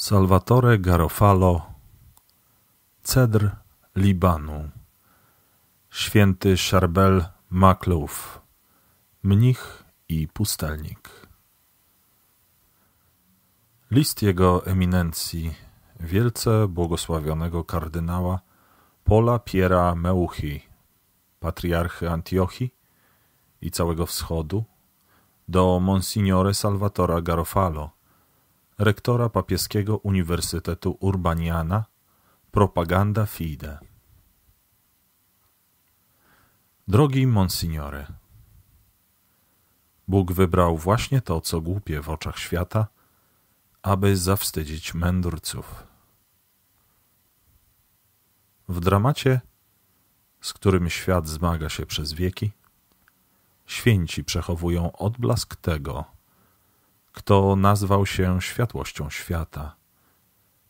Salvatore Garofalo, Cedr Libanu, święty Charbel Makluf, mnich i pustelnik. List jego eminencji, wielce błogosławionego kardynała Pola Piera Meuchi, patriarchy Antiochi i całego wschodu, do Monsignore Salvatora Garofalo – rektora Papieskiego Uniwersytetu Urbaniana, propaganda fide. Drogi Monsignore, Bóg wybrał właśnie to, co głupie w oczach świata, aby zawstydzić mędrców. W dramacie, z którym świat zmaga się przez wieki, święci przechowują odblask tego, kto nazwał się światłością świata,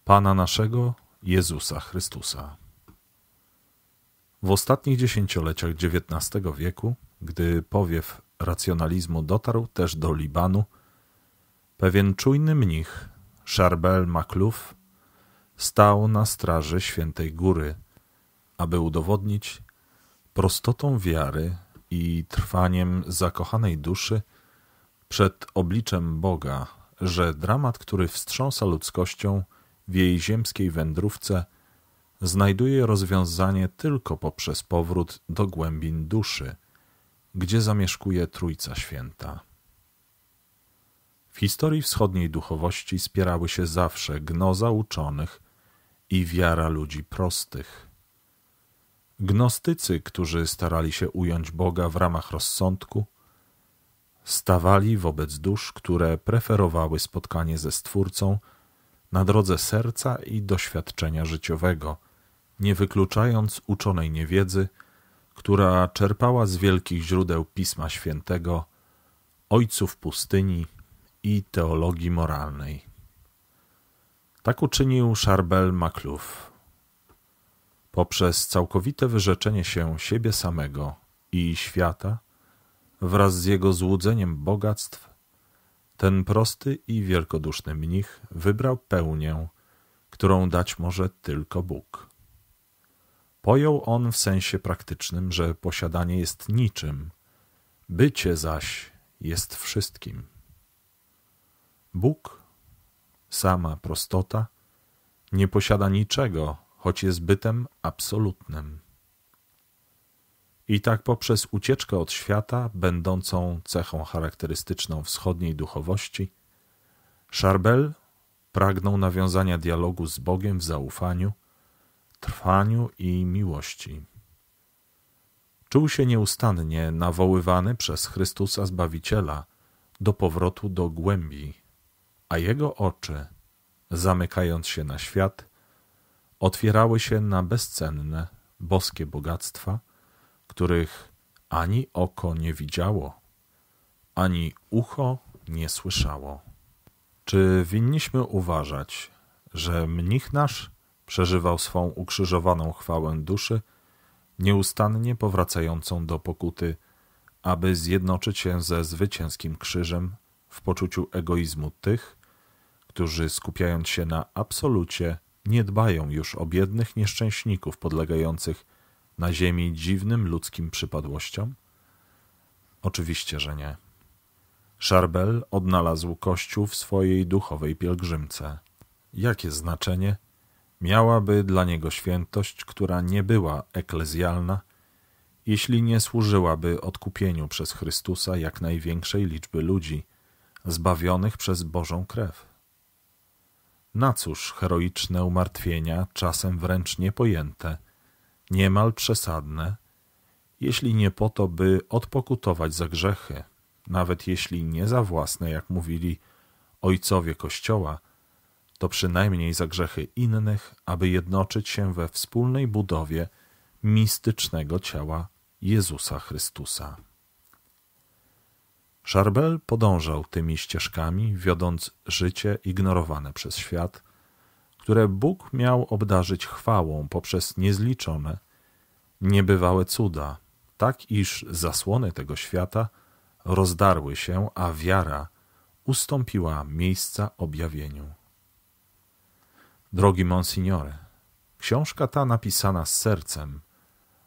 Pana naszego Jezusa Chrystusa. W ostatnich dziesięcioleciach XIX wieku, gdy powiew racjonalizmu dotarł też do Libanu, pewien czujny mnich, Szarbel Maklouf, stał na straży Świętej Góry, aby udowodnić prostotą wiary i trwaniem zakochanej duszy, przed obliczem Boga, że dramat, który wstrząsa ludzkością w jej ziemskiej wędrówce, znajduje rozwiązanie tylko poprzez powrót do głębin duszy, gdzie zamieszkuje Trójca Święta. W historii wschodniej duchowości spierały się zawsze gnoza uczonych i wiara ludzi prostych. Gnostycy, którzy starali się ująć Boga w ramach rozsądku, Stawali wobec dusz, które preferowały spotkanie ze Stwórcą na drodze serca i doświadczenia życiowego, nie wykluczając uczonej niewiedzy, która czerpała z wielkich źródeł Pisma Świętego, ojców pustyni i teologii moralnej. Tak uczynił Charbel Makluf. Poprzez całkowite wyrzeczenie się siebie samego i świata – wraz z jego złudzeniem bogactw, ten prosty i wielkoduszny mnich wybrał pełnię, którą dać może tylko Bóg. Pojął on w sensie praktycznym, że posiadanie jest niczym, bycie zaś jest wszystkim. Bóg, sama prostota, nie posiada niczego, choć jest bytem absolutnym i tak poprzez ucieczkę od świata, będącą cechą charakterystyczną wschodniej duchowości, Szarbel pragnął nawiązania dialogu z Bogiem w zaufaniu, trwaniu i miłości. Czuł się nieustannie nawoływany przez Chrystusa Zbawiciela do powrotu do głębi, a jego oczy, zamykając się na świat, otwierały się na bezcenne, boskie bogactwa – których ani oko nie widziało, ani ucho nie słyszało. Czy winniśmy uważać, że mnich nasz przeżywał swą ukrzyżowaną chwałę duszy, nieustannie powracającą do pokuty, aby zjednoczyć się ze zwycięskim krzyżem w poczuciu egoizmu tych, którzy skupiając się na absolucie, nie dbają już o biednych nieszczęśników podlegających na Ziemi dziwnym ludzkim przypadłościom? Oczywiście, że nie. Szarbel odnalazł Kościół w swojej duchowej pielgrzymce. Jakie znaczenie miałaby dla niego świętość, która nie była eklezjalna, jeśli nie służyłaby odkupieniu przez Chrystusa jak największej liczby ludzi, zbawionych przez Bożą krew? Na cóż heroiczne umartwienia, czasem wręcz niepojęte – niemal przesadne, jeśli nie po to, by odpokutować za grzechy, nawet jeśli nie za własne, jak mówili ojcowie Kościoła, to przynajmniej za grzechy innych, aby jednoczyć się we wspólnej budowie mistycznego ciała Jezusa Chrystusa. Szarbel podążał tymi ścieżkami, wiodąc życie ignorowane przez świat – które Bóg miał obdarzyć chwałą poprzez niezliczone, niebywałe cuda, tak iż zasłony tego świata rozdarły się, a wiara ustąpiła miejsca objawieniu. Drogi monsignore, książka ta napisana z sercem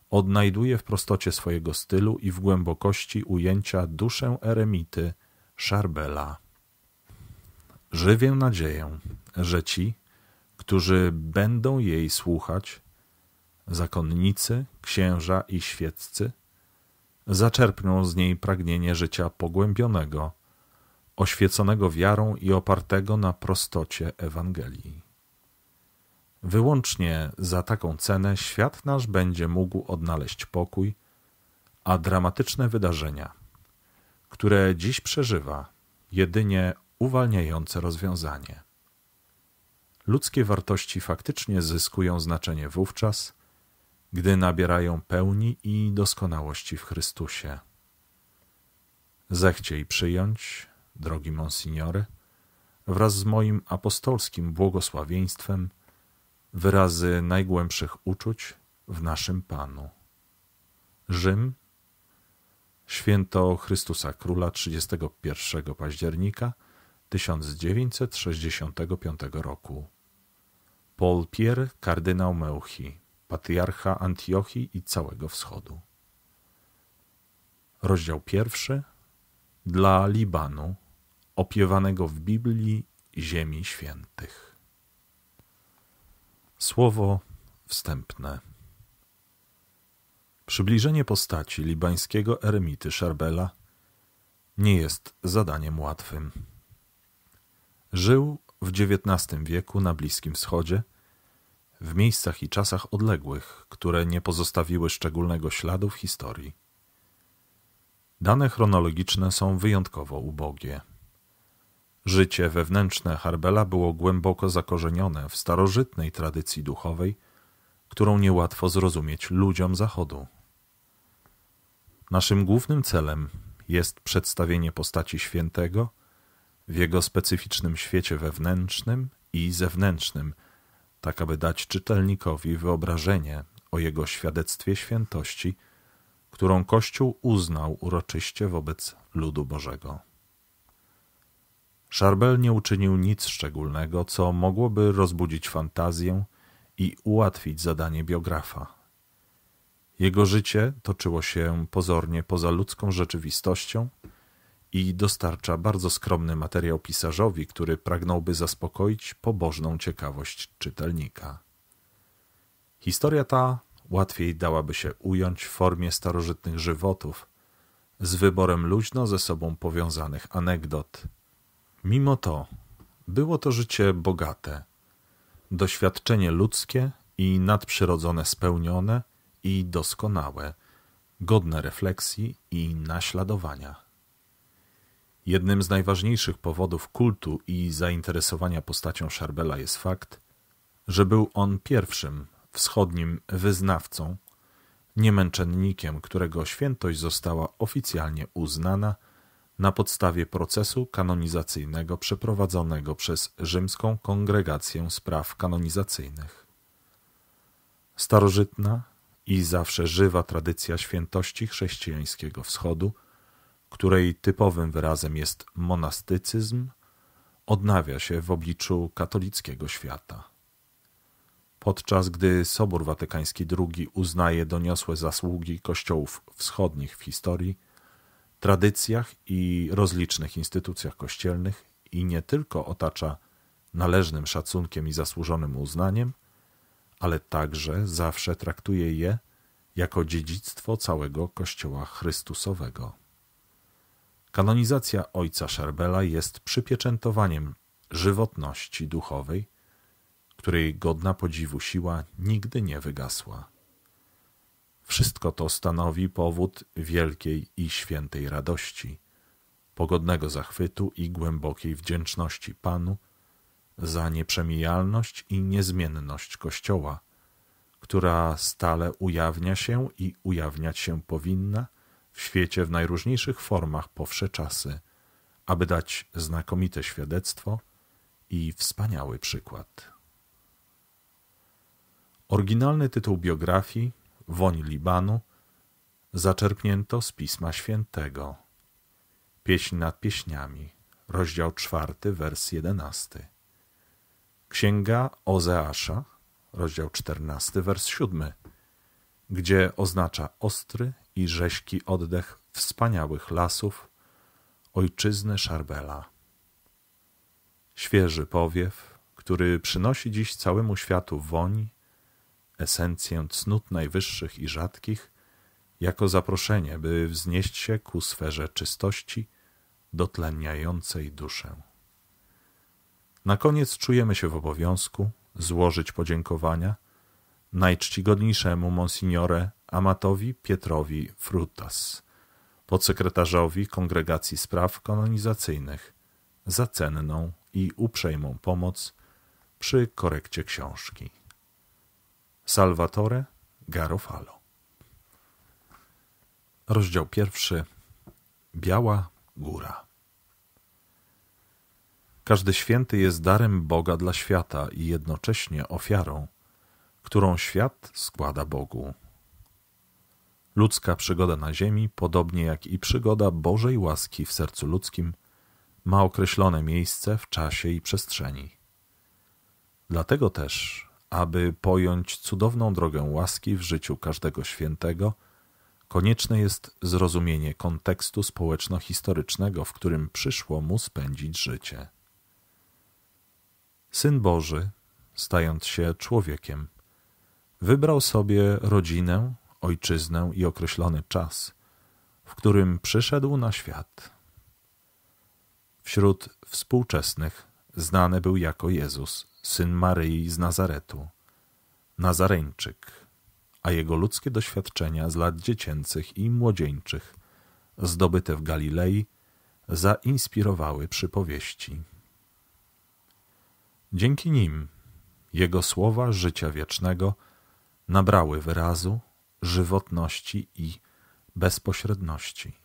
odnajduje w prostocie swojego stylu i w głębokości ujęcia duszę eremity Szarbela. Żywię nadzieję, że ci, którzy będą jej słuchać, zakonnicy, księża i świeccy, zaczerpną z niej pragnienie życia pogłębionego, oświeconego wiarą i opartego na prostocie Ewangelii. Wyłącznie za taką cenę świat nasz będzie mógł odnaleźć pokój, a dramatyczne wydarzenia, które dziś przeżywa, jedynie uwalniające rozwiązanie. Ludzkie wartości faktycznie zyskują znaczenie wówczas, gdy nabierają pełni i doskonałości w Chrystusie. Zechciej przyjąć, drogi monsignore, wraz z moim apostolskim błogosławieństwem wyrazy najgłębszych uczuć w naszym Panu. Rzym, święto Chrystusa Króla 31 października 1965 roku. Pierre, kardynał Meuchi, patriarcha Antiochii i całego wschodu. Rozdział pierwszy dla Libanu, opiewanego w Biblii Ziemi Świętych. Słowo wstępne. Przybliżenie postaci libańskiego eremity Szarbela nie jest zadaniem łatwym. Żył w XIX wieku na Bliskim Wschodzie, w miejscach i czasach odległych, które nie pozostawiły szczególnego śladu w historii. Dane chronologiczne są wyjątkowo ubogie. Życie wewnętrzne Harbela było głęboko zakorzenione w starożytnej tradycji duchowej, którą niełatwo zrozumieć ludziom Zachodu. Naszym głównym celem jest przedstawienie postaci świętego – w jego specyficznym świecie wewnętrznym i zewnętrznym, tak aby dać czytelnikowi wyobrażenie o jego świadectwie świętości, którą Kościół uznał uroczyście wobec ludu Bożego. Szarbel nie uczynił nic szczególnego, co mogłoby rozbudzić fantazję i ułatwić zadanie biografa. Jego życie toczyło się pozornie poza ludzką rzeczywistością, i dostarcza bardzo skromny materiał pisarzowi, który pragnąłby zaspokoić pobożną ciekawość czytelnika. Historia ta łatwiej dałaby się ująć w formie starożytnych żywotów, z wyborem luźno ze sobą powiązanych anegdot. Mimo to było to życie bogate, doświadczenie ludzkie i nadprzyrodzone spełnione i doskonałe, godne refleksji i naśladowania. Jednym z najważniejszych powodów kultu i zainteresowania postacią Szarbela jest fakt, że był on pierwszym wschodnim wyznawcą, niemęczennikiem, którego świętość została oficjalnie uznana na podstawie procesu kanonizacyjnego przeprowadzonego przez rzymską kongregację spraw kanonizacyjnych. Starożytna i zawsze żywa tradycja świętości chrześcijańskiego wschodu – której typowym wyrazem jest monastycyzm, odnawia się w obliczu katolickiego świata. Podczas gdy Sobór Watykański II uznaje doniosłe zasługi kościołów wschodnich w historii, tradycjach i rozlicznych instytucjach kościelnych i nie tylko otacza należnym szacunkiem i zasłużonym uznaniem, ale także zawsze traktuje je jako dziedzictwo całego Kościoła Chrystusowego. Kanonizacja ojca Szerbela jest przypieczętowaniem żywotności duchowej, której godna podziwu siła nigdy nie wygasła. Wszystko to stanowi powód wielkiej i świętej radości, pogodnego zachwytu i głębokiej wdzięczności Panu za nieprzemijalność i niezmienność Kościoła, która stale ujawnia się i ujawniać się powinna w świecie w najróżniejszych formach po wsze czasy, aby dać znakomite świadectwo i wspaniały przykład. Oryginalny tytuł biografii, Woń Libanu, zaczerpnięto z Pisma Świętego. Pieśń nad pieśniami, rozdział czwarty, wers jedenasty. Księga Ozeasza, rozdział czternasty, wers siódmy gdzie oznacza ostry i rześki oddech wspaniałych lasów, ojczyzny Szarbela. Świeży powiew, który przynosi dziś całemu światu woń, esencję cnót najwyższych i rzadkich, jako zaproszenie, by wznieść się ku sferze czystości dotleniającej duszę. Na koniec czujemy się w obowiązku złożyć podziękowania najczcigodniejszemu monsignore Amatowi Pietrowi Frutas, podsekretarzowi Kongregacji Spraw Kanonizacyjnych, za cenną i uprzejmą pomoc przy korekcie książki. Salvatore Garofalo. Rozdział pierwszy. Biała Góra. Każdy święty jest darem Boga dla świata i jednocześnie ofiarą, którą świat składa Bogu. Ludzka przygoda na ziemi, podobnie jak i przygoda Bożej łaski w sercu ludzkim, ma określone miejsce w czasie i przestrzeni. Dlatego też, aby pojąć cudowną drogę łaski w życiu każdego świętego, konieczne jest zrozumienie kontekstu społeczno-historycznego, w którym przyszło mu spędzić życie. Syn Boży, stając się człowiekiem, Wybrał sobie rodzinę, ojczyznę i określony czas, w którym przyszedł na świat. Wśród współczesnych znany był jako Jezus, syn Maryi z Nazaretu, Nazareńczyk, a jego ludzkie doświadczenia z lat dziecięcych i młodzieńczych, zdobyte w Galilei, zainspirowały przypowieści. Dzięki nim jego słowa życia wiecznego – nabrały wyrazu, żywotności i bezpośredności.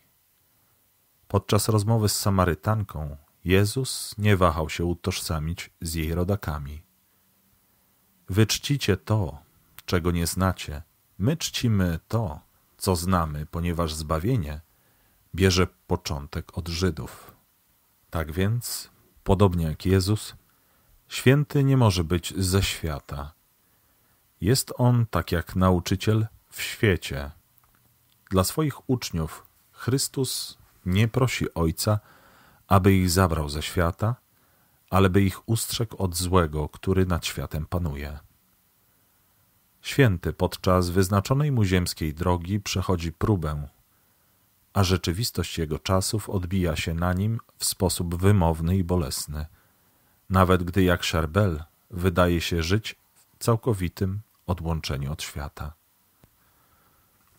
Podczas rozmowy z Samarytanką Jezus nie wahał się utożsamić z jej rodakami. Wy czcicie to, czego nie znacie, my czcimy to, co znamy, ponieważ zbawienie bierze początek od Żydów. Tak więc, podobnie jak Jezus, święty nie może być ze świata – jest on, tak jak nauczyciel, w świecie. Dla swoich uczniów Chrystus nie prosi Ojca, aby ich zabrał ze świata, ale by ich ustrzegł od złego, który nad światem panuje. Święty podczas wyznaczonej mu ziemskiej drogi przechodzi próbę, a rzeczywistość jego czasów odbija się na nim w sposób wymowny i bolesny, nawet gdy jak Szarbel wydaje się żyć w całkowitym odłączeniu od świata.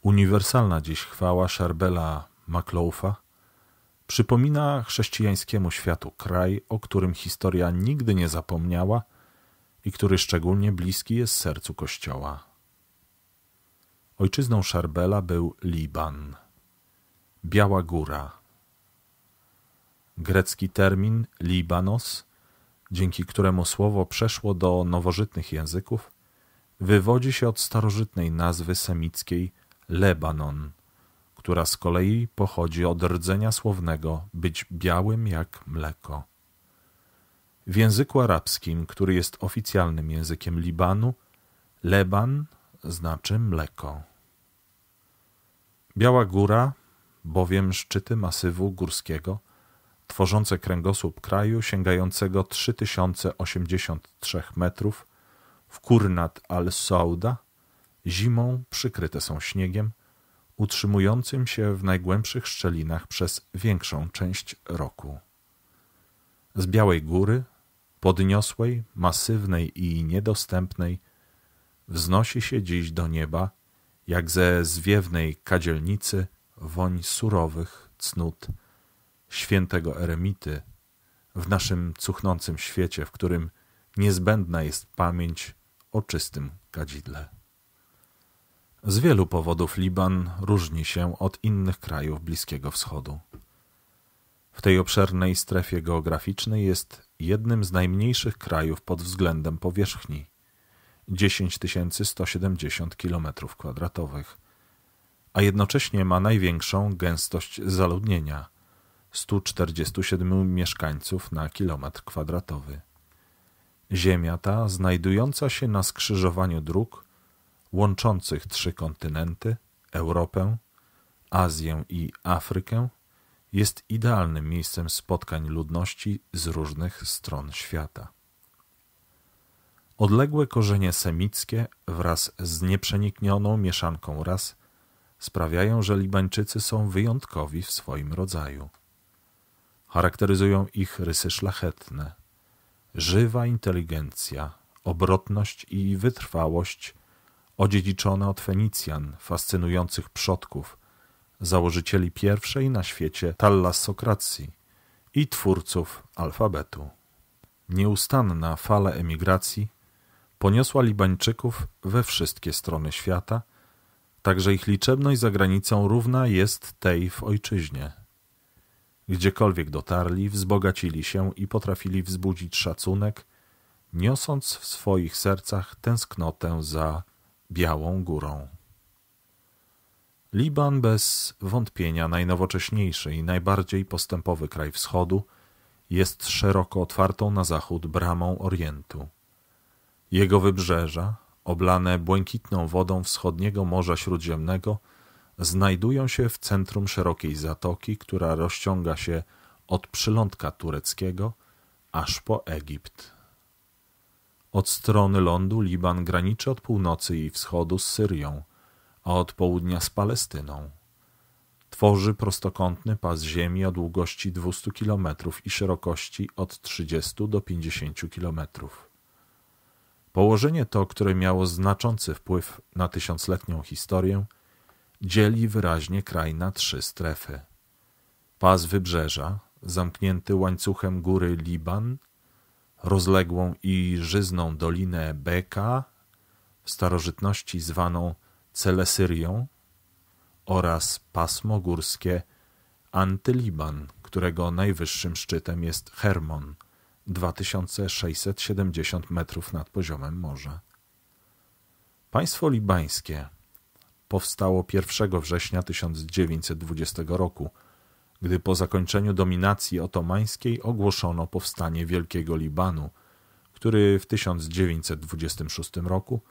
Uniwersalna dziś chwała Sherbela MacLoufa przypomina chrześcijańskiemu światu kraj, o którym historia nigdy nie zapomniała i który szczególnie bliski jest sercu Kościoła. Ojczyzną Szarbela był Liban, Biała Góra. Grecki termin Libanos, dzięki któremu słowo przeszło do nowożytnych języków, wywodzi się od starożytnej nazwy semickiej Lebanon, która z kolei pochodzi od rdzenia słownego być białym jak mleko. W języku arabskim, który jest oficjalnym językiem Libanu, Leban znaczy mleko. Biała Góra, bowiem szczyty masywu górskiego, tworzące kręgosłup kraju sięgającego 3083 metrów, w Kurnat al-Souda zimą przykryte są śniegiem, utrzymującym się w najgłębszych szczelinach przez większą część roku. Z Białej Góry, podniosłej, masywnej i niedostępnej, wznosi się dziś do nieba, jak ze zwiewnej kadzielnicy, woń surowych cnót świętego eremity w naszym cuchnącym świecie, w którym niezbędna jest pamięć o czystym kadzidle. Z wielu powodów Liban różni się od innych krajów Bliskiego Wschodu. W tej obszernej strefie geograficznej jest jednym z najmniejszych krajów pod względem powierzchni 10 170 km2, a jednocześnie ma największą gęstość zaludnienia 147 mieszkańców na kilometr kwadratowy. Ziemia ta, znajdująca się na skrzyżowaniu dróg łączących trzy kontynenty Europę, Azję i Afrykę jest idealnym miejscem spotkań ludności z różnych stron świata. Odległe korzenie semickie wraz z nieprzeniknioną mieszanką ras sprawiają, że Libańczycy są wyjątkowi w swoim rodzaju. Charakteryzują ich rysy szlachetne, żywa inteligencja, obrotność i wytrwałość odziedziczona od Fenicjan, fascynujących przodków, założycieli pierwszej na świecie tallasokracji i twórców alfabetu. Nieustanna fala emigracji poniosła Libańczyków we wszystkie strony świata, także ich liczebność za granicą równa jest tej w ojczyźnie. Gdziekolwiek dotarli, wzbogacili się i potrafili wzbudzić szacunek, niosąc w swoich sercach tęsknotę za Białą Górą. Liban bez wątpienia najnowocześniejszy i najbardziej postępowy kraj wschodu jest szeroko otwartą na zachód bramą Orientu. Jego wybrzeża, oblane błękitną wodą wschodniego Morza Śródziemnego, znajdują się w centrum szerokiej zatoki, która rozciąga się od przylądka tureckiego aż po Egipt. Od strony lądu Liban graniczy od północy i wschodu z Syrią, a od południa z Palestyną. Tworzy prostokątny pas ziemi o długości 200 km i szerokości od 30 do 50 km. Położenie to, które miało znaczący wpływ na tysiącletnią historię – dzieli wyraźnie kraj na trzy strefy. Pas wybrzeża, zamknięty łańcuchem góry Liban, rozległą i żyzną dolinę Beka, w starożytności zwaną Celesyrią, oraz pasmo górskie Antyliban, którego najwyższym szczytem jest Hermon, 2670 metrów nad poziomem morza. Państwo libańskie powstało 1 września 1920 roku, gdy po zakończeniu dominacji otomańskiej ogłoszono powstanie Wielkiego Libanu, który w 1926 roku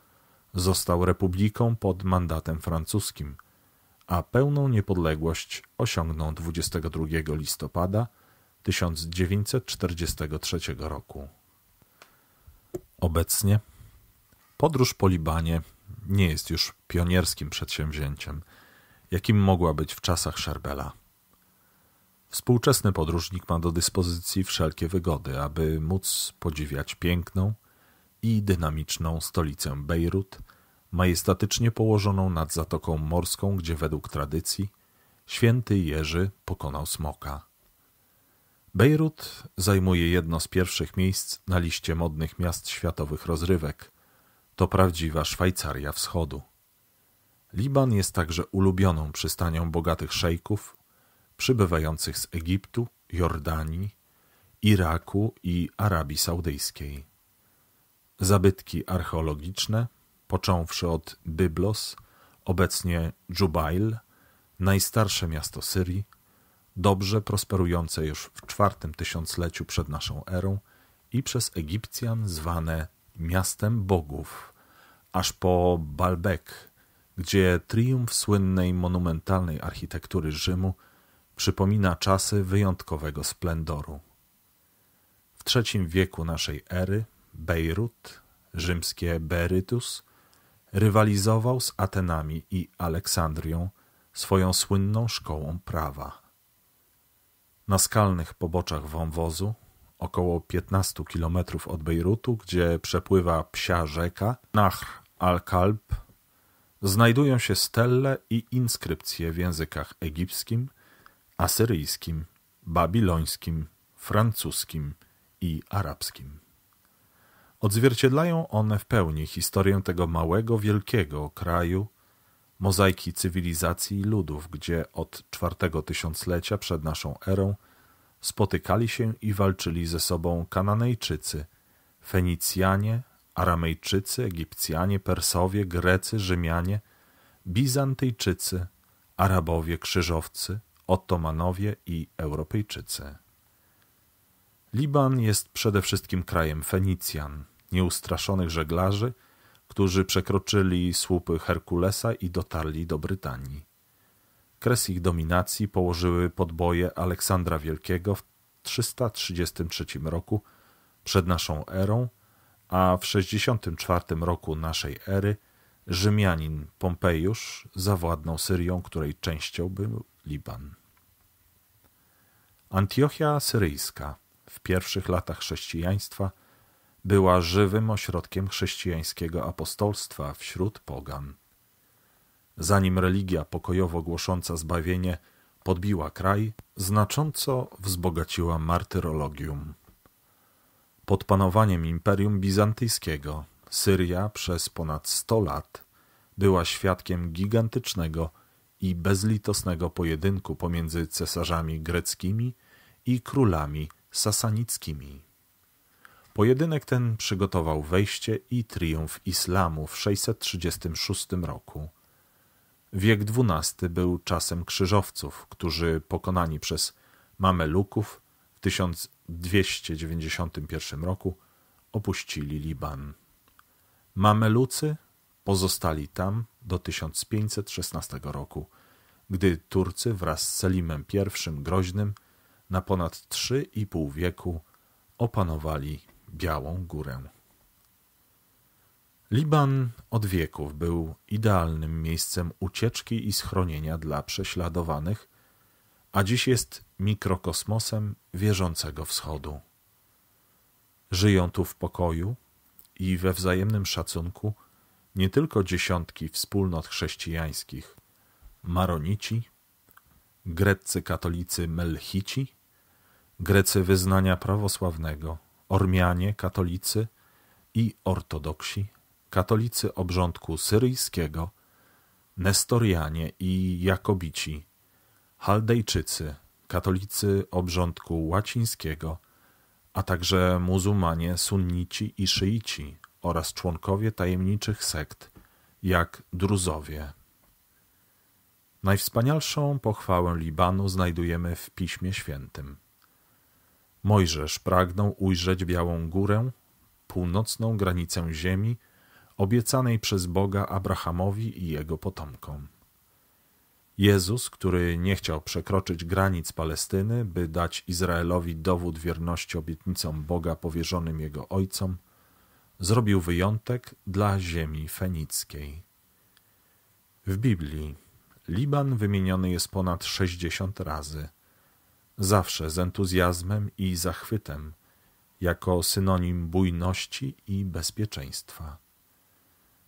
został republiką pod mandatem francuskim, a pełną niepodległość osiągnął 22 listopada 1943 roku. Obecnie podróż po Libanie nie jest już pionierskim przedsięwzięciem, jakim mogła być w czasach Szerbela. Współczesny podróżnik ma do dyspozycji wszelkie wygody, aby móc podziwiać piękną i dynamiczną stolicę Bejrut, majestatycznie położoną nad Zatoką Morską, gdzie według tradycji święty Jerzy pokonał smoka. Bejrut zajmuje jedno z pierwszych miejsc na liście modnych miast światowych rozrywek – to prawdziwa Szwajcaria Wschodu. Liban jest także ulubioną przystanią bogatych szejków przybywających z Egiptu, Jordanii, Iraku i Arabii Saudyjskiej. Zabytki archeologiczne, począwszy od Byblos, obecnie Dżubail, najstarsze miasto Syrii, dobrze prosperujące już w czwartym tysiącleciu przed naszą erą i przez Egipcjan zwane miastem bogów aż po Balbek, gdzie triumf słynnej monumentalnej architektury Rzymu przypomina czasy wyjątkowego splendoru. W III wieku naszej ery Bejrut, rzymskie Berytus, rywalizował z Atenami i Aleksandrią swoją słynną szkołą prawa. Na skalnych poboczach wąwozu, około 15 kilometrów od Bejrutu, gdzie przepływa psia rzeka, Nahr Al-Kalb znajdują się stele i inskrypcje w językach egipskim, asyryjskim, babilońskim, francuskim i arabskim. Odzwierciedlają one w pełni historię tego małego, wielkiego kraju, mozaiki cywilizacji i ludów, gdzie od czwartego tysiąclecia przed naszą erą spotykali się i walczyli ze sobą Kananejczycy, Fenicjanie, Aramejczycy, Egipcjanie, Persowie, Grecy, Rzymianie, Bizantyjczycy, Arabowie, Krzyżowcy, Otomanowie i Europejczycy. Liban jest przede wszystkim krajem Fenicjan, nieustraszonych żeglarzy, którzy przekroczyli słupy Herkulesa i dotarli do Brytanii. Kres ich dominacji położyły podboje Aleksandra Wielkiego w 333 roku przed naszą erą a w 64 roku naszej ery Rzymianin Pompejusz zawładnął Syrią, której częścią był Liban. Antiochia Syryjska w pierwszych latach chrześcijaństwa była żywym ośrodkiem chrześcijańskiego apostolstwa wśród pogan. Zanim religia pokojowo głosząca zbawienie podbiła kraj, znacząco wzbogaciła martyrologium. Pod panowaniem Imperium Bizantyjskiego Syria przez ponad 100 lat była świadkiem gigantycznego i bezlitosnego pojedynku pomiędzy cesarzami greckimi i królami sasanickimi. Pojedynek ten przygotował wejście i triumf islamu w 636 roku. Wiek XII był czasem krzyżowców, którzy pokonani przez Mameluków w 1000 291 roku opuścili Liban. Mamelucy pozostali tam do 1516 roku, gdy Turcy wraz z Selimem I Groźnym na ponad 3,5 wieku opanowali Białą Górę. Liban od wieków był idealnym miejscem ucieczki i schronienia dla prześladowanych, a dziś jest mikrokosmosem wierzącego wschodu. Żyją tu w pokoju i we wzajemnym szacunku nie tylko dziesiątki wspólnot chrześcijańskich, maronici, greccy katolicy melchici, Grecy wyznania prawosławnego, Ormianie, katolicy i ortodoksi, katolicy obrządku syryjskiego, Nestorianie i Jakobici, haldejczycy katolicy obrządku łacińskiego, a także muzułmanie, sunnici i szyici oraz członkowie tajemniczych sekt, jak Druzowie. Najwspanialszą pochwałę Libanu znajdujemy w Piśmie Świętym. Mojżesz pragnął ujrzeć Białą Górę, północną granicę ziemi, obiecanej przez Boga Abrahamowi i jego potomkom. Jezus, który nie chciał przekroczyć granic Palestyny, by dać Izraelowi dowód wierności obietnicom Boga powierzonym jego ojcom, zrobił wyjątek dla ziemi fenickiej. W Biblii Liban wymieniony jest ponad 60 razy, zawsze z entuzjazmem i zachwytem, jako synonim bujności i bezpieczeństwa.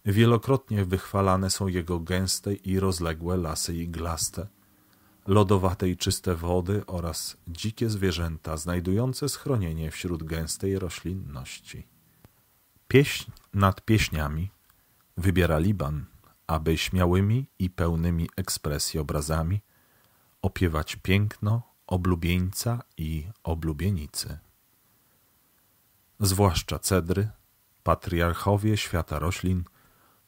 Wielokrotnie wychwalane są jego gęste i rozległe lasy iglaste, lodowate i czyste wody oraz dzikie zwierzęta znajdujące schronienie wśród gęstej roślinności. Pieśń nad pieśniami wybiera Liban, aby śmiałymi i pełnymi ekspresji obrazami opiewać piękno oblubieńca i oblubienicy. Zwłaszcza cedry, patriarchowie świata roślin –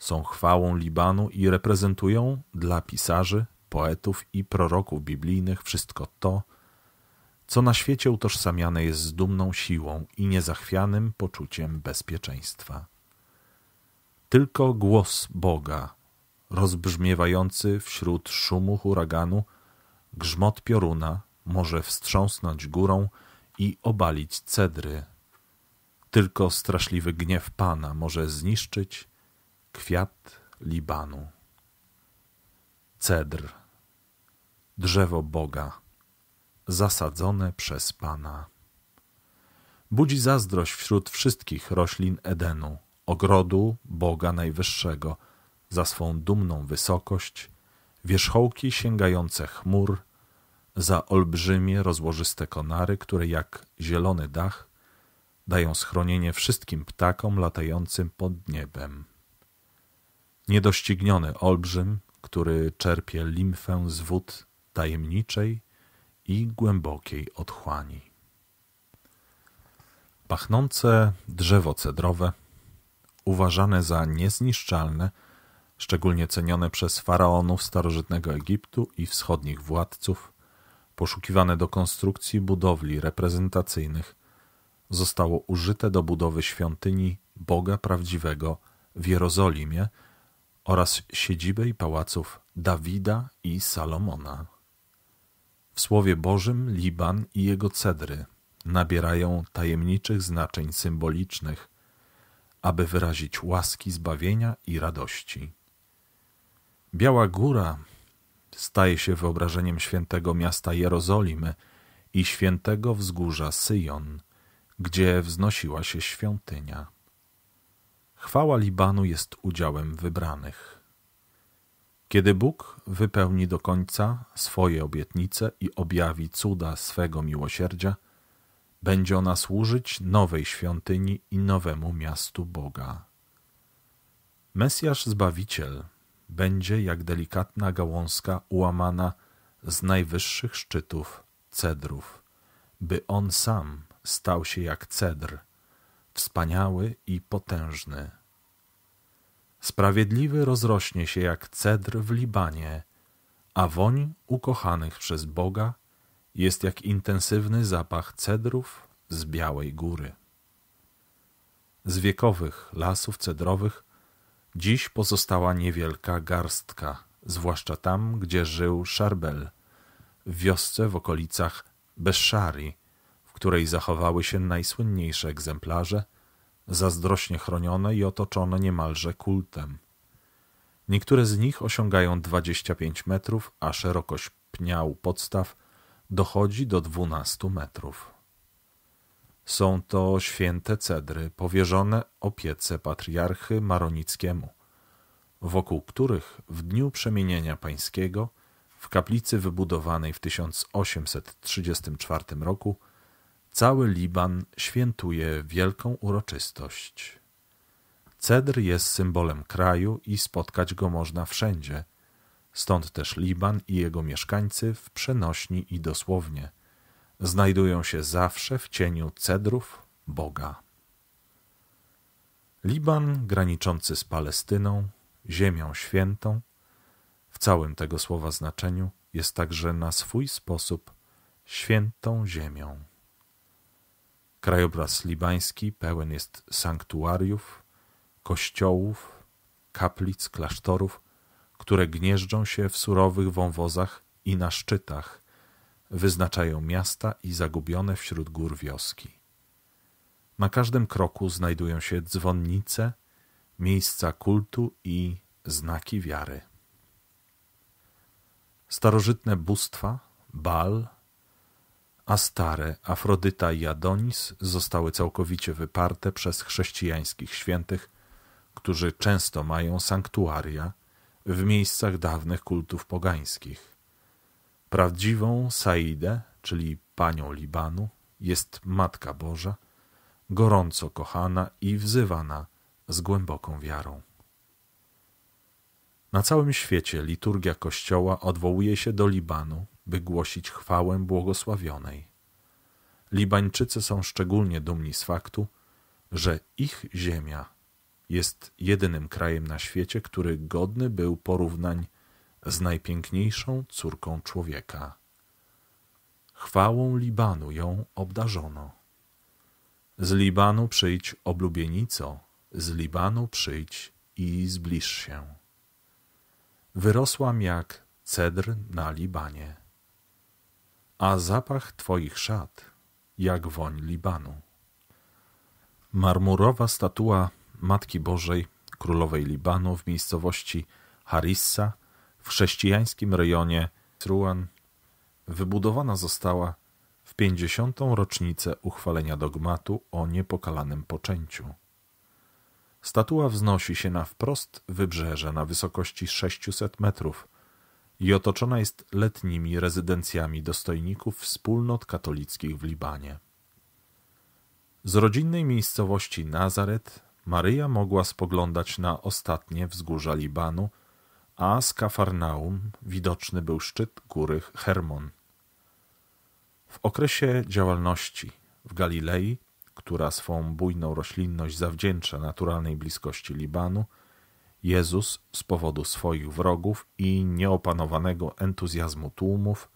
są chwałą Libanu i reprezentują dla pisarzy, poetów i proroków biblijnych wszystko to, co na świecie utożsamiane jest z dumną siłą i niezachwianym poczuciem bezpieczeństwa. Tylko głos Boga, rozbrzmiewający wśród szumu huraganu, grzmot pioruna może wstrząsnąć górą i obalić cedry. Tylko straszliwy gniew Pana może zniszczyć kwiat Libanu, cedr, drzewo Boga, zasadzone przez Pana. Budzi zazdrość wśród wszystkich roślin Edenu, ogrodu Boga Najwyższego, za swą dumną wysokość, wierzchołki sięgające chmur, za olbrzymie rozłożyste konary, które jak zielony dach dają schronienie wszystkim ptakom latającym pod niebem. Niedościgniony olbrzym, który czerpie limfę z wód tajemniczej i głębokiej otchłani. Pachnące drzewo cedrowe, uważane za niezniszczalne, szczególnie cenione przez faraonów starożytnego Egiptu i wschodnich władców, poszukiwane do konstrukcji budowli reprezentacyjnych, zostało użyte do budowy świątyni Boga Prawdziwego w Jerozolimie oraz siedzibę i pałaców Dawida i Salomona. W Słowie Bożym Liban i jego cedry nabierają tajemniczych znaczeń symbolicznych, aby wyrazić łaski zbawienia i radości. Biała Góra staje się wyobrażeniem świętego miasta Jerozolimy i świętego wzgórza Syjon, gdzie wznosiła się świątynia. Chwała Libanu jest udziałem wybranych. Kiedy Bóg wypełni do końca swoje obietnice i objawi cuda swego miłosierdzia, będzie ona służyć nowej świątyni i nowemu miastu Boga. Mesjasz Zbawiciel będzie jak delikatna gałązka ułamana z najwyższych szczytów cedrów, by on sam stał się jak cedr – wspaniały i potężny. Sprawiedliwy rozrośnie się jak cedr w Libanie, a woń ukochanych przez Boga jest jak intensywny zapach cedrów z Białej Góry. Z wiekowych lasów cedrowych dziś pozostała niewielka garstka, zwłaszcza tam, gdzie żył Szarbel, w wiosce w okolicach Beszari, której zachowały się najsłynniejsze egzemplarze, zazdrośnie chronione i otoczone niemalże kultem. Niektóre z nich osiągają 25 metrów, a szerokość pnia u podstaw dochodzi do 12 metrów. Są to święte cedry powierzone opiece patriarchy Maronickiemu, wokół których w dniu przemienienia pańskiego w kaplicy wybudowanej w 1834 roku Cały Liban świętuje wielką uroczystość. Cedr jest symbolem kraju i spotkać go można wszędzie. Stąd też Liban i jego mieszkańcy w przenośni i dosłownie znajdują się zawsze w cieniu cedrów Boga. Liban graniczący z Palestyną, ziemią świętą, w całym tego słowa znaczeniu jest także na swój sposób świętą ziemią. Krajobraz libański pełen jest sanktuariów, kościołów, kaplic, klasztorów, które gnieżdżą się w surowych wąwozach i na szczytach, wyznaczają miasta i zagubione wśród gór wioski. Na każdym kroku znajdują się dzwonnice, miejsca kultu i znaki wiary. Starożytne bóstwa, Bal, Astare, Afrodyta i Adonis zostały całkowicie wyparte przez chrześcijańskich świętych, którzy często mają sanktuaria w miejscach dawnych kultów pogańskich. Prawdziwą Saidę, czyli panią Libanu, jest Matka Boża, gorąco kochana i wzywana z głęboką wiarą. Na całym świecie liturgia Kościoła odwołuje się do Libanu by głosić chwałę błogosławionej. Libańczycy są szczególnie dumni z faktu, że ich ziemia jest jedynym krajem na świecie, który godny był porównań z najpiękniejszą córką człowieka. Chwałą Libanu ją obdarzono. Z Libanu przyjdź, oblubienico, z Libanu przyjdź i zbliż się. Wyrosłam jak cedr na Libanie a zapach Twoich szat jak woń Libanu. Marmurowa statua Matki Bożej, królowej Libanu w miejscowości Harissa w chrześcijańskim rejonie Truan wybudowana została w 50. rocznicę uchwalenia dogmatu o niepokalanym poczęciu. Statua wznosi się na wprost wybrzeże na wysokości 600 metrów, i otoczona jest letnimi rezydencjami dostojników wspólnot katolickich w Libanie. Z rodzinnej miejscowości Nazaret Maryja mogła spoglądać na ostatnie wzgórza Libanu, a z Kafarnaum widoczny był szczyt góry Hermon. W okresie działalności w Galilei, która swą bujną roślinność zawdzięcza naturalnej bliskości Libanu, Jezus z powodu swoich wrogów i nieopanowanego entuzjazmu tłumów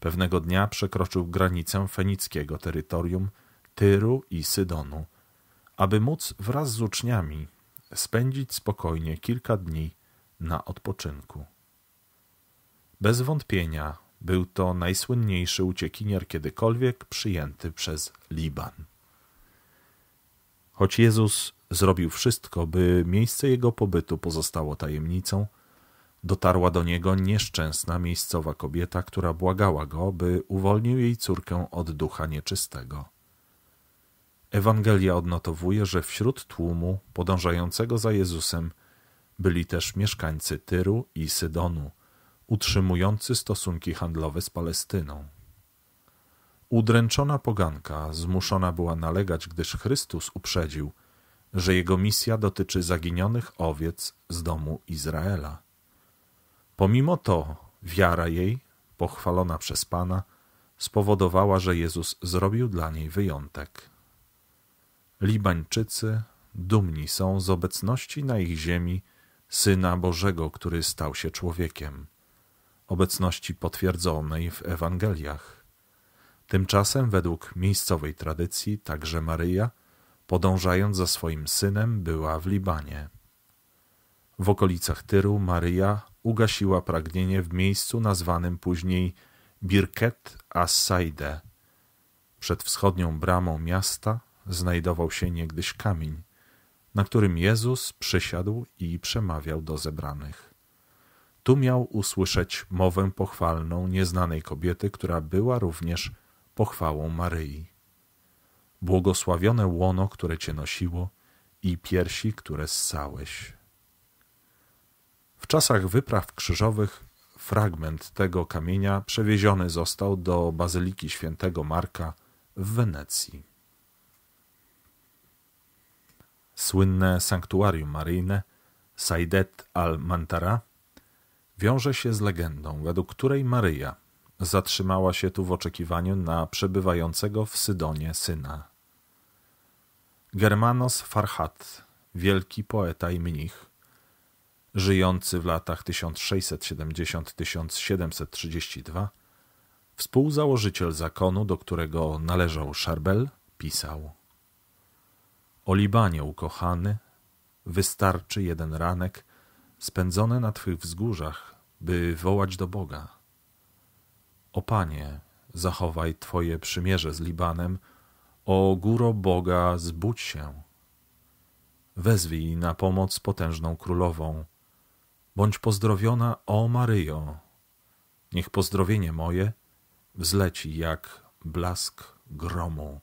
pewnego dnia przekroczył granicę fenickiego terytorium Tyru i Sydonu, aby móc wraz z uczniami spędzić spokojnie kilka dni na odpoczynku. Bez wątpienia był to najsłynniejszy uciekinier kiedykolwiek przyjęty przez Liban. Choć Jezus zrobił wszystko, by miejsce jego pobytu pozostało tajemnicą, dotarła do niego nieszczęsna miejscowa kobieta, która błagała go, by uwolnił jej córkę od ducha nieczystego. Ewangelia odnotowuje, że wśród tłumu podążającego za Jezusem byli też mieszkańcy Tyru i Sydonu, utrzymujący stosunki handlowe z Palestyną. Udręczona poganka zmuszona była nalegać, gdyż Chrystus uprzedził, że jego misja dotyczy zaginionych owiec z domu Izraela. Pomimo to wiara jej, pochwalona przez Pana, spowodowała, że Jezus zrobił dla niej wyjątek. Libańczycy dumni są z obecności na ich ziemi Syna Bożego, który stał się człowiekiem, obecności potwierdzonej w Ewangeliach. Tymczasem, według miejscowej tradycji, także Maryja, podążając za swoim synem, była w Libanie. W okolicach Tyru Maryja ugasiła pragnienie w miejscu nazwanym później Birket as Przed wschodnią bramą miasta znajdował się niegdyś kamień, na którym Jezus przysiadł i przemawiał do zebranych. Tu miał usłyszeć mowę pochwalną nieznanej kobiety, która była również pochwałą Maryi. Błogosławione łono, które cię nosiło i piersi, które ssałeś. W czasach wypraw krzyżowych fragment tego kamienia przewieziony został do Bazyliki Świętego Marka w Wenecji. Słynne sanktuarium maryjne Saidet al-Mantara wiąże się z legendą, według której Maryja – Zatrzymała się tu w oczekiwaniu na przebywającego w Sydonie syna. Germanos Farhat, wielki poeta i mnich, żyjący w latach 1670-1732, współzałożyciel zakonu, do którego należał Szarbel, pisał O Libanie ukochany, wystarczy jeden ranek spędzony na Twych wzgórzach, by wołać do Boga. O Panie, zachowaj Twoje przymierze z Libanem, o góro Boga zbudź się. Wezwij na pomoc potężną królową. Bądź pozdrowiona, o Maryjo. Niech pozdrowienie moje wzleci jak blask gromu,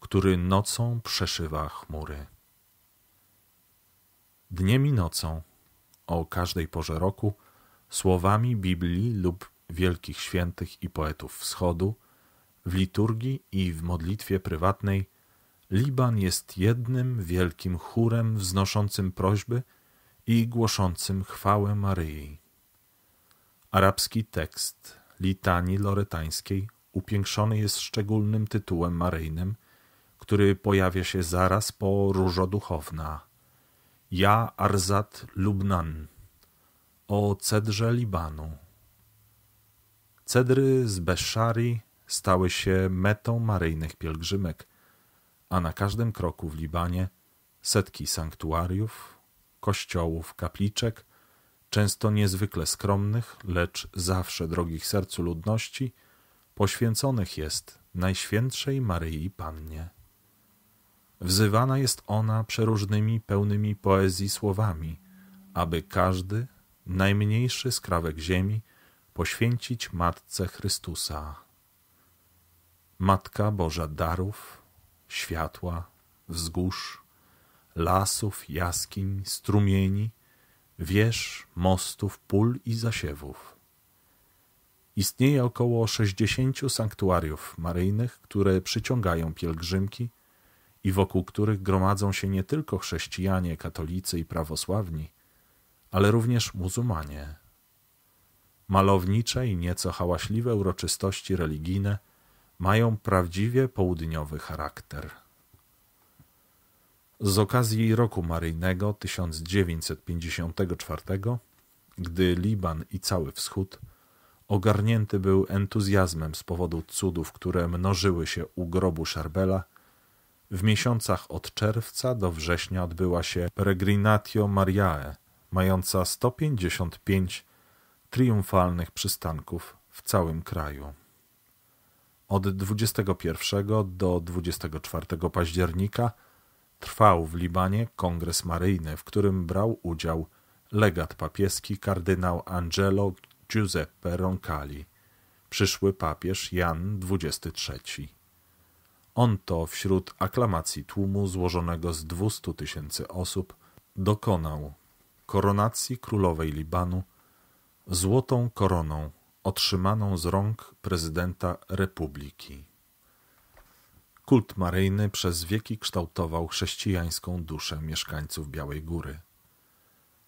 który nocą przeszywa chmury. Dniem i nocą, o każdej porze roku, słowami Biblii lub wielkich świętych i poetów wschodu, w liturgii i w modlitwie prywatnej, Liban jest jednym wielkim chórem wznoszącym prośby i głoszącym chwałę Maryi. Arabski tekst litanii loretańskiej upiększony jest szczególnym tytułem maryjnym, który pojawia się zaraz po Różo Duchowna. Ja Arzat Lubnan o cedrze Libanu. Cedry z Beszari stały się metą maryjnych pielgrzymek, a na każdym kroku w Libanie setki sanktuariów, kościołów, kapliczek, często niezwykle skromnych, lecz zawsze drogich sercu ludności, poświęconych jest Najświętszej Maryi Pannie. Wzywana jest ona przeróżnymi, pełnymi poezji słowami, aby każdy, najmniejszy skrawek ziemi, poświęcić Matce Chrystusa. Matka Boża darów, światła, wzgórz, lasów, jaskiń, strumieni, wież, mostów, pól i zasiewów. Istnieje około 60 sanktuariów maryjnych, które przyciągają pielgrzymki i wokół których gromadzą się nie tylko chrześcijanie, katolicy i prawosławni, ale również muzułmanie. Malownicze i nieco hałaśliwe uroczystości religijne mają prawdziwie południowy charakter. Z okazji roku maryjnego 1954, gdy Liban i cały wschód ogarnięty był entuzjazmem z powodu cudów, które mnożyły się u grobu Szarbela, w miesiącach od czerwca do września odbyła się Peregrinatio Mariae, mająca 155 triumfalnych przystanków w całym kraju. Od 21 do 24 października trwał w Libanie kongres maryjny, w którym brał udział legat papieski kardynał Angelo Giuseppe Roncalli, przyszły papież Jan XXIII. On to wśród aklamacji tłumu złożonego z 200 tysięcy osób dokonał koronacji królowej Libanu złotą koroną otrzymaną z rąk prezydenta republiki. Kult maryjny przez wieki kształtował chrześcijańską duszę mieszkańców Białej Góry.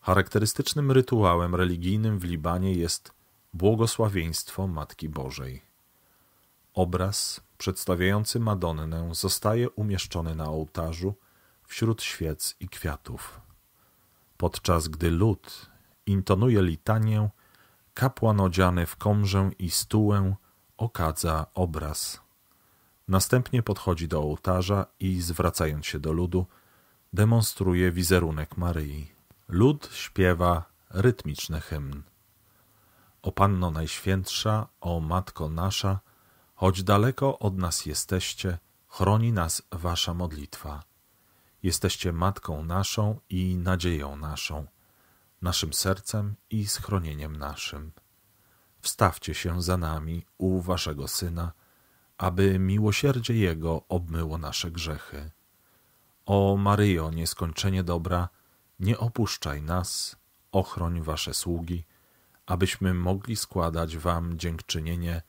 Charakterystycznym rytuałem religijnym w Libanie jest błogosławieństwo Matki Bożej. Obraz przedstawiający Madonnę zostaje umieszczony na ołtarzu wśród świec i kwiatów. Podczas gdy lud intonuje litanię kapłan odziany w komżę i stułę okadza obraz. Następnie podchodzi do ołtarza i zwracając się do ludu, demonstruje wizerunek Maryi. Lud śpiewa rytmiczny hymn. O Panno Najświętsza, o Matko Nasza, choć daleko od nas jesteście, chroni nas Wasza modlitwa. Jesteście Matką naszą i nadzieją naszą naszym sercem i schronieniem naszym. Wstawcie się za nami u waszego Syna, aby miłosierdzie Jego obmyło nasze grzechy. O Maryjo, nieskończenie dobra, nie opuszczaj nas, ochroń wasze sługi, abyśmy mogli składać wam dziękczynienie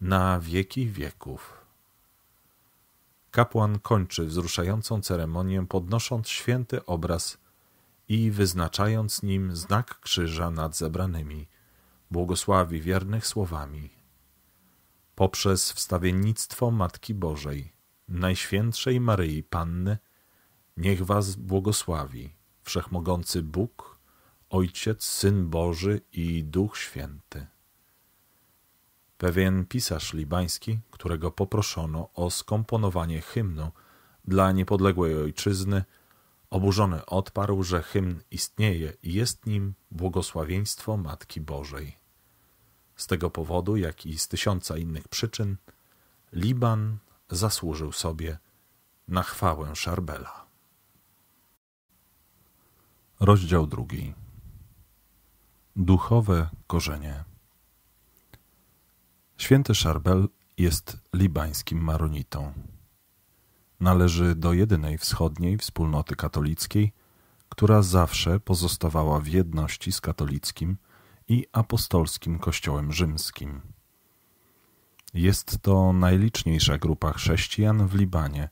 na wieki wieków. Kapłan kończy wzruszającą ceremonię, podnosząc święty obraz i wyznaczając nim znak krzyża nad zebranymi, błogosławi wiernych słowami. Poprzez wstawiennictwo Matki Bożej, Najświętszej Maryi Panny, niech was błogosławi Wszechmogący Bóg, Ojciec, Syn Boży i Duch Święty. Pewien pisarz libański, którego poproszono o skomponowanie hymnu dla niepodległej ojczyzny, Oburzony odparł, że hymn istnieje i jest nim błogosławieństwo Matki Bożej. Z tego powodu, jak i z tysiąca innych przyczyn, Liban zasłużył sobie na chwałę Szarbela. Rozdział drugi. Duchowe korzenie. Święty Szarbel jest libańskim maronitą. Należy do jedynej wschodniej wspólnoty katolickiej, która zawsze pozostawała w jedności z katolickim i apostolskim Kościołem Rzymskim. Jest to najliczniejsza grupa chrześcijan w Libanie,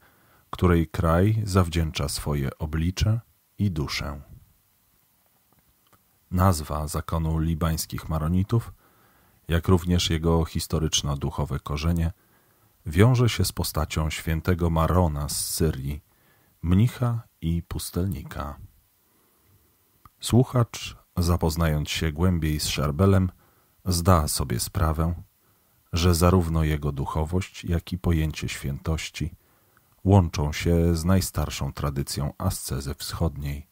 której kraj zawdzięcza swoje oblicze i duszę. Nazwa zakonu libańskich maronitów, jak również jego historyczno-duchowe korzenie – wiąże się z postacią świętego Marona z Syrii, mnicha i pustelnika. Słuchacz, zapoznając się głębiej z Szarbelem, zda sobie sprawę, że zarówno jego duchowość, jak i pojęcie świętości łączą się z najstarszą tradycją ascezy wschodniej,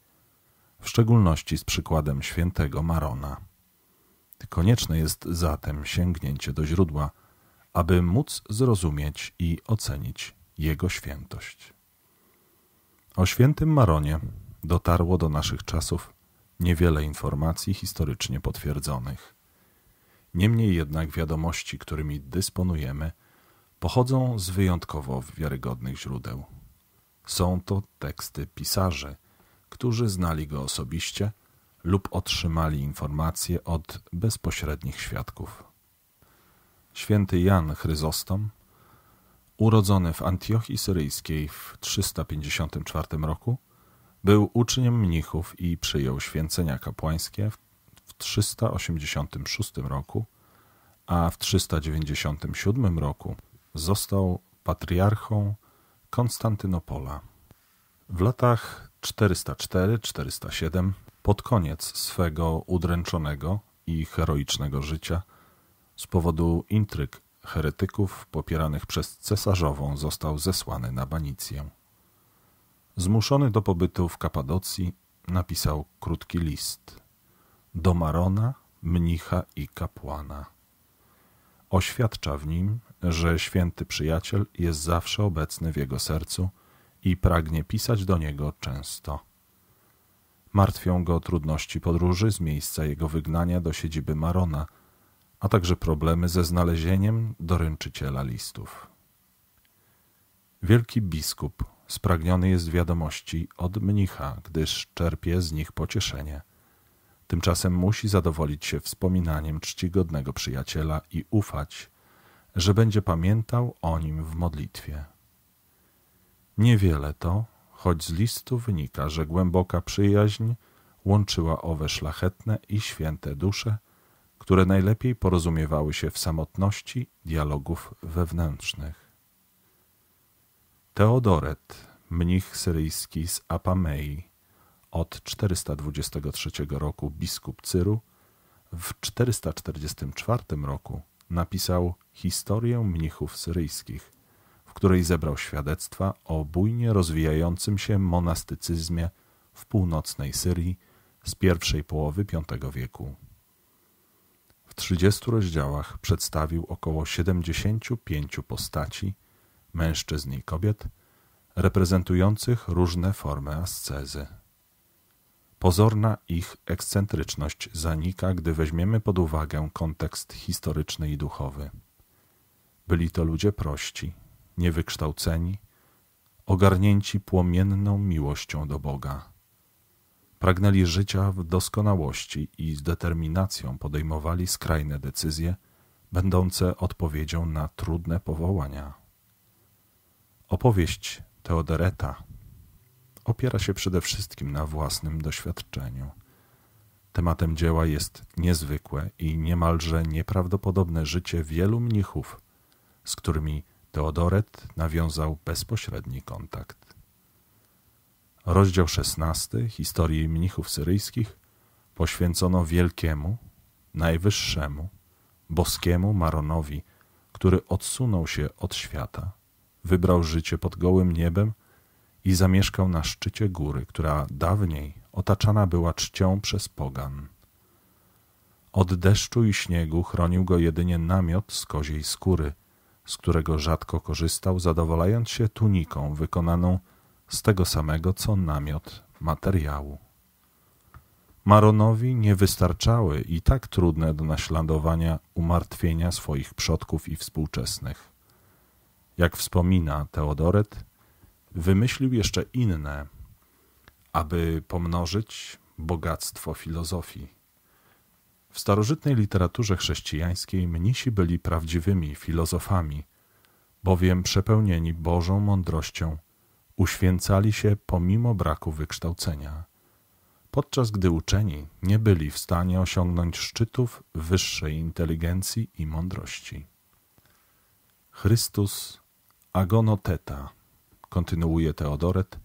w szczególności z przykładem świętego Marona. Konieczne jest zatem sięgnięcie do źródła, aby móc zrozumieć i ocenić Jego świętość. O świętym Maronie dotarło do naszych czasów niewiele informacji historycznie potwierdzonych. Niemniej jednak wiadomości, którymi dysponujemy, pochodzą z wyjątkowo wiarygodnych źródeł. Są to teksty pisarzy, którzy znali go osobiście lub otrzymali informacje od bezpośrednich świadków. Święty Jan Chryzostom, urodzony w Antiochii Syryjskiej w 354 roku, był uczniem mnichów i przyjął święcenia kapłańskie w 386 roku, a w 397 roku został patriarchą Konstantynopola. W latach 404-407, pod koniec swego udręczonego i heroicznego życia, z powodu intryg heretyków popieranych przez cesarzową został zesłany na banicję. Zmuszony do pobytu w Kapadocji napisał krótki list do Marona, mnicha i kapłana. Oświadcza w nim, że święty przyjaciel jest zawsze obecny w jego sercu i pragnie pisać do niego często. Martwią go trudności podróży z miejsca jego wygnania do siedziby Marona – a także problemy ze znalezieniem doręczyciela listów. Wielki biskup spragniony jest wiadomości od mnicha, gdyż czerpie z nich pocieszenie. Tymczasem musi zadowolić się wspominaniem czcigodnego przyjaciela i ufać, że będzie pamiętał o nim w modlitwie. Niewiele to, choć z listu wynika, że głęboka przyjaźń łączyła owe szlachetne i święte dusze – które najlepiej porozumiewały się w samotności dialogów wewnętrznych. Teodoret, mnich syryjski z Apamei, od 423 roku biskup Cyru, w 444 roku napisał Historię mnichów syryjskich, w której zebrał świadectwa o bujnie rozwijającym się monastycyzmie w północnej Syrii z pierwszej połowy V wieku. 30 rozdziałach przedstawił około 75 postaci, mężczyzn i kobiet, reprezentujących różne formy ascezy. Pozorna ich ekscentryczność zanika, gdy weźmiemy pod uwagę kontekst historyczny i duchowy. Byli to ludzie prości, niewykształceni, ogarnięci płomienną miłością do Boga. Pragnęli życia w doskonałości i z determinacją podejmowali skrajne decyzje, będące odpowiedzią na trudne powołania. Opowieść Teodoreta opiera się przede wszystkim na własnym doświadczeniu. Tematem dzieła jest niezwykłe i niemalże nieprawdopodobne życie wielu mnichów, z którymi Teodoret nawiązał bezpośredni kontakt. Rozdział 16 historii mnichów syryjskich poświęcono wielkiemu, najwyższemu, boskiemu Maronowi, który odsunął się od świata, wybrał życie pod gołym niebem i zamieszkał na szczycie góry, która dawniej otaczana była czcią przez pogan. Od deszczu i śniegu chronił go jedynie namiot z koziej skóry, z którego rzadko korzystał, zadowalając się tuniką wykonaną z tego samego co namiot materiału. Maronowi nie wystarczały i tak trudne do naśladowania umartwienia swoich przodków i współczesnych. Jak wspomina Teodoret, wymyślił jeszcze inne, aby pomnożyć bogactwo filozofii. W starożytnej literaturze chrześcijańskiej mnisi byli prawdziwymi filozofami, bowiem przepełnieni Bożą mądrością uświęcali się pomimo braku wykształcenia, podczas gdy uczeni nie byli w stanie osiągnąć szczytów wyższej inteligencji i mądrości. Chrystus agonoteta, kontynuuje Teodoret,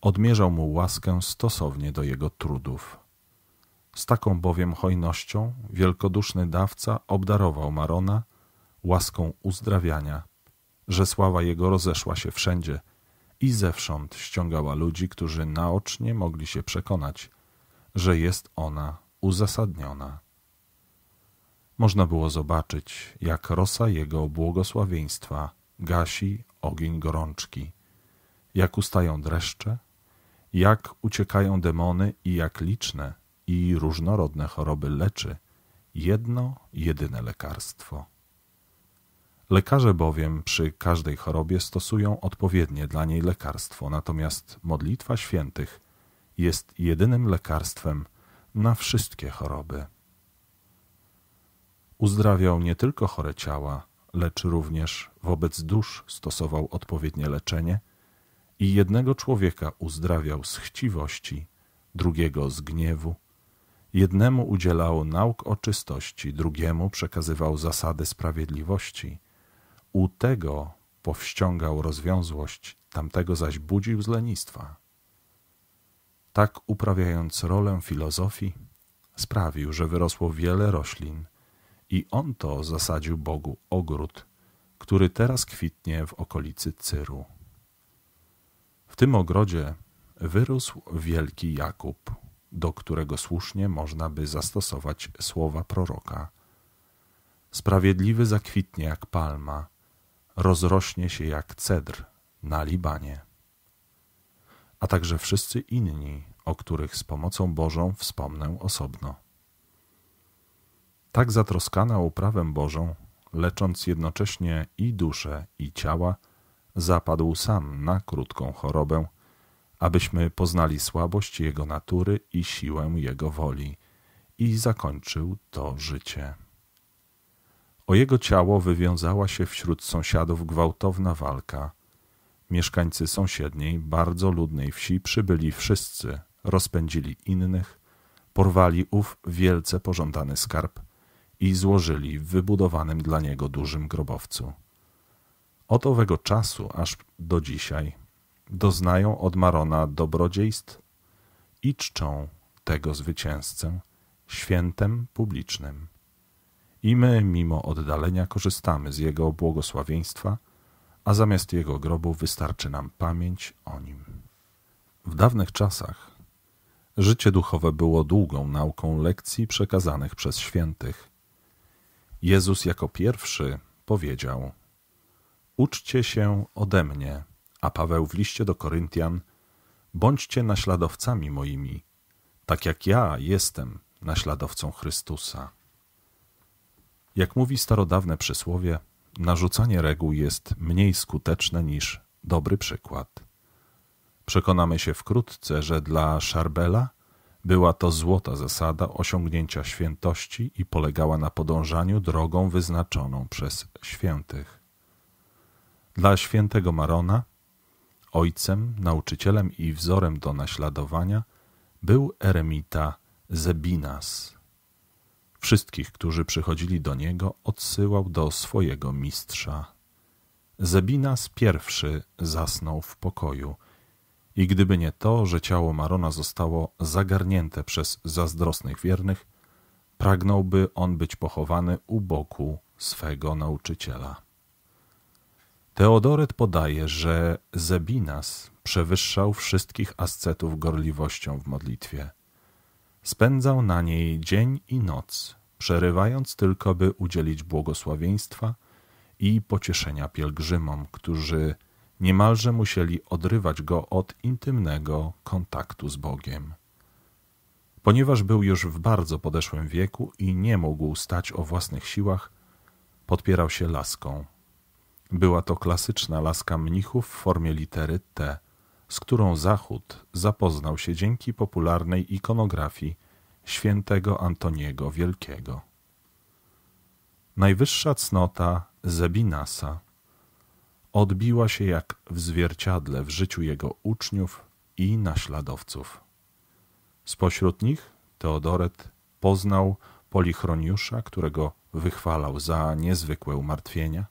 odmierzał mu łaskę stosownie do jego trudów. Z taką bowiem hojnością wielkoduszny dawca obdarował Marona łaską uzdrawiania, że sława jego rozeszła się wszędzie, i zewsząd ściągała ludzi, którzy naocznie mogli się przekonać, że jest ona uzasadniona. Można było zobaczyć, jak rosa jego błogosławieństwa gasi ogień gorączki, jak ustają dreszcze, jak uciekają demony i jak liczne i różnorodne choroby leczy jedno jedyne lekarstwo. Lekarze bowiem przy każdej chorobie stosują odpowiednie dla niej lekarstwo, natomiast modlitwa świętych jest jedynym lekarstwem na wszystkie choroby. Uzdrawiał nie tylko chore ciała, lecz również wobec dusz stosował odpowiednie leczenie i jednego człowieka uzdrawiał z chciwości, drugiego z gniewu, jednemu udzielał nauk o czystości, drugiemu przekazywał zasady sprawiedliwości – u tego powściągał rozwiązłość, tamtego zaś budził z lenistwa. Tak uprawiając rolę filozofii, sprawił, że wyrosło wiele roślin i on to zasadził Bogu ogród, który teraz kwitnie w okolicy Cyru. W tym ogrodzie wyrósł wielki Jakub, do którego słusznie można by zastosować słowa proroka. Sprawiedliwy zakwitnie jak palma – rozrośnie się jak cedr na Libanie, a także wszyscy inni, o których z pomocą Bożą wspomnę osobno. Tak zatroskana o prawem Bożą, lecząc jednocześnie i duszę, i ciała, zapadł sam na krótką chorobę, abyśmy poznali słabość Jego natury i siłę Jego woli, i zakończył to życie. O jego ciało wywiązała się wśród sąsiadów gwałtowna walka. Mieszkańcy sąsiedniej, bardzo ludnej wsi przybyli wszyscy, rozpędzili innych, porwali ów wielce pożądany skarb i złożyli w wybudowanym dla niego dużym grobowcu. Od owego czasu aż do dzisiaj doznają od Marona dobrodziejstw i czczą tego zwycięzcę świętem publicznym. I my, mimo oddalenia, korzystamy z Jego błogosławieństwa, a zamiast Jego grobu wystarczy nam pamięć o Nim. W dawnych czasach życie duchowe było długą nauką lekcji przekazanych przez świętych. Jezus jako pierwszy powiedział: Uczcie się ode mnie, a Paweł w liście do Koryntian: Bądźcie naśladowcami moimi, tak jak ja jestem naśladowcą Chrystusa. Jak mówi starodawne przysłowie, narzucanie reguł jest mniej skuteczne niż dobry przykład. Przekonamy się wkrótce, że dla Szarbela była to złota zasada osiągnięcia świętości i polegała na podążaniu drogą wyznaczoną przez świętych. Dla świętego Marona, ojcem, nauczycielem i wzorem do naśladowania, był eremita Zebinas. Wszystkich, którzy przychodzili do niego, odsyłał do swojego mistrza. Zebinas pierwszy zasnął w pokoju. I gdyby nie to, że ciało Marona zostało zagarnięte przez zazdrosnych wiernych, pragnąłby on być pochowany u boku swego nauczyciela. Teodoret podaje, że Zebinas przewyższał wszystkich ascetów gorliwością w modlitwie. Spędzał na niej dzień i noc, przerywając tylko, by udzielić błogosławieństwa i pocieszenia pielgrzymom, którzy niemalże musieli odrywać go od intymnego kontaktu z Bogiem. Ponieważ był już w bardzo podeszłym wieku i nie mógł stać o własnych siłach, podpierał się laską. Była to klasyczna laska mnichów w formie litery T, z którą Zachód zapoznał się dzięki popularnej ikonografii świętego Antoniego Wielkiego. Najwyższa cnota Zebinasa odbiła się jak w zwierciadle w życiu jego uczniów i naśladowców. Spośród nich Teodoret poznał Polichroniusza, którego wychwalał za niezwykłe umartwienia,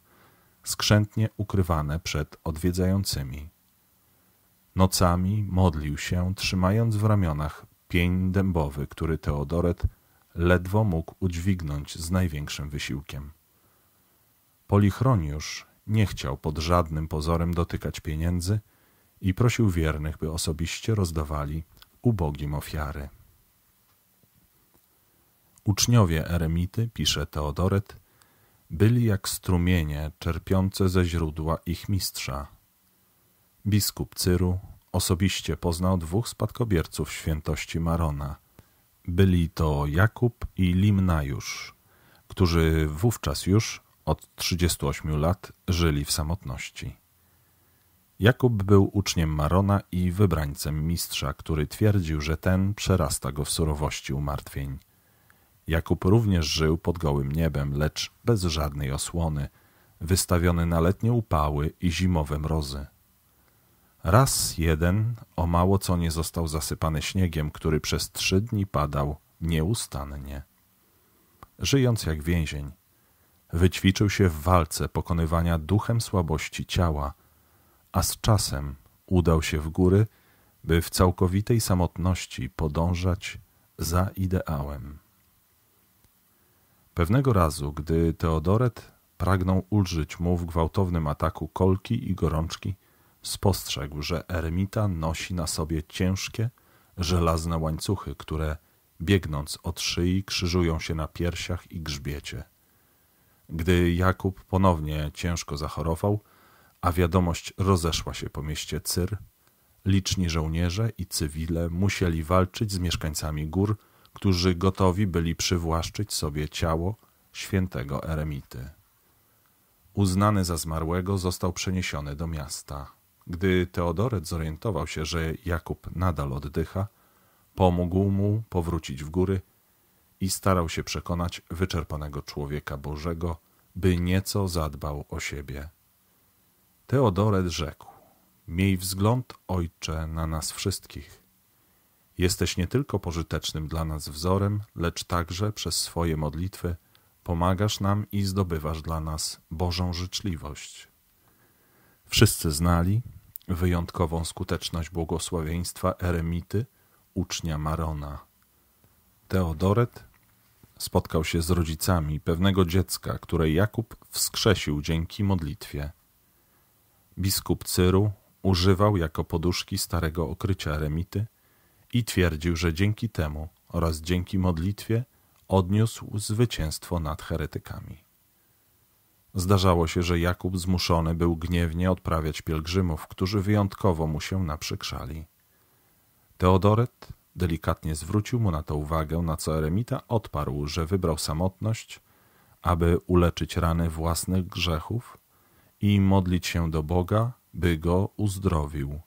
skrzętnie ukrywane przed odwiedzającymi. Nocami modlił się, trzymając w ramionach pień dębowy, który Teodoret ledwo mógł udźwignąć z największym wysiłkiem. Polichroniusz nie chciał pod żadnym pozorem dotykać pieniędzy i prosił wiernych, by osobiście rozdawali ubogim ofiary. Uczniowie eremity, pisze Teodoret, byli jak strumienie czerpiące ze źródła ich mistrza – Biskup Cyru osobiście poznał dwóch spadkobierców świętości Marona. Byli to Jakub i Limnajusz, którzy wówczas już od 38 lat żyli w samotności. Jakub był uczniem Marona i wybrańcem mistrza, który twierdził, że ten przerasta go w surowości umartwień. Jakub również żył pod gołym niebem, lecz bez żadnej osłony, wystawiony na letnie upały i zimowe mrozy. Raz jeden o mało co nie został zasypany śniegiem, który przez trzy dni padał nieustannie. Żyjąc jak więzień, wyćwiczył się w walce pokonywania duchem słabości ciała, a z czasem udał się w góry, by w całkowitej samotności podążać za ideałem. Pewnego razu, gdy Teodoret pragnął ulżyć mu w gwałtownym ataku kolki i gorączki, spostrzegł, że eremita nosi na sobie ciężkie, żelazne łańcuchy, które biegnąc od szyi krzyżują się na piersiach i grzbiecie. Gdy Jakub ponownie ciężko zachorował, a wiadomość rozeszła się po mieście Cyr, liczni żołnierze i cywile musieli walczyć z mieszkańcami gór, którzy gotowi byli przywłaszczyć sobie ciało świętego eremity. Uznany za zmarłego został przeniesiony do miasta. Gdy Teodoret zorientował się, że Jakub nadal oddycha, pomógł mu powrócić w góry i starał się przekonać wyczerpanego człowieka Bożego, by nieco zadbał o siebie. Teodoret rzekł: Miej wzgląd, ojcze, na nas wszystkich. Jesteś nie tylko pożytecznym dla nas wzorem, lecz także przez swoje modlitwy pomagasz nam i zdobywasz dla nas Bożą życzliwość. Wszyscy znali, wyjątkową skuteczność błogosławieństwa eremity, ucznia Marona. Teodoret spotkał się z rodzicami pewnego dziecka, które Jakub wskrzesił dzięki modlitwie. Biskup Cyru używał jako poduszki starego okrycia eremity i twierdził, że dzięki temu oraz dzięki modlitwie odniósł zwycięstwo nad heretykami. Zdarzało się, że Jakub zmuszony był gniewnie odprawiać pielgrzymów, którzy wyjątkowo mu się naprzykrzali. Teodoret delikatnie zwrócił mu na to uwagę, na co eremita odparł, że wybrał samotność, aby uleczyć rany własnych grzechów i modlić się do Boga, by go uzdrowił.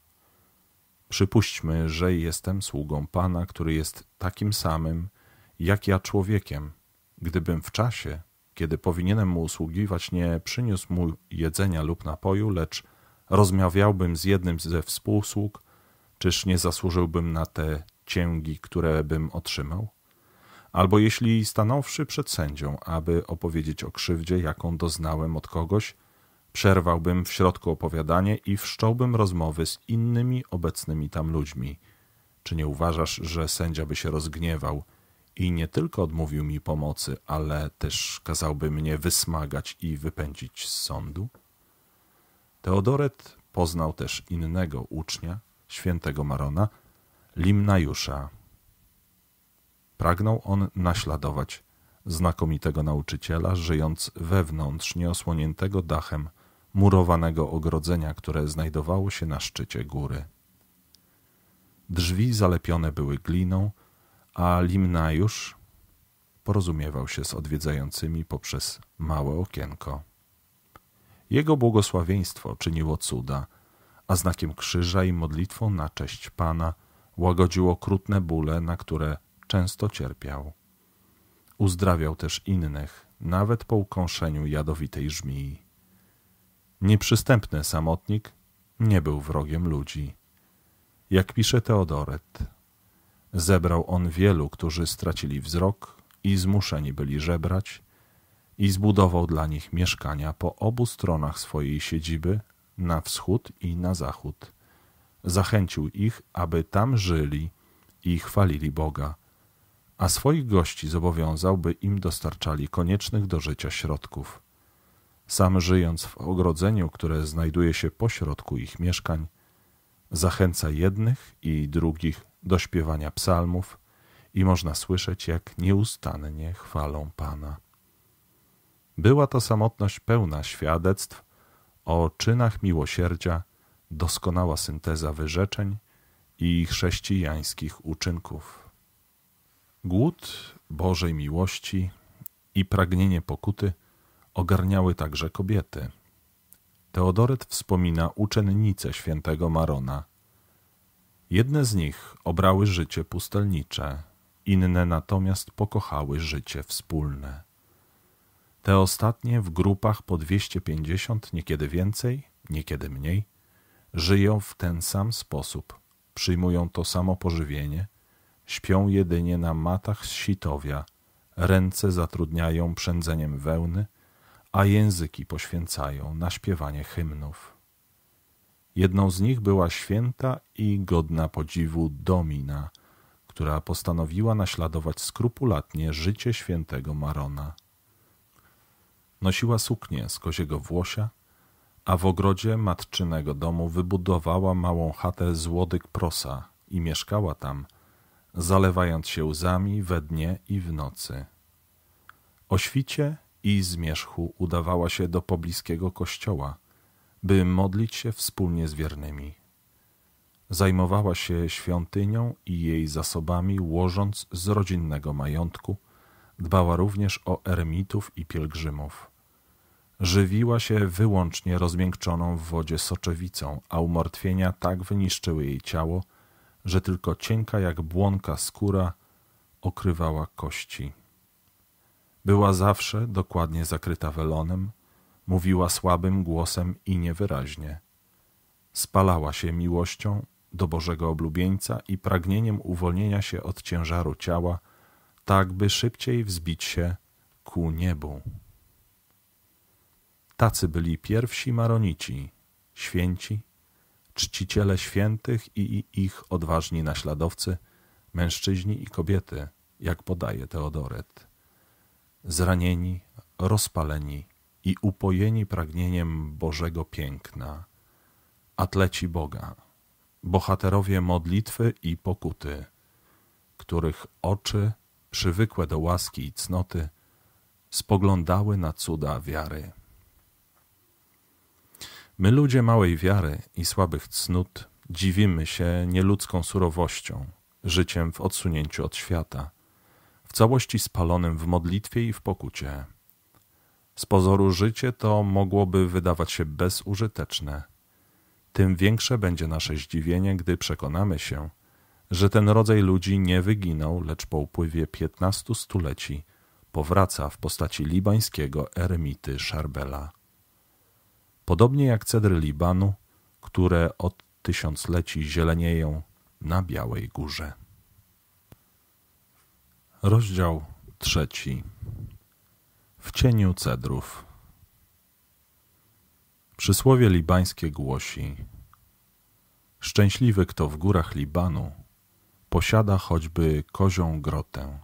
Przypuśćmy, że jestem sługą Pana, który jest takim samym, jak ja człowiekiem. Gdybym w czasie kiedy powinienem mu usługiwać, nie przyniósł mu jedzenia lub napoju, lecz rozmawiałbym z jednym ze współsług, czyż nie zasłużyłbym na te cięgi, które bym otrzymał? Albo jeśli stanąwszy przed sędzią, aby opowiedzieć o krzywdzie, jaką doznałem od kogoś, przerwałbym w środku opowiadanie i wszcząłbym rozmowy z innymi obecnymi tam ludźmi. Czy nie uważasz, że sędzia by się rozgniewał, i nie tylko odmówił mi pomocy, ale też kazałby mnie wysmagać i wypędzić z sądu? Teodoret poznał też innego ucznia, świętego Marona, Limnajusza. Pragnął on naśladować znakomitego nauczyciela, żyjąc wewnątrz nieosłoniętego dachem murowanego ogrodzenia, które znajdowało się na szczycie góry. Drzwi zalepione były gliną, a Limnajusz porozumiewał się z odwiedzającymi poprzez małe okienko. Jego błogosławieństwo czyniło cuda, a znakiem krzyża i modlitwą na cześć Pana łagodziło okrutne bóle, na które często cierpiał. Uzdrawiał też innych, nawet po ukąszeniu jadowitej żmii. Nieprzystępny samotnik nie był wrogiem ludzi. Jak pisze Teodoret, Zebrał on wielu, którzy stracili wzrok i zmuszeni byli żebrać, i zbudował dla nich mieszkania po obu stronach swojej siedziby, na wschód i na zachód. Zachęcił ich, aby tam żyli i chwalili Boga, a swoich gości zobowiązał, by im dostarczali koniecznych do życia środków. Sam żyjąc w ogrodzeniu, które znajduje się pośrodku ich mieszkań, zachęca jednych i drugich do śpiewania psalmów i można słyszeć, jak nieustannie chwalą Pana. Była to samotność pełna świadectw o czynach miłosierdzia, doskonała synteza wyrzeczeń i chrześcijańskich uczynków. Głód Bożej miłości i pragnienie pokuty ogarniały także kobiety. Teodoret wspomina uczennicę świętego Marona, Jedne z nich obrały życie pustelnicze, inne natomiast pokochały życie wspólne. Te ostatnie w grupach po 250, niekiedy więcej, niekiedy mniej, żyją w ten sam sposób, przyjmują to samo pożywienie, śpią jedynie na matach z sitowia, ręce zatrudniają przędzeniem wełny, a języki poświęcają na śpiewanie hymnów. Jedną z nich była święta i godna podziwu Domina, która postanowiła naśladować skrupulatnie życie świętego Marona. Nosiła suknię z koziego włosia, a w ogrodzie matczynego domu wybudowała małą chatę z łodyg prosa i mieszkała tam, zalewając się łzami we dnie i w nocy. O świcie i zmierzchu udawała się do pobliskiego kościoła – by modlić się wspólnie z wiernymi. Zajmowała się świątynią i jej zasobami, łożąc z rodzinnego majątku, dbała również o ermitów i pielgrzymów. Żywiła się wyłącznie rozmiękczoną w wodzie soczewicą, a umortwienia tak wyniszczyły jej ciało, że tylko cienka jak błonka skóra okrywała kości. Była zawsze dokładnie zakryta welonem, Mówiła słabym głosem i niewyraźnie. Spalała się miłością do Bożego oblubieńca i pragnieniem uwolnienia się od ciężaru ciała, tak by szybciej wzbić się ku niebu. Tacy byli pierwsi Maronici, święci, czciciele świętych i ich odważni naśladowcy, mężczyźni i kobiety, jak podaje Teodoret. Zranieni, rozpaleni, i upojeni pragnieniem Bożego piękna, atleci Boga, bohaterowie modlitwy i pokuty, których oczy, przywykłe do łaski i cnoty, spoglądały na cuda wiary. My, ludzie małej wiary i słabych cnót, dziwimy się nieludzką surowością, życiem w odsunięciu od świata, w całości spalonym w modlitwie i w pokucie z pozoru życie to mogłoby wydawać się bezużyteczne. Tym większe będzie nasze zdziwienie, gdy przekonamy się, że ten rodzaj ludzi nie wyginął, lecz po upływie piętnastu stuleci powraca w postaci libańskiego eremity Szarbela. Podobnie jak cedry Libanu, które od tysiącleci zielenieją na Białej Górze. Rozdział trzeci. W cieniu cedrów. Przysłowie libańskie głosi: Szczęśliwy, kto w górach Libanu posiada choćby kozią grotę,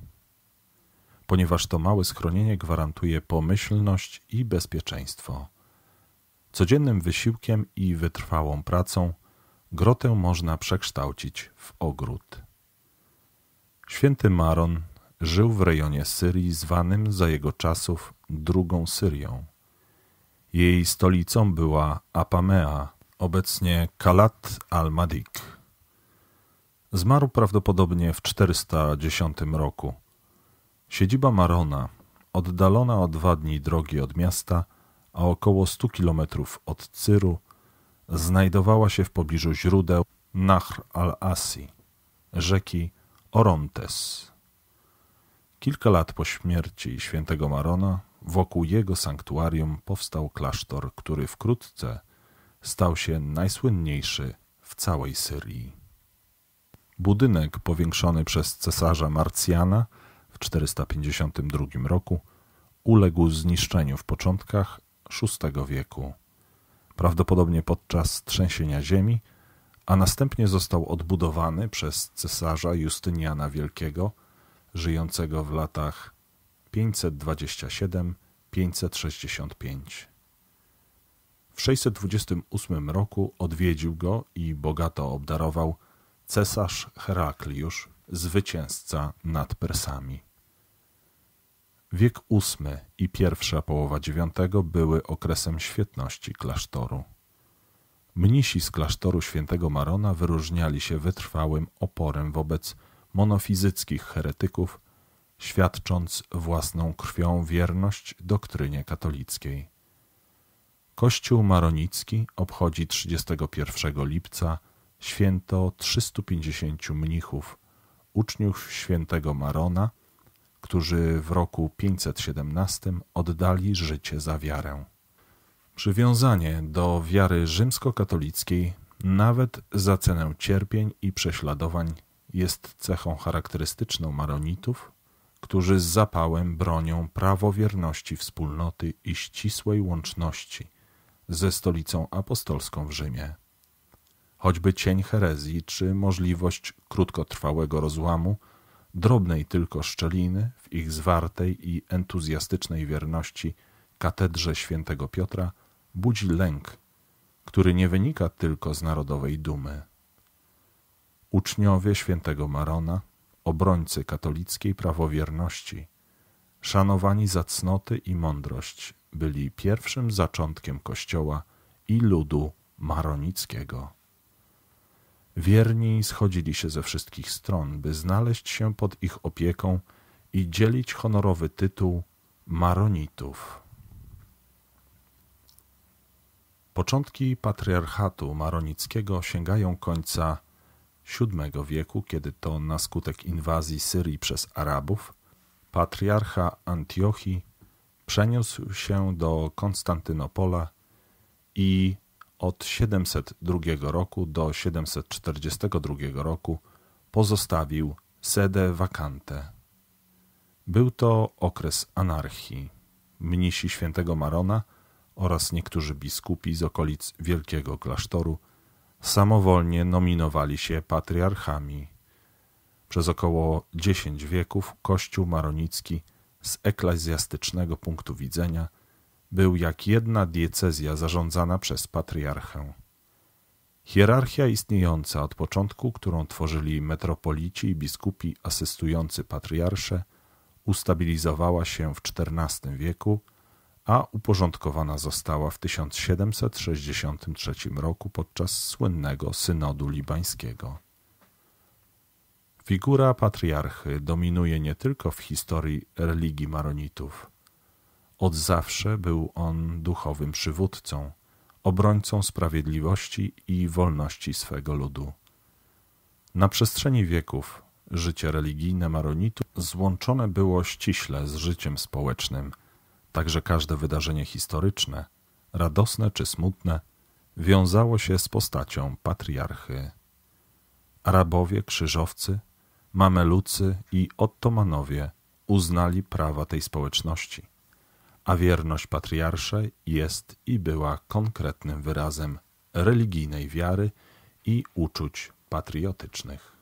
ponieważ to małe schronienie gwarantuje pomyślność i bezpieczeństwo. Codziennym wysiłkiem i wytrwałą pracą grotę można przekształcić w ogród. Święty Maron Żył w rejonie Syrii zwanym za jego czasów drugą Syrią. Jej stolicą była Apamea, obecnie Kalat al-Madik. Zmarł prawdopodobnie w 410 roku. Siedziba Marona, oddalona o dwa dni drogi od miasta, a około 100 kilometrów od Cyru, znajdowała się w pobliżu źródeł Nahr al-Asi, rzeki Orontes. Kilka lat po śmierci świętego Marona wokół jego sanktuarium powstał klasztor, który wkrótce stał się najsłynniejszy w całej Syrii. Budynek powiększony przez cesarza Marcjana w 452 roku uległ zniszczeniu w początkach VI wieku, prawdopodobnie podczas trzęsienia ziemi, a następnie został odbudowany przez cesarza Justyniana Wielkiego – żyjącego w latach 527-565. W 628 roku odwiedził go i bogato obdarował cesarz Herakliusz, zwycięzca nad Persami. Wiek VIII i pierwsza połowa IX były okresem świetności klasztoru. Mnisi z klasztoru świętego Marona wyróżniali się wytrwałym oporem wobec monofizyckich heretyków, świadcząc własną krwią wierność doktrynie katolickiej. Kościół maronicki obchodzi 31 lipca święto 350 mnichów, uczniów świętego Marona, którzy w roku 517 oddali życie za wiarę. Przywiązanie do wiary rzymskokatolickiej, nawet za cenę cierpień i prześladowań, jest cechą charakterystyczną maronitów, którzy z zapałem bronią prawowierności wspólnoty i ścisłej łączności ze stolicą apostolską w Rzymie. Choćby cień herezji czy możliwość krótkotrwałego rozłamu, drobnej tylko szczeliny w ich zwartej i entuzjastycznej wierności katedrze świętego Piotra budzi lęk, który nie wynika tylko z narodowej dumy uczniowie świętego Marona, obrońcy katolickiej prawowierności, szanowani za cnoty i mądrość, byli pierwszym zaczątkiem Kościoła i ludu maronickiego. Wierni schodzili się ze wszystkich stron, by znaleźć się pod ich opieką i dzielić honorowy tytuł Maronitów. Początki patriarchatu maronickiego sięgają końca VII wieku, kiedy to na skutek inwazji Syrii przez Arabów patriarcha Antiochi przeniósł się do Konstantynopola i od 702 roku do 742 roku pozostawił sedę vacante. Był to okres anarchii. Mnisi świętego Marona oraz niektórzy biskupi z okolic Wielkiego Klasztoru samowolnie nominowali się patriarchami. Przez około dziesięć wieków Kościół maronicki z eklezjastycznego punktu widzenia był jak jedna diecezja zarządzana przez patriarchę. Hierarchia istniejąca od początku, którą tworzyli metropolici i biskupi asystujący patriarsze, ustabilizowała się w XIV wieku – a uporządkowana została w 1763 roku podczas słynnego synodu libańskiego. Figura patriarchy dominuje nie tylko w historii religii maronitów. Od zawsze był on duchowym przywódcą, obrońcą sprawiedliwości i wolności swego ludu. Na przestrzeni wieków życie religijne maronitów złączone było ściśle z życiem społecznym – Także każde wydarzenie historyczne, radosne czy smutne, wiązało się z postacią patriarchy. Arabowie, krzyżowcy, mamelucy i ottomanowie uznali prawa tej społeczności, a wierność patriarsze jest i była konkretnym wyrazem religijnej wiary i uczuć patriotycznych.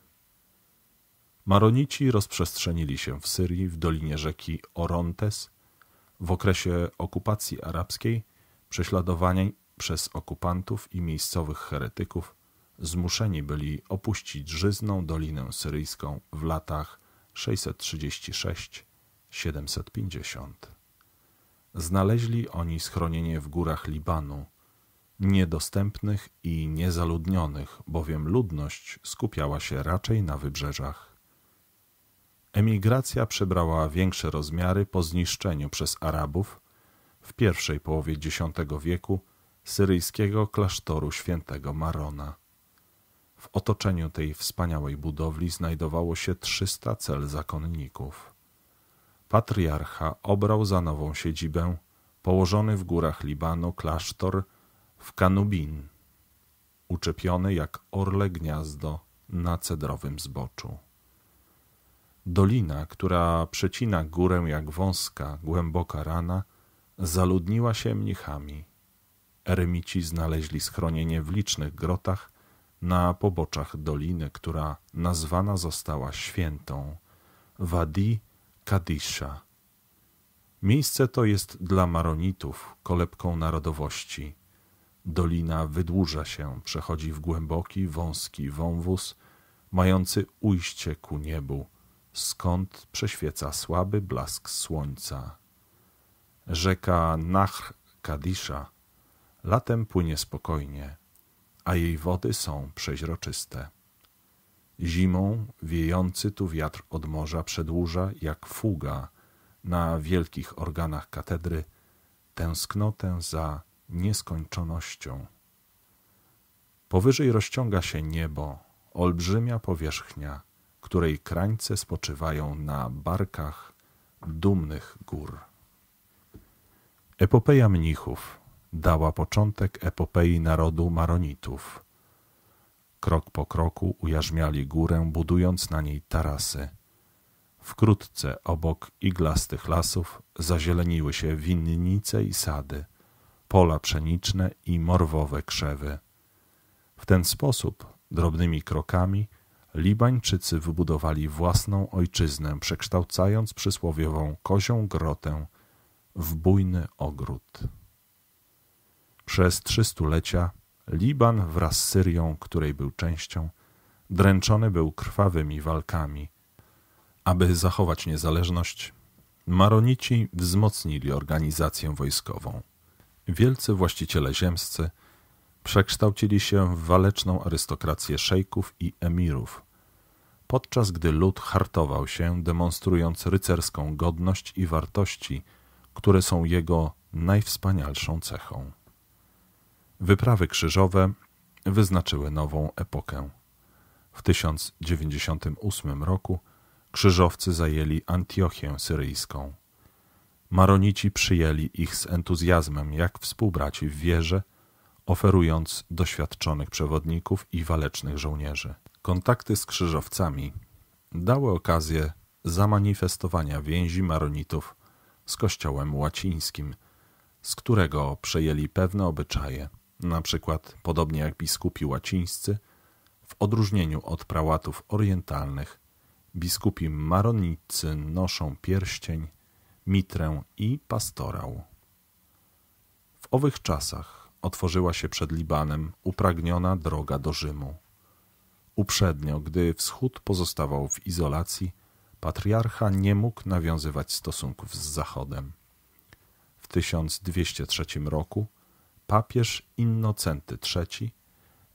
Maronici rozprzestrzenili się w Syrii w dolinie rzeki Orontes w okresie okupacji arabskiej, prześladowani przez okupantów i miejscowych heretyków, zmuszeni byli opuścić żyzną Dolinę Syryjską w latach 636-750. Znaleźli oni schronienie w górach Libanu, niedostępnych i niezaludnionych, bowiem ludność skupiała się raczej na wybrzeżach Emigracja przybrała większe rozmiary po zniszczeniu przez Arabów w pierwszej połowie X wieku syryjskiego klasztoru świętego Marona. W otoczeniu tej wspaniałej budowli znajdowało się 300 cel zakonników. Patriarcha obrał za nową siedzibę położony w górach Libanu klasztor w Kanubin, uczepiony jak orle gniazdo na cedrowym zboczu. Dolina, która przecina górę jak wąska, głęboka rana, zaludniła się mnichami. Eremici znaleźli schronienie w licznych grotach na poboczach doliny, która nazwana została świętą Wadi Kadisza. Miejsce to jest dla Maronitów kolebką narodowości. Dolina wydłuża się, przechodzi w głęboki, wąski wąwóz, mający ujście ku niebu skąd prześwieca słaby blask słońca. Rzeka Nahr Kadisza latem płynie spokojnie, a jej wody są przeźroczyste. Zimą wiejący tu wiatr od morza przedłuża, jak fuga, na wielkich organach katedry tęsknotę za nieskończonością. Powyżej rozciąga się niebo, olbrzymia powierzchnia, której krańce spoczywają na barkach dumnych gór. Epopeja mnichów dała początek epopei narodu Maronitów. Krok po kroku ujarzmiali górę, budując na niej tarasy. Wkrótce obok iglastych lasów zazieleniły się winnice i sady, pola pszeniczne i morwowe krzewy. W ten sposób, drobnymi krokami, Libańczycy wybudowali własną ojczyznę, przekształcając przysłowiową kozią grotę w bujny ogród. Przez trzy stulecia Liban wraz z Syrią, której był częścią, dręczony był krwawymi walkami. Aby zachować niezależność, Maronici wzmocnili organizację wojskową. Wielcy właściciele ziemscy przekształcili się w waleczną arystokrację szejków i emirów, podczas gdy lud hartował się, demonstrując rycerską godność i wartości, które są jego najwspanialszą cechą. Wyprawy krzyżowe wyznaczyły nową epokę. W 1098 roku krzyżowcy zajęli Antiochię syryjską. Maronici przyjęli ich z entuzjazmem, jak współbraci w wierze, oferując doświadczonych przewodników i walecznych żołnierzy. Kontakty z krzyżowcami dały okazję zamanifestowania więzi maronitów z kościołem łacińskim, z którego przejęli pewne obyczaje, na przykład podobnie jak biskupi łacińscy, w odróżnieniu od prałatów orientalnych, biskupi maronicy noszą pierścień, mitrę i pastorał. W owych czasach otworzyła się przed Libanem upragniona droga do Rzymu. Uprzednio, gdy Wschód pozostawał w izolacji, patriarcha nie mógł nawiązywać stosunków z Zachodem. W 1203 roku papież Innocenty III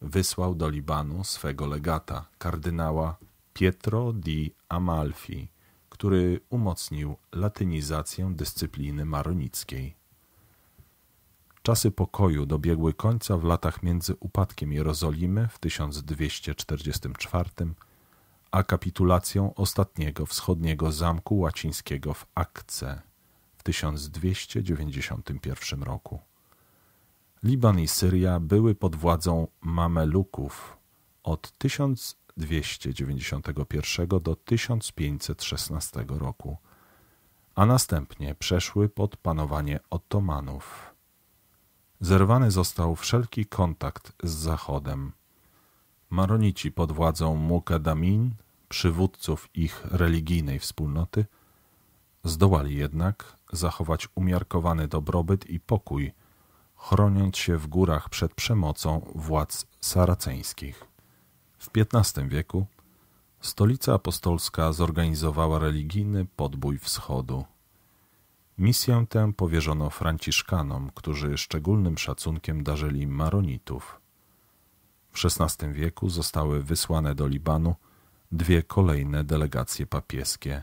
wysłał do Libanu swego legata, kardynała Pietro di Amalfi, który umocnił latynizację dyscypliny maronickiej. Czasy pokoju dobiegły końca w latach między upadkiem Jerozolimy w 1244 a kapitulacją ostatniego wschodniego zamku łacińskiego w Akce w 1291 roku. Liban i Syria były pod władzą Mameluków od 1291 do 1516 roku, a następnie przeszły pod panowanie Ottomanów Zerwany został wszelki kontakt z Zachodem. Maronici pod władzą Mukadamin, przywódców ich religijnej wspólnoty, zdołali jednak zachować umiarkowany dobrobyt i pokój, chroniąc się w górach przed przemocą władz saraceńskich. W XV wieku stolica apostolska zorganizowała religijny podbój wschodu. Misję tę powierzono Franciszkanom, którzy szczególnym szacunkiem darzyli Maronitów. W XVI wieku zostały wysłane do Libanu dwie kolejne delegacje papieskie.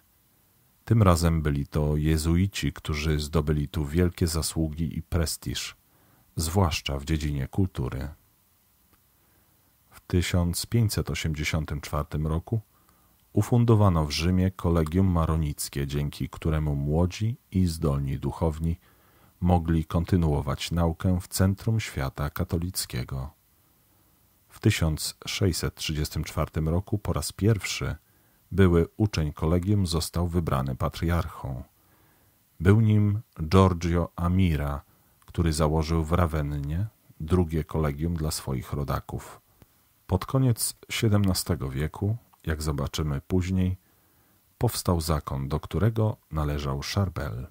Tym razem byli to jezuici, którzy zdobyli tu wielkie zasługi i prestiż, zwłaszcza w dziedzinie kultury. W 1584 roku ufundowano w Rzymie kolegium maronickie, dzięki któremu młodzi i zdolni duchowni mogli kontynuować naukę w centrum świata katolickiego. W 1634 roku po raz pierwszy były uczeń kolegium został wybrany patriarchą. Był nim Giorgio Amira, który założył w Rawennie drugie kolegium dla swoich rodaków. Pod koniec XVII wieku jak zobaczymy później, powstał zakon, do którego należał Charbel.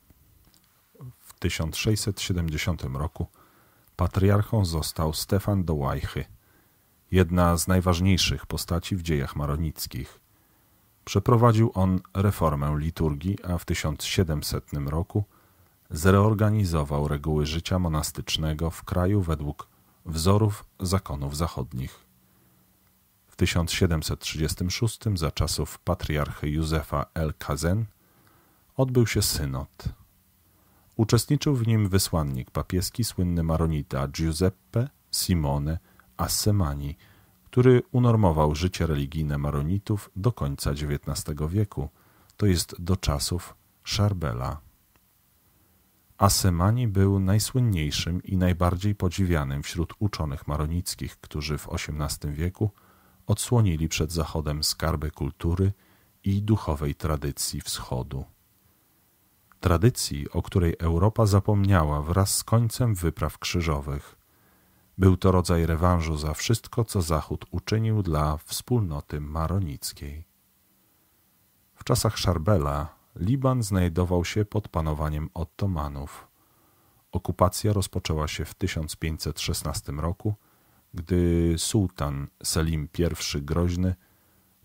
W 1670 roku patriarchą został Stefan de Łajchy, jedna z najważniejszych postaci w dziejach maronickich. Przeprowadził on reformę liturgii, a w 1700 roku zreorganizował reguły życia monastycznego w kraju według wzorów zakonów zachodnich. W 1736 za czasów patriarchy Józefa El-Kazen odbył się synod. Uczestniczył w nim wysłannik papieski słynny maronita Giuseppe Simone Assemani, który unormował życie religijne maronitów do końca XIX wieku, to jest do czasów Szarbela. Assemani był najsłynniejszym i najbardziej podziwianym wśród uczonych maronickich, którzy w XVIII wieku – odsłonili przed Zachodem skarby kultury i duchowej tradycji Wschodu. Tradycji, o której Europa zapomniała wraz z końcem wypraw krzyżowych. Był to rodzaj rewanżu za wszystko, co Zachód uczynił dla wspólnoty maronickiej. W czasach Szarbela Liban znajdował się pod panowaniem Ottomanów. Okupacja rozpoczęła się w 1516 roku gdy sułtan Selim I Groźny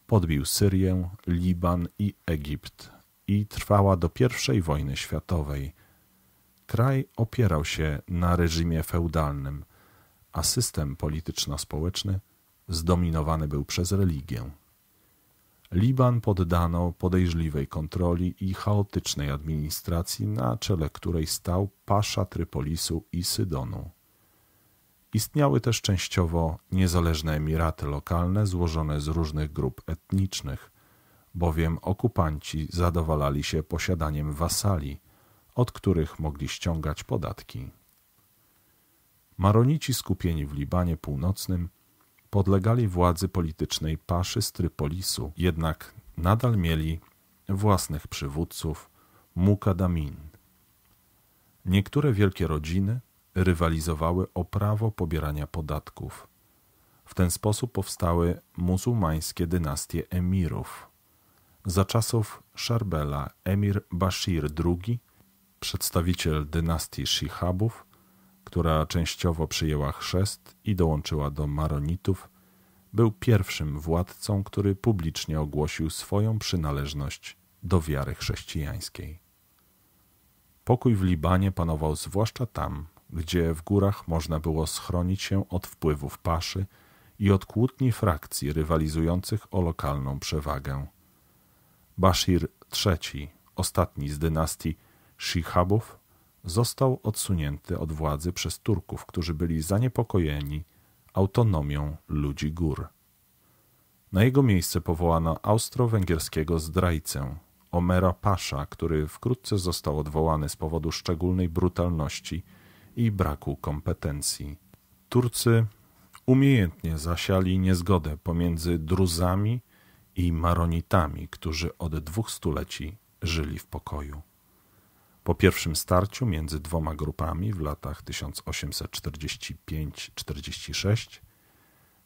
podbił Syrię, Liban i Egipt i trwała do I wojny światowej. Kraj opierał się na reżimie feudalnym, a system polityczno-społeczny zdominowany był przez religię. Liban poddano podejrzliwej kontroli i chaotycznej administracji, na czele której stał pasza Trypolisu i Sydonu. Istniały też częściowo niezależne emiraty lokalne złożone z różnych grup etnicznych, bowiem okupanci zadowalali się posiadaniem wasali, od których mogli ściągać podatki. Maronici skupieni w Libanie Północnym podlegali władzy politycznej paszy z Trypolisu, jednak nadal mieli własnych przywódców Mukadamin. Niektóre wielkie rodziny – rywalizowały o prawo pobierania podatków. W ten sposób powstały muzułmańskie dynastie emirów. Za czasów Szarbela emir Bashir II, przedstawiciel dynastii Shihabów, która częściowo przyjęła chrzest i dołączyła do Maronitów, był pierwszym władcą, który publicznie ogłosił swoją przynależność do wiary chrześcijańskiej. Pokój w Libanie panował zwłaszcza tam, gdzie w górach można było schronić się od wpływów paszy i od kłótni frakcji rywalizujących o lokalną przewagę. Bashir III, ostatni z dynastii Shihabów, został odsunięty od władzy przez Turków, którzy byli zaniepokojeni autonomią ludzi gór. Na jego miejsce powołano austro-węgierskiego zdrajcę, Omera Pasza, który wkrótce został odwołany z powodu szczególnej brutalności – i braku kompetencji. Turcy umiejętnie zasiali niezgodę pomiędzy Druzami i Maronitami, którzy od dwóch stuleci żyli w pokoju. Po pierwszym starciu między dwoma grupami w latach 1845-46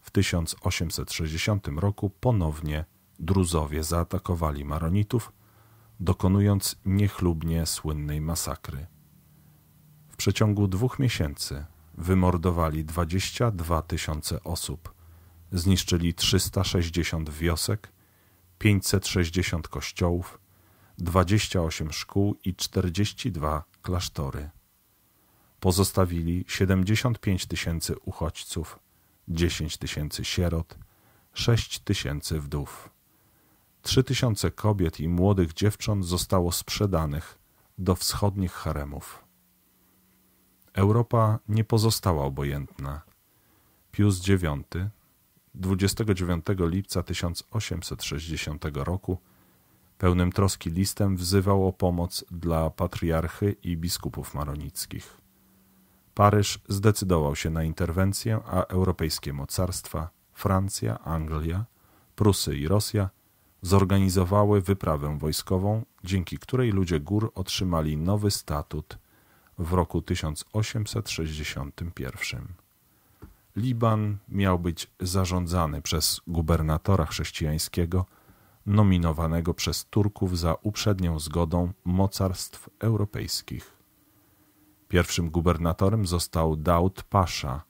w 1860 roku ponownie Druzowie zaatakowali Maronitów, dokonując niechlubnie słynnej masakry. W przeciągu dwóch miesięcy wymordowali 22 tysiące osób, zniszczyli 360 wiosek, 560 kościołów, 28 szkół i 42 klasztory. Pozostawili 75 tysięcy uchodźców, 10 tysięcy sierot, 6 tysięcy wdów. 3 tysiące kobiet i młodych dziewcząt zostało sprzedanych do wschodnich haremów. Europa nie pozostała obojętna. Pius IX 29 lipca 1860 roku pełnym troski listem wzywał o pomoc dla patriarchy i biskupów maronickich. Paryż zdecydował się na interwencję, a europejskie mocarstwa Francja, Anglia, Prusy i Rosja zorganizowały wyprawę wojskową, dzięki której ludzie gór otrzymali nowy statut w roku 1861. Liban miał być zarządzany przez gubernatora chrześcijańskiego, nominowanego przez Turków za uprzednią zgodą mocarstw europejskich. Pierwszym gubernatorem został Daud Pasza,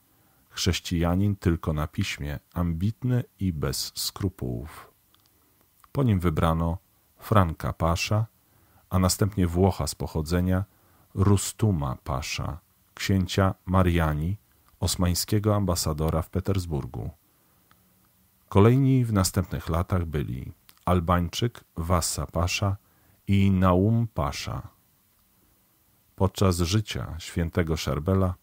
chrześcijanin tylko na piśmie, ambitny i bez skrupułów. Po nim wybrano Franka Pasza, a następnie Włocha z pochodzenia – Rustuma Pasza, księcia Mariani, osmańskiego ambasadora w Petersburgu. Kolejni w następnych latach byli Albańczyk Wassa Pasza i Naum Pasza. Podczas życia świętego Szerbela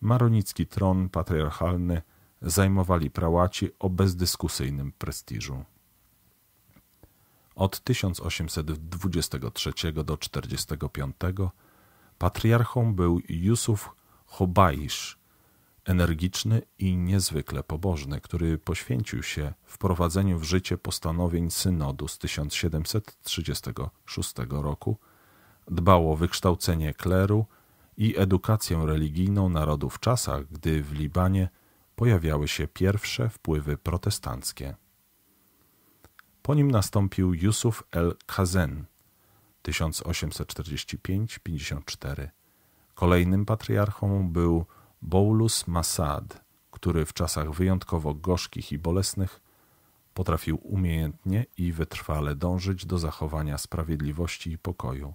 maronicki tron patriarchalny zajmowali prałaci o bezdyskusyjnym prestiżu. Od 1823 do 1945 Patriarchą był Jusuf Chobaisz, energiczny i niezwykle pobożny, który poświęcił się wprowadzeniu w życie postanowień synodu z 1736 roku, dbał o wykształcenie kleru i edukację religijną narodu w czasach, gdy w Libanie pojawiały się pierwsze wpływy protestanckie. Po nim nastąpił Yusuf el-Kazen – 1845-54. Kolejnym patriarchą był Boulus Masad, który w czasach wyjątkowo gorzkich i bolesnych potrafił umiejętnie i wytrwale dążyć do zachowania sprawiedliwości i pokoju.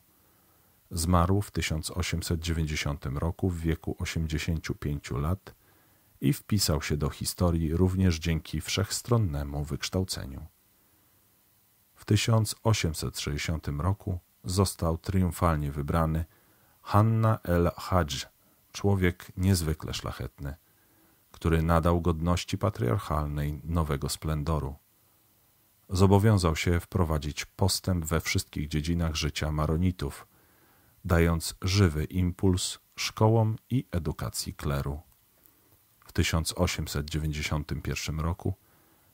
Zmarł w 1890 roku w wieku 85 lat i wpisał się do historii również dzięki wszechstronnemu wykształceniu. W 1860 roku został triumfalnie wybrany Hanna el Hadż, człowiek niezwykle szlachetny, który nadał godności patriarchalnej nowego splendoru. Zobowiązał się wprowadzić postęp we wszystkich dziedzinach życia Maronitów, dając żywy impuls szkołom i edukacji kleru. W 1891 roku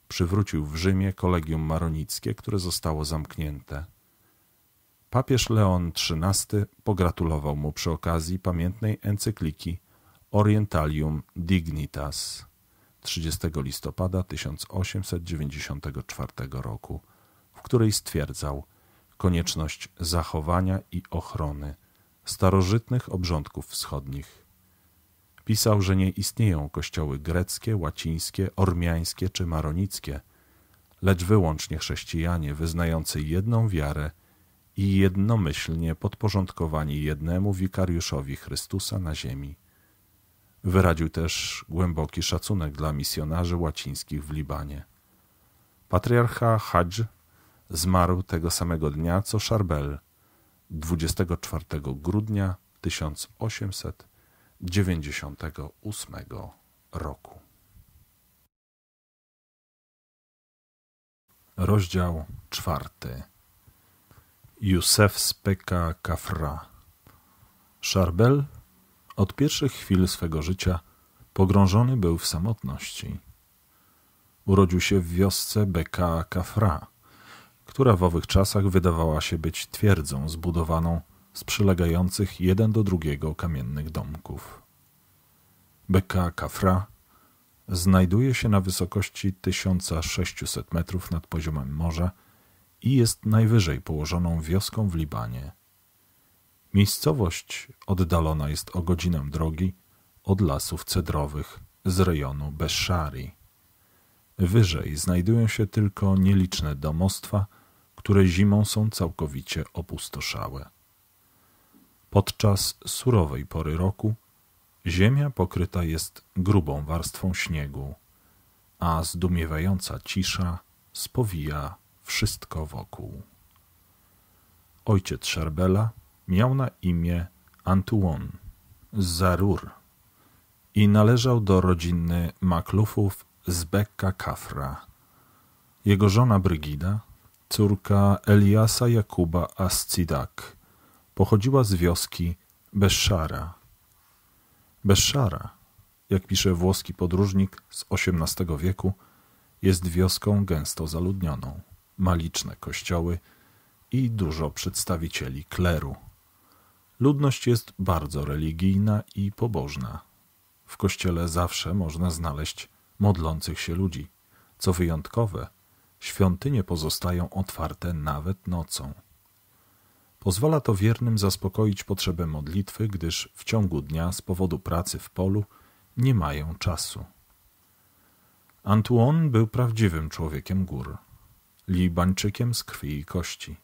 przywrócił w Rzymie kolegium maronickie, które zostało zamknięte. Papież Leon XIII pogratulował mu przy okazji pamiętnej encykliki Orientalium Dignitas 30 listopada 1894 roku, w której stwierdzał konieczność zachowania i ochrony starożytnych obrządków wschodnich. Pisał, że nie istnieją kościoły greckie, łacińskie, ormiańskie czy maronickie, lecz wyłącznie chrześcijanie wyznający jedną wiarę – i jednomyślnie podporządkowani jednemu wikariuszowi Chrystusa na ziemi. Wyraził też głęboki szacunek dla misjonarzy łacińskich w Libanie. Patriarcha Hadż zmarł tego samego dnia co Szarbel, 24 grudnia 1898 roku. Rozdział czwarty. Józef Speka Kafra. Szarbel od pierwszych chwil swego życia pogrążony był w samotności. Urodził się w wiosce Beka Kafra, która w owych czasach wydawała się być twierdzą zbudowaną z przylegających jeden do drugiego kamiennych domków. Beka Kafra znajduje się na wysokości 1600 metrów nad poziomem morza – i jest najwyżej położoną wioską w Libanie. Miejscowość oddalona jest o godzinę drogi od lasów cedrowych z rejonu Beszari. Wyżej znajdują się tylko nieliczne domostwa, które zimą są całkowicie opustoszałe. Podczas surowej pory roku ziemia pokryta jest grubą warstwą śniegu, a zdumiewająca cisza spowija wszystko wokół. Ojciec Szarbela miał na imię Antuon z Zarur i należał do rodziny Maklufów z Bekka Kafra. Jego żona Brygida, córka Eliasa Jakuba Ascidak, pochodziła z wioski Beszara. Beszara, jak pisze włoski podróżnik z XVIII wieku, jest wioską gęsto zaludnioną ma liczne kościoły i dużo przedstawicieli kleru. Ludność jest bardzo religijna i pobożna. W kościele zawsze można znaleźć modlących się ludzi. Co wyjątkowe, świątynie pozostają otwarte nawet nocą. Pozwala to wiernym zaspokoić potrzebę modlitwy, gdyż w ciągu dnia z powodu pracy w polu nie mają czasu. Antoine był prawdziwym człowiekiem gór. Libańczykiem z krwi i kości.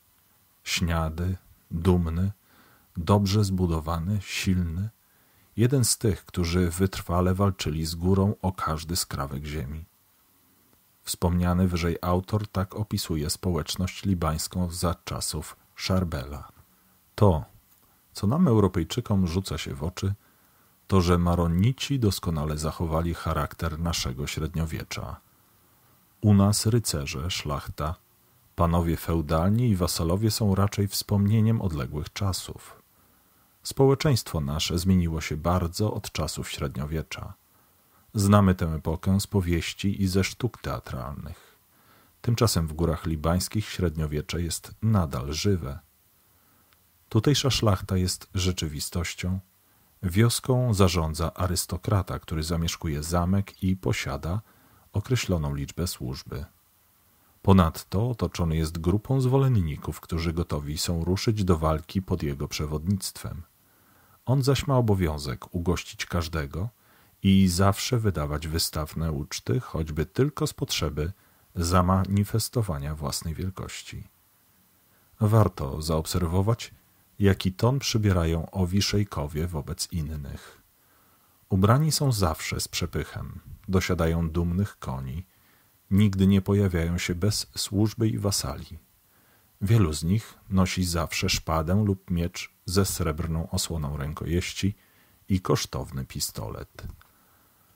Śniady, dumny, dobrze zbudowany, silny, jeden z tych, którzy wytrwale walczyli z górą o każdy skrawek ziemi. Wspomniany wyżej autor tak opisuje społeczność libańską za czasów Szarbela. To, co nam Europejczykom rzuca się w oczy, to że Maronici doskonale zachowali charakter naszego średniowiecza u nas rycerze, szlachta, panowie feudalni i wasalowie są raczej wspomnieniem odległych czasów. Społeczeństwo nasze zmieniło się bardzo od czasów średniowiecza. Znamy tę epokę z powieści i ze sztuk teatralnych. Tymczasem w górach libańskich średniowiecze jest nadal żywe. Tutejsza szlachta jest rzeczywistością. Wioską zarządza arystokrata, który zamieszkuje zamek i posiada określoną liczbę służby. Ponadto otoczony jest grupą zwolenników, którzy gotowi są ruszyć do walki pod jego przewodnictwem. On zaś ma obowiązek ugościć każdego i zawsze wydawać wystawne uczty, choćby tylko z potrzeby zamanifestowania własnej wielkości. Warto zaobserwować, jaki ton przybierają owi szejkowie wobec innych. Ubrani są zawsze z przepychem, dosiadają dumnych koni, nigdy nie pojawiają się bez służby i wasali. Wielu z nich nosi zawsze szpadę lub miecz ze srebrną osłoną rękojeści i kosztowny pistolet.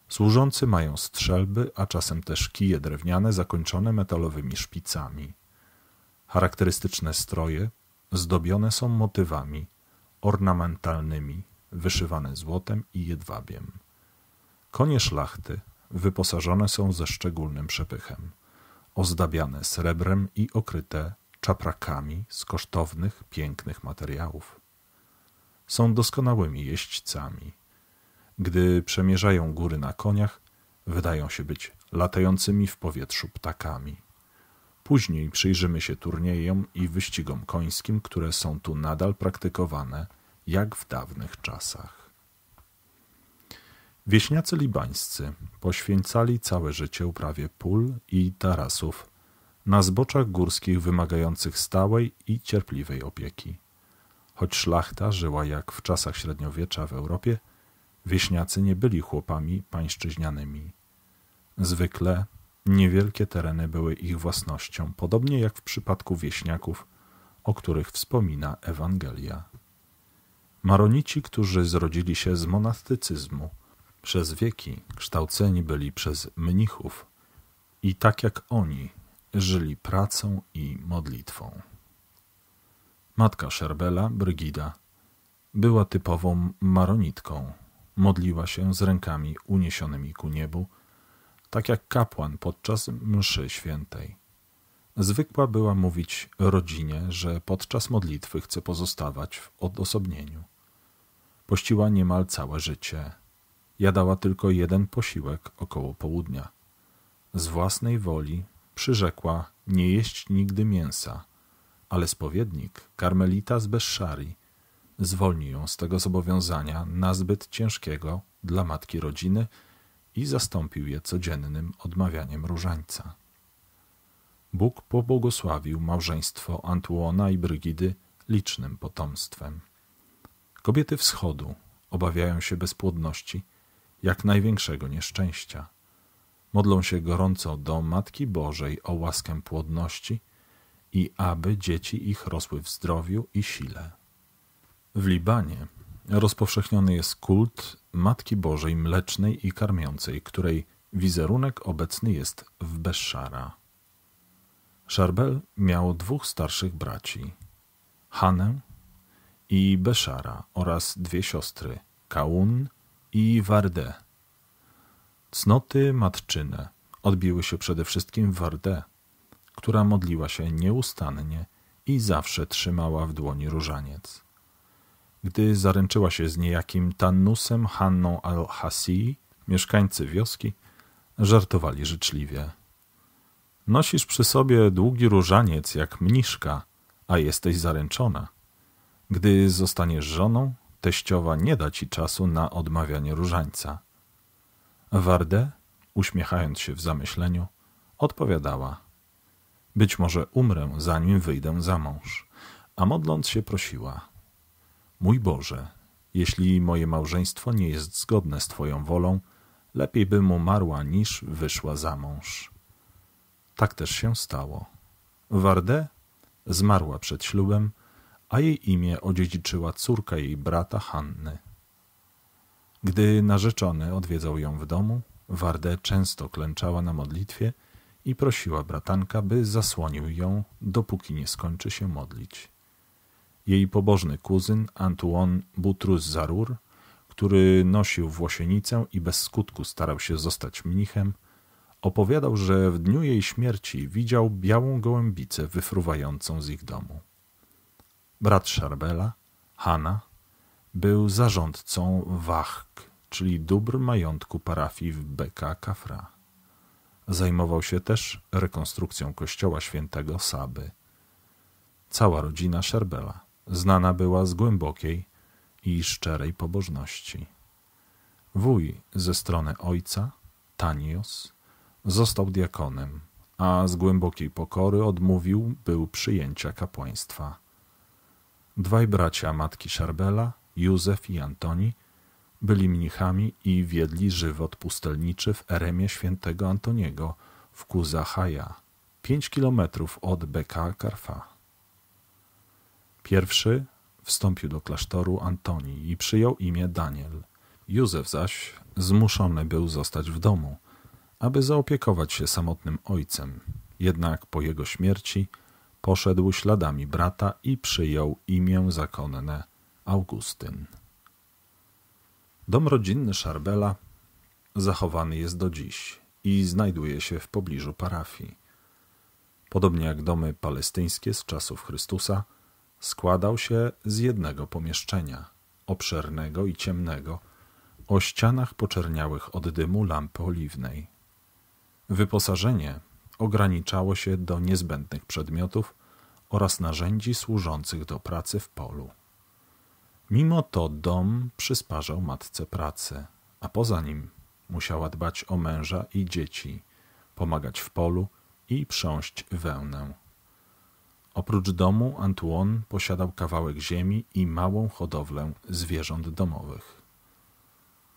Służący mają strzelby, a czasem też kije drewniane zakończone metalowymi szpicami. Charakterystyczne stroje zdobione są motywami ornamentalnymi, wyszywane złotem i jedwabiem. Konie szlachty wyposażone są ze szczególnym przepychem, ozdabiane srebrem i okryte czaprakami z kosztownych, pięknych materiałów. Są doskonałymi jeźdźcami. Gdy przemierzają góry na koniach, wydają się być latającymi w powietrzu ptakami. Później przyjrzymy się turniejom i wyścigom końskim, które są tu nadal praktykowane, jak w dawnych czasach. Wieśniacy libańscy poświęcali całe życie uprawie pól i tarasów na zboczach górskich wymagających stałej i cierpliwej opieki. Choć szlachta żyła jak w czasach średniowiecza w Europie, wieśniacy nie byli chłopami pańszczyźnianymi. Zwykle niewielkie tereny były ich własnością, podobnie jak w przypadku wieśniaków, o których wspomina Ewangelia. Maronici, którzy zrodzili się z monastycyzmu – przez wieki kształceni byli przez mnichów i tak jak oni żyli pracą i modlitwą. Matka Szerbela, Brygida, była typową maronitką. Modliła się z rękami uniesionymi ku niebu, tak jak kapłan podczas mszy świętej. Zwykła była mówić rodzinie, że podczas modlitwy chce pozostawać w odosobnieniu. Pościła niemal całe życie – Jadała tylko jeden posiłek około południa. Z własnej woli przyrzekła nie jeść nigdy mięsa, ale spowiednik, karmelita z Beszari, zwolnił ją z tego zobowiązania nazbyt ciężkiego dla matki rodziny i zastąpił je codziennym odmawianiem różańca. Bóg pobłogosławił małżeństwo Antuona i Brygidy licznym potomstwem. Kobiety wschodu obawiają się bezpłodności jak największego nieszczęścia. Modlą się gorąco do Matki Bożej o łaskę płodności i aby dzieci ich rosły w zdrowiu i sile. W Libanie rozpowszechniony jest kult Matki Bożej Mlecznej i Karmiącej, której wizerunek obecny jest w Beszara. Szarbel miał dwóch starszych braci, Hanę i Beszara oraz dwie siostry, Kaun i Wardę. Cnoty matczyne odbiły się przede wszystkim w Wardę, która modliła się nieustannie i zawsze trzymała w dłoni różaniec. Gdy zaręczyła się z niejakim Tannusem Hanną al-Hasi, mieszkańcy wioski żartowali życzliwie. Nosisz przy sobie długi różaniec jak mniszka, a jesteś zaręczona. Gdy zostaniesz żoną, Teściowa nie da ci czasu na odmawianie różańca. Wardę, uśmiechając się w zamyśleniu, odpowiadała. Być może umrę, zanim wyjdę za mąż. A modląc się prosiła. Mój Boże, jeśli moje małżeństwo nie jest zgodne z Twoją wolą, lepiej bym umarła niż wyszła za mąż. Tak też się stało. Wardę zmarła przed ślubem, a jej imię odziedziczyła córka jej brata Hanny. Gdy narzeczony odwiedzał ją w domu, Wardę często klęczała na modlitwie i prosiła bratanka, by zasłonił ją, dopóki nie skończy się modlić. Jej pobożny kuzyn Antoine Butrus Zarur, który nosił włosienicę i bez skutku starał się zostać mnichem, opowiadał, że w dniu jej śmierci widział białą gołębicę wyfruwającą z ich domu brat Szarbela, Hana, był zarządcą Wachk, czyli dóbr majątku parafii w Beka Kafra. Zajmował się też rekonstrukcją kościoła świętego Saby. Cała rodzina Szarbela znana była z głębokiej i szczerej pobożności. Wuj ze strony ojca, Tanios, został diakonem, a z głębokiej pokory odmówił był przyjęcia kapłaństwa. Dwaj bracia matki Szarbela, Józef i Antoni, byli mnichami i wiedli żywot pustelniczy w eremie świętego Antoniego w Kuzahaja, pięć kilometrów od Beka Karfa. Pierwszy wstąpił do klasztoru Antoni i przyjął imię Daniel. Józef zaś zmuszony był zostać w domu, aby zaopiekować się samotnym ojcem. Jednak po jego śmierci – Poszedł śladami brata i przyjął imię zakonne Augustyn. Dom rodzinny Szarbela zachowany jest do dziś i znajduje się w pobliżu parafii. Podobnie jak domy palestyńskie z czasów Chrystusa, składał się z jednego pomieszczenia, obszernego i ciemnego, o ścianach poczerniałych od dymu lampy oliwnej. Wyposażenie ograniczało się do niezbędnych przedmiotów oraz narzędzi służących do pracy w polu. Mimo to dom przysparzał matce pracy, a poza nim musiała dbać o męża i dzieci, pomagać w polu i prząść wełnę. Oprócz domu Antuon posiadał kawałek ziemi i małą hodowlę zwierząt domowych.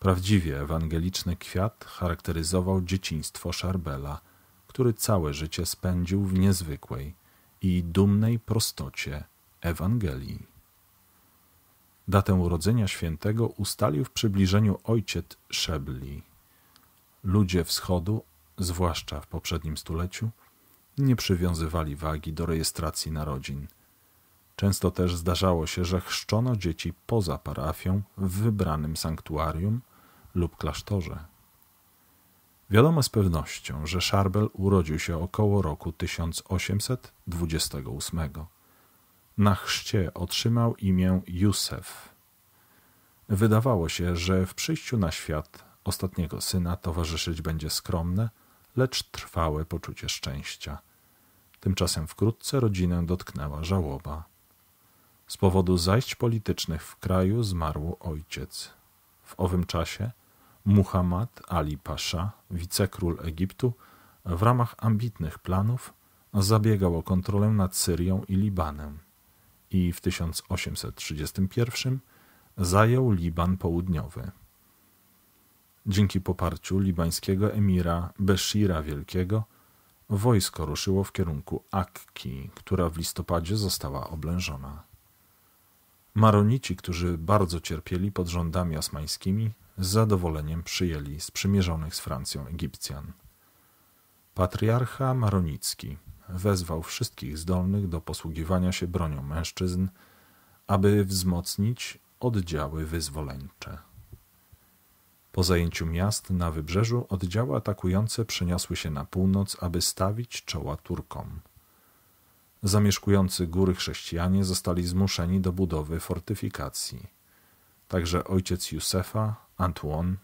Prawdziwie ewangeliczny kwiat charakteryzował dzieciństwo Szarbela – który całe życie spędził w niezwykłej i dumnej prostocie Ewangelii. Datę urodzenia świętego ustalił w przybliżeniu ojciec Szebli. Ludzie wschodu, zwłaszcza w poprzednim stuleciu, nie przywiązywali wagi do rejestracji narodzin. Często też zdarzało się, że chrzczono dzieci poza parafią w wybranym sanktuarium lub klasztorze. Wiadomo z pewnością, że Szarbel urodził się około roku 1828. Na chrzcie otrzymał imię Józef. Wydawało się, że w przyjściu na świat ostatniego syna towarzyszyć będzie skromne, lecz trwałe poczucie szczęścia. Tymczasem wkrótce rodzinę dotknęła żałoba. Z powodu zajść politycznych w kraju zmarł ojciec. W owym czasie – Muhammad Ali Pasza, wicekról Egiptu, w ramach ambitnych planów zabiegał o kontrolę nad Syrią i Libanem i w 1831 zajął Liban Południowy. Dzięki poparciu libańskiego emira Beszira Wielkiego wojsko ruszyło w kierunku Akki, która w listopadzie została oblężona. Maronici, którzy bardzo cierpieli pod rządami osmańskimi, z zadowoleniem przyjęli sprzymierzonych z Francją Egipcjan. Patriarcha Maronicki wezwał wszystkich zdolnych do posługiwania się bronią mężczyzn, aby wzmocnić oddziały wyzwoleńcze. Po zajęciu miast na wybrzeżu oddziały atakujące przeniosły się na północ, aby stawić czoła Turkom. Zamieszkujący góry chrześcijanie zostali zmuszeni do budowy fortyfikacji. Także ojciec Józefa Antuon,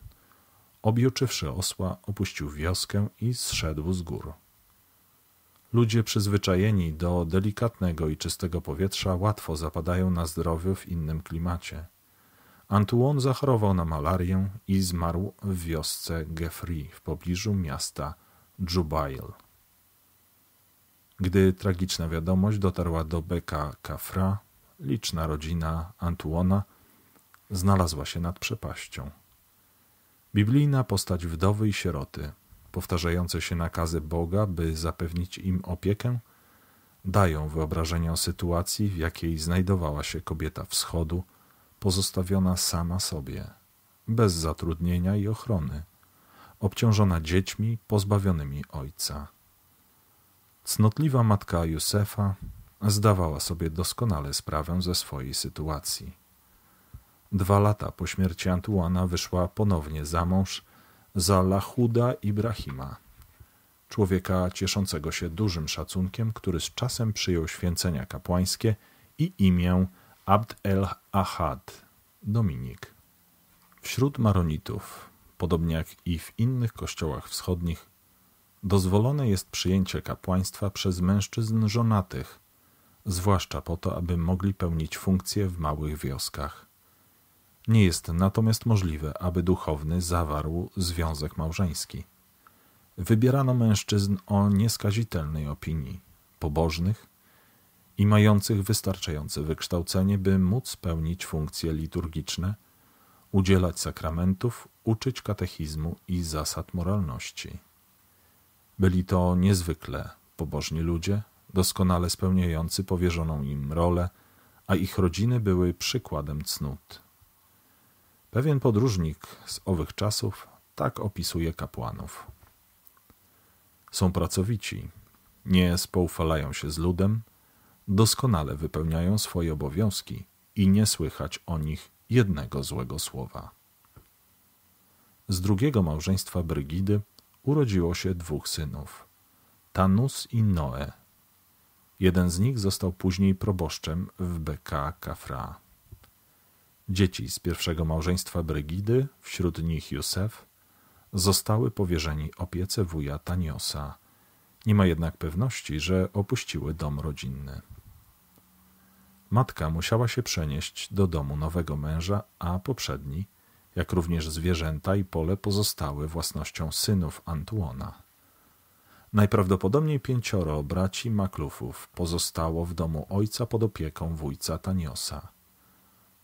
objuczywszy osła, opuścił wioskę i zszedł z gór. Ludzie przyzwyczajeni do delikatnego i czystego powietrza łatwo zapadają na zdrowiu w innym klimacie. Antuon zachorował na malarię i zmarł w wiosce Geoffrey w pobliżu miasta Jubail. Gdy tragiczna wiadomość dotarła do Beka Kafra, liczna rodzina Antuona znalazła się nad przepaścią. Biblijna postać wdowy i sieroty, powtarzające się nakazy Boga, by zapewnić im opiekę, dają wyobrażenie o sytuacji, w jakiej znajdowała się kobieta wschodu, pozostawiona sama sobie, bez zatrudnienia i ochrony, obciążona dziećmi pozbawionymi ojca. Cnotliwa matka Józefa zdawała sobie doskonale sprawę ze swojej sytuacji. Dwa lata po śmierci Antuana wyszła ponownie za mąż za Lahuda Ibrahima, człowieka cieszącego się dużym szacunkiem, który z czasem przyjął święcenia kapłańskie i imię Abd el-Ahad, Dominik. Wśród Maronitów, podobnie jak i w innych kościołach wschodnich, dozwolone jest przyjęcie kapłaństwa przez mężczyzn żonatych, zwłaszcza po to, aby mogli pełnić funkcje w małych wioskach. Nie jest natomiast możliwe, aby duchowny zawarł związek małżeński. Wybierano mężczyzn o nieskazitelnej opinii, pobożnych i mających wystarczające wykształcenie, by móc pełnić funkcje liturgiczne, udzielać sakramentów, uczyć katechizmu i zasad moralności. Byli to niezwykle pobożni ludzie, doskonale spełniający powierzoną im rolę, a ich rodziny były przykładem cnót. Pewien podróżnik z owych czasów tak opisuje kapłanów. Są pracowici, nie spoufalają się z ludem, doskonale wypełniają swoje obowiązki i nie słychać o nich jednego złego słowa. Z drugiego małżeństwa Brygidy urodziło się dwóch synów, Tanus i Noe. Jeden z nich został później proboszczem w BK Kafra. Dzieci z pierwszego małżeństwa Brygidy, wśród nich Józef, zostały powierzeni opiece wuja Taniosa. Nie ma jednak pewności, że opuściły dom rodzinny. Matka musiała się przenieść do domu nowego męża, a poprzedni, jak również zwierzęta i pole pozostały własnością synów Antuona. Najprawdopodobniej pięcioro braci Maklufów pozostało w domu ojca pod opieką wujca Taniosa.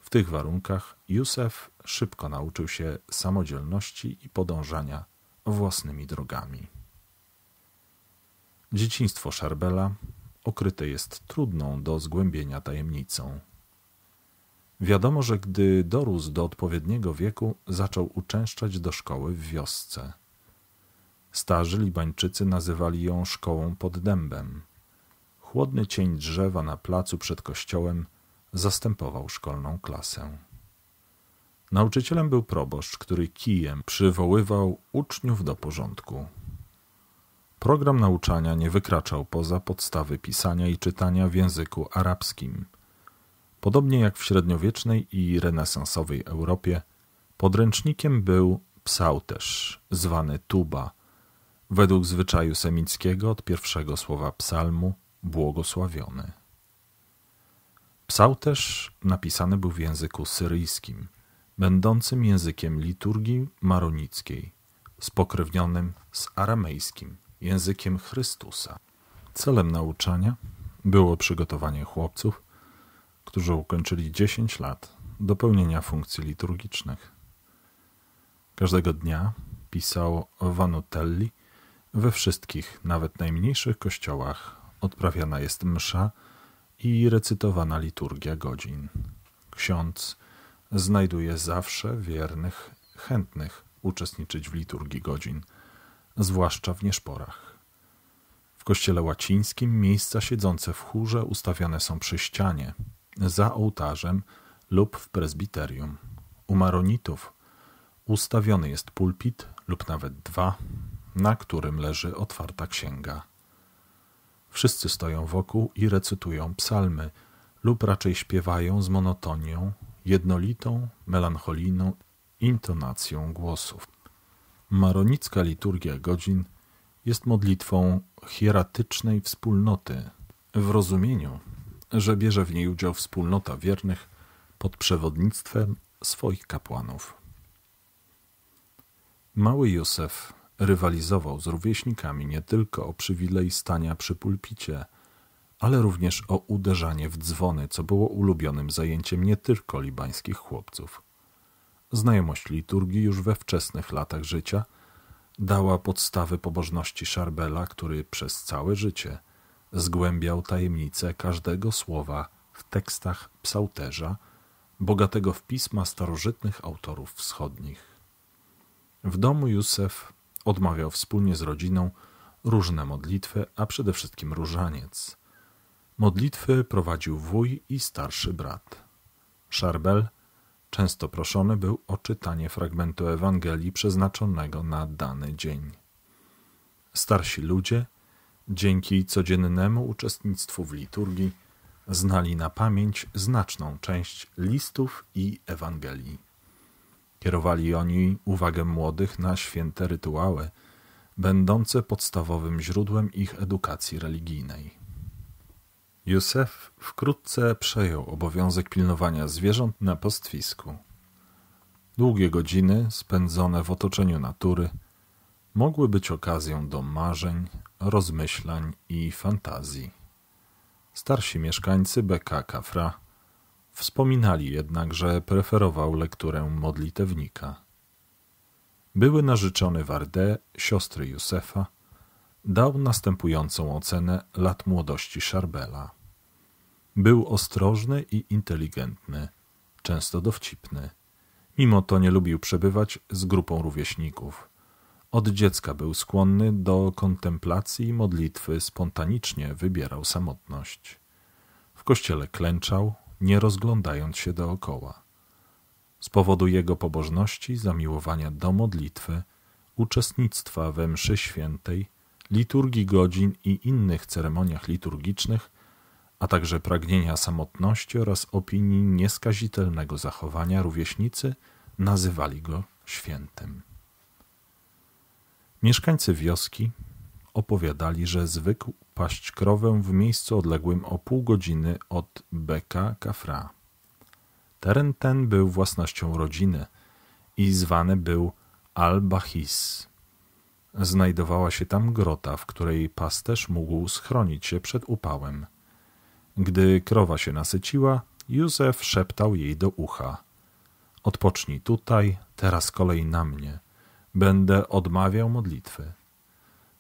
W tych warunkach Józef szybko nauczył się samodzielności i podążania własnymi drogami. Dzieciństwo Szarbela okryte jest trudną do zgłębienia tajemnicą. Wiadomo, że gdy dorósł do odpowiedniego wieku, zaczął uczęszczać do szkoły w wiosce. Starzy Libańczycy nazywali ją szkołą pod dębem. Chłodny cień drzewa na placu przed kościołem – zastępował szkolną klasę. Nauczycielem był proboszcz, który kijem przywoływał uczniów do porządku. Program nauczania nie wykraczał poza podstawy pisania i czytania w języku arabskim. Podobnie jak w średniowiecznej i renesansowej Europie, podręcznikiem był psałterz, zwany tuba, według zwyczaju semickiego od pierwszego słowa psalmu błogosławiony. Psałterz napisany był w języku syryjskim, będącym językiem liturgii maronickiej, spokrewnionym z aramejskim, językiem Chrystusa. Celem nauczania było przygotowanie chłopców, którzy ukończyli 10 lat do pełnienia funkcji liturgicznych. Każdego dnia pisał Vanutelli, we wszystkich, nawet najmniejszych kościołach odprawiana jest msza i recytowana liturgia godzin. Ksiądz znajduje zawsze wiernych, chętnych uczestniczyć w liturgii godzin, zwłaszcza w nieszporach. W kościele łacińskim miejsca siedzące w chórze ustawiane są przy ścianie, za ołtarzem lub w prezbiterium. U maronitów ustawiony jest pulpit lub nawet dwa, na którym leży otwarta księga. Wszyscy stoją wokół i recytują psalmy, lub raczej śpiewają z monotonią, jednolitą, melancholijną intonacją głosów. Maronicka liturgia godzin jest modlitwą hieratycznej wspólnoty, w rozumieniu, że bierze w niej udział wspólnota wiernych pod przewodnictwem swoich kapłanów. Mały Józef Rywalizował z rówieśnikami nie tylko o przywilej stania przy pulpicie, ale również o uderzanie w dzwony, co było ulubionym zajęciem nie tylko libańskich chłopców. Znajomość liturgii już we wczesnych latach życia dała podstawy pobożności Szarbela, który przez całe życie zgłębiał tajemnicę każdego słowa w tekstach psałterza, bogatego w pisma starożytnych autorów wschodnich. W domu Józef odmawiał wspólnie z rodziną różne modlitwy, a przede wszystkim różaniec. Modlitwy prowadził wuj i starszy brat. Szarbel często proszony był o czytanie fragmentu Ewangelii przeznaczonego na dany dzień. Starsi ludzie, dzięki codziennemu uczestnictwu w liturgii, znali na pamięć znaczną część listów i Ewangelii. Kierowali oni uwagę młodych na święte rytuały, będące podstawowym źródłem ich edukacji religijnej. Józef wkrótce przejął obowiązek pilnowania zwierząt na postwisku. Długie godziny spędzone w otoczeniu natury mogły być okazją do marzeń, rozmyślań i fantazji. Starsi mieszkańcy Beka Kafra Wspominali jednak, że preferował lekturę modlitewnika. Były narzeczony Wardę, siostry Józefa, dał następującą ocenę lat młodości Szarbela. Był ostrożny i inteligentny, często dowcipny. Mimo to nie lubił przebywać z grupą rówieśników. Od dziecka był skłonny do kontemplacji i modlitwy, spontanicznie wybierał samotność. W kościele klęczał, nie rozglądając się dookoła. Z powodu jego pobożności, zamiłowania do modlitwy, uczestnictwa we mszy świętej, liturgii godzin i innych ceremoniach liturgicznych, a także pragnienia samotności oraz opinii nieskazitelnego zachowania rówieśnicy nazywali go świętym. Mieszkańcy wioski opowiadali, że zwykł paść krowę w miejscu odległym o pół godziny od Beka Kafra. Teren ten był własnością rodziny i zwany był Al-Bahis. Znajdowała się tam grota, w której pasterz mógł schronić się przed upałem. Gdy krowa się nasyciła, Józef szeptał jej do ucha. Odpocznij tutaj, teraz kolej na mnie. Będę odmawiał modlitwy.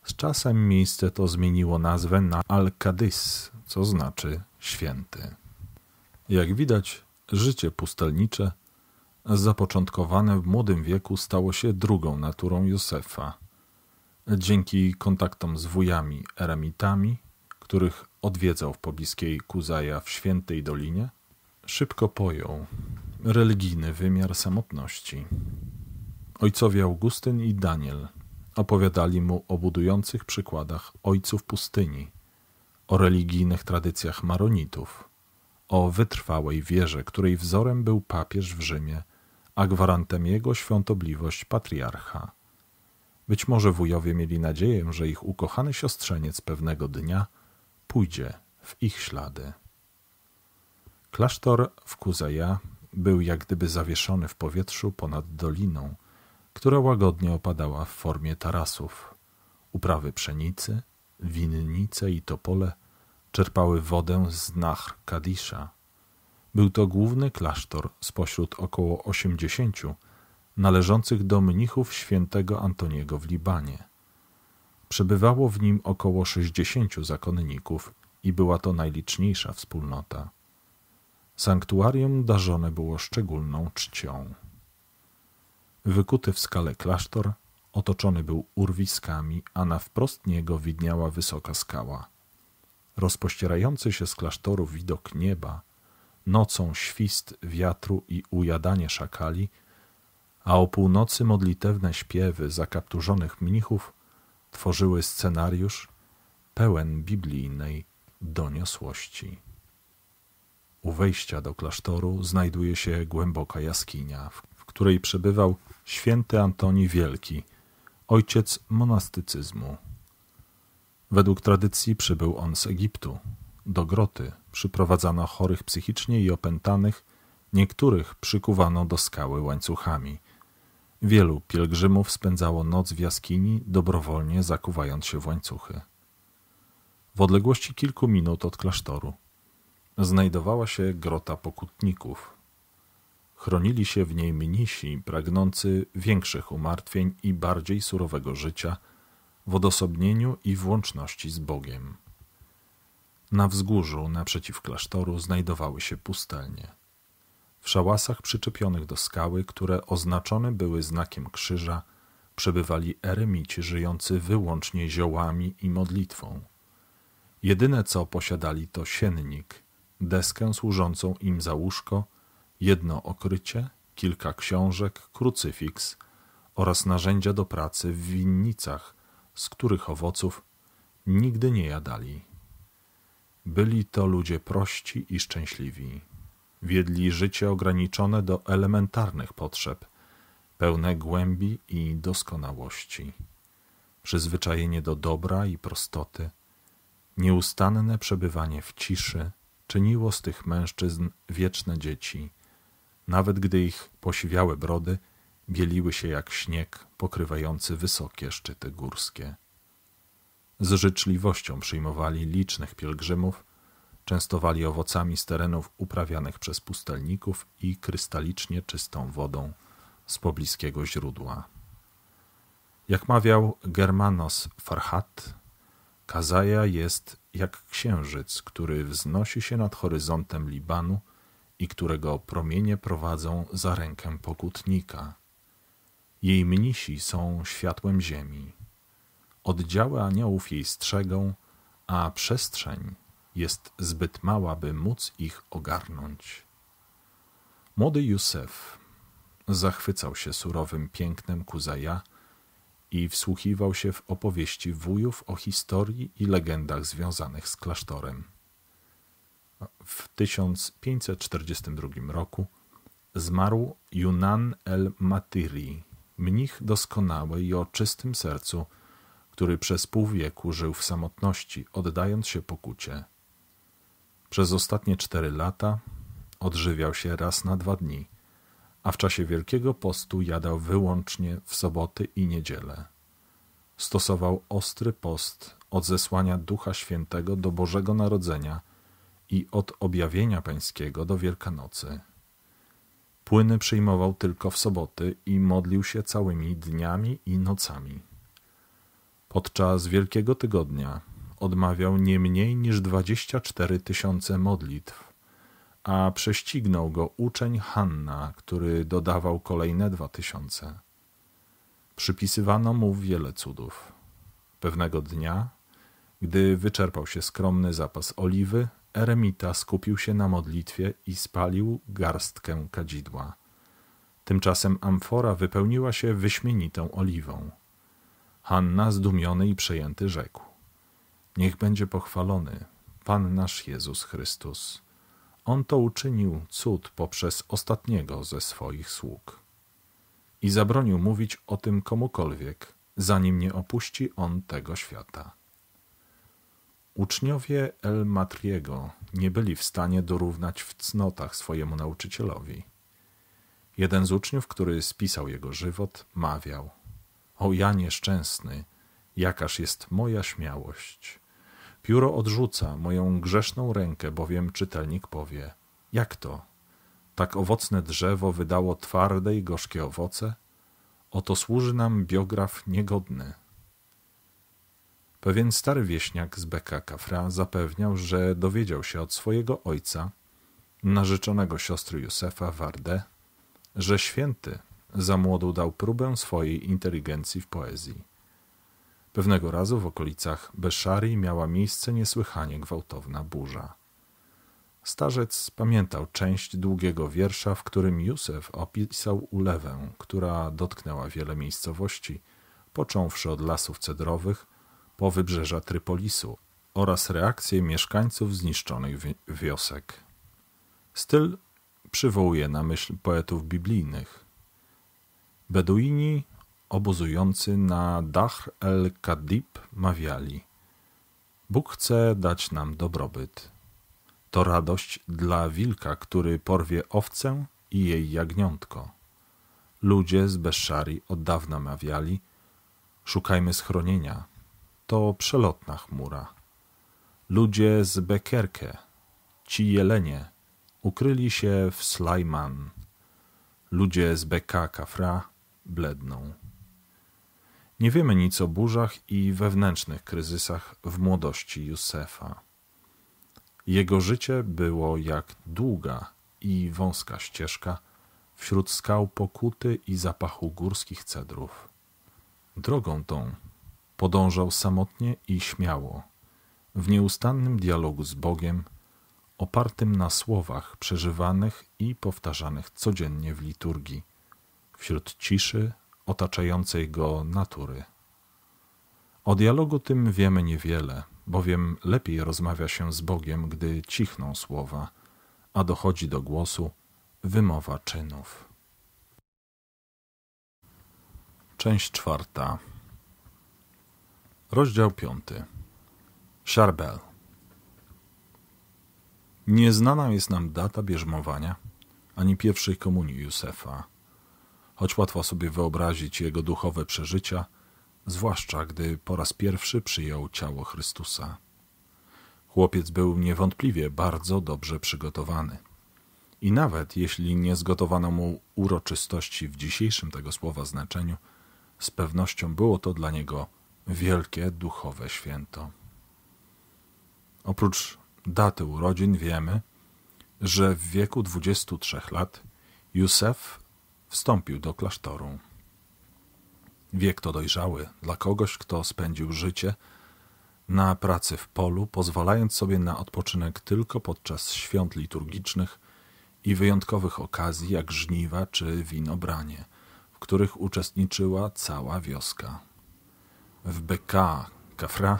Z czasem miejsce to zmieniło nazwę na Al-Kadys, co znaczy święty. Jak widać, życie pustelnicze, zapoczątkowane w młodym wieku, stało się drugą naturą Józefa. Dzięki kontaktom z wujami eremitami, których odwiedzał w pobliskiej Kuzaja w Świętej Dolinie, szybko pojął religijny wymiar samotności. Ojcowie Augustyn i Daniel – Opowiadali mu o budujących przykładach ojców pustyni, o religijnych tradycjach maronitów, o wytrwałej wierze, której wzorem był papież w Rzymie, a gwarantem jego świątobliwość patriarcha. Być może wujowie mieli nadzieję, że ich ukochany siostrzeniec pewnego dnia pójdzie w ich ślady. Klasztor w Kuzeja był jak gdyby zawieszony w powietrzu ponad doliną – która łagodnie opadała w formie tarasów. Uprawy pszenicy, winnice i topole czerpały wodę z nachr Kadisza. Był to główny klasztor spośród około osiemdziesięciu należących do mnichów świętego Antoniego w Libanie. Przebywało w nim około sześćdziesięciu zakonników i była to najliczniejsza wspólnota. Sanktuarium darzone było szczególną czcią. Wykuty w skale klasztor otoczony był urwiskami, a na wprost niego widniała wysoka skała. Rozpościerający się z klasztoru widok nieba, nocą świst wiatru i ujadanie szakali, a o północy modlitewne śpiewy zakapturzonych mnichów tworzyły scenariusz pełen biblijnej doniosłości. U wejścia do klasztoru znajduje się głęboka jaskinia, w której przebywał święty Antoni Wielki, ojciec monastycyzmu. Według tradycji przybył on z Egiptu. Do groty przyprowadzano chorych psychicznie i opętanych, niektórych przykuwano do skały łańcuchami. Wielu pielgrzymów spędzało noc w jaskini, dobrowolnie zakuwając się w łańcuchy. W odległości kilku minut od klasztoru znajdowała się grota pokutników, Chronili się w niej mnisi pragnący większych umartwień i bardziej surowego życia, w odosobnieniu i włączności z Bogiem. Na wzgórzu naprzeciw klasztoru znajdowały się pustelnie. W szałasach przyczepionych do skały, które oznaczone były znakiem krzyża, przebywali eremici żyjący wyłącznie ziołami i modlitwą. Jedyne co posiadali to siennik, deskę służącą im za łóżko jedno okrycie, kilka książek, krucyfiks oraz narzędzia do pracy w winnicach, z których owoców nigdy nie jadali. Byli to ludzie prości i szczęśliwi. Wiedli życie ograniczone do elementarnych potrzeb, pełne głębi i doskonałości. Przyzwyczajenie do dobra i prostoty, nieustanne przebywanie w ciszy czyniło z tych mężczyzn wieczne dzieci – nawet gdy ich posiwiałe brody bieliły się jak śnieg pokrywający wysokie szczyty górskie. Z życzliwością przyjmowali licznych pielgrzymów, częstowali owocami z terenów uprawianych przez pustelników i krystalicznie czystą wodą z pobliskiego źródła. Jak mawiał Germanos Farhat, Kazaja jest jak księżyc, który wznosi się nad horyzontem Libanu i którego promienie prowadzą za rękę pokutnika. Jej mnisi są światłem ziemi. Oddziały aniołów jej strzegą, a przestrzeń jest zbyt mała, by móc ich ogarnąć. Młody Józef zachwycał się surowym pięknem Kuzaja i wsłuchiwał się w opowieści wujów o historii i legendach związanych z klasztorem w 1542 roku zmarł Yunan el-Matiri, mnich doskonały i o czystym sercu, który przez pół wieku żył w samotności, oddając się pokucie. Przez ostatnie cztery lata odżywiał się raz na dwa dni, a w czasie Wielkiego Postu jadał wyłącznie w soboty i niedzielę. Stosował ostry post od zesłania Ducha Świętego do Bożego Narodzenia i od objawienia pańskiego do Wielkanocy. Płyny przyjmował tylko w soboty i modlił się całymi dniami i nocami. Podczas Wielkiego Tygodnia odmawiał nie mniej niż 24 tysiące modlitw, a prześcignął go uczeń Hanna, który dodawał kolejne dwa tysiące. Przypisywano mu wiele cudów. Pewnego dnia, gdy wyczerpał się skromny zapas oliwy, eremita skupił się na modlitwie i spalił garstkę kadzidła. Tymczasem amfora wypełniła się wyśmienitą oliwą. Hanna, zdumiony i przejęty, rzekł: Niech będzie pochwalony Pan nasz Jezus Chrystus. On to uczynił cud poprzez ostatniego ze swoich sług. I zabronił mówić o tym komukolwiek, zanim nie opuści on tego świata. Uczniowie El Matriego nie byli w stanie dorównać w cnotach swojemu nauczycielowi. Jeden z uczniów, który spisał jego żywot, mawiał: O ja nieszczęsny, jakaż jest moja śmiałość. Pióro odrzuca moją grzeszną rękę, bowiem czytelnik powie: Jak to? Tak owocne drzewo wydało twarde i gorzkie owoce? Oto służy nam biograf niegodny. Pewien stary wieśniak z Beka Kafra zapewniał, że dowiedział się od swojego ojca, narzeczonego siostry Józefa Warde, że święty za młodu dał próbę swojej inteligencji w poezji. Pewnego razu w okolicach Beszari miała miejsce niesłychanie gwałtowna burza. Starzec pamiętał część długiego wiersza, w którym Józef opisał ulewę, która dotknęła wiele miejscowości, począwszy od lasów cedrowych – po wybrzeża Trypolisu oraz reakcje mieszkańców zniszczonych wiosek. Styl przywołuje na myśl poetów biblijnych. Beduini obozujący na dach el-Kadib mawiali Bóg chce dać nam dobrobyt. To radość dla wilka, który porwie owcę i jej jagniątko. Ludzie z Beszari od dawna mawiali Szukajmy schronienia, to przelotna chmura. Ludzie z Bekerke, ci jelenie, ukryli się w Slajman. Ludzie z Beka Kafra bledną. Nie wiemy nic o burzach i wewnętrznych kryzysach w młodości Józefa. Jego życie było jak długa i wąska ścieżka wśród skał pokuty i zapachu górskich cedrów. Drogą tą Podążał samotnie i śmiało, w nieustannym dialogu z Bogiem, opartym na słowach przeżywanych i powtarzanych codziennie w liturgii, wśród ciszy otaczającej go natury. O dialogu tym wiemy niewiele, bowiem lepiej rozmawia się z Bogiem, gdy cichną słowa, a dochodzi do głosu wymowa czynów. Część czwarta. Rozdział 5. Charbel. Nieznana jest nam data bierzmowania, ani pierwszej komunii Józefa, choć łatwo sobie wyobrazić jego duchowe przeżycia, zwłaszcza gdy po raz pierwszy przyjął ciało Chrystusa. Chłopiec był niewątpliwie bardzo dobrze przygotowany. I nawet jeśli nie zgotowano mu uroczystości w dzisiejszym tego słowa znaczeniu, z pewnością było to dla niego wielkie duchowe święto. Oprócz daty urodzin wiemy, że w wieku 23 lat Józef wstąpił do klasztoru. Wiek to dojrzały dla kogoś, kto spędził życie na pracy w polu, pozwalając sobie na odpoczynek tylko podczas świąt liturgicznych i wyjątkowych okazji jak żniwa czy winobranie, w których uczestniczyła cała wioska w BK Kafra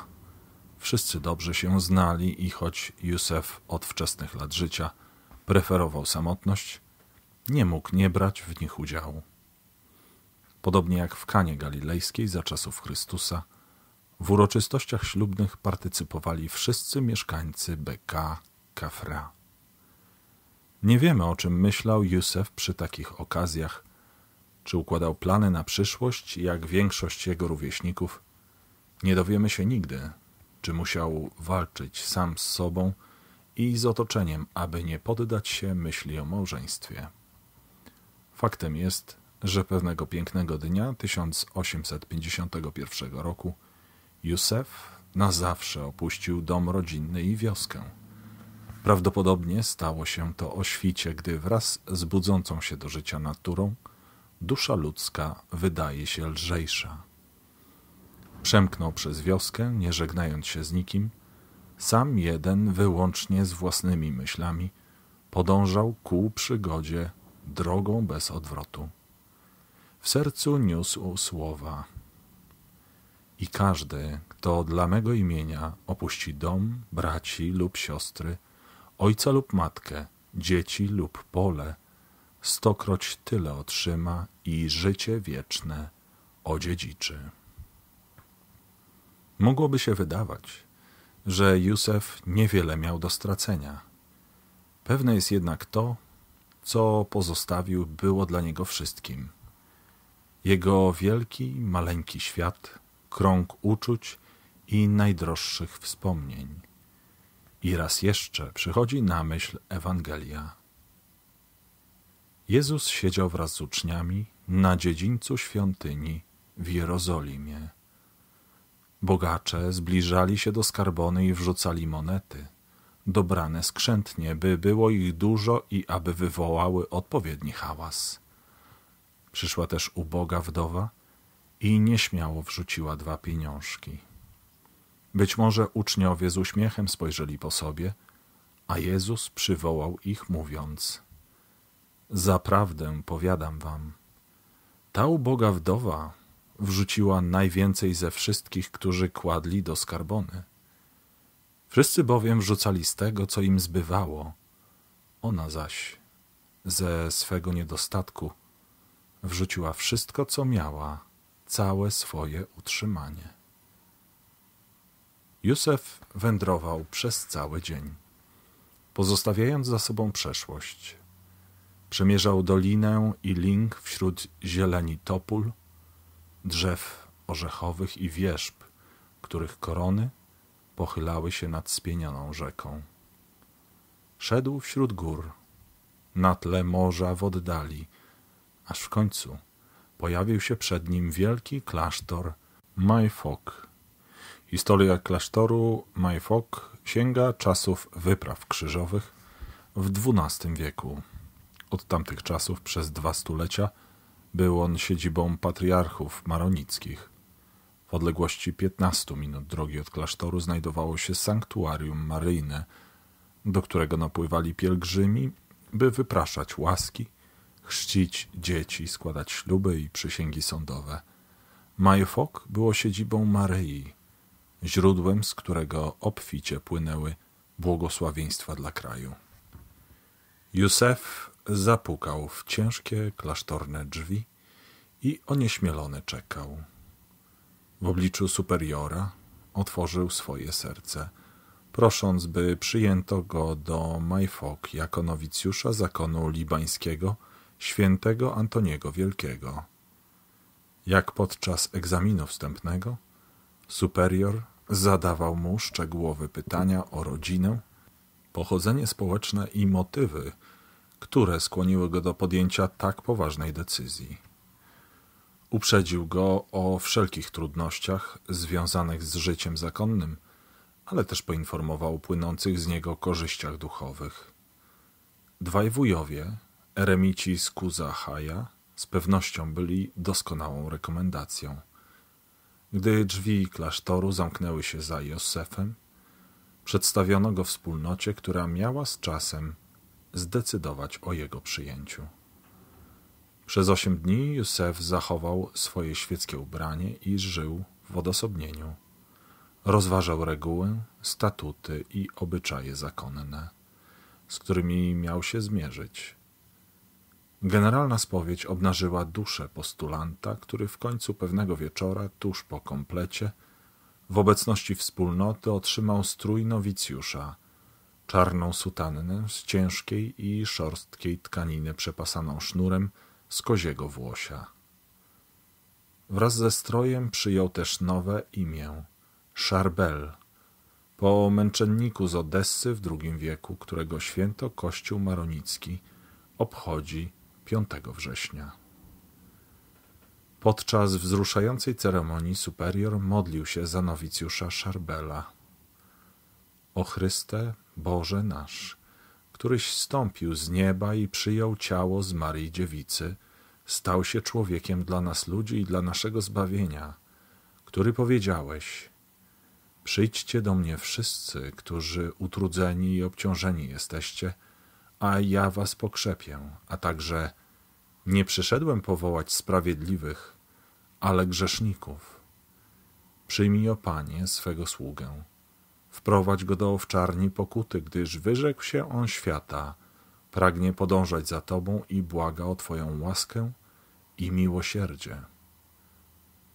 wszyscy dobrze się znali i choć Józef od wczesnych lat życia preferował samotność, nie mógł nie brać w nich udziału. Podobnie jak w Kanie Galilejskiej za czasów Chrystusa, w uroczystościach ślubnych partycypowali wszyscy mieszkańcy BK Kafra. Nie wiemy, o czym myślał Józef przy takich okazjach, czy układał plany na przyszłość, jak większość jego rówieśników – nie dowiemy się nigdy, czy musiał walczyć sam z sobą i z otoczeniem, aby nie poddać się myśli o małżeństwie. Faktem jest, że pewnego pięknego dnia 1851 roku Józef na zawsze opuścił dom rodzinny i wioskę. Prawdopodobnie stało się to o świcie, gdy wraz z budzącą się do życia naturą dusza ludzka wydaje się lżejsza. Przemknął przez wioskę, nie żegnając się z nikim. Sam jeden, wyłącznie z własnymi myślami, podążał ku przygodzie drogą bez odwrotu. W sercu niósł słowa i każdy, kto dla mego imienia opuści dom, braci lub siostry, ojca lub matkę, dzieci lub pole, stokroć tyle otrzyma i życie wieczne odziedziczy. Mogłoby się wydawać, że Józef niewiele miał do stracenia. Pewne jest jednak to, co pozostawił, było dla niego wszystkim. Jego wielki, maleńki świat, krąg uczuć i najdroższych wspomnień. I raz jeszcze przychodzi na myśl Ewangelia. Jezus siedział wraz z uczniami na dziedzińcu świątyni w Jerozolimie. Bogacze zbliżali się do skarbony i wrzucali monety, dobrane skrzętnie, by było ich dużo i aby wywołały odpowiedni hałas. Przyszła też uboga wdowa i nieśmiało wrzuciła dwa pieniążki. Być może uczniowie z uśmiechem spojrzeli po sobie, a Jezus przywołał ich mówiąc: Zaprawdę powiadam wam, ta uboga wdowa wrzuciła najwięcej ze wszystkich, którzy kładli do skarbony. Wszyscy bowiem wrzucali z tego, co im zbywało. Ona zaś ze swego niedostatku wrzuciła wszystko, co miała, całe swoje utrzymanie. Józef wędrował przez cały dzień, pozostawiając za sobą przeszłość. Przemierzał dolinę i link wśród zieleni topól, drzew orzechowych i wierzb, których korony pochylały się nad spienioną rzeką. Szedł wśród gór, na tle morza w oddali, aż w końcu pojawił się przed nim wielki klasztor Majfok. Historia klasztoru Majfok sięga czasów wypraw krzyżowych w XII wieku. Od tamtych czasów przez dwa stulecia – był on siedzibą patriarchów maronickich. W odległości 15 minut drogi od klasztoru znajdowało się sanktuarium maryjne, do którego napływali pielgrzymi, by wypraszać łaski, chrzcić dzieci, składać śluby i przysięgi sądowe. Majfok było siedzibą Maryi, źródłem, z którego obficie płynęły błogosławieństwa dla kraju. Józef Zapukał w ciężkie, klasztorne drzwi i onieśmielony czekał. W obliczu superiora otworzył swoje serce, prosząc, by przyjęto go do Majfok jako nowicjusza zakonu libańskiego świętego Antoniego Wielkiego. Jak podczas egzaminu wstępnego, superior zadawał mu szczegółowe pytania o rodzinę, pochodzenie społeczne i motywy które skłoniły go do podjęcia tak poważnej decyzji. Uprzedził go o wszelkich trudnościach związanych z życiem zakonnym, ale też poinformował o płynących z niego korzyściach duchowych. Dwaj wujowie, eremici z Kuzahaja, z pewnością byli doskonałą rekomendacją. Gdy drzwi klasztoru zamknęły się za Józefem, przedstawiono go wspólnocie, która miała z czasem zdecydować o jego przyjęciu. Przez osiem dni Józef zachował swoje świeckie ubranie i żył w odosobnieniu. Rozważał reguły, statuty i obyczaje zakonne, z którymi miał się zmierzyć. Generalna spowiedź obnażyła duszę postulanta, który w końcu pewnego wieczora, tuż po komplecie, w obecności wspólnoty otrzymał strój nowicjusza – czarną sutannę z ciężkiej i szorstkiej tkaniny przepasaną sznurem z koziego włosia. Wraz ze strojem przyjął też nowe imię Szarbel, po męczenniku z Odessy w II wieku, którego święto Kościół Maronicki obchodzi 5 września. Podczas wzruszającej ceremonii superior modlił się za nowicjusza Szarbela. O Chryste, Boże nasz, któryś stąpił z nieba i przyjął ciało z Marii Dziewicy, stał się człowiekiem dla nas ludzi i dla naszego zbawienia, który powiedziałeś: Przyjdźcie do mnie wszyscy, którzy utrudzeni i obciążeni jesteście, a ja was pokrzepię, a także nie przyszedłem powołać sprawiedliwych, ale grzeszników. Przyjmij, o Panie, swego sługę. Wprowadź go do owczarni pokuty, gdyż wyrzekł się on świata. Pragnie podążać za Tobą i błaga o Twoją łaskę i miłosierdzie.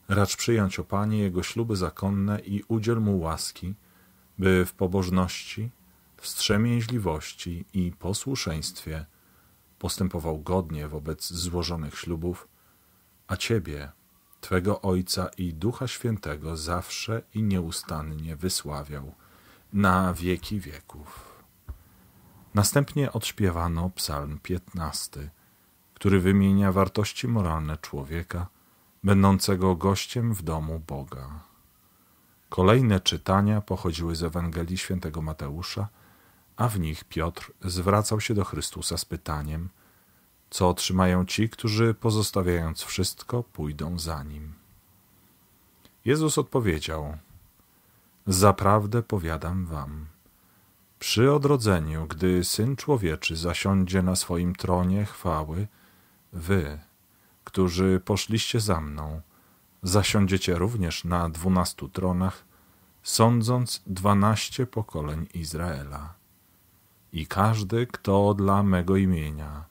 Racz przyjąć, o Panie, jego śluby zakonne i udziel mu łaski, by w pobożności, wstrzemięźliwości i posłuszeństwie postępował godnie wobec złożonych ślubów, a Ciebie, Twego Ojca i Ducha Świętego zawsze i nieustannie wysławiał na wieki wieków. Następnie odśpiewano Psalm piętnasty, który wymienia wartości moralne człowieka, będącego gościem w domu Boga. Kolejne czytania pochodziły z Ewangelii Świętego Mateusza, a w nich Piotr zwracał się do Chrystusa z pytaniem: Co otrzymają ci, którzy pozostawiając wszystko, pójdą za nim? Jezus odpowiedział: Zaprawdę powiadam wam, przy odrodzeniu, gdy Syn Człowieczy zasiądzie na swoim tronie chwały, wy, którzy poszliście za mną, zasiądziecie również na dwunastu tronach, sądząc dwanaście pokoleń Izraela. I każdy, kto dla mego imienia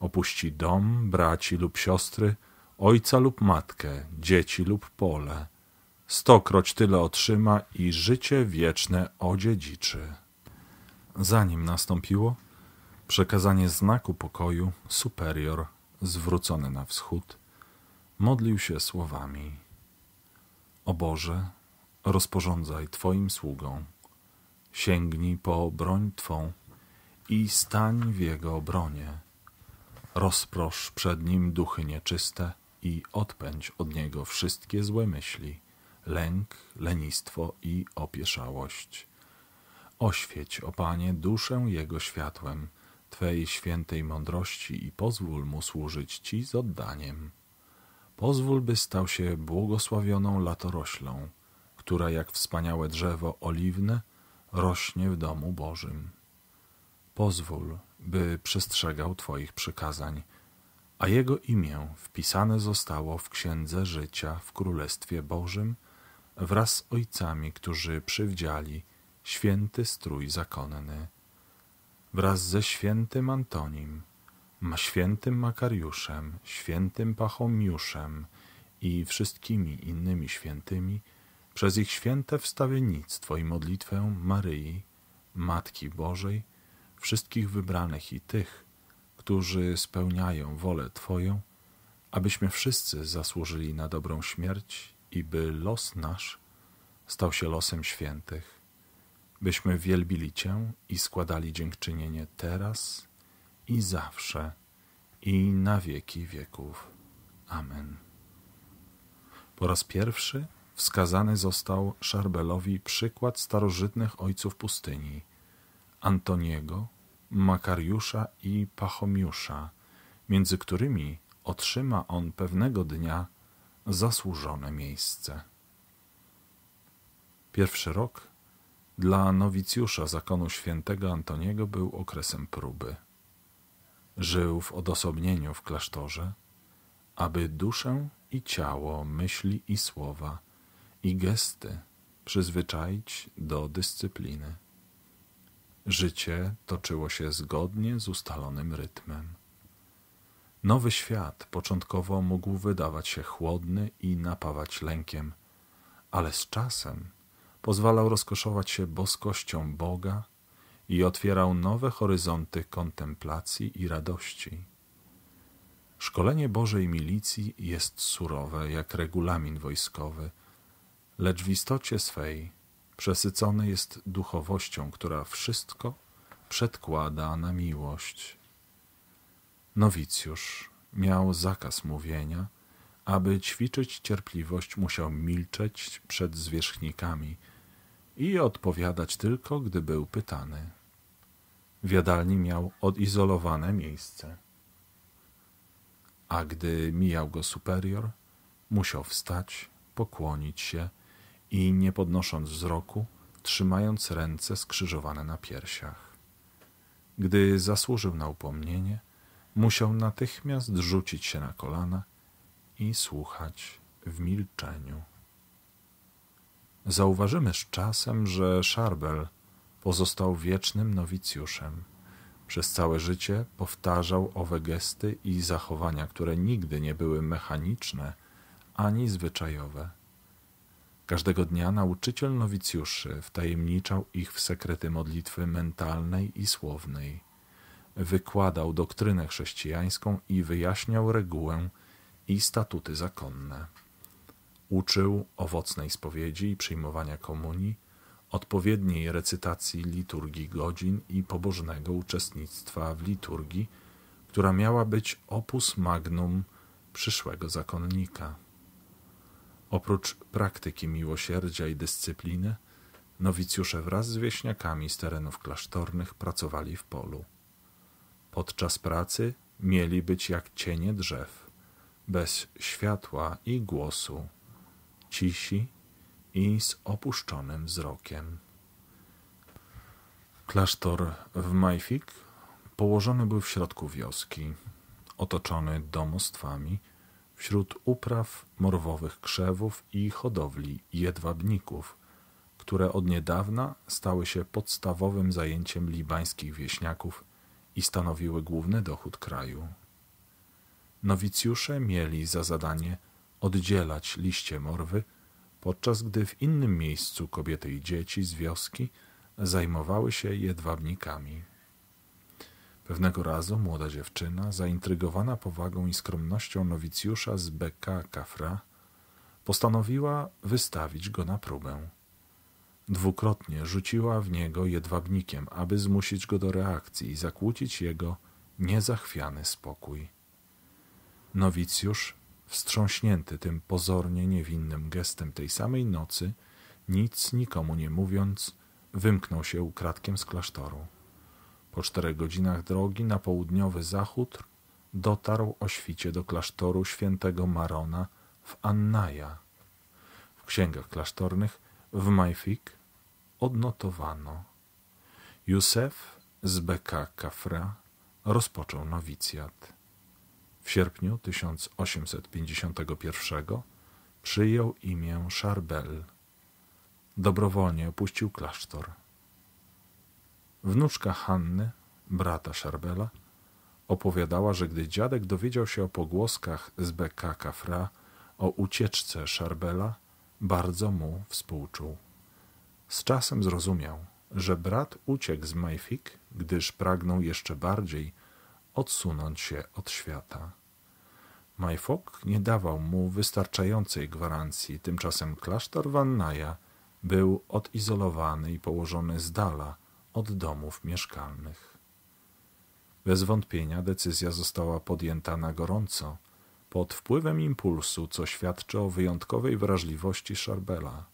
opuści dom, braci lub siostry, ojca lub matkę, dzieci lub pole – stokroć tyle otrzyma i życie wieczne odziedziczy. Zanim nastąpiło przekazanie znaku pokoju, superior, zwrócony na wschód, modlił się słowami: O Boże, rozporządzaj Twoim sługą, sięgnij po broń Twą i stań w jego obronie. Rozprosz przed nim duchy nieczyste i odpędź od niego wszystkie złe myśli lęk, lenistwo i opieszałość. Oświeć, o Panie, duszę Jego światłem, Twej świętej mądrości i pozwól mu służyć Ci z oddaniem. Pozwól, by stał się błogosławioną latoroślą, która jak wspaniałe drzewo oliwne rośnie w domu Bożym. Pozwól, by przestrzegał Twoich przykazań, a jego imię wpisane zostało w Księdze Życia w Królestwie Bożym – wraz z ojcami, którzy przywdziali święty strój zakonny, wraz ze świętym Antonim, ma świętym Makariuszem, świętym Pachomiuszem i wszystkimi innymi świętymi, przez ich święte wstawiennictwo i modlitwę Maryi, Matki Bożej, wszystkich wybranych i tych, którzy spełniają wolę Twoją, abyśmy wszyscy zasłużyli na dobrą śmierć i by los nasz stał się losem świętych, byśmy wielbili Cię i składali dziękczynienie teraz i zawsze i na wieki wieków. Amen. Po raz pierwszy wskazany został Szarbelowi przykład starożytnych ojców pustyni Antoniego, Makariusza i Pachomiusza, między którymi otrzyma on pewnego dnia zasłużone miejsce. Pierwszy rok dla nowicjusza zakonu świętego Antoniego był okresem próby. Żył w odosobnieniu w klasztorze, aby duszę i ciało, myśli i słowa i gesty przyzwyczaić do dyscypliny. Życie toczyło się zgodnie z ustalonym rytmem. Nowy świat początkowo mógł wydawać się chłodny i napawać lękiem, ale z czasem pozwalał rozkoszować się boskością Boga i otwierał nowe horyzonty kontemplacji i radości. Szkolenie Bożej Milicji jest surowe jak regulamin wojskowy, lecz w istocie swej przesycone jest duchowością, która wszystko przedkłada na miłość. Nowicjusz miał zakaz mówienia, aby ćwiczyć cierpliwość, musiał milczeć przed zwierzchnikami i odpowiadać tylko, gdy był pytany. W jadalni miał odizolowane miejsce. A gdy mijał go superior, musiał wstać, pokłonić się i, nie podnosząc wzroku, trzymając ręce skrzyżowane na piersiach. Gdy zasłużył na upomnienie, Musiał natychmiast rzucić się na kolana i słuchać w milczeniu. Zauważymy z czasem, że Szarbel pozostał wiecznym nowicjuszem. Przez całe życie powtarzał owe gesty i zachowania, które nigdy nie były mechaniczne ani zwyczajowe. Każdego dnia nauczyciel nowicjuszy wtajemniczał ich w sekrety modlitwy mentalnej i słownej wykładał doktrynę chrześcijańską i wyjaśniał regułę i statuty zakonne. Uczył owocnej spowiedzi i przyjmowania komunii, odpowiedniej recytacji liturgii godzin i pobożnego uczestnictwa w liturgii, która miała być opus magnum przyszłego zakonnika. Oprócz praktyki miłosierdzia i dyscypliny, nowicjusze wraz z wieśniakami z terenów klasztornych pracowali w polu. Podczas pracy mieli być jak cienie drzew, bez światła i głosu, cisi i z opuszczonym wzrokiem. Klasztor w Majfik położony był w środku wioski, otoczony domostwami, wśród upraw morwowych krzewów i hodowli jedwabników, które od niedawna stały się podstawowym zajęciem libańskich wieśniaków i stanowiły główny dochód kraju. Nowicjusze mieli za zadanie oddzielać liście morwy, podczas gdy w innym miejscu kobiety i dzieci z wioski zajmowały się jedwabnikami. Pewnego razu młoda dziewczyna, zaintrygowana powagą i skromnością nowicjusza z Beka Kafra, postanowiła wystawić go na próbę. Dwukrotnie rzuciła w niego jedwabnikiem, aby zmusić go do reakcji i zakłócić jego niezachwiany spokój. Nowicjusz, wstrząśnięty tym pozornie niewinnym gestem tej samej nocy, nic nikomu nie mówiąc, wymknął się ukradkiem z klasztoru. Po czterech godzinach drogi na południowy zachód dotarł o świcie do klasztoru świętego Marona w Annaja. W księgach klasztornych w Majfik odnotowano. Józef z Beka Kafra rozpoczął nowicjat. W sierpniu 1851 przyjął imię Szarbel. Dobrowolnie opuścił klasztor. Wnuczka Hanny, brata Szarbela, opowiadała, że gdy dziadek dowiedział się o pogłoskach z Beka Kafra o ucieczce Szarbela, bardzo mu współczuł. Z czasem zrozumiał, że brat uciekł z Mayfik, gdyż pragnął jeszcze bardziej odsunąć się od świata. Majfok nie dawał mu wystarczającej gwarancji, tymczasem klasztor Wannaja był odizolowany i położony z dala od domów mieszkalnych. Bez wątpienia decyzja została podjęta na gorąco, pod wpływem impulsu, co świadczy o wyjątkowej wrażliwości Szarbela –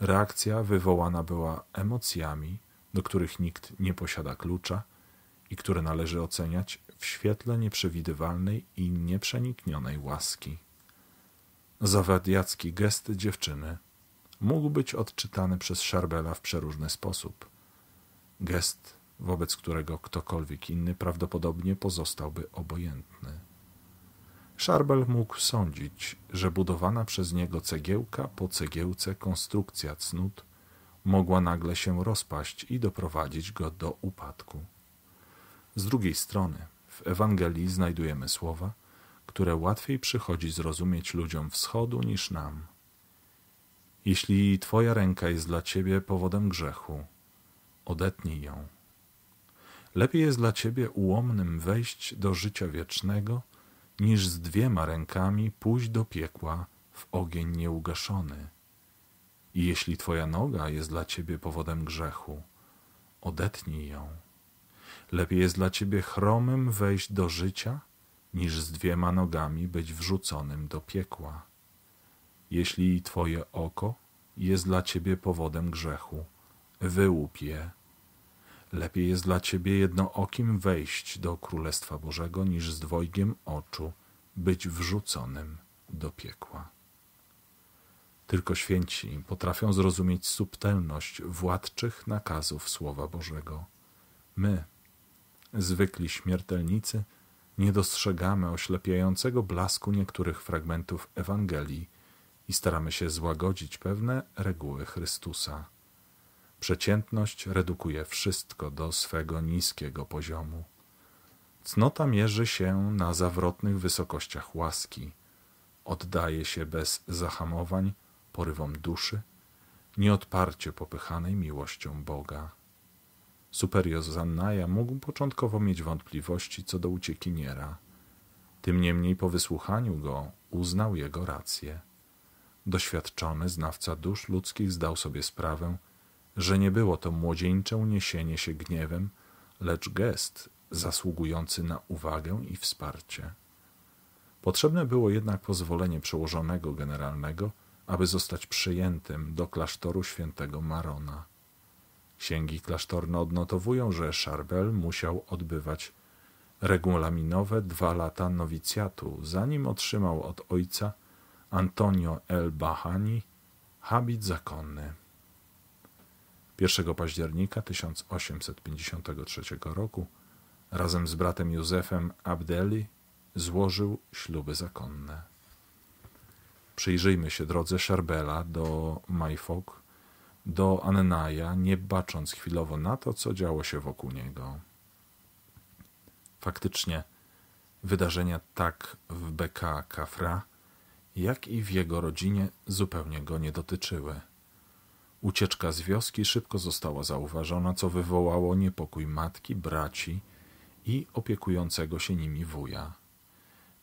Reakcja wywołana była emocjami, do których nikt nie posiada klucza i które należy oceniać w świetle nieprzewidywalnej i nieprzeniknionej łaski. Zawadiacki gest dziewczyny mógł być odczytany przez Szarbela w przeróżny sposób. Gest, wobec którego ktokolwiek inny prawdopodobnie pozostałby obojętny. Szarbel mógł sądzić, że budowana przez niego cegiełka po cegiełce konstrukcja cnót mogła nagle się rozpaść i doprowadzić go do upadku. Z drugiej strony, w Ewangelii znajdujemy słowa, które łatwiej przychodzi zrozumieć ludziom wschodu niż nam. Jeśli Twoja ręka jest dla Ciebie powodem grzechu, odetnij ją. Lepiej jest dla Ciebie ułomnym wejść do życia wiecznego, niż z dwiema rękami pójść do piekła w ogień nieugaszony. I jeśli twoja noga jest dla ciebie powodem grzechu, odetnij ją. Lepiej jest dla ciebie chromym wejść do życia, niż z dwiema nogami być wrzuconym do piekła. Jeśli twoje oko jest dla ciebie powodem grzechu, wyłup je Lepiej jest dla ciebie jednookim wejść do Królestwa Bożego, niż z dwojgiem oczu być wrzuconym do piekła. Tylko święci potrafią zrozumieć subtelność władczych nakazów Słowa Bożego. My, zwykli śmiertelnicy, nie dostrzegamy oślepiającego blasku niektórych fragmentów Ewangelii i staramy się złagodzić pewne reguły Chrystusa. Przeciętność redukuje wszystko do swego niskiego poziomu. Cnota mierzy się na zawrotnych wysokościach łaski, oddaje się bez zahamowań porywom duszy, nieodparcie popychanej miłością Boga. Superior Zannaja mógł początkowo mieć wątpliwości co do uciekiniera. Tym niemniej po wysłuchaniu go uznał jego rację. Doświadczony znawca dusz ludzkich zdał sobie sprawę, że nie było to młodzieńcze uniesienie się gniewem, lecz gest zasługujący na uwagę i wsparcie. Potrzebne było jednak pozwolenie przełożonego generalnego, aby zostać przyjętym do klasztoru świętego Marona. Księgi klasztorne odnotowują, że Szarbel musiał odbywać regulaminowe dwa lata nowicjatu, zanim otrzymał od ojca Antonio El Bahani habit zakonny. 1 października 1853 roku razem z bratem Józefem Abdeli złożył śluby zakonne. Przyjrzyjmy się drodze Szerbela do Majfok, do Annaja, nie bacząc chwilowo na to, co działo się wokół niego. Faktycznie wydarzenia tak w Beka Kafra, jak i w jego rodzinie zupełnie go nie dotyczyły. Ucieczka z wioski szybko została zauważona, co wywołało niepokój matki, braci i opiekującego się nimi wuja.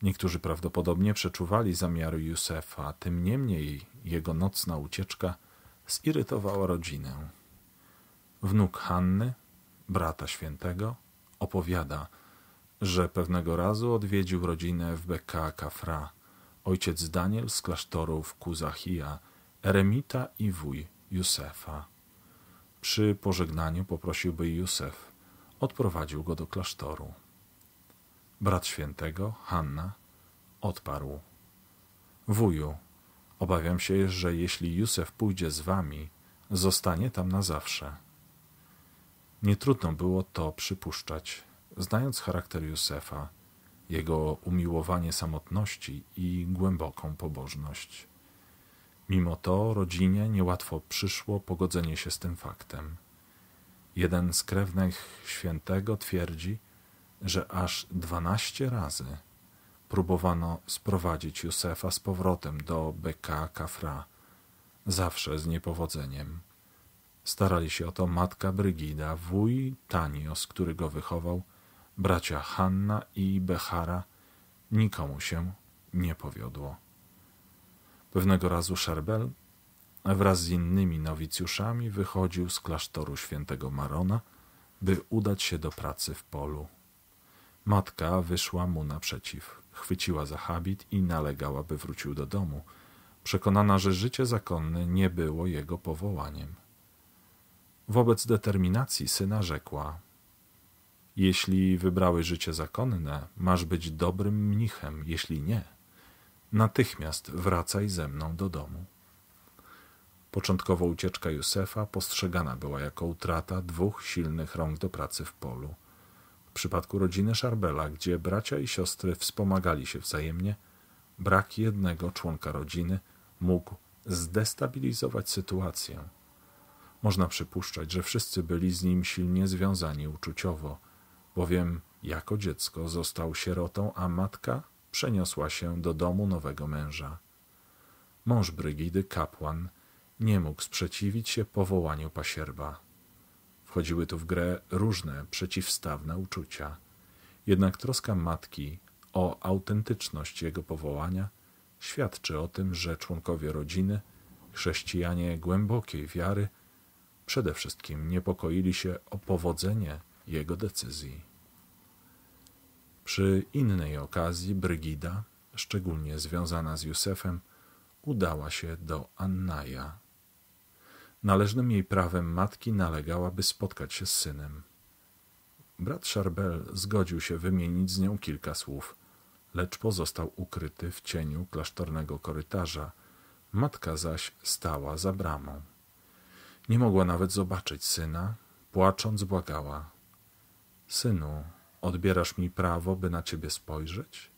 Niektórzy prawdopodobnie przeczuwali zamiary Józefa, tym niemniej jego nocna ucieczka zirytowała rodzinę. Wnuk Hanny, brata świętego, opowiada, że pewnego razu odwiedził rodzinę w Beka Kafra, ojciec Daniel z klasztoru w Kuzachia, eremita i wuj Józefa. Przy pożegnaniu poprosił, by Józef odprowadził go do klasztoru. Brat świętego, Hanna, odparł. Wuju, obawiam się, że jeśli Józef pójdzie z wami, zostanie tam na zawsze. Nietrudno było to przypuszczać, znając charakter Józefa, jego umiłowanie samotności i głęboką pobożność. Mimo to rodzinie niełatwo przyszło pogodzenie się z tym faktem. Jeden z krewnych świętego twierdzi, że aż dwanaście razy próbowano sprowadzić Józefa z powrotem do Beka Kafra, zawsze z niepowodzeniem. Starali się o to matka Brygida, wuj Tanios, który go wychował, bracia Hanna i Behara. Nikomu się nie powiodło. Pewnego razu Szerbel wraz z innymi nowicjuszami wychodził z klasztoru świętego Marona, by udać się do pracy w polu. Matka wyszła mu naprzeciw, chwyciła za habit i nalegała, by wrócił do domu, przekonana, że życie zakonne nie było jego powołaniem. Wobec determinacji syna rzekła: Jeśli wybrałeś życie zakonne, masz być dobrym mnichem, jeśli nie – natychmiast wracaj ze mną do domu. Początkowo ucieczka Józefa postrzegana była jako utrata dwóch silnych rąk do pracy w polu. W przypadku rodziny Szarbela, gdzie bracia i siostry wspomagali się wzajemnie, brak jednego członka rodziny mógł zdestabilizować sytuację. Można przypuszczać, że wszyscy byli z nim silnie związani uczuciowo, bowiem jako dziecko został sierotą, a matka przeniosła się do domu nowego męża. Mąż Brygidy, kapłan, nie mógł sprzeciwić się powołaniu pasierba. Wchodziły tu w grę różne przeciwstawne uczucia. Jednak troska matki o autentyczność jego powołania świadczy o tym, że członkowie rodziny, chrześcijanie głębokiej wiary, przede wszystkim niepokoili się o powodzenie jego decyzji. Przy innej okazji Brygida, szczególnie związana z Józefem, udała się do Annaja. Należnym jej prawem matki nalegała, by spotkać się z synem. Brat Szarbel zgodził się wymienić z nią kilka słów, lecz pozostał ukryty w cieniu klasztornego korytarza, matka zaś stała za bramą. Nie mogła nawet zobaczyć syna, płacząc błagała: Synu, odbierasz mi prawo, by na ciebie spojrzeć?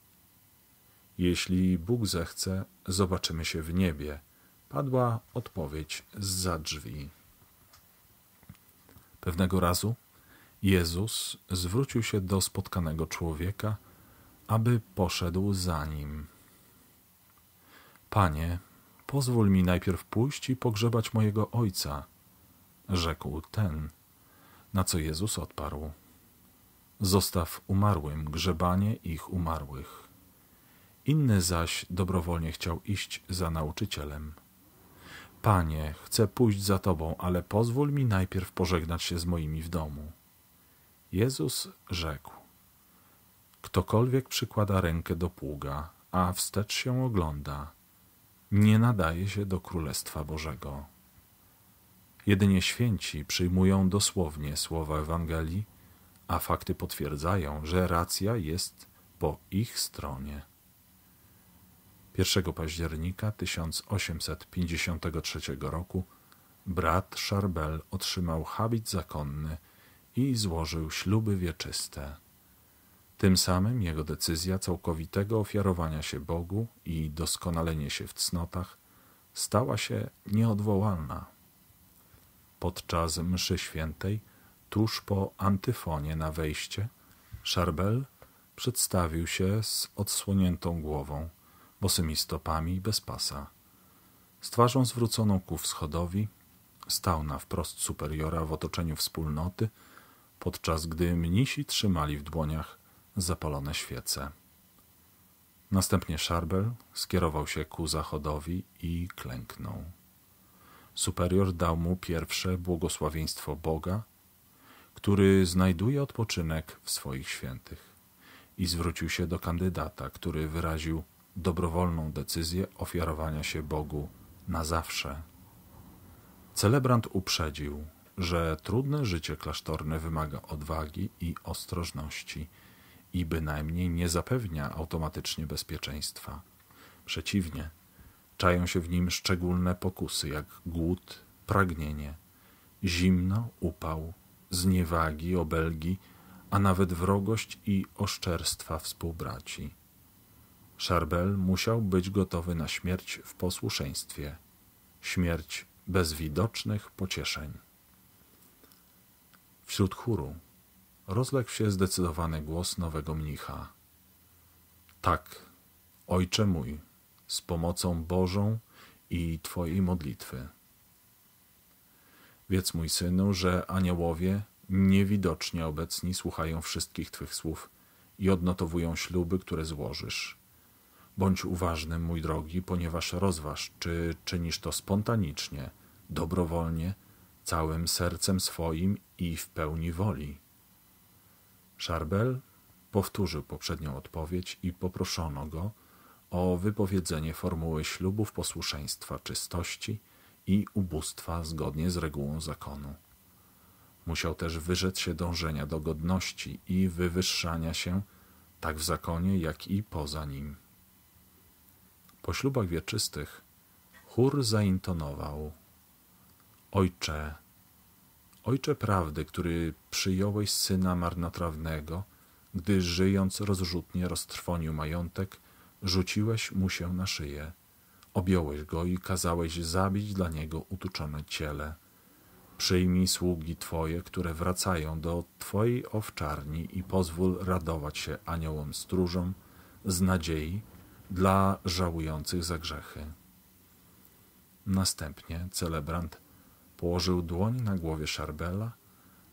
Jeśli Bóg zechce, zobaczymy się w niebie. Padła odpowiedź za drzwi. Pewnego razu Jezus zwrócił się do spotkanego człowieka, aby poszedł za nim. Panie, pozwól mi najpierw pójść i pogrzebać mojego ojca, rzekł ten, na co Jezus odparł. Zostaw umarłym grzebanie ich umarłych. Inny zaś dobrowolnie chciał iść za nauczycielem. Panie, chcę pójść za Tobą, ale pozwól mi najpierw pożegnać się z moimi w domu. Jezus rzekł: Ktokolwiek przykłada rękę do pługa, a wstecz się ogląda, nie nadaje się do Królestwa Bożego. Jedynie święci przyjmują dosłownie słowa Ewangelii a fakty potwierdzają, że racja jest po ich stronie. 1 października 1853 roku brat Charbel otrzymał habit zakonny i złożył śluby wieczyste. Tym samym jego decyzja całkowitego ofiarowania się Bogu i doskonalenie się w cnotach stała się nieodwołalna. Podczas mszy świętej Tuż po antyfonie na wejście Szarbel przedstawił się z odsłoniętą głową, bosymi stopami i bez pasa. Z twarzą zwróconą ku wschodowi stał na wprost superiora w otoczeniu wspólnoty, podczas gdy mnisi trzymali w dłoniach zapalone świece. Następnie Szarbel skierował się ku zachodowi i klęknął. Superior dał mu pierwsze błogosławieństwo Boga – który znajduje odpoczynek w swoich świętych. I zwrócił się do kandydata, który wyraził dobrowolną decyzję ofiarowania się Bogu na zawsze. Celebrant uprzedził, że trudne życie klasztorne wymaga odwagi i ostrożności i bynajmniej nie zapewnia automatycznie bezpieczeństwa. Przeciwnie, czają się w nim szczególne pokusy, jak głód, pragnienie, zimno, upał, zniewagi, obelgi, a nawet wrogość i oszczerstwa współbraci. Szarbel musiał być gotowy na śmierć w posłuszeństwie, śmierć bez widocznych pocieszeń. Wśród chóru rozległ się zdecydowany głos nowego mnicha. Tak, Ojcze mój, z pomocą Bożą i Twojej modlitwy. Wiedz, mój synu, że aniołowie niewidocznie obecni słuchają wszystkich Twych słów i odnotowują śluby, które złożysz. Bądź uważny, mój drogi, ponieważ rozważ, czy czynisz to spontanicznie, dobrowolnie, całym sercem swoim i w pełni woli. Szarbel powtórzył poprzednią odpowiedź i poproszono go o wypowiedzenie formuły ślubów posłuszeństwa czystości – i ubóstwa zgodnie z regułą zakonu. Musiał też wyrzec się dążenia do godności i wywyższania się tak w zakonie, jak i poza nim. Po ślubach wieczystych chór zaintonował Ojcze, Ojcze prawdy, który przyjąłeś syna marnotrawnego, gdy żyjąc rozrzutnie roztrwonił majątek, rzuciłeś mu się na szyję Objąłeś go i kazałeś zabić dla niego utuczone ciele. Przyjmij sługi Twoje, które wracają do Twojej owczarni i pozwól radować się aniołom stróżom z nadziei dla żałujących za grzechy. Następnie celebrant położył dłoń na głowie Szarbela,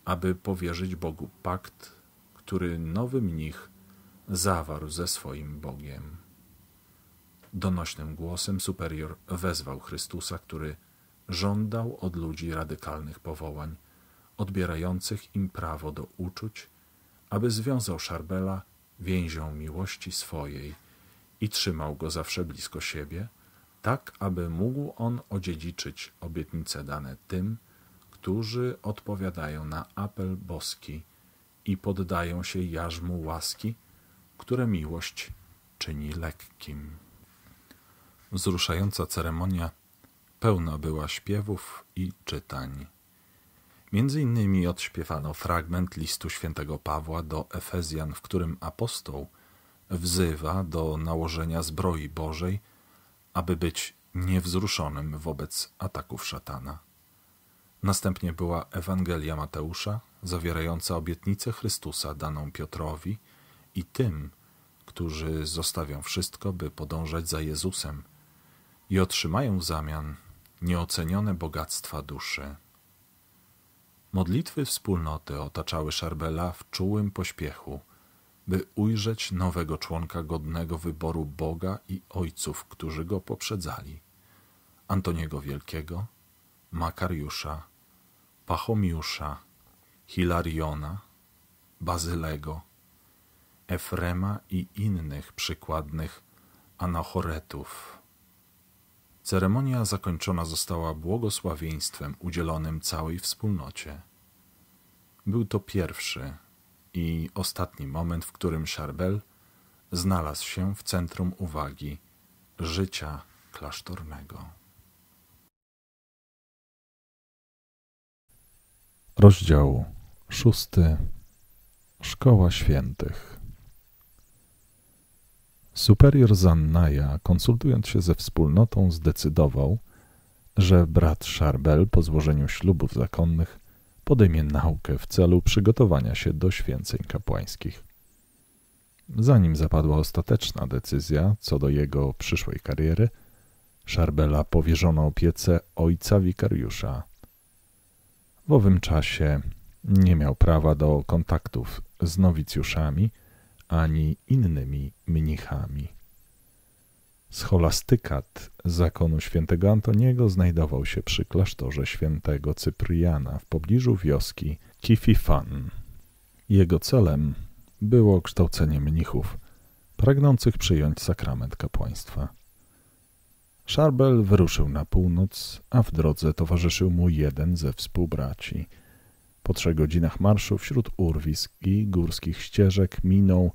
aby powierzyć Bogu pakt, który nowy mnich zawarł ze swoim Bogiem. Donośnym głosem superior wezwał Chrystusa, który żądał od ludzi radykalnych powołań, odbierających im prawo do uczuć, aby związał Szarbela więzią miłości swojej i trzymał go zawsze blisko siebie, tak aby mógł on odziedziczyć obietnice dane tym, którzy odpowiadają na apel boski i poddają się jarzmu łaski, które miłość czyni lekkim. Wzruszająca ceremonia pełna była śpiewów i czytań. Między innymi odśpiewano fragment listu świętego Pawła do Efezjan, w którym apostoł wzywa do nałożenia zbroi Bożej, aby być niewzruszonym wobec ataków szatana. Następnie była Ewangelia Mateusza, zawierająca obietnicę Chrystusa daną Piotrowi i tym, którzy zostawią wszystko, by podążać za Jezusem – i otrzymają w zamian nieocenione bogactwa duszy. Modlitwy wspólnoty otaczały Szarbela w czułym pośpiechu, by ujrzeć nowego członka godnego wyboru Boga i ojców, którzy go poprzedzali: Antoniego Wielkiego, Makariusza, Pachomiusza, Hilariona, Bazylego, Efrema i innych przykładnych anachoretów. Ceremonia zakończona została błogosławieństwem udzielonym całej wspólnocie. Był to pierwszy i ostatni moment, w którym Szarbel znalazł się w centrum uwagi życia klasztornego. Rozdział szósty Szkoła Świętych Superior Zannaja, konsultując się ze wspólnotą, zdecydował, że brat Szarbel po złożeniu ślubów zakonnych podejmie naukę w celu przygotowania się do święceń kapłańskich. Zanim zapadła ostateczna decyzja co do jego przyszłej kariery, Szarbela powierzono opiece ojca wikariusza. W owym czasie nie miał prawa do kontaktów z nowicjuszami – ani innymi mnichami. Scholastykat zakonu świętego Antoniego znajdował się przy klasztorze świętego Cypriana w pobliżu wioski Kififan. Jego celem było kształcenie mnichów, pragnących przyjąć sakrament kapłaństwa. Szarbel wyruszył na północ, a w drodze towarzyszył mu jeden ze współbraci – po trzech godzinach marszu wśród urwisk i górskich ścieżek minął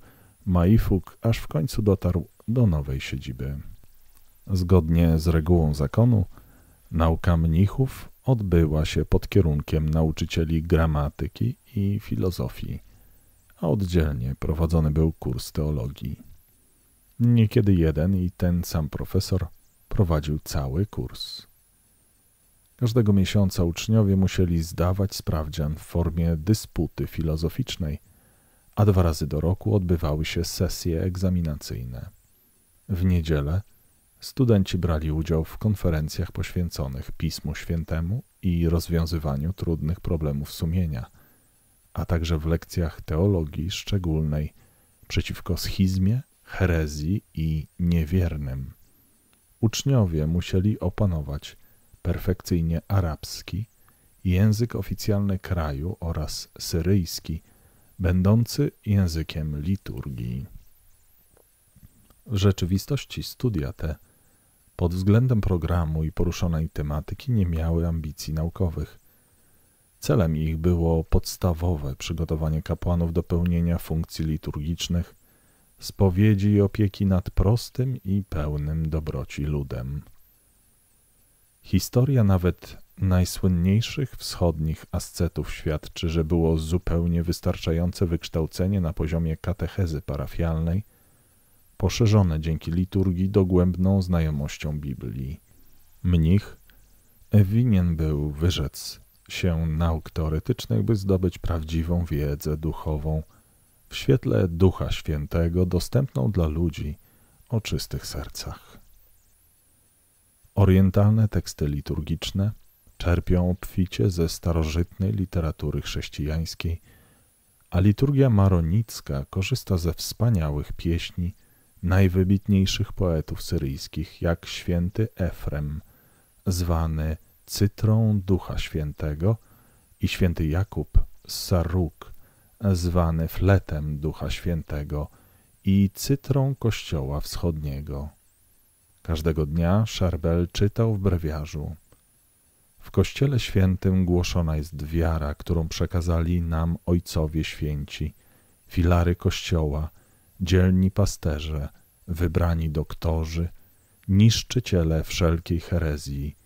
Maifuk, aż w końcu dotarł do nowej siedziby. Zgodnie z regułą zakonu, nauka mnichów odbyła się pod kierunkiem nauczycieli gramatyki i filozofii, a oddzielnie prowadzony był kurs teologii. Niekiedy jeden i ten sam profesor prowadził cały kurs. Każdego miesiąca uczniowie musieli zdawać sprawdzian w formie dysputy filozoficznej, a dwa razy do roku odbywały się sesje egzaminacyjne. W niedzielę studenci brali udział w konferencjach poświęconych Pismu Świętemu i rozwiązywaniu trudnych problemów sumienia, a także w lekcjach teologii szczególnej przeciwko schizmie, herezji i niewiernym. Uczniowie musieli opanować perfekcyjnie arabski, język oficjalny kraju oraz syryjski, będący językiem liturgii. W rzeczywistości studia te pod względem programu i poruszonej tematyki nie miały ambicji naukowych. Celem ich było podstawowe przygotowanie kapłanów do pełnienia funkcji liturgicznych, spowiedzi i opieki nad prostym i pełnym dobroci ludem. Historia nawet najsłynniejszych wschodnich ascetów świadczy, że było zupełnie wystarczające wykształcenie na poziomie katechezy parafialnej, poszerzone dzięki liturgii dogłębną znajomością Biblii. Mnich winien był wyrzec się nauk teoretycznych, by zdobyć prawdziwą wiedzę duchową w świetle Ducha Świętego, dostępną dla ludzi o czystych sercach. Orientalne teksty liturgiczne czerpią obficie ze starożytnej literatury chrześcijańskiej, a liturgia maronicka korzysta ze wspaniałych pieśni najwybitniejszych poetów syryjskich, jak święty Efrem, zwany Cytrą Ducha Świętego i święty Jakub z Saruk, zwany Fletem Ducha Świętego i Cytrą Kościoła Wschodniego. Każdego dnia Szarbel czytał w brewiarzu. W Kościele Świętym głoszona jest wiara, którą przekazali nam Ojcowie Święci, filary Kościoła, dzielni pasterze, wybrani doktorzy, niszczyciele wszelkiej herezji,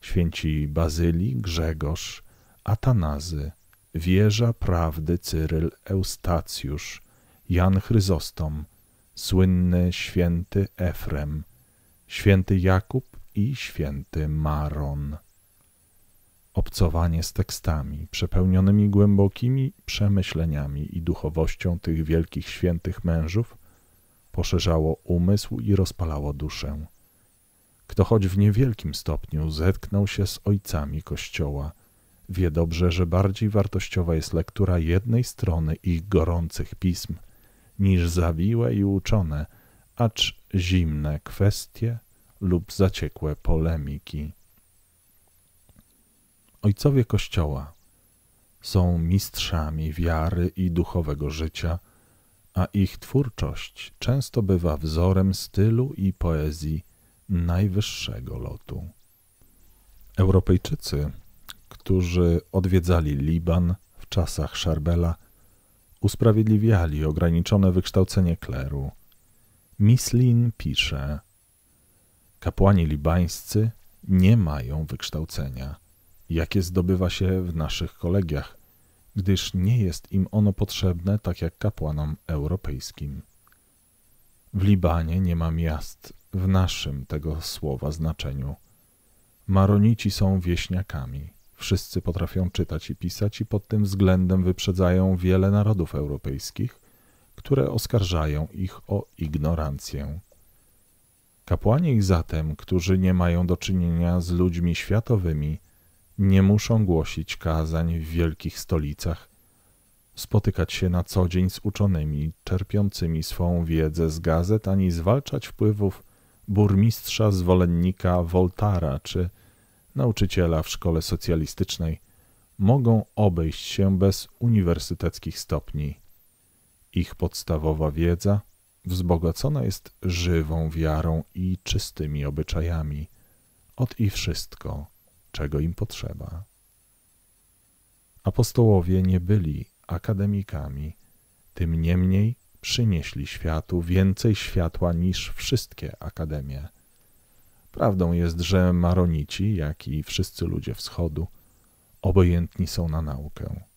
święci Bazylii, Grzegorz, Atanazy, Wieża Prawdy Cyryl Eustacjusz, Jan Chryzostom, słynny święty Efrem, święty Jakub i święty Maron. Obcowanie z tekstami przepełnionymi głębokimi przemyśleniami i duchowością tych wielkich świętych mężów poszerzało umysł i rozpalało duszę. Kto choć w niewielkim stopniu zetknął się z ojcami Kościoła, wie dobrze, że bardziej wartościowa jest lektura jednej strony ich gorących pism niż zawiłe i uczone, acz zimne kwestie lub zaciekłe polemiki. Ojcowie Kościoła są mistrzami wiary i duchowego życia, a ich twórczość często bywa wzorem stylu i poezji najwyższego lotu. Europejczycy, którzy odwiedzali Liban w czasach Szarbela, usprawiedliwiali ograniczone wykształcenie kleru, Mislin pisze: Kapłani libańscy nie mają wykształcenia, jakie zdobywa się w naszych kolegiach, gdyż nie jest im ono potrzebne tak jak kapłanom europejskim. W Libanie nie ma miast w naszym tego słowa znaczeniu. Maronici są wieśniakami. Wszyscy potrafią czytać i pisać i pod tym względem wyprzedzają wiele narodów europejskich – które oskarżają ich o ignorancję. Kapłani ich zatem, którzy nie mają do czynienia z ludźmi światowymi, nie muszą głosić kazań w wielkich stolicach, spotykać się na co dzień z uczonymi, czerpiącymi swą wiedzę z gazet, ani zwalczać wpływów burmistrza zwolennika Voltara czy nauczyciela w szkole socjalistycznej, mogą obejść się bez uniwersyteckich stopni. Ich podstawowa wiedza wzbogacona jest żywą wiarą i czystymi obyczajami. Od i wszystko, czego im potrzeba. Apostołowie nie byli akademikami, tym niemniej przynieśli światu więcej światła niż wszystkie akademie. Prawdą jest, że Maronici, jak i wszyscy ludzie wschodu, obojętni są na naukę.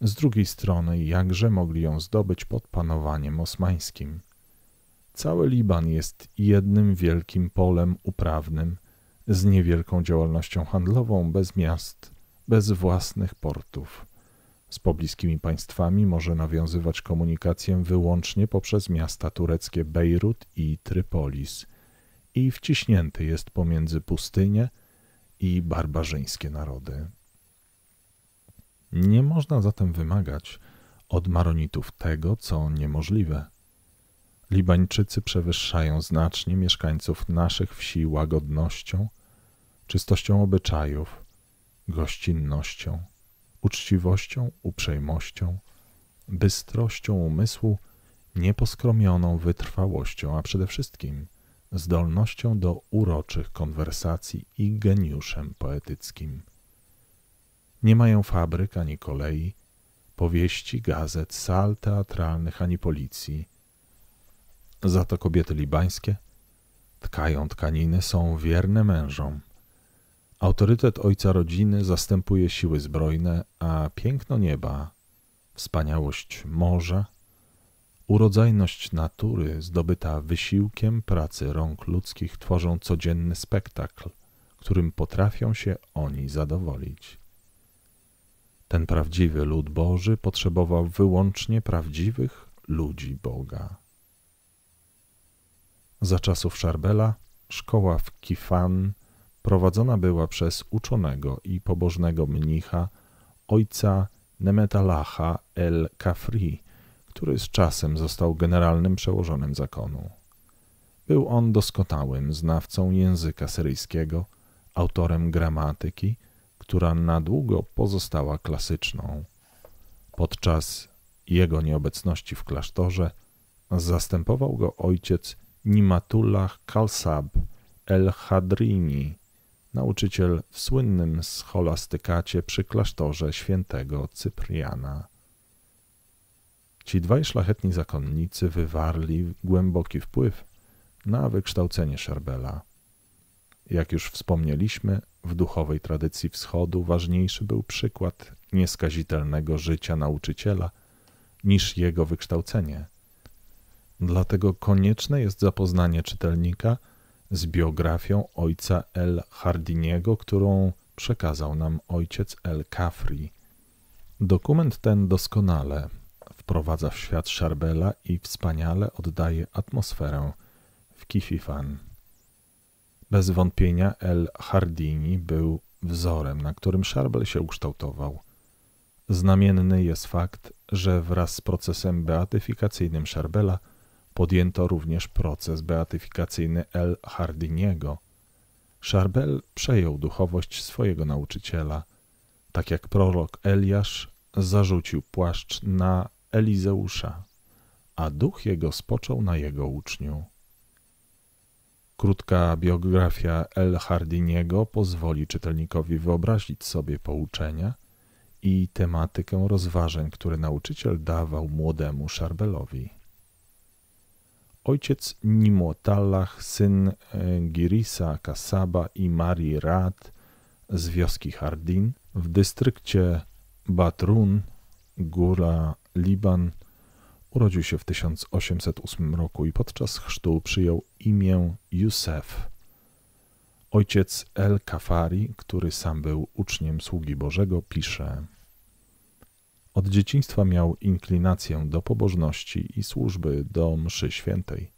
Z drugiej strony, jakże mogli ją zdobyć pod panowaniem osmańskim? Cały Liban jest jednym wielkim polem uprawnym, z niewielką działalnością handlową, bez miast, bez własnych portów. Z pobliskimi państwami może nawiązywać komunikację wyłącznie poprzez miasta tureckie Bejrut i Trypolis i wciśnięty jest pomiędzy pustynie i barbarzyńskie narody. Nie można zatem wymagać od Maronitów tego, co niemożliwe. Libańczycy przewyższają znacznie mieszkańców naszych wsi łagodnością, czystością obyczajów, gościnnością, uczciwością, uprzejmością, bystrością umysłu, nieposkromioną wytrwałością, a przede wszystkim zdolnością do uroczych konwersacji i geniuszem poetyckim. Nie mają fabryk ani kolei, powieści, gazet, sal teatralnych ani policji. Za to kobiety libańskie tkają tkaniny, są wierne mężom. Autorytet ojca rodziny zastępuje siły zbrojne, a piękno nieba, wspaniałość morza, urodzajność natury zdobyta wysiłkiem pracy rąk ludzkich tworzą codzienny spektakl, którym potrafią się oni zadowolić. Ten prawdziwy lud Boży potrzebował wyłącznie prawdziwych ludzi Boga. Za czasów Szarbela szkoła w Kifan prowadzona była przez uczonego i pobożnego mnicha ojca Nemetalacha el Kafri, który z czasem został generalnym przełożonym zakonu. Był on doskonałym znawcą języka syryjskiego, autorem gramatyki która na długo pozostała klasyczną. Podczas jego nieobecności w klasztorze zastępował go ojciec Nimatullah Kalsab el-Hadrini, nauczyciel w słynnym scholastykacie przy klasztorze świętego Cypriana. Ci dwaj szlachetni zakonnicy wywarli głęboki wpływ na wykształcenie Szerbela. Jak już wspomnieliśmy, w duchowej tradycji wschodu ważniejszy był przykład nieskazitelnego życia nauczyciela niż jego wykształcenie. Dlatego konieczne jest zapoznanie czytelnika z biografią ojca El Hardiniego, którą przekazał nam ojciec El Kafri. Dokument ten doskonale wprowadza w świat Szarbela i wspaniale oddaje atmosferę w Kififan. Bez wątpienia El Hardini był wzorem, na którym Szarbel się ukształtował. Znamienny jest fakt, że wraz z procesem beatyfikacyjnym Szarbela podjęto również proces beatyfikacyjny El Hardiniego. Szarbel przejął duchowość swojego nauczyciela. Tak jak prorok Eliasz zarzucił płaszcz na Elizeusza, a duch jego spoczął na jego uczniu. Krótka biografia El Hardiniego pozwoli czytelnikowi wyobrazić sobie pouczenia i tematykę rozważań, które nauczyciel dawał młodemu Szarbelowi. Ojciec Nimotallach, syn e, Girisa Kasaba i Marii Rad z wioski Hardin w dystrykcie Batrun, góra Liban – urodził się w 1808 roku i podczas chrztu przyjął imię Józef. Ojciec El Kafari, który sam był uczniem sługi Bożego, pisze: Od dzieciństwa miał inklinację do pobożności i służby do mszy świętej.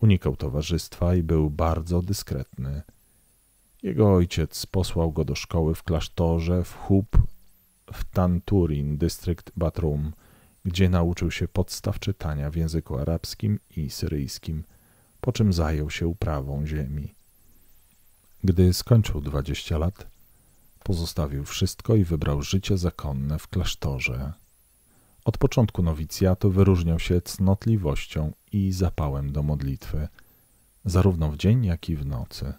Unikał towarzystwa i był bardzo dyskretny. Jego ojciec posłał go do szkoły w klasztorze w Hub w Tanturin, dystrykt Batrum, gdzie nauczył się podstaw czytania w języku arabskim i syryjskim, po czym zajął się uprawą ziemi. Gdy skończył dwadzieścia lat, pozostawił wszystko i wybrał życie zakonne w klasztorze. Od początku nowicjatu wyróżniał się cnotliwością i zapałem do modlitwy, zarówno w dzień, jak i w nocy.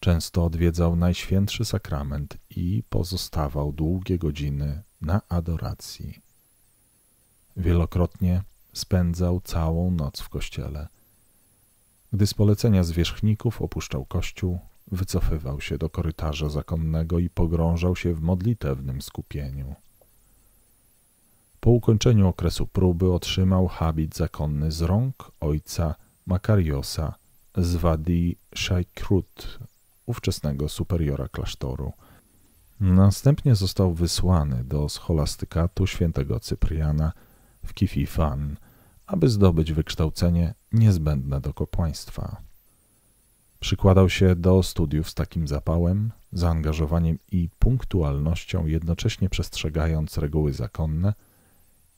Często odwiedzał Najświętszy Sakrament i pozostawał długie godziny na adoracji. Wielokrotnie spędzał całą noc w kościele. Gdy z polecenia zwierzchników opuszczał kościół, wycofywał się do korytarza zakonnego i pogrążał się w modlitewnym skupieniu. Po ukończeniu okresu próby otrzymał habit zakonny z rąk ojca Makariosa z Wadi Szajkrut, ówczesnego superiora klasztoru. Następnie został wysłany do scholastykatu świętego Cypriana – w Kififan, aby zdobyć wykształcenie niezbędne do kopłaństwa. Przykładał się do studiów z takim zapałem, zaangażowaniem i punktualnością, jednocześnie przestrzegając reguły zakonne,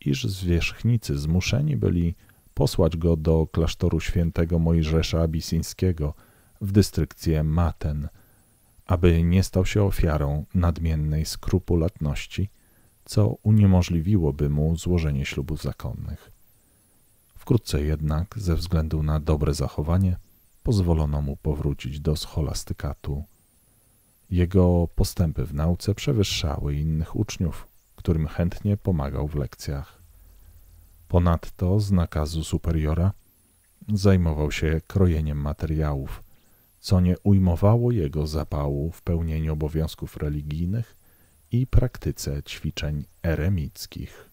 iż zwierzchnicy zmuszeni byli posłać go do klasztoru świętego Mojżesza Abisyńskiego w dystrykcie Maten, aby nie stał się ofiarą nadmiennej skrupulatności co uniemożliwiłoby mu złożenie ślubów zakonnych. Wkrótce jednak, ze względu na dobre zachowanie, pozwolono mu powrócić do scholastykatu. Jego postępy w nauce przewyższały innych uczniów, którym chętnie pomagał w lekcjach. Ponadto z nakazu superiora zajmował się krojeniem materiałów, co nie ujmowało jego zapału w pełnieniu obowiązków religijnych i praktyce ćwiczeń eremickich.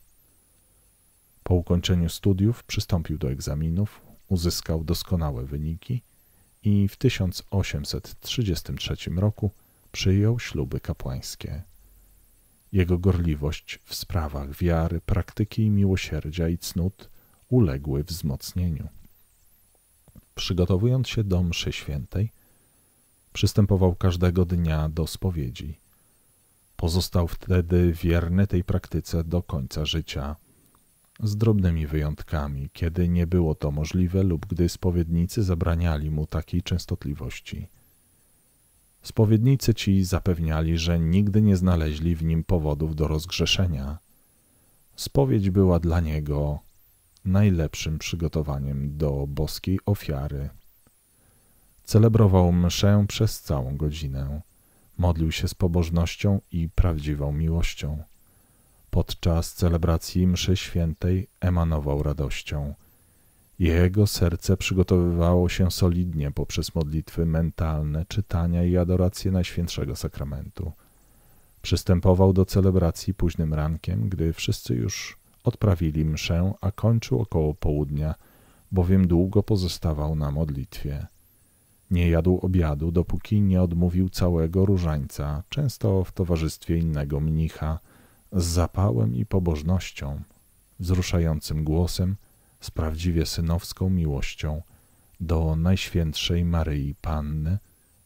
Po ukończeniu studiów przystąpił do egzaminów, uzyskał doskonałe wyniki i w 1833 roku przyjął śluby kapłańskie. Jego gorliwość w sprawach wiary, praktyki, miłosierdzia i cnót uległy wzmocnieniu. Przygotowując się do mszy świętej, przystępował każdego dnia do spowiedzi. Pozostał wtedy wierny tej praktyce do końca życia. Z drobnymi wyjątkami, kiedy nie było to możliwe lub gdy spowiednicy zabraniali mu takiej częstotliwości. Spowiednicy ci zapewniali, że nigdy nie znaleźli w nim powodów do rozgrzeszenia. Spowiedź była dla niego najlepszym przygotowaniem do boskiej ofiary. Celebrował mszę przez całą godzinę. Modlił się z pobożnością i prawdziwą miłością. Podczas celebracji mszy świętej emanował radością. Jego serce przygotowywało się solidnie poprzez modlitwy mentalne, czytania i adorację Najświętszego Sakramentu. Przystępował do celebracji późnym rankiem, gdy wszyscy już odprawili mszę, a kończył około południa, bowiem długo pozostawał na modlitwie. Nie jadł obiadu, dopóki nie odmówił całego różańca, często w towarzystwie innego mnicha, z zapałem i pobożnością, wzruszającym głosem, z prawdziwie synowską miłością do Najświętszej Maryi Panny,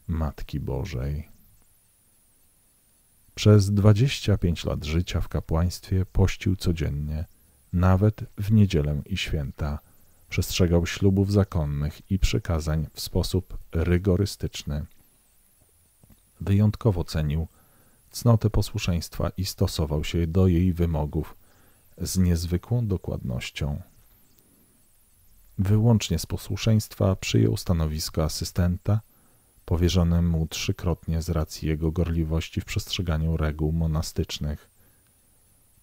Matki Bożej. Przez dwadzieścia pięć lat życia w kapłaństwie pościł codziennie, nawet w niedzielę i święta – przestrzegał ślubów zakonnych i przykazań w sposób rygorystyczny. Wyjątkowo cenił cnotę posłuszeństwa i stosował się do jej wymogów z niezwykłą dokładnością. Wyłącznie z posłuszeństwa przyjął stanowisko asystenta, powierzone mu trzykrotnie z racji jego gorliwości w przestrzeganiu reguł monastycznych –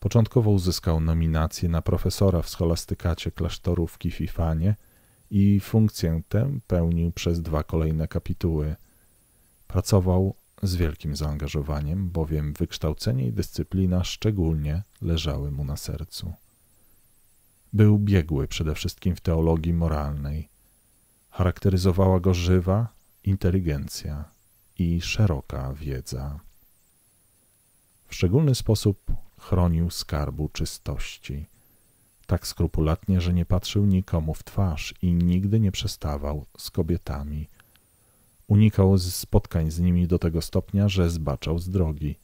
Początkowo uzyskał nominację na profesora w scholastykacie klasztoru w Kififanie i funkcję tę pełnił przez dwa kolejne kapituły. Pracował z wielkim zaangażowaniem, bowiem wykształcenie i dyscyplina szczególnie leżały mu na sercu. Był biegły przede wszystkim w teologii moralnej. Charakteryzowała go żywa inteligencja i szeroka wiedza. W szczególny sposób chronił skarbu czystości. Tak skrupulatnie, że nie patrzył nikomu w twarz i nigdy nie przestawał z kobietami. Unikał spotkań z nimi do tego stopnia, że zbaczał z drogi.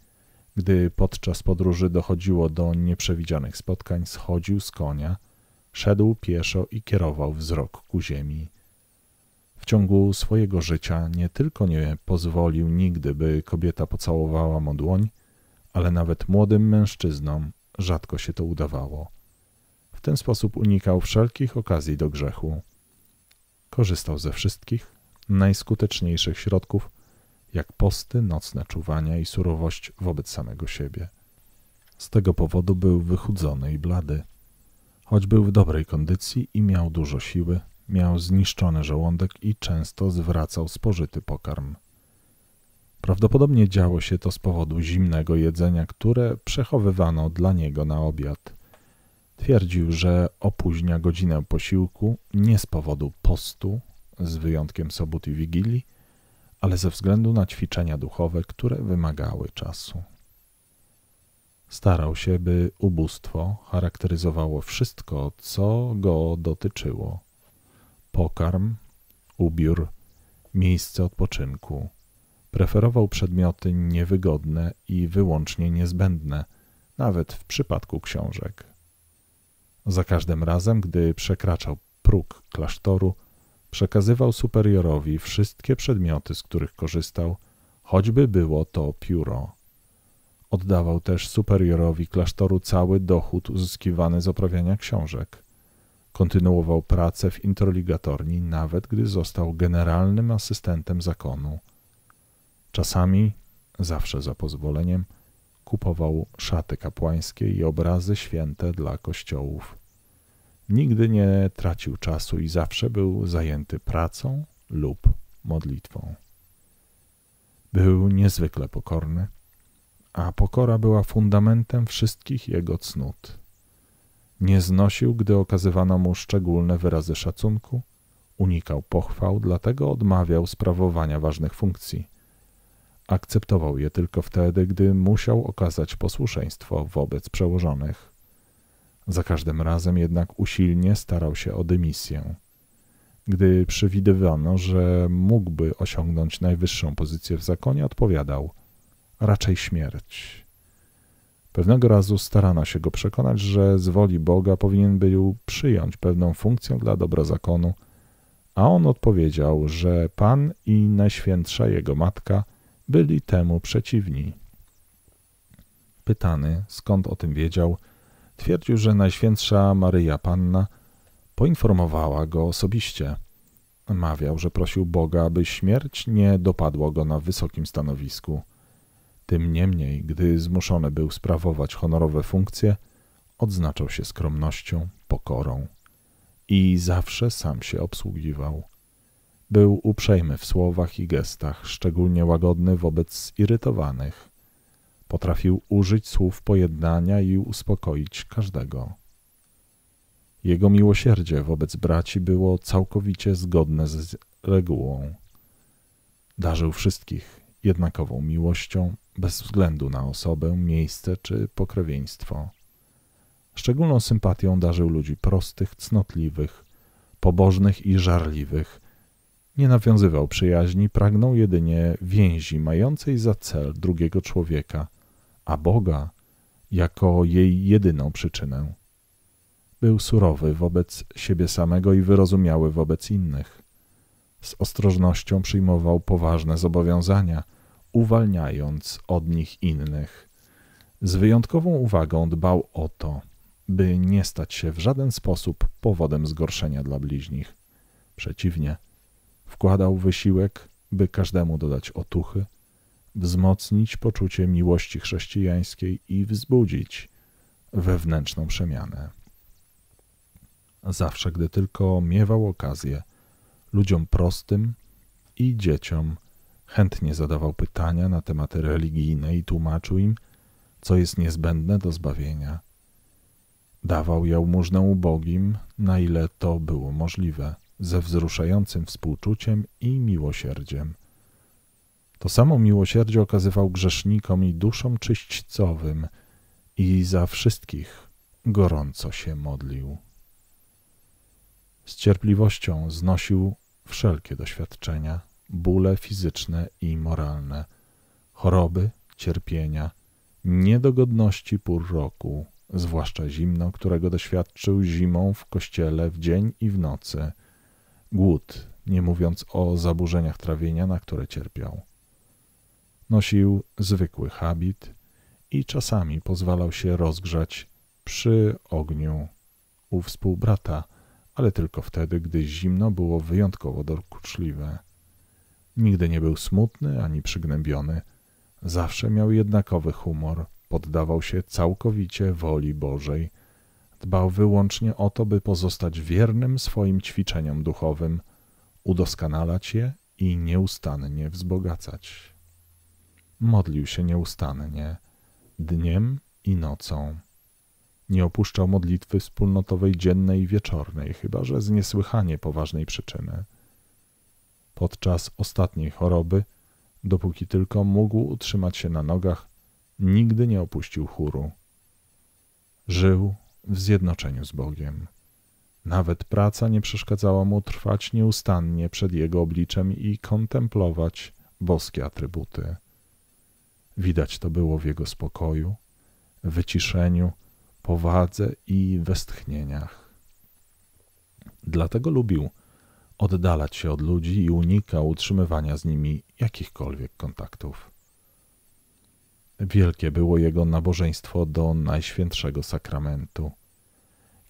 Gdy podczas podróży dochodziło do nieprzewidzianych spotkań, schodził z konia, szedł pieszo i kierował wzrok ku ziemi. W ciągu swojego życia nie tylko nie pozwolił nigdy, by kobieta pocałowała mu dłoń, ale nawet młodym mężczyznom rzadko się to udawało. W ten sposób unikał wszelkich okazji do grzechu. Korzystał ze wszystkich najskuteczniejszych środków, jak posty, nocne czuwania i surowość wobec samego siebie. Z tego powodu był wychudzony i blady. Choć był w dobrej kondycji i miał dużo siły, miał zniszczony żołądek i często zwracał spożyty pokarm. Prawdopodobnie działo się to z powodu zimnego jedzenia, które przechowywano dla niego na obiad. Twierdził, że opóźnia godzinę posiłku nie z powodu postu, z wyjątkiem soboty i wigilii, ale ze względu na ćwiczenia duchowe, które wymagały czasu. Starał się, by ubóstwo charakteryzowało wszystko, co go dotyczyło: pokarm, ubiór, miejsce odpoczynku Preferował przedmioty niewygodne i wyłącznie niezbędne, nawet w przypadku książek. Za każdym razem, gdy przekraczał próg klasztoru, przekazywał superiorowi wszystkie przedmioty, z których korzystał, choćby było to pióro. Oddawał też superiorowi klasztoru cały dochód uzyskiwany z oprawiania książek. Kontynuował pracę w introligatorni, nawet gdy został generalnym asystentem zakonu – Czasami, zawsze za pozwoleniem, kupował szaty kapłańskie i obrazy święte dla kościołów. Nigdy nie tracił czasu i zawsze był zajęty pracą lub modlitwą. Był niezwykle pokorny, a pokora była fundamentem wszystkich jego cnót. Nie znosił, gdy okazywano mu szczególne wyrazy szacunku, unikał pochwał, dlatego odmawiał sprawowania ważnych funkcji – Akceptował je tylko wtedy, gdy musiał okazać posłuszeństwo wobec przełożonych. Za każdym razem jednak usilnie starał się o dymisję. Gdy przewidywano, że mógłby osiągnąć najwyższą pozycję w zakonie, odpowiadał: Raczej śmierć. Pewnego razu starano się go przekonać, że z woli Boga powinien był przyjąć pewną funkcję dla dobra zakonu, a on odpowiedział, że Pan i Najświętsza Jego Matka byli temu przeciwni. Pytany, skąd o tym wiedział, twierdził, że Najświętsza Maryja Panna poinformowała go osobiście. Mawiał, że prosił Boga, aby śmierć nie dopadła go na wysokim stanowisku. Tym niemniej, gdy zmuszony był sprawować honorowe funkcje, odznaczał się skromnością, pokorą i zawsze sam się obsługiwał. Był uprzejmy w słowach i gestach, szczególnie łagodny wobec zirytowanych. Potrafił użyć słów pojednania i uspokoić każdego. Jego miłosierdzie wobec braci było całkowicie zgodne z regułą. Darzył wszystkich jednakową miłością, bez względu na osobę, miejsce czy pokrewieństwo. Szczególną sympatią darzył ludzi prostych, cnotliwych, pobożnych i żarliwych, nie nawiązywał przyjaźni, pragnął jedynie więzi mającej za cel drugiego człowieka, a Boga jako jej jedyną przyczynę. Był surowy wobec siebie samego i wyrozumiały wobec innych. Z ostrożnością przyjmował poważne zobowiązania, uwalniając od nich innych. Z wyjątkową uwagą dbał o to, by nie stać się w żaden sposób powodem zgorszenia dla bliźnich. Przeciwnie, wkładał wysiłek, by każdemu dodać otuchy, wzmocnić poczucie miłości chrześcijańskiej i wzbudzić wewnętrzną przemianę. Zawsze, gdy tylko miewał okazję, ludziom prostym i dzieciom chętnie zadawał pytania na tematy religijne i tłumaczył im, co jest niezbędne do zbawienia. Dawał jałmużnę ubogim, na ile to było możliwe ze wzruszającym współczuciem i miłosierdziem. To samo miłosierdzie okazywał grzesznikom i duszom czyśćcowym i za wszystkich gorąco się modlił. Z cierpliwością znosił wszelkie doświadczenia, bóle fizyczne i moralne, choroby, cierpienia, niedogodności pór roku, zwłaszcza zimno, którego doświadczył zimą w kościele w dzień i w nocy – głód, nie mówiąc o zaburzeniach trawienia, na które cierpiał. Nosił zwykły habit i czasami pozwalał się rozgrzać przy ogniu u współbrata, ale tylko wtedy, gdy zimno było wyjątkowo dokuczliwe. Nigdy nie był smutny ani przygnębiony. Zawsze miał jednakowy humor, poddawał się całkowicie woli Bożej – dbał wyłącznie o to, by pozostać wiernym swoim ćwiczeniom duchowym, udoskonalać je i nieustannie wzbogacać. Modlił się nieustannie, dniem i nocą. Nie opuszczał modlitwy wspólnotowej dziennej i wieczornej, chyba że z niesłychanie poważnej przyczyny. Podczas ostatniej choroby, dopóki tylko mógł utrzymać się na nogach, nigdy nie opuścił chóru. Żył w zjednoczeniu z Bogiem. Nawet praca nie przeszkadzała mu trwać nieustannie przed jego obliczem i kontemplować boskie atrybuty. Widać to było w jego spokoju, wyciszeniu, powadze i westchnieniach. Dlatego lubił oddalać się od ludzi i unikał utrzymywania z nimi jakichkolwiek kontaktów. Wielkie było jego nabożeństwo do Najświętszego Sakramentu.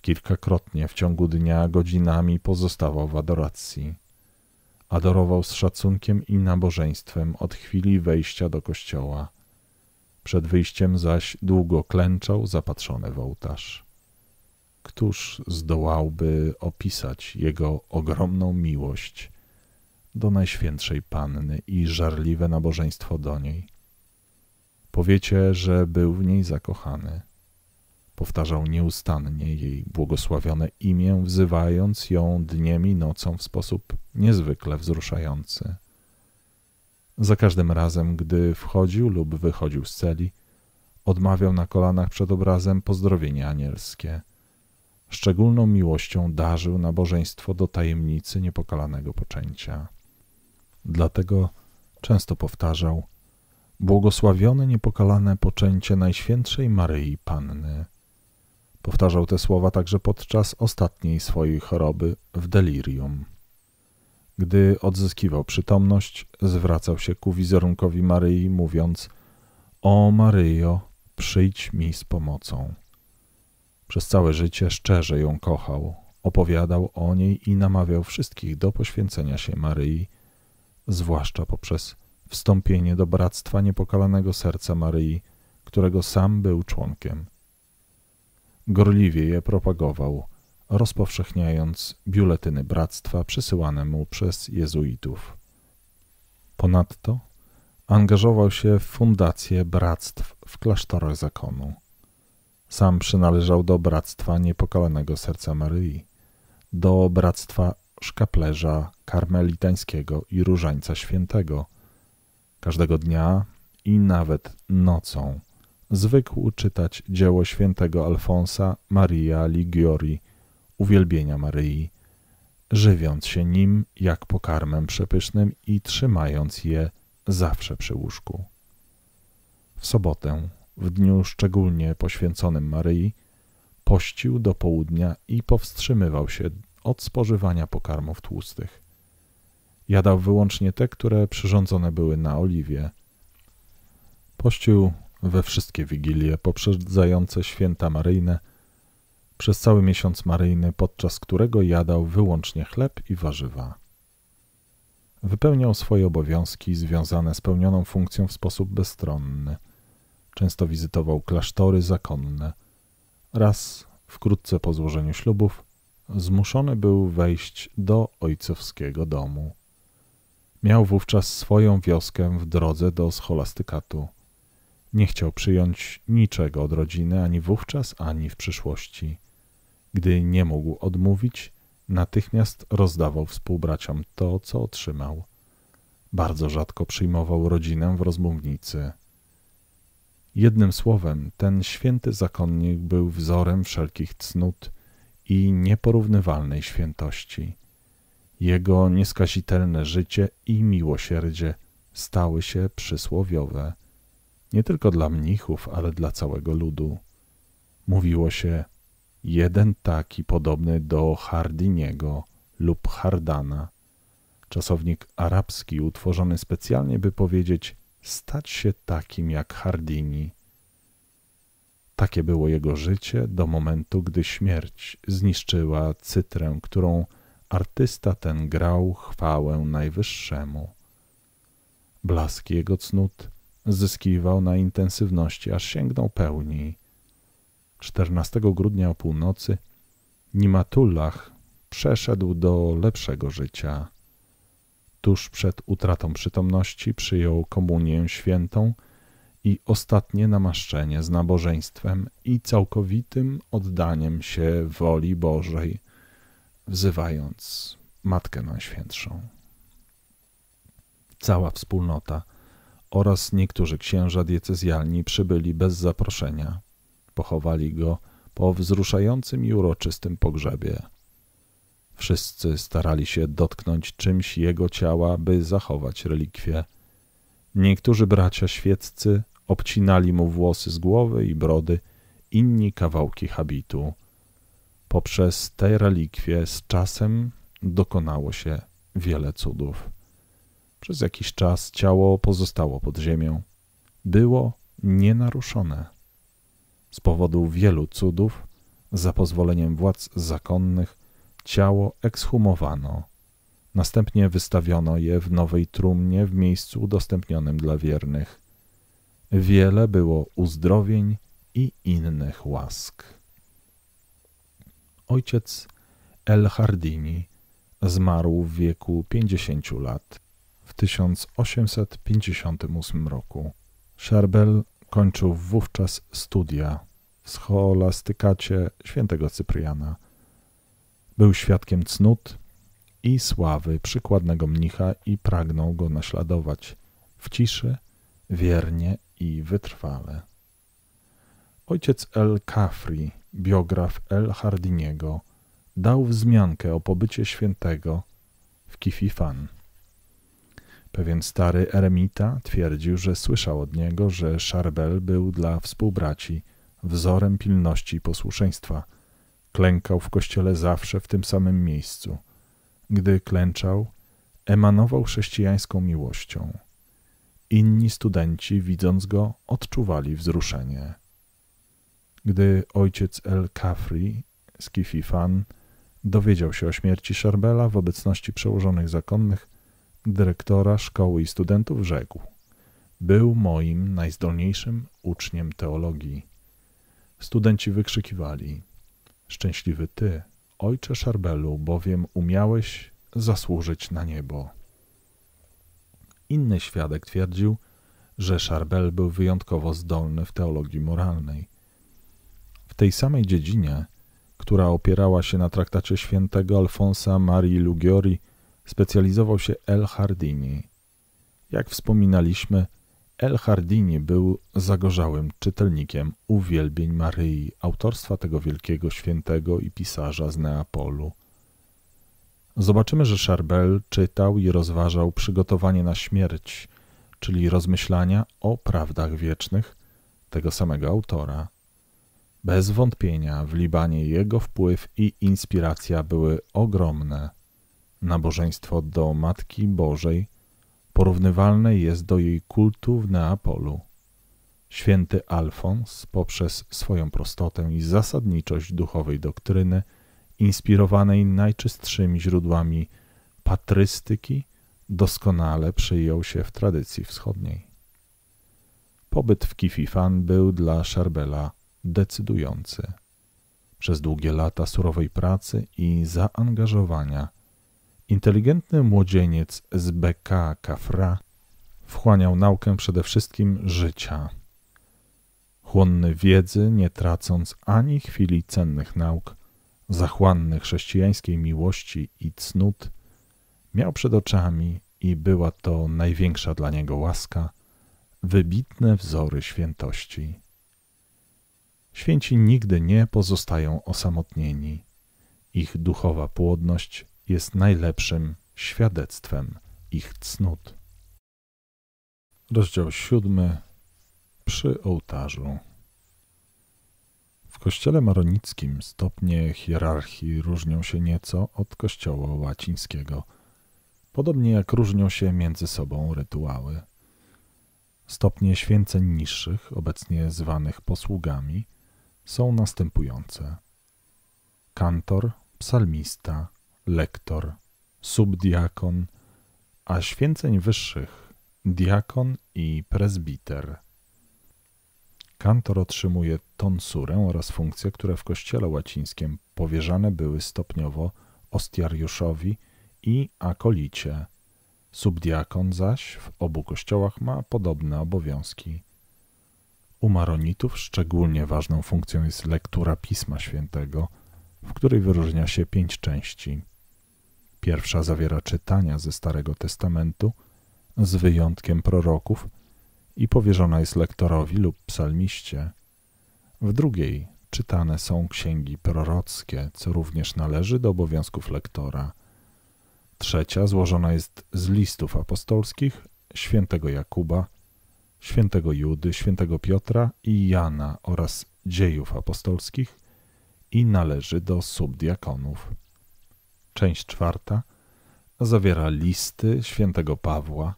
Kilkakrotnie w ciągu dnia godzinami pozostawał w adoracji. Adorował z szacunkiem i nabożeństwem od chwili wejścia do kościoła. Przed wyjściem zaś długo klęczał zapatrzony w ołtarz. Któż zdołałby opisać jego ogromną miłość do Najświętszej Panny i żarliwe nabożeństwo do niej? Powiecie, że był w niej zakochany. Powtarzał nieustannie jej błogosławione imię, wzywając ją dniem i nocą w sposób niezwykle wzruszający. Za każdym razem, gdy wchodził lub wychodził z celi, odmawiał na kolanach przed obrazem pozdrowienie anielskie. Szczególną miłością darzył nabożeństwo do tajemnicy niepokalanego poczęcia. Dlatego często powtarzał – Błogosławione niepokalane poczęcie Najświętszej Maryi Panny. Powtarzał te słowa także podczas ostatniej swojej choroby w delirium. Gdy odzyskiwał przytomność, zwracał się ku wizerunkowi Maryi, mówiąc: O Maryjo, przyjdź mi z pomocą. Przez całe życie szczerze ją kochał, opowiadał o niej i namawiał wszystkich do poświęcenia się Maryi, zwłaszcza poprzez wstąpienie do Bractwa Niepokalanego Serca Maryi, którego sam był członkiem. Gorliwie je propagował, rozpowszechniając biuletyny Bractwa przysyłane mu przez jezuitów. Ponadto angażował się w fundację bractw w klasztorach zakonu. Sam przynależał do Bractwa Niepokalanego Serca Maryi, do Bractwa Szkaplerza Karmelitańskiego i Różańca Świętego, Każdego dnia i nawet nocą zwykł czytać dzieło świętego Alfonsa Maria Ligiori, uwielbienia Maryi, żywiąc się nim jak pokarmem przepysznym i trzymając je zawsze przy łóżku. W sobotę, w dniu szczególnie poświęconym Maryi, pościł do południa i powstrzymywał się od spożywania pokarmów tłustych. Jadał wyłącznie te, które przyrządzone były na oliwie. Pościł we wszystkie wigilie poprzedzające święta maryjne, przez cały miesiąc maryjny, podczas którego jadał wyłącznie chleb i warzywa. Wypełniał swoje obowiązki związane z pełnioną funkcją w sposób bezstronny. Często wizytował klasztory zakonne. Raz, wkrótce po złożeniu ślubów, zmuszony był wejść do ojcowskiego domu. Miał wówczas swoją wioskę w drodze do scholastykatu. Nie chciał przyjąć niczego od rodziny ani wówczas, ani w przyszłości. Gdy nie mógł odmówić, natychmiast rozdawał współbraciom to, co otrzymał. Bardzo rzadko przyjmował rodzinę w rozmównicy. Jednym słowem, ten święty zakonnik był wzorem wszelkich cnót i nieporównywalnej świętości. Jego nieskazitelne życie i miłosierdzie stały się przysłowiowe, nie tylko dla mnichów, ale dla całego ludu. Mówiło się, jeden taki podobny do Hardiniego lub Hardana. Czasownik arabski utworzony specjalnie, by powiedzieć stać się takim jak Hardini. Takie było jego życie do momentu, gdy śmierć zniszczyła cytrę, którą artysta ten grał chwałę Najwyższemu. Blask jego cnót zyskiwał na intensywności, aż sięgnął pełni. 14 grudnia o północy Nimatullah przeszedł do lepszego życia. Tuż przed utratą przytomności przyjął komunię świętą i ostatnie namaszczenie z nabożeństwem i całkowitym oddaniem się woli Bożej – wzywając Matkę Najświętszą. Cała wspólnota oraz niektórzy księża diecezjalni przybyli bez zaproszenia. Pochowali go po wzruszającym i uroczystym pogrzebie. Wszyscy starali się dotknąć czymś jego ciała, by zachować relikwie. Niektórzy bracia świeccy obcinali mu włosy z głowy i brody, inni kawałki habitu poprzez te relikwie z czasem dokonało się wiele cudów. Przez jakiś czas ciało pozostało pod ziemią. Było nienaruszone. Z powodu wielu cudów, za pozwoleniem władz zakonnych, ciało ekshumowano. Następnie wystawiono je w nowej trumnie w miejscu udostępnionym dla wiernych. Wiele było uzdrowień i innych łask ojciec El Hardini zmarł w wieku 50 lat w 1858 roku. Sherbel kończył wówczas studia w scholastykacie świętego Cypriana. Był świadkiem cnót i sławy przykładnego mnicha i pragnął go naśladować w ciszy, wiernie i wytrwale. Ojciec El Kafri biograf L. Hardiniego, dał wzmiankę o pobycie świętego w Kififan. Pewien stary eremita twierdził, że słyszał od niego, że Szarbel był dla współbraci wzorem pilności i posłuszeństwa. Klękał w kościele zawsze w tym samym miejscu. Gdy klęczał, emanował chrześcijańską miłością. Inni studenci, widząc go, odczuwali wzruszenie gdy ojciec El Kafri, Skifi Fan, dowiedział się o śmierci Szarbela w obecności przełożonych zakonnych, dyrektora szkoły i studentów rzekł Był moim najzdolniejszym uczniem teologii. Studenci wykrzykiwali Szczęśliwy ty, ojcze Szarbelu, bowiem umiałeś zasłużyć na niebo. Inny świadek twierdził, że Szarbel był wyjątkowo zdolny w teologii moralnej w tej samej dziedzinie, która opierała się na traktacie świętego Alfonsa Marii Lugiori, specjalizował się El Hardini. Jak wspominaliśmy, El Hardini był zagorzałym czytelnikiem uwielbień Maryi, autorstwa tego wielkiego świętego i pisarza z Neapolu. Zobaczymy, że Charbel czytał i rozważał przygotowanie na śmierć, czyli rozmyślania o prawdach wiecznych tego samego autora. Bez wątpienia w Libanie jego wpływ i inspiracja były ogromne. Nabożeństwo do Matki Bożej porównywalne jest do jej kultu w Neapolu. Święty Alfons poprzez swoją prostotę i zasadniczość duchowej doktryny, inspirowanej najczystszymi źródłami patrystyki, doskonale przyjął się w tradycji wschodniej. Pobyt w Kififan był dla Szarbela decydujący. Przez długie lata surowej pracy i zaangażowania inteligentny młodzieniec z BK Kafra wchłaniał naukę przede wszystkim życia. Chłonny wiedzy, nie tracąc ani chwili cennych nauk, zachłanny chrześcijańskiej miłości i cnót, miał przed oczami i była to największa dla niego łaska, wybitne wzory świętości. Święci nigdy nie pozostają osamotnieni. Ich duchowa płodność jest najlepszym świadectwem ich cnót. Rozdział siódmy przy ołtarzu. W kościele maronickim stopnie hierarchii różnią się nieco od kościoła łacińskiego, podobnie jak różnią się między sobą rytuały. Stopnie święceń niższych, obecnie zwanych posługami, są następujące: kantor, psalmista, lektor, subdiakon, a święceń wyższych diakon i prezbiter. Kantor otrzymuje tonsurę oraz funkcje, które w kościele łacińskim powierzane były stopniowo ostiariuszowi i akolicie. Subdiakon zaś w obu kościołach ma podobne obowiązki. U maronitów szczególnie ważną funkcją jest lektura Pisma Świętego, w której wyróżnia się pięć części. Pierwsza zawiera czytania ze Starego Testamentu, z wyjątkiem proroków, i powierzona jest lektorowi lub psalmiście. W drugiej czytane są księgi prorockie, co również należy do obowiązków lektora. Trzecia złożona jest z listów apostolskich, świętego Jakuba, świętego Judy, świętego Piotra i Jana oraz dziejów apostolskich i należy do subdiakonów. Część czwarta zawiera listy świętego Pawła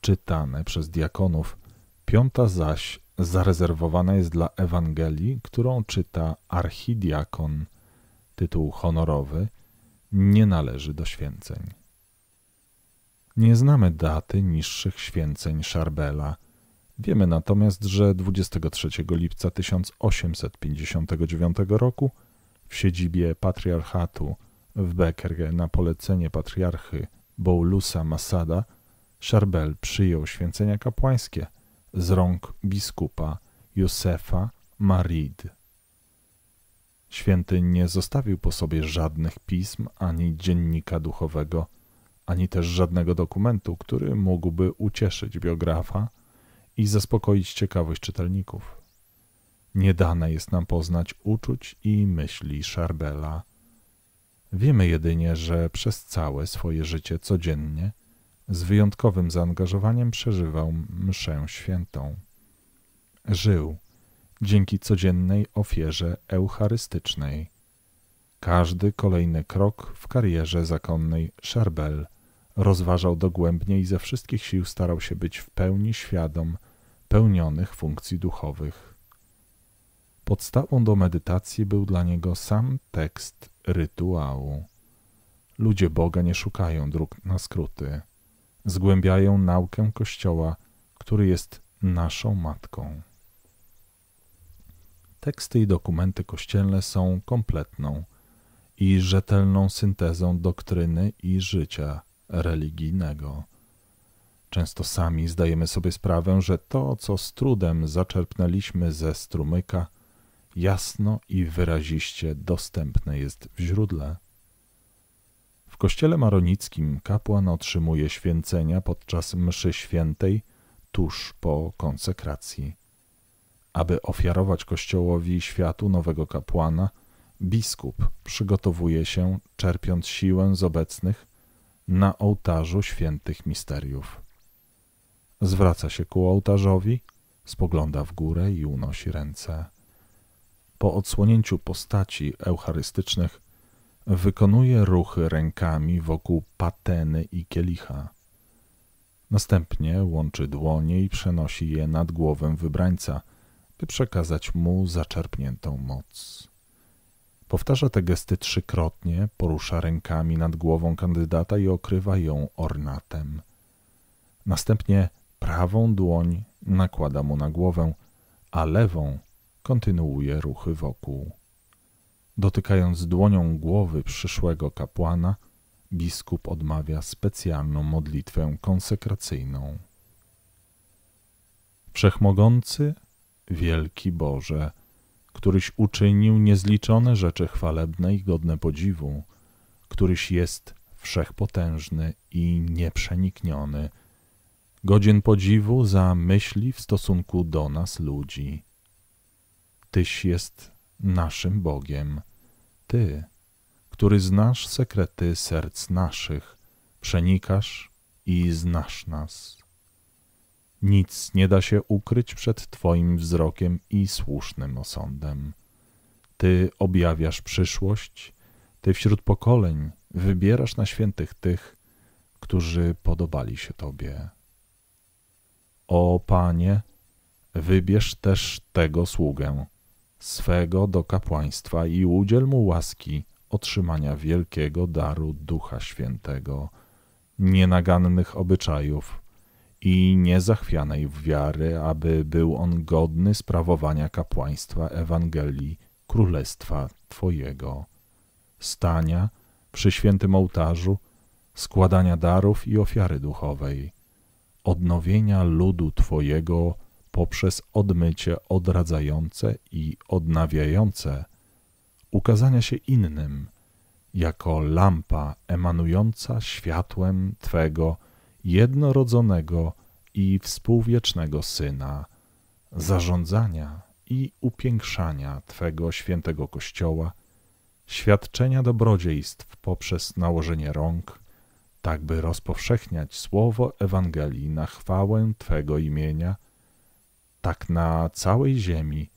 czytane przez diakonów, piąta zaś zarezerwowana jest dla Ewangelii, którą czyta archidiakon. Tytuł honorowy nie należy do święceń. Nie znamy daty niższych święceń Szarbela – Wiemy natomiast, że 23 lipca 1859 roku w siedzibie patriarchatu w Beckerge na polecenie patriarchy Boulusa Masada Szarbel przyjął święcenia kapłańskie z rąk biskupa Józefa Marid. Święty nie zostawił po sobie żadnych pism ani dziennika duchowego, ani też żadnego dokumentu, który mógłby ucieszyć biografa – i zaspokoić ciekawość czytelników. Nie dane jest nam poznać uczuć i myśli Szarbela. Wiemy jedynie, że przez całe swoje życie codziennie z wyjątkowym zaangażowaniem przeżywał mszę świętą. Żył dzięki codziennej ofierze eucharystycznej. Każdy kolejny krok w karierze zakonnej Szarbel – Rozważał dogłębnie i ze wszystkich sił starał się być w pełni świadom pełnionych funkcji duchowych. Podstawą do medytacji był dla niego sam tekst rytuału. Ludzie Boga nie szukają dróg na skróty. Zgłębiają naukę Kościoła, który jest naszą matką. Teksty i dokumenty kościelne są kompletną i rzetelną syntezą doktryny i życia – religijnego. Często sami zdajemy sobie sprawę, że to, co z trudem zaczerpnęliśmy ze strumyka, jasno i wyraziście dostępne jest w źródle. W kościele maronickim kapłan otrzymuje święcenia podczas mszy świętej tuż po konsekracji. Aby ofiarować Kościołowi światu nowego kapłana, biskup przygotowuje się, czerpiąc siłę z obecnych, na ołtarzu świętych misteriów. Zwraca się ku ołtarzowi, spogląda w górę i unosi ręce. Po odsłonięciu postaci eucharystycznych wykonuje ruchy rękami wokół pateny i kielicha. Następnie łączy dłonie i przenosi je nad głowę wybrańca, by przekazać mu zaczerpniętą moc. Powtarza te gesty trzykrotnie, porusza rękami nad głową kandydata i okrywa ją ornatem. Następnie prawą dłoń nakłada mu na głowę, a lewą kontynuuje ruchy wokół. Dotykając dłonią głowy przyszłego kapłana, biskup odmawia specjalną modlitwę konsekracyjną. Wszechmogący, wielki Boże, któryś uczynił niezliczone rzeczy chwalebne i godne podziwu, któryś jest wszechpotężny i nieprzenikniony, godzien podziwu za myśli w stosunku do nas ludzi. Tyś jest naszym Bogiem, Ty, który znasz sekrety serc naszych, przenikasz i znasz nas. Nic nie da się ukryć przed Twoim wzrokiem i słusznym osądem. Ty objawiasz przyszłość, Ty wśród pokoleń wybierasz na świętych tych, którzy podobali się Tobie. O Panie, wybierz też tego sługę, swego do kapłaństwa i udziel mu łaski otrzymania wielkiego daru Ducha Świętego, nienagannych obyczajów, i niezachwianej wiary, aby był on godny sprawowania kapłaństwa Ewangelii Królestwa Twojego, stania przy świętym ołtarzu, składania darów i ofiary duchowej, odnowienia ludu Twojego poprzez odmycie odradzające i odnawiające, ukazania się innym, jako lampa emanująca światłem Twego jednorodzonego i współwiecznego Syna, zarządzania i upiększania Twego świętego Kościoła, świadczenia dobrodziejstw poprzez nałożenie rąk, tak by rozpowszechniać słowo Ewangelii na chwałę Twego imienia, tak na całej ziemi,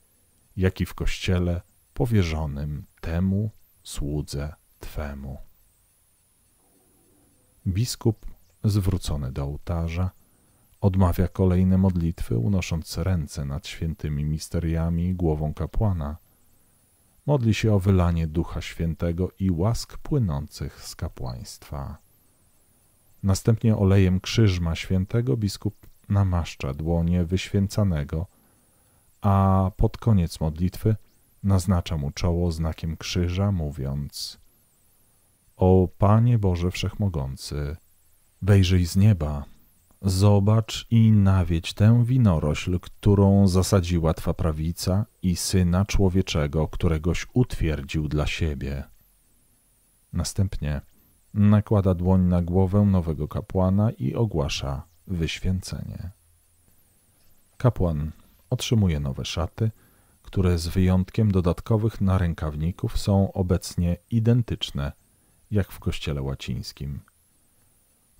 jak i w Kościele powierzonym temu słudze Twemu. Biskup zwrócony do ołtarza, odmawia kolejne modlitwy, unosząc ręce nad świętymi misteriami i głową kapłana. Modli się o wylanie Ducha Świętego i łask płynących z kapłaństwa. Następnie olejem krzyżma świętego biskup namaszcza dłonie wyświęcanego, a pod koniec modlitwy naznacza mu czoło znakiem krzyża, mówiąc: O Panie Boże Wszechmogący! Wejrzyj z nieba, zobacz i nawiedź tę winorośl, którą zasadziła twa prawica i syna człowieczego, któregoś utwierdził dla siebie. Następnie nakłada dłoń na głowę nowego kapłana i ogłasza wyświęcenie. Kapłan otrzymuje nowe szaty, które z wyjątkiem dodatkowych narękawników są obecnie identyczne jak w kościele łacińskim.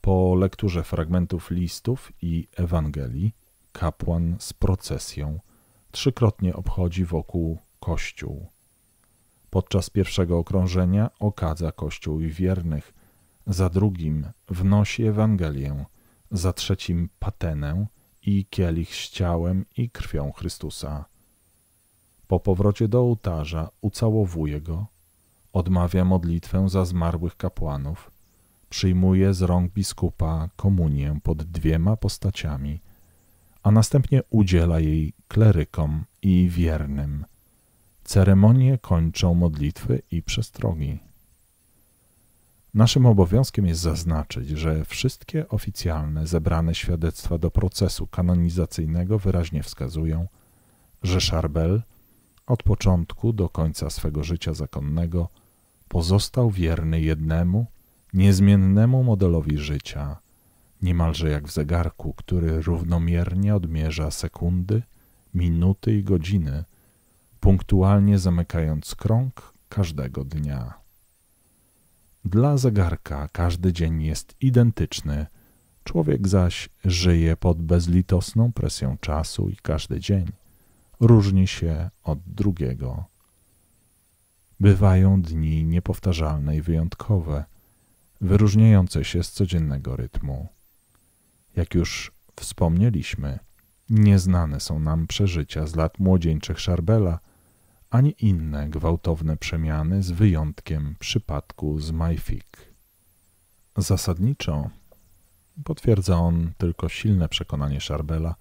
Po lekturze fragmentów listów i Ewangelii, kapłan z procesją trzykrotnie obchodzi wokół kościół. Podczas pierwszego okrążenia okadza kościół i wiernych, za drugim wnosi Ewangelię, za trzecim patenę i kielich z ciałem i krwią Chrystusa. Po powrocie do ołtarza ucałowuje go, odmawia modlitwę za zmarłych kapłanów przyjmuje z rąk biskupa komunię pod dwiema postaciami, a następnie udziela jej klerykom i wiernym. Ceremonie kończą modlitwy i przestrogi. Naszym obowiązkiem jest zaznaczyć, że wszystkie oficjalne zebrane świadectwa do procesu kanonizacyjnego wyraźnie wskazują, że Szarbel od początku do końca swego życia zakonnego pozostał wierny jednemu niezmiennemu modelowi życia, niemalże jak w zegarku, który równomiernie odmierza sekundy, minuty i godziny, punktualnie zamykając krąg każdego dnia. Dla zegarka każdy dzień jest identyczny, człowiek zaś żyje pod bezlitosną presją czasu i każdy dzień różni się od drugiego. Bywają dni niepowtarzalne i wyjątkowe – wyróżniające się z codziennego rytmu. Jak już wspomnieliśmy, nieznane są nam przeżycia z lat młodzieńczych Szarbela, ani inne gwałtowne przemiany z wyjątkiem przypadku z Majfik. Zasadniczo potwierdza on tylko silne przekonanie Szarbela,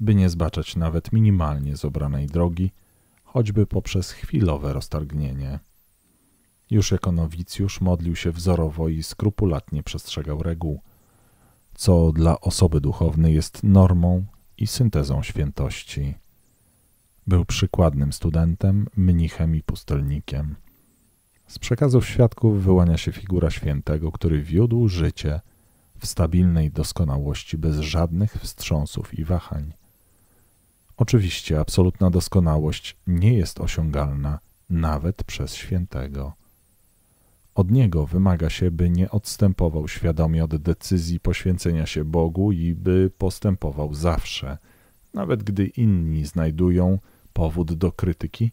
by nie zbaczać nawet minimalnie z obranej drogi, choćby poprzez chwilowe roztargnienie – już jako nowicjusz modlił się wzorowo i skrupulatnie przestrzegał reguł, co dla osoby duchownej jest normą i syntezą świętości. Był przykładnym studentem, mnichem i pustelnikiem. Z przekazów świadków wyłania się figura świętego, który wiódł życie w stabilnej doskonałości bez żadnych wstrząsów i wahań. Oczywiście absolutna doskonałość nie jest osiągalna nawet przez świętego. Od niego wymaga się, by nie odstępował świadomie od decyzji poświęcenia się Bogu i by postępował zawsze, nawet gdy inni znajdują powód do krytyki,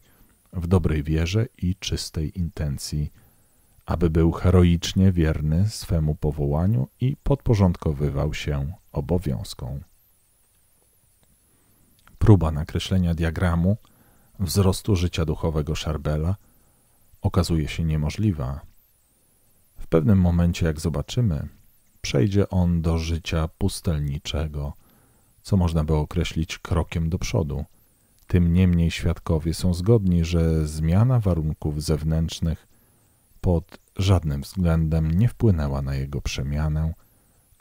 w dobrej wierze i czystej intencji, aby był heroicznie wierny swemu powołaniu i podporządkowywał się obowiązkom. Próba nakreślenia diagramu wzrostu życia duchowego Szarbela okazuje się niemożliwa, w pewnym momencie, jak zobaczymy, przejdzie on do życia pustelniczego, co można by określić krokiem do przodu. Tym niemniej świadkowie są zgodni, że zmiana warunków zewnętrznych pod żadnym względem nie wpłynęła na jego przemianę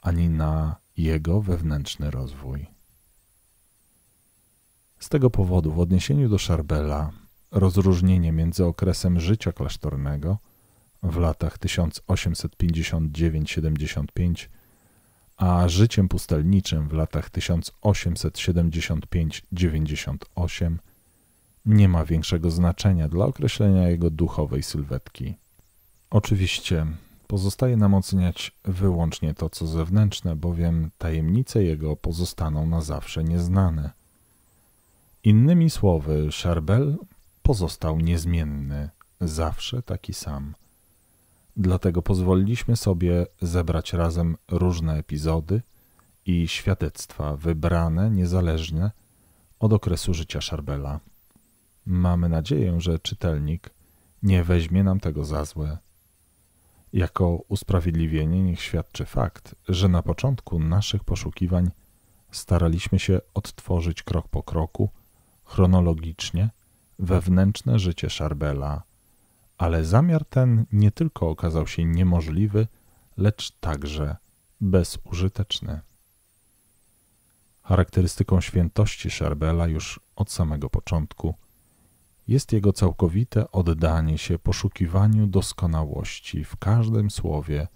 ani na jego wewnętrzny rozwój. Z tego powodu, w odniesieniu do Szarbela, rozróżnienie między okresem życia klasztornego w latach 1859-75, a życiem pustelniczym w latach 1875-98 nie ma większego znaczenia dla określenia jego duchowej sylwetki. Oczywiście pozostaje nam oceniać wyłącznie to, co zewnętrzne, bowiem tajemnice jego pozostaną na zawsze nieznane. Innymi słowy, Szarbel pozostał niezmienny, zawsze taki sam – Dlatego pozwoliliśmy sobie zebrać razem różne epizody i świadectwa wybrane, niezależnie, od okresu życia Szarbela. Mamy nadzieję, że czytelnik nie weźmie nam tego za złe. Jako usprawiedliwienie niech świadczy fakt, że na początku naszych poszukiwań staraliśmy się odtworzyć krok po kroku, chronologicznie, wewnętrzne życie Szarbela, ale zamiar ten nie tylko okazał się niemożliwy, lecz także bezużyteczny. Charakterystyką świętości Sherbela już od samego początku jest jego całkowite oddanie się poszukiwaniu doskonałości w każdym słowie,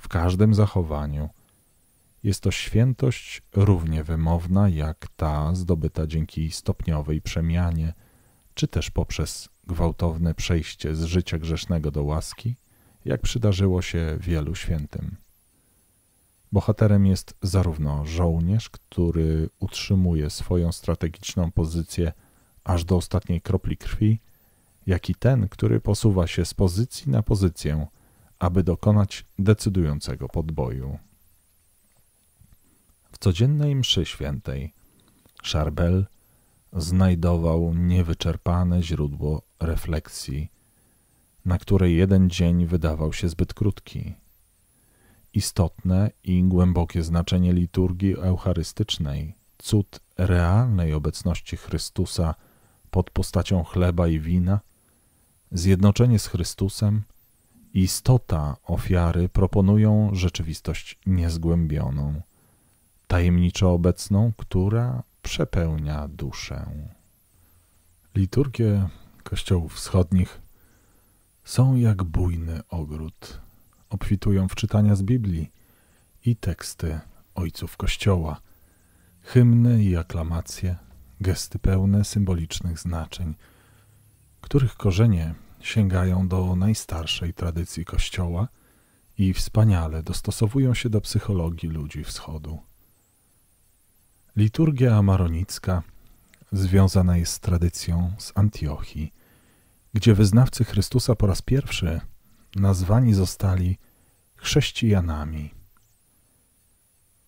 w każdym zachowaniu. Jest to świętość równie wymowna jak ta zdobyta dzięki stopniowej przemianie, czy też poprzez gwałtowne przejście z życia grzesznego do łaski, jak przydarzyło się wielu świętym. Bohaterem jest zarówno żołnierz, który utrzymuje swoją strategiczną pozycję aż do ostatniej kropli krwi, jak i ten, który posuwa się z pozycji na pozycję, aby dokonać decydującego podboju. W codziennej mszy świętej Szarbel – znajdował niewyczerpane źródło refleksji, na której jeden dzień wydawał się zbyt krótki. Istotne i głębokie znaczenie liturgii eucharystycznej, cud realnej obecności Chrystusa pod postacią chleba i wina, zjednoczenie z Chrystusem, istota ofiary proponują rzeczywistość niezgłębioną, tajemniczo obecną, która przepełnia duszę. Liturgie kościołów wschodnich są jak bujny ogród. Obfitują w czytania z Biblii i teksty ojców Kościoła, hymny i aklamacje, gesty pełne symbolicznych znaczeń, których korzenie sięgają do najstarszej tradycji Kościoła i wspaniale dostosowują się do psychologii ludzi wschodu. Liturgia maronicka związana jest z tradycją z Antiochii, gdzie wyznawcy Chrystusa po raz pierwszy nazwani zostali chrześcijanami.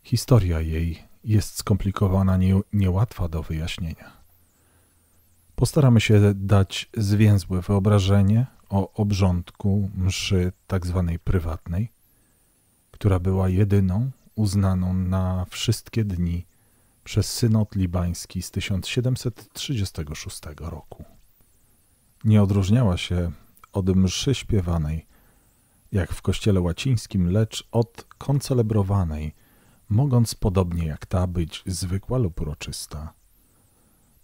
Historia jej jest skomplikowana, nie, niełatwa do wyjaśnienia. Postaramy się dać zwięzłe wyobrażenie o obrządku mszy tzw. Tak prywatnej, która była jedyną uznaną na wszystkie dni przez synod libański z 1736 roku. Nie odróżniała się od mszy śpiewanej, jak w kościele łacińskim, lecz od koncelebrowanej, mogąc podobnie jak ta być zwykła lub uroczysta.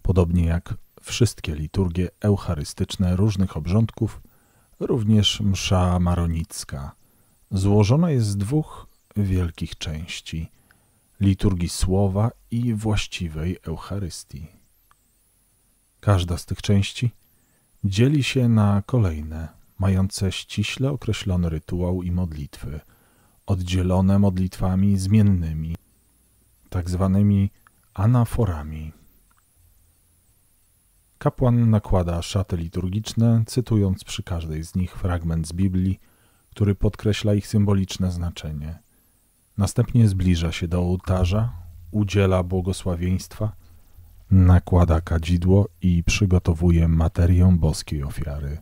Podobnie jak wszystkie liturgie eucharystyczne różnych obrządków, również msza maronicka. Złożona jest z dwóch wielkich części – liturgii słowa i właściwej Eucharystii. Każda z tych części dzieli się na kolejne, mające ściśle określony rytuał i modlitwy, oddzielone modlitwami zmiennymi, tak zwanymi anaforami. Kapłan nakłada szaty liturgiczne, cytując przy każdej z nich fragment z Biblii, który podkreśla ich symboliczne znaczenie – Następnie zbliża się do ołtarza, udziela błogosławieństwa, nakłada kadzidło i przygotowuje materię boskiej ofiary.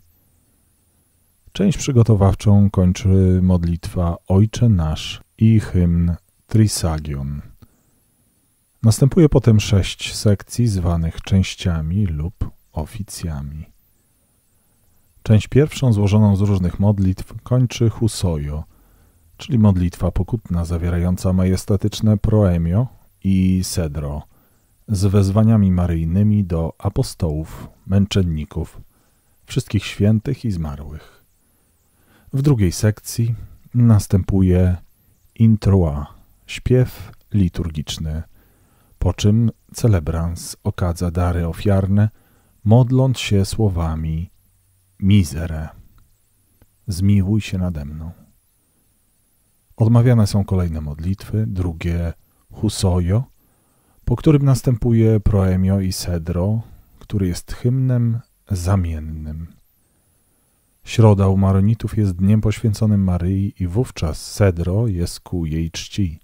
Część przygotowawczą kończy modlitwa Ojcze Nasz i hymn Trisagion. Następuje potem sześć sekcji zwanych częściami lub oficjami. Część pierwszą złożoną z różnych modlitw kończy husojo – czyli modlitwa pokutna zawierająca majestatyczne proemio i sedro z wezwaniami maryjnymi do apostołów, męczenników, wszystkich świętych i zmarłych. W drugiej sekcji następuje introa, śpiew liturgiczny, po czym celebrans okadza dary ofiarne, modląc się słowami "Misere, zmiłuj się nade mną. Odmawiane są kolejne modlitwy, drugie husojo, po którym następuje proemio i sedro, który jest hymnem zamiennym. Środa u Maronitów jest dniem poświęconym Maryi i wówczas sedro jest ku jej czci.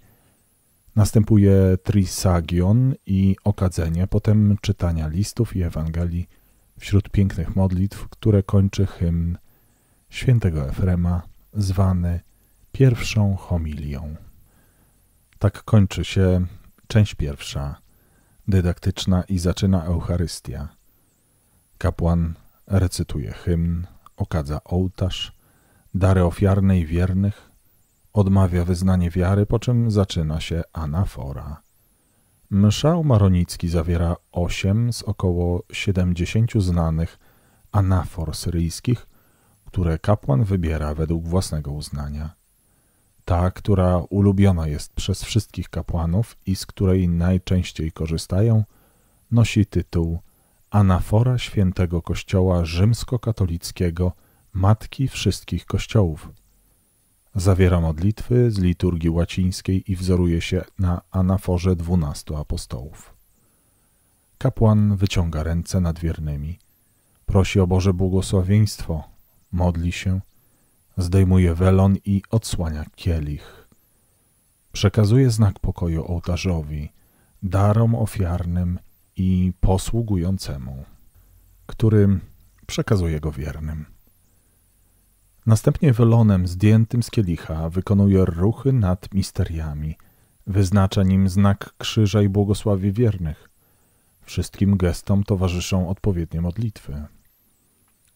Następuje trisagion i okadzenie, potem czytania listów i Ewangelii wśród pięknych modlitw, które kończy hymn świętego Efrema, zwany pierwszą homilią. Tak kończy się część pierwsza, dydaktyczna i zaczyna Eucharystia. Kapłan recytuje hymn, okadza ołtarz, dary ofiarne i wiernych, odmawia wyznanie wiary, po czym zaczyna się anafora. Mszał maronicki zawiera osiem z około siedemdziesięciu znanych anafor syryjskich, które kapłan wybiera według własnego uznania ta, która ulubiona jest przez wszystkich kapłanów i z której najczęściej korzystają, nosi tytuł Anafora Świętego Kościoła Rzymskokatolickiego Matki Wszystkich Kościołów. Zawiera modlitwy z liturgii łacińskiej i wzoruje się na anaforze dwunastu apostołów. Kapłan wyciąga ręce nad wiernymi, prosi o Boże błogosławieństwo, modli się – Zdejmuje welon i odsłania kielich. Przekazuje znak pokoju ołtarzowi, darom ofiarnym i posługującemu, którym przekazuje go wiernym. Następnie welonem zdjętym z kielicha wykonuje ruchy nad misteriami, wyznacza nim znak krzyża i błogosławie wiernych. Wszystkim gestom towarzyszą odpowiednie modlitwy.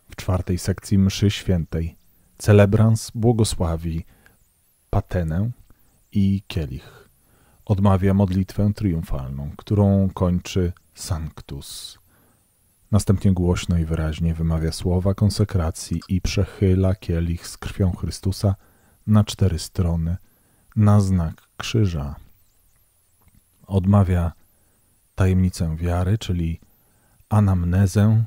W czwartej sekcji mszy świętej Celebrans błogosławi patenę i kielich. Odmawia modlitwę triumfalną, którą kończy Sanctus. Następnie głośno i wyraźnie wymawia słowa konsekracji i przechyla kielich z krwią Chrystusa na cztery strony na znak krzyża. Odmawia tajemnicę wiary, czyli anamnezę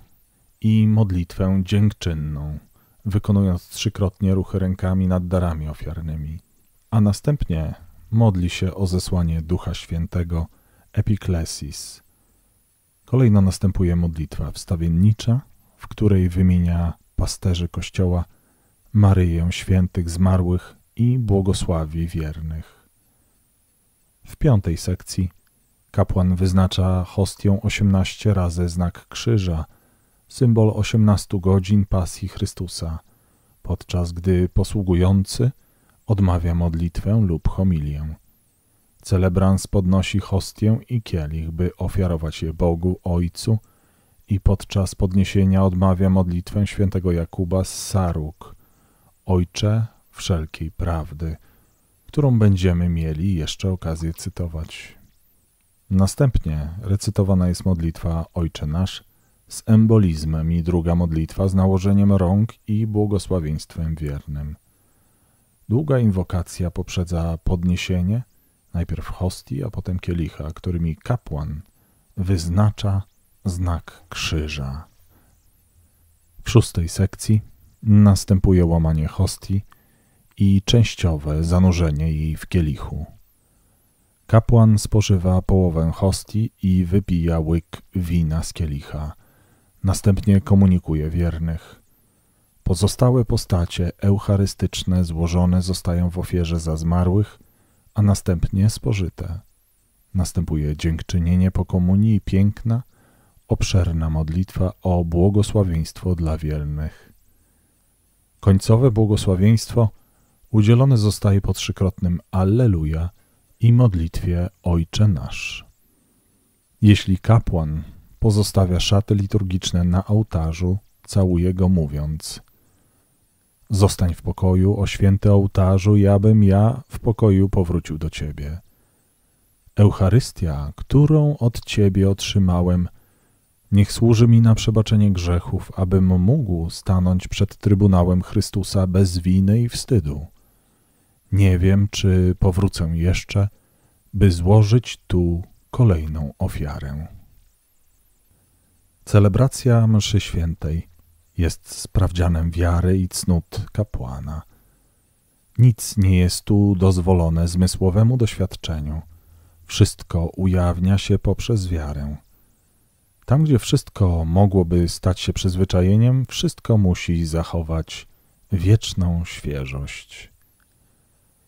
i modlitwę dziękczynną wykonując trzykrotnie ruchy rękami nad darami ofiarnymi, a następnie modli się o zesłanie Ducha Świętego Epiklesis. Kolejno następuje modlitwa wstawiennicza, w której wymienia pasterzy Kościoła Maryję Świętych Zmarłych i błogosławi wiernych. W piątej sekcji kapłan wyznacza hostią 18 razy znak krzyża – symbol 18 godzin pasji Chrystusa, podczas gdy posługujący odmawia modlitwę lub homilię. Celebrans podnosi hostię i kielich, by ofiarować je Bogu, Ojcu i podczas podniesienia odmawia modlitwę świętego Jakuba z Saruk, Ojcze wszelkiej prawdy, którą będziemy mieli jeszcze okazję cytować. Następnie recytowana jest modlitwa Ojcze Nasz, z embolizmem i druga modlitwa z nałożeniem rąk i błogosławieństwem wiernym. Długa inwokacja poprzedza podniesienie, najpierw hostii, a potem kielicha, którymi kapłan wyznacza znak krzyża. W szóstej sekcji następuje łamanie hostii i częściowe zanurzenie jej w kielichu. Kapłan spożywa połowę hostii i wypija łyk wina z kielicha. Następnie komunikuje wiernych. Pozostałe postacie eucharystyczne złożone zostają w ofierze za zmarłych, a następnie spożyte. Następuje dziękczynienie po komunii i piękna, obszerna modlitwa o błogosławieństwo dla wiernych. Końcowe błogosławieństwo udzielone zostaje po trzykrotnym Alleluja i modlitwie Ojcze Nasz. Jeśli kapłan pozostawia szaty liturgiczne na ołtarzu, całuje go mówiąc: Zostań w pokoju, o święty ołtarzu, ja bym ja w pokoju powrócił do ciebie. Eucharystia, którą od ciebie otrzymałem, niech służy mi na przebaczenie grzechów, abym mógł stanąć przed Trybunałem Chrystusa bez winy i wstydu. Nie wiem, czy powrócę jeszcze, by złożyć tu kolejną ofiarę. Celebracja mszy świętej jest sprawdzianem wiary i cnót kapłana. Nic nie jest tu dozwolone zmysłowemu doświadczeniu. Wszystko ujawnia się poprzez wiarę. Tam, gdzie wszystko mogłoby stać się przyzwyczajeniem, wszystko musi zachować wieczną świeżość.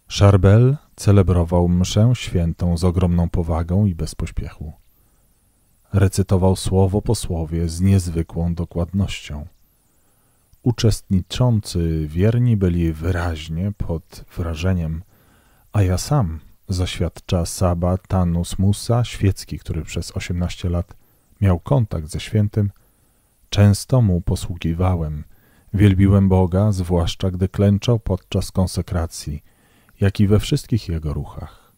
Szarbel celebrował mszę świętą z ogromną powagą i bez pośpiechu. Recytował słowo po słowie z niezwykłą dokładnością. Uczestniczący wierni byli wyraźnie pod wrażeniem, a ja sam, zaświadcza Saba Tanus Musa, świecki, który przez 18 lat miał kontakt ze świętym, często mu posługiwałem. Wielbiłem Boga, zwłaszcza gdy klęczał podczas konsekracji, jak i we wszystkich jego ruchach.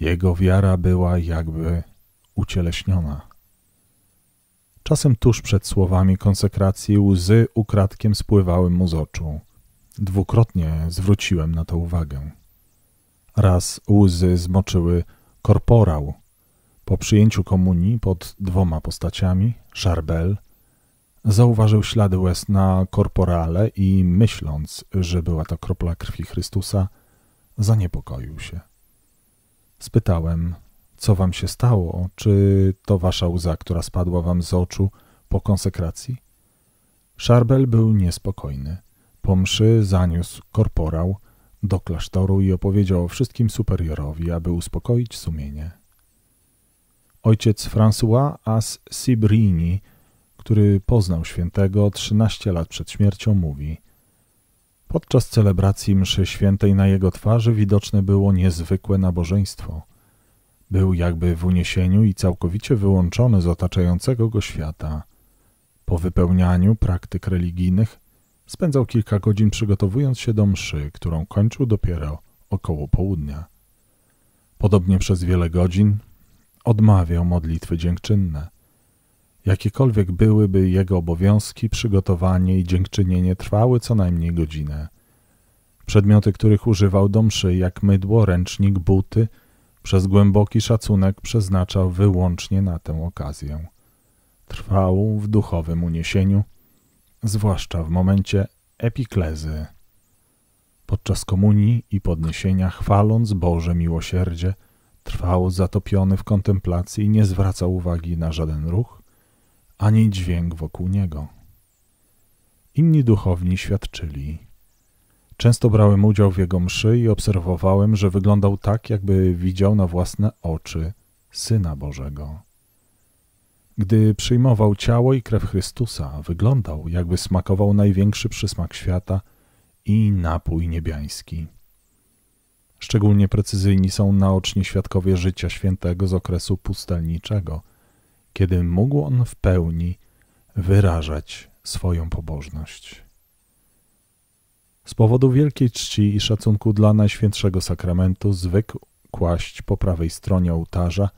Jego wiara była jakby ucieleśniona. Czasem tuż przed słowami konsekracji łzy ukradkiem spływały mu z oczu. Dwukrotnie zwróciłem na to uwagę. Raz łzy zmoczyły korporał. Po przyjęciu komunii pod dwoma postaciami, Szarbel, zauważył ślady łez na korporale i myśląc, że była to kropla krwi Chrystusa, zaniepokoił się. Spytałem, co wam się stało? Czy to wasza łza, która spadła wam z oczu po konsekracji? Szarbel był niespokojny. Po mszy zaniósł korporał do klasztoru i opowiedział o wszystkim superiorowi, aby uspokoić sumienie. Ojciec François As Sibrini, który poznał świętego 13 lat przed śmiercią, mówi Podczas celebracji mszy świętej na jego twarzy widoczne było niezwykłe nabożeństwo – był jakby w uniesieniu i całkowicie wyłączony z otaczającego go świata. Po wypełnianiu praktyk religijnych spędzał kilka godzin przygotowując się do mszy, którą kończył dopiero około południa. Podobnie przez wiele godzin odmawiał modlitwy dziękczynne. Jakiekolwiek byłyby jego obowiązki, przygotowanie i dziękczynienie trwały co najmniej godzinę. Przedmioty, których używał do mszy, jak mydło, ręcznik, buty – przez głęboki szacunek przeznaczał wyłącznie na tę okazję. Trwał w duchowym uniesieniu, zwłaszcza w momencie epiklezy. Podczas komunii i podniesienia, chwaląc Boże miłosierdzie, trwał zatopiony w kontemplacji i nie zwracał uwagi na żaden ruch ani dźwięk wokół niego. Inni duchowni świadczyli – Często brałem udział w jego mszy i obserwowałem, że wyglądał tak, jakby widział na własne oczy Syna Bożego. Gdy przyjmował ciało i krew Chrystusa, wyglądał, jakby smakował największy przysmak świata i napój niebiański. Szczególnie precyzyjni są naoczni świadkowie życia świętego z okresu pustelniczego, kiedy mógł on w pełni wyrażać swoją pobożność. Z powodu wielkiej czci i szacunku dla Najświętszego Sakramentu zwykł kłaść po prawej stronie ołtarza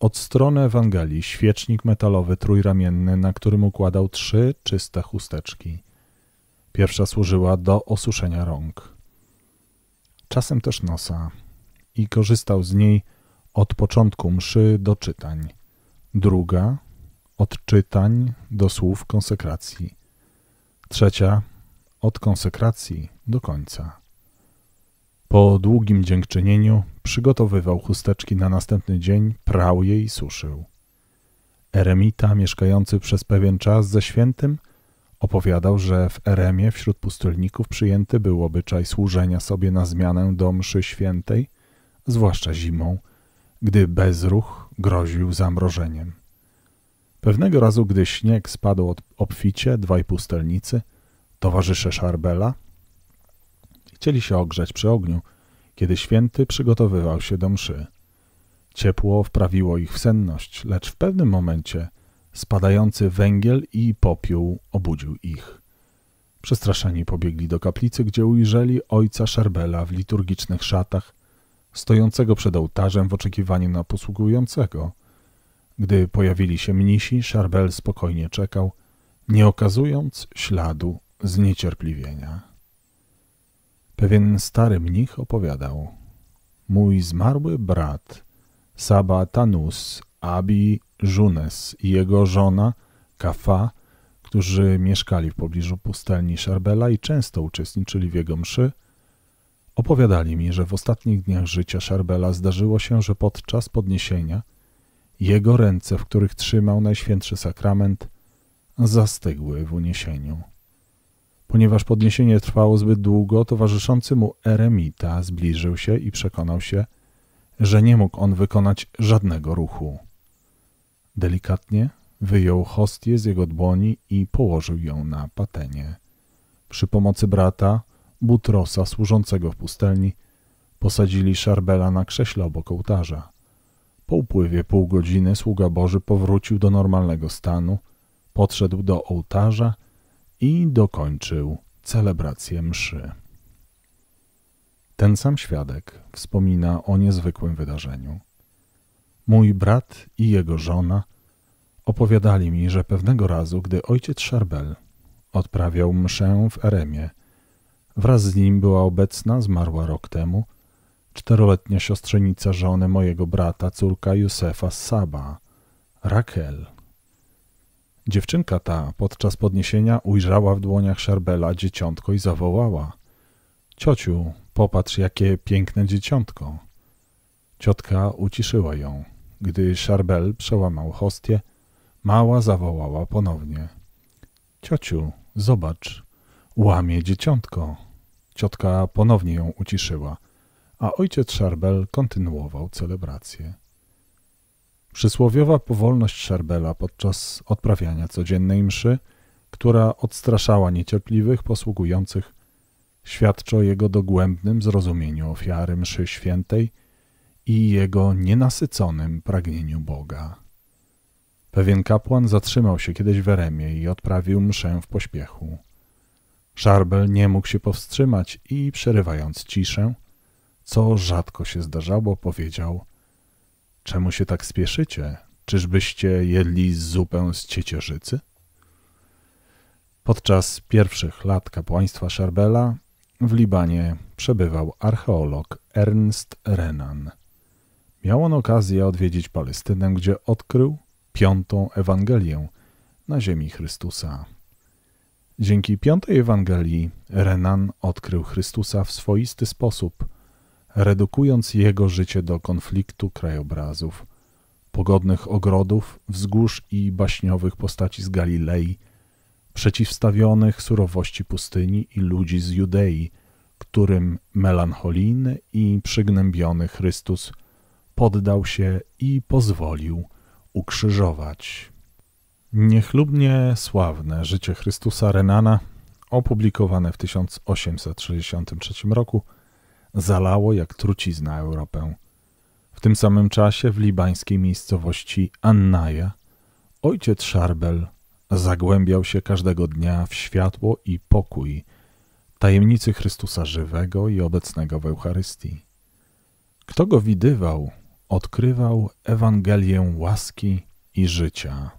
od strony Ewangelii świecznik metalowy trójramienny, na którym układał trzy czyste chusteczki. Pierwsza służyła do osuszenia rąk, czasem też nosa, i korzystał z niej od początku mszy do czytań. Druga od czytań do słów konsekracji. Trzecia od konsekracji do końca. Po długim dziękczynieniu przygotowywał chusteczki na następny dzień, prał je i suszył. Eremita mieszkający przez pewien czas ze świętym opowiadał, że w Eremie wśród pustelników przyjęty był obyczaj służenia sobie na zmianę do mszy świętej, zwłaszcza zimą, gdy bezruch groził zamrożeniem. Pewnego razu, gdy śnieg spadł obficie, dwaj pustelnicy – towarzysze Szarbela, chcieli się ogrzać przy ogniu, kiedy święty przygotowywał się do mszy. Ciepło wprawiło ich w senność, lecz w pewnym momencie spadający węgiel i popiół obudził ich. Przestraszeni pobiegli do kaplicy, gdzie ujrzeli ojca Szarbela w liturgicznych szatach, stojącego przed ołtarzem w oczekiwaniu na posługującego. Gdy pojawili się mnisi, Szarbel spokojnie czekał, nie okazując śladu zniecierpliwienia. Pewien stary mnich opowiadał: Mój zmarły brat, Saba Tanus Abi Junes i jego żona Kafa, którzy mieszkali w pobliżu pustelni Szarbela i często uczestniczyli w jego mszy, opowiadali mi, że w ostatnich dniach życia Szarbela zdarzyło się, że podczas podniesienia jego ręce, w których trzymał najświętszy sakrament, zastygły w uniesieniu. Ponieważ podniesienie trwało zbyt długo, towarzyszący mu eremita zbliżył się i przekonał się, że nie mógł on wykonać żadnego ruchu. Delikatnie wyjął hostię z jego dłoni i położył ją na patenie. Przy pomocy brata, butrosa służącego w pustelni, posadzili szarbela na krześle obok ołtarza. Po upływie pół godziny sługa Boży powrócił do normalnego stanu, podszedł do ołtarza – i dokończył celebrację mszy. Ten sam świadek wspomina o niezwykłym wydarzeniu. Mój brat i jego żona opowiadali mi, że pewnego razu, gdy ojciec Szarbel odprawiał mszę w Eremie, wraz z nim była obecna, zmarła rok temu, czteroletnia siostrzenica żony mojego brata, córka Józefa Saba, Rakel. Dziewczynka ta podczas podniesienia ujrzała w dłoniach Szarbela dzieciątko i zawołała: Ciociu, popatrz, jakie piękne dzieciątko. Ciotka uciszyła ją. Gdy Szarbel przełamał hostię, mała zawołała ponownie: Ciociu, zobacz, łamie dzieciątko. Ciotka ponownie ją uciszyła, a ojciec Szarbel kontynuował celebrację. Przysłowiowa powolność Szarbela podczas odprawiania codziennej mszy, która odstraszała niecierpliwych posługujących, świadczy o jego dogłębnym zrozumieniu ofiary mszy świętej i jego nienasyconym pragnieniu Boga. Pewien kapłan zatrzymał się kiedyś w Eremie i odprawił mszę w pośpiechu. Szarbel nie mógł się powstrzymać i przerywając ciszę, co rzadko się zdarzało, powiedział – Czemu się tak spieszycie? Czyżbyście jedli zupę z ciecierzycy? Podczas pierwszych lat kapłaństwa Szarbela w Libanie przebywał archeolog Ernst Renan. Miał on okazję odwiedzić Palestynę, gdzie odkrył piątą Ewangelię na ziemi Chrystusa. Dzięki piątej Ewangelii Renan odkrył Chrystusa w swoisty sposób – redukując jego życie do konfliktu krajobrazów, pogodnych ogrodów, wzgórz i baśniowych postaci z Galilei, przeciwstawionych surowości pustyni i ludzi z Judei, którym melancholijny i przygnębiony Chrystus poddał się i pozwolił ukrzyżować. Niechlubnie sławne życie Chrystusa Renana, opublikowane w 1863 roku, zalało jak trucizna Europę. W tym samym czasie w libańskiej miejscowości Annaja ojciec Szarbel zagłębiał się każdego dnia w światło i pokój tajemnicy Chrystusa żywego i obecnego w Eucharystii. Kto go widywał, odkrywał Ewangelię łaski i życia.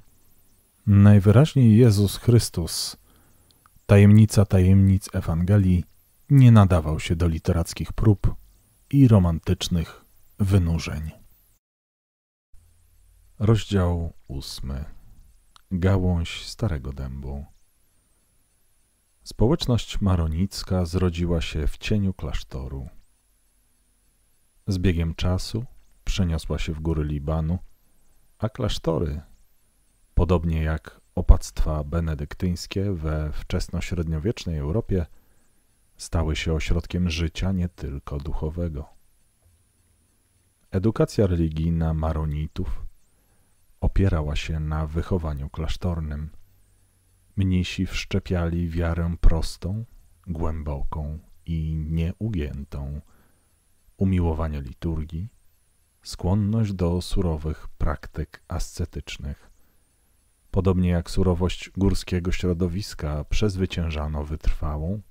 Najwyraźniej Jezus Chrystus, tajemnica tajemnic Ewangelii, nie nadawał się do literackich prób i romantycznych wynurzeń. Rozdział ósmy. Gałąź Starego Dębu. Społeczność maronicka zrodziła się w cieniu klasztoru. Z biegiem czasu przeniosła się w góry Libanu, a klasztory, podobnie jak opactwa benedyktyńskie we wczesnośredniowiecznej Europie, stały się ośrodkiem życia nie tylko duchowego. Edukacja religijna maronitów opierała się na wychowaniu klasztornym. Mnisi wszczepiali wiarę prostą, głęboką i nieugiętą, umiłowanie liturgii, skłonność do surowych praktyk ascetycznych. Podobnie jak surowość górskiego środowiska przezwyciężano wytrwałą,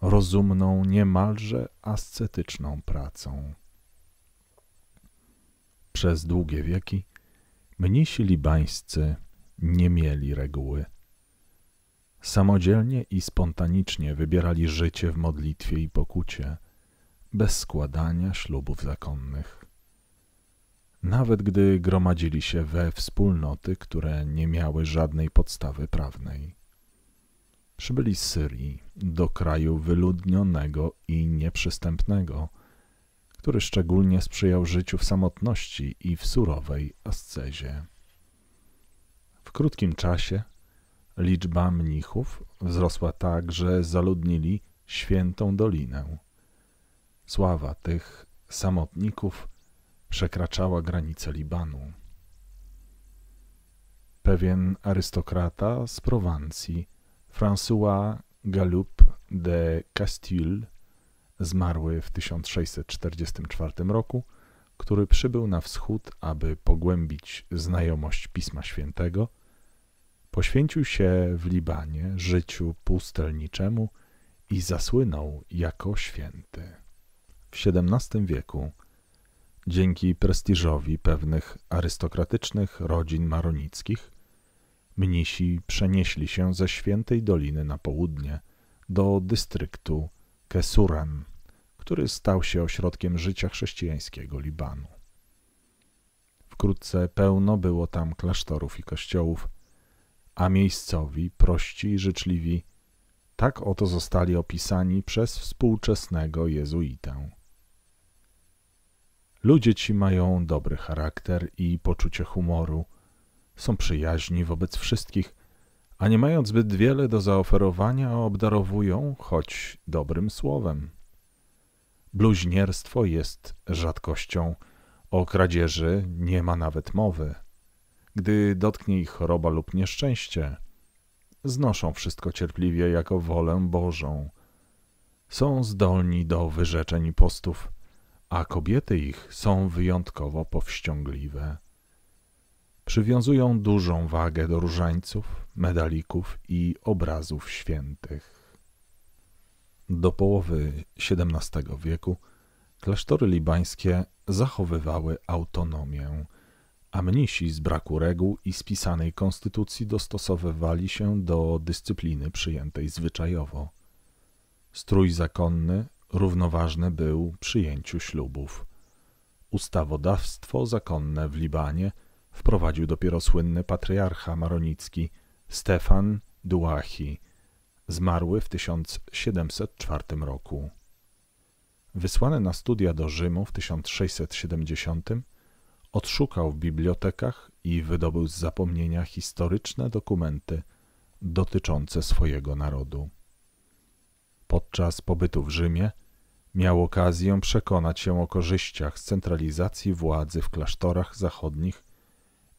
rozumną, niemalże ascetyczną pracą. Przez długie wieki mnisi libańscy nie mieli reguły. Samodzielnie i spontanicznie wybierali życie w modlitwie i pokucie, bez składania ślubów zakonnych. Nawet gdy gromadzili się we wspólnoty, które nie miały żadnej podstawy prawnej. Przybyli z Syrii do kraju wyludnionego i nieprzystępnego, który szczególnie sprzyjał życiu w samotności i w surowej ascezie. W krótkim czasie liczba mnichów wzrosła tak, że zaludnili świętą dolinę. Sława tych samotników przekraczała granice Libanu. Pewien arystokrata z Prowancji François Galup de Castile, zmarły w 1644 roku, który przybył na wschód, aby pogłębić znajomość Pisma Świętego, poświęcił się w Libanie życiu pustelniczemu i zasłynął jako święty. W XVII wieku, dzięki prestiżowi pewnych arystokratycznych rodzin maronickich, Mnisi przenieśli się ze Świętej Doliny na południe do dystryktu Kesuran, który stał się ośrodkiem życia chrześcijańskiego Libanu. Wkrótce pełno było tam klasztorów i kościołów, a miejscowi, prości i życzliwi, tak oto zostali opisani przez współczesnego jezuitę. Ludzie ci mają dobry charakter i poczucie humoru – są przyjaźni wobec wszystkich, a nie mając zbyt wiele do zaoferowania, obdarowują choć dobrym słowem. Bluźnierstwo jest rzadkością, o kradzieży nie ma nawet mowy. Gdy dotknie ich choroba lub nieszczęście, znoszą wszystko cierpliwie jako wolę Bożą. Są zdolni do wyrzeczeń i postów, a kobiety ich są wyjątkowo powściągliwe przywiązują dużą wagę do różańców, medalików i obrazów świętych. Do połowy XVII wieku klasztory libańskie zachowywały autonomię, a mnisi z braku reguł i spisanej konstytucji dostosowywali się do dyscypliny przyjętej zwyczajowo. Strój zakonny równoważny był przyjęciu ślubów. Ustawodawstwo zakonne w Libanie – wprowadził dopiero słynny patriarcha maronicki Stefan Duachi, zmarły w 1704 roku. Wysłany na studia do Rzymu w 1670 odszukał w bibliotekach i wydobył z zapomnienia historyczne dokumenty dotyczące swojego narodu. Podczas pobytu w Rzymie miał okazję przekonać się o korzyściach z centralizacji władzy w klasztorach zachodnich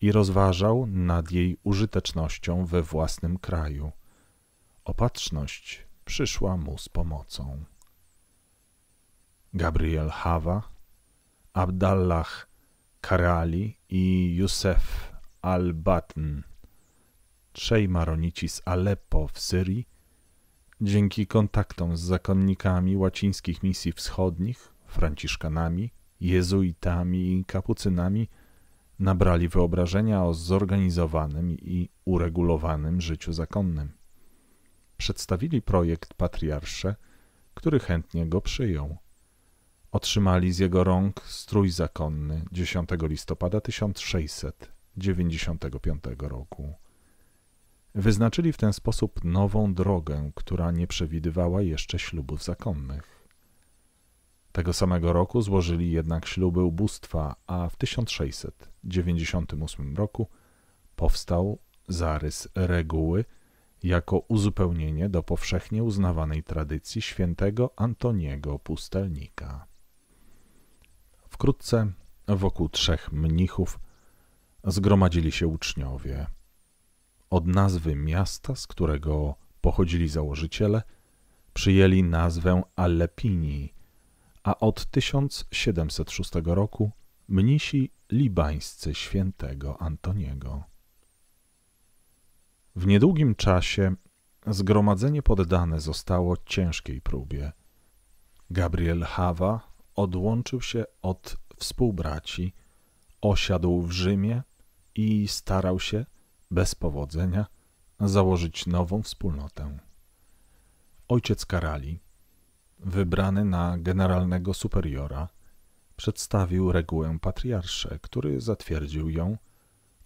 i rozważał nad jej użytecznością we własnym kraju. Opatrzność przyszła mu z pomocą. Gabriel Hawa, Abdallah Karali i Józef al-Batn, trzej maronici z Aleppo w Syrii, dzięki kontaktom z zakonnikami łacińskich misji wschodnich, franciszkanami, jezuitami i kapucynami, nabrali wyobrażenia o zorganizowanym i uregulowanym życiu zakonnym. Przedstawili projekt patriarsze, który chętnie go przyjął. Otrzymali z jego rąk strój zakonny 10 listopada 1695 roku. Wyznaczyli w ten sposób nową drogę, która nie przewidywała jeszcze ślubów zakonnych. Tego samego roku złożyli jednak śluby ubóstwa, a w 1698 roku powstał zarys reguły jako uzupełnienie do powszechnie uznawanej tradycji świętego Antoniego Pustelnika. Wkrótce wokół trzech mnichów zgromadzili się uczniowie. Od nazwy miasta, z którego pochodzili założyciele, przyjęli nazwę Allepini – a od 1706 roku mnisi libańscy świętego Antoniego. W niedługim czasie zgromadzenie poddane zostało ciężkiej próbie. Gabriel Hawa odłączył się od współbraci, osiadł w Rzymie i starał się, bez powodzenia, założyć nową wspólnotę. Ojciec Karali, wybrany na generalnego superiora, przedstawił regułę patriarsze, który zatwierdził ją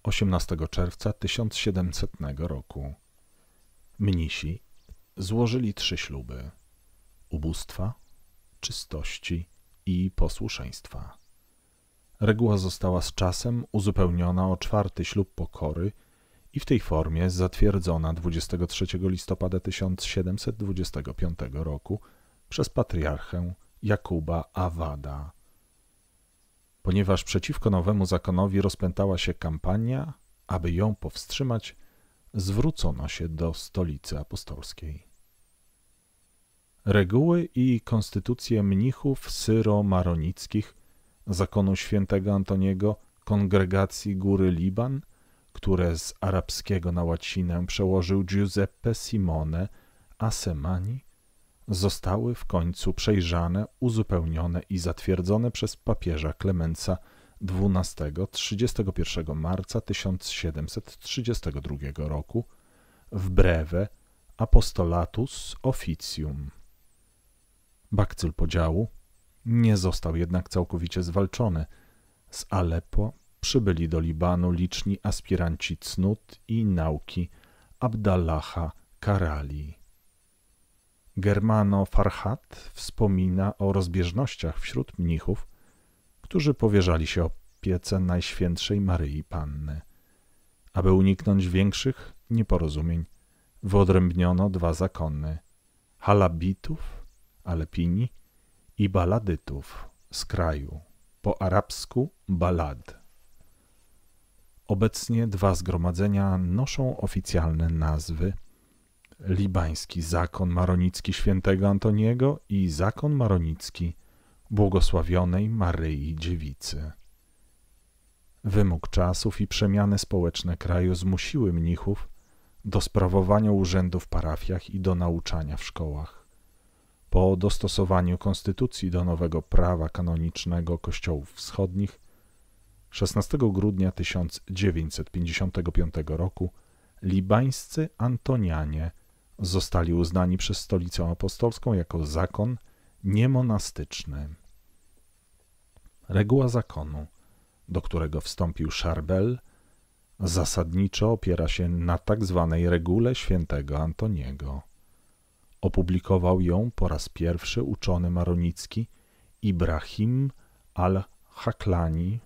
18 czerwca 1700 roku. Mnisi złożyli trzy śluby: ubóstwa, czystości i posłuszeństwa. Reguła została z czasem uzupełniona o czwarty ślub pokory i w tej formie zatwierdzona 23 listopada 1725 roku przez patriarchę Jakuba Awada. Ponieważ przeciwko nowemu zakonowi rozpętała się kampania, aby ją powstrzymać, zwrócono się do stolicy apostolskiej. Reguły i konstytucje mnichów syro-maronickich, zakonu świętego Antoniego, kongregacji góry Liban, które z arabskiego na łacinę przełożył Giuseppe Simone Asemani, zostały w końcu przejrzane, uzupełnione i zatwierdzone przez papieża Klemensa XII 31 marca 1732 roku w brewe Apostolatus Officium. Bakcyl podziału nie został jednak całkowicie zwalczony. Z Aleppo przybyli do Libanu liczni aspiranci cnót i nauki Abdallaha Karali. Germano Farhat wspomina o rozbieżnościach wśród mnichów, którzy powierzali się opiece Najświętszej Maryi Panny. Aby uniknąć większych nieporozumień, wyodrębniono dwa zakony – Halabitów, Alepini i Baladytów z kraju, po arabsku Balad. Obecnie dwa zgromadzenia noszą oficjalne nazwy – libański zakon maronicki świętego Antoniego i zakon maronicki błogosławionej Maryi Dziewicy. Wymóg czasów i przemiany społeczne kraju zmusiły mnichów do sprawowania urzędu w parafiach i do nauczania w szkołach. Po dostosowaniu konstytucji do nowego prawa kanonicznego kościołów wschodnich 16 grudnia 1955 roku libańscy Antonianie – Zostali uznani przez Stolicę Apostolską jako zakon niemonastyczny. Reguła zakonu, do którego wstąpił Szarbel, zasadniczo opiera się na tzw. Tak regule świętego Antoniego. Opublikował ją po raz pierwszy uczony maronicki Ibrahim al-Haklani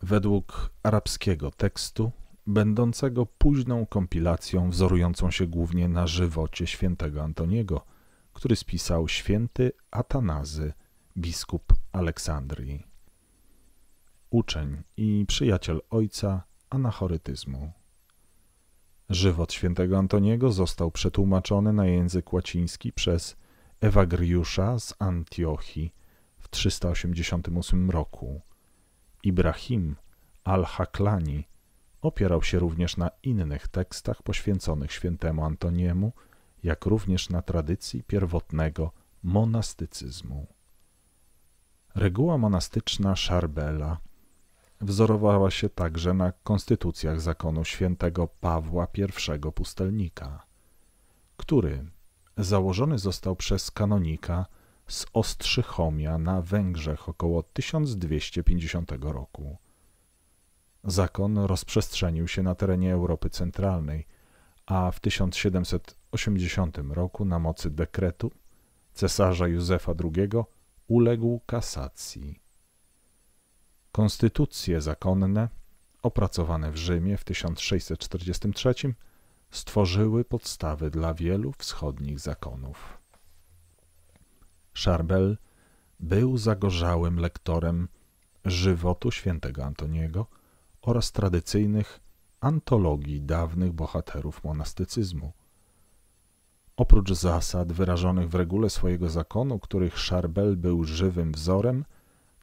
według arabskiego tekstu będącego późną kompilacją wzorującą się głównie na żywocie świętego Antoniego, który spisał święty Atanazy, biskup Aleksandrii. Uczeń i przyjaciel ojca anachorytyzmu. Żywot świętego Antoniego został przetłumaczony na język łaciński przez Ewagriusza z Antiochii w 388 roku. Ibrahim al-Haklani Opierał się również na innych tekstach poświęconych świętemu Antoniemu, jak również na tradycji pierwotnego monastycyzmu. Reguła monastyczna Szarbela wzorowała się także na konstytucjach zakonu świętego Pawła I Pustelnika, który założony został przez kanonika z Ostrzychomia na Węgrzech około 1250 roku. Zakon rozprzestrzenił się na terenie Europy Centralnej, a w 1780 roku na mocy dekretu cesarza Józefa II uległ kasacji. Konstytucje zakonne, opracowane w Rzymie w 1643, stworzyły podstawy dla wielu wschodnich zakonów. Szarbel był zagorzałym lektorem żywotu świętego Antoniego – oraz tradycyjnych antologii dawnych bohaterów monastycyzmu. Oprócz zasad wyrażonych w regule swojego zakonu, których Szarbel był żywym wzorem,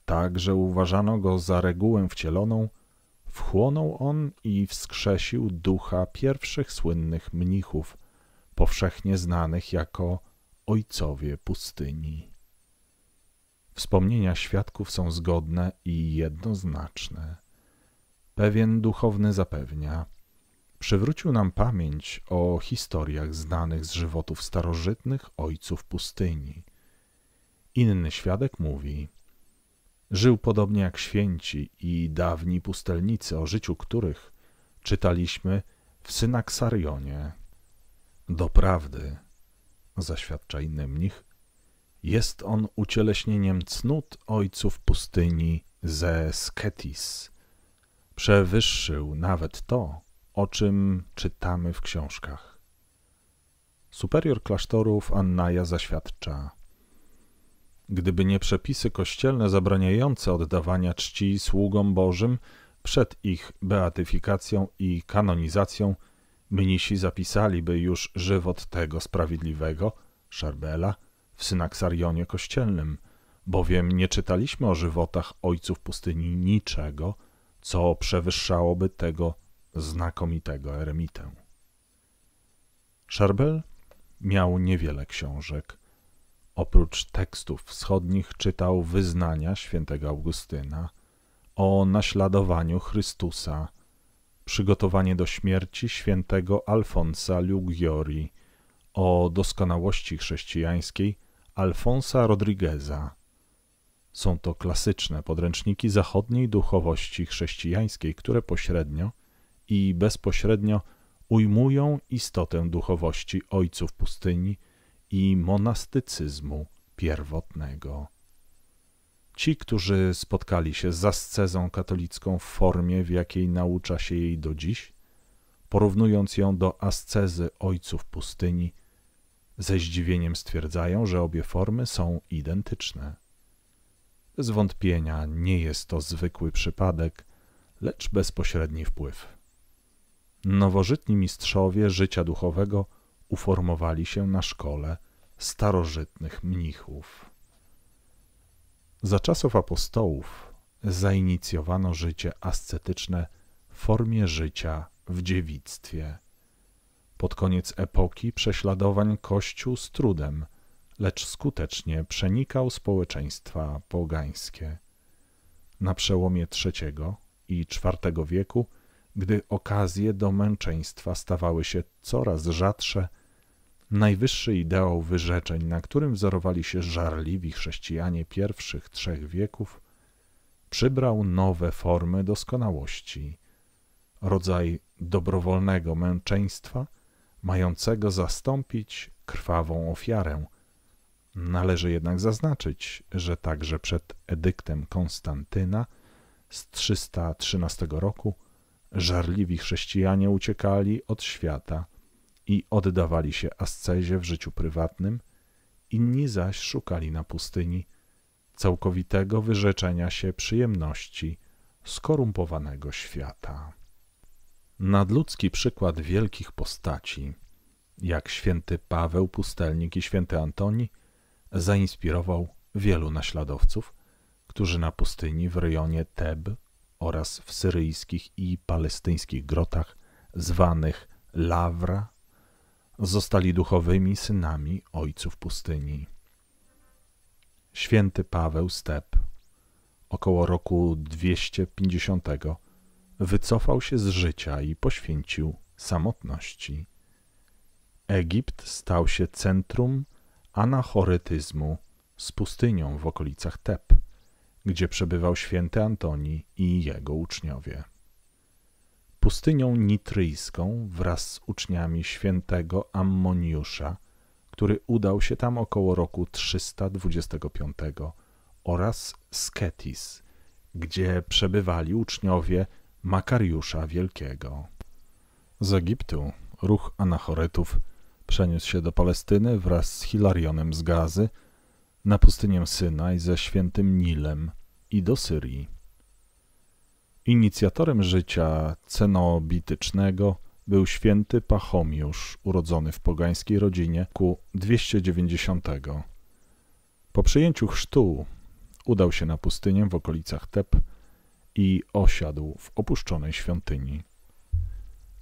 także uważano go za regułę wcieloną, wchłonął on i wskrzesił ducha pierwszych słynnych mnichów, powszechnie znanych jako ojcowie pustyni. Wspomnienia świadków są zgodne i jednoznaczne pewien duchowny zapewnia. Przywrócił nam pamięć o historiach znanych z żywotów starożytnych ojców pustyni. Inny świadek mówi: Żył podobnie jak święci i dawni pustelnicy, o życiu których czytaliśmy w Synaksarionie. Doprawdy, zaświadcza inny mnich, jest on ucieleśnieniem cnót ojców pustyni ze Sketis przewyższył nawet to, o czym czytamy w książkach. Superior klasztorów Annaja zaświadcza: Gdyby nie przepisy kościelne zabraniające oddawania czci sługom Bożym przed ich beatyfikacją i kanonizacją, mnisi zapisaliby już żywot tego sprawiedliwego, Szarbela, w synaksarionie kościelnym, bowiem nie czytaliśmy o żywotach ojców pustyni niczego – co przewyższałoby tego znakomitego eremitę. Szarbel miał niewiele książek. Oprócz tekstów wschodnich czytał wyznania świętego Augustyna o naśladowaniu Chrystusa, przygotowanie do śmierci świętego Alfonsa Luggiori, o doskonałości chrześcijańskiej Alfonsa Rodrigueza, są to klasyczne podręczniki zachodniej duchowości chrześcijańskiej, które pośrednio i bezpośrednio ujmują istotę duchowości ojców pustyni i monastycyzmu pierwotnego. Ci, którzy spotkali się z ascezą katolicką w formie, w jakiej naucza się jej do dziś, porównując ją do ascezy ojców pustyni, ze zdziwieniem stwierdzają, że obie formy są identyczne. Bez wątpienia nie jest to zwykły przypadek, lecz bezpośredni wpływ. Nowożytni mistrzowie życia duchowego uformowali się na szkole starożytnych mnichów. Za czasów apostołów zainicjowano życie ascetyczne w formie życia w dziewictwie. Pod koniec epoki prześladowań Kościół z trudem – lecz skutecznie przenikał społeczeństwa pogańskie. Na przełomie III i IV wieku, gdy okazje do męczeństwa stawały się coraz rzadsze, najwyższy ideał wyrzeczeń, na którym wzorowali się żarliwi chrześcijanie pierwszych trzech wieków, przybrał nowe formy doskonałości. Rodzaj dobrowolnego męczeństwa, mającego zastąpić krwawą ofiarę – Należy jednak zaznaczyć, że także przed edyktem Konstantyna z 313 roku żarliwi chrześcijanie uciekali od świata i oddawali się ascezie w życiu prywatnym, inni zaś szukali na pustyni całkowitego wyrzeczenia się przyjemności skorumpowanego świata. Nadludzki przykład wielkich postaci, jak święty Paweł Pustelnik i święty Antoni – zainspirował wielu naśladowców, którzy na pustyni w rejonie Teb oraz w syryjskich i palestyńskich grotach zwanych Lawra zostali duchowymi synami ojców pustyni. Święty Paweł Step około roku 250 wycofał się z życia i poświęcił samotności. Egipt stał się centrum anachoretyzmu z pustynią w okolicach Teb, gdzie przebywał święty Antoni i jego uczniowie. Pustynią nitryjską wraz z uczniami świętego Ammoniusza, który udał się tam około roku 325 oraz Sketis, gdzie przebywali uczniowie Makariusza Wielkiego. Z Egiptu ruch anachoretów Przeniósł się do Palestyny wraz z Hilarionem z Gazy, na pustynię Synaj ze świętym Nilem i do Syrii. Inicjatorem życia cenobitycznego był święty Pachomiusz, urodzony w pogańskiej rodzinie ku 290. Po przyjęciu chrztu udał się na pustynię w okolicach Teb i osiadł w opuszczonej świątyni.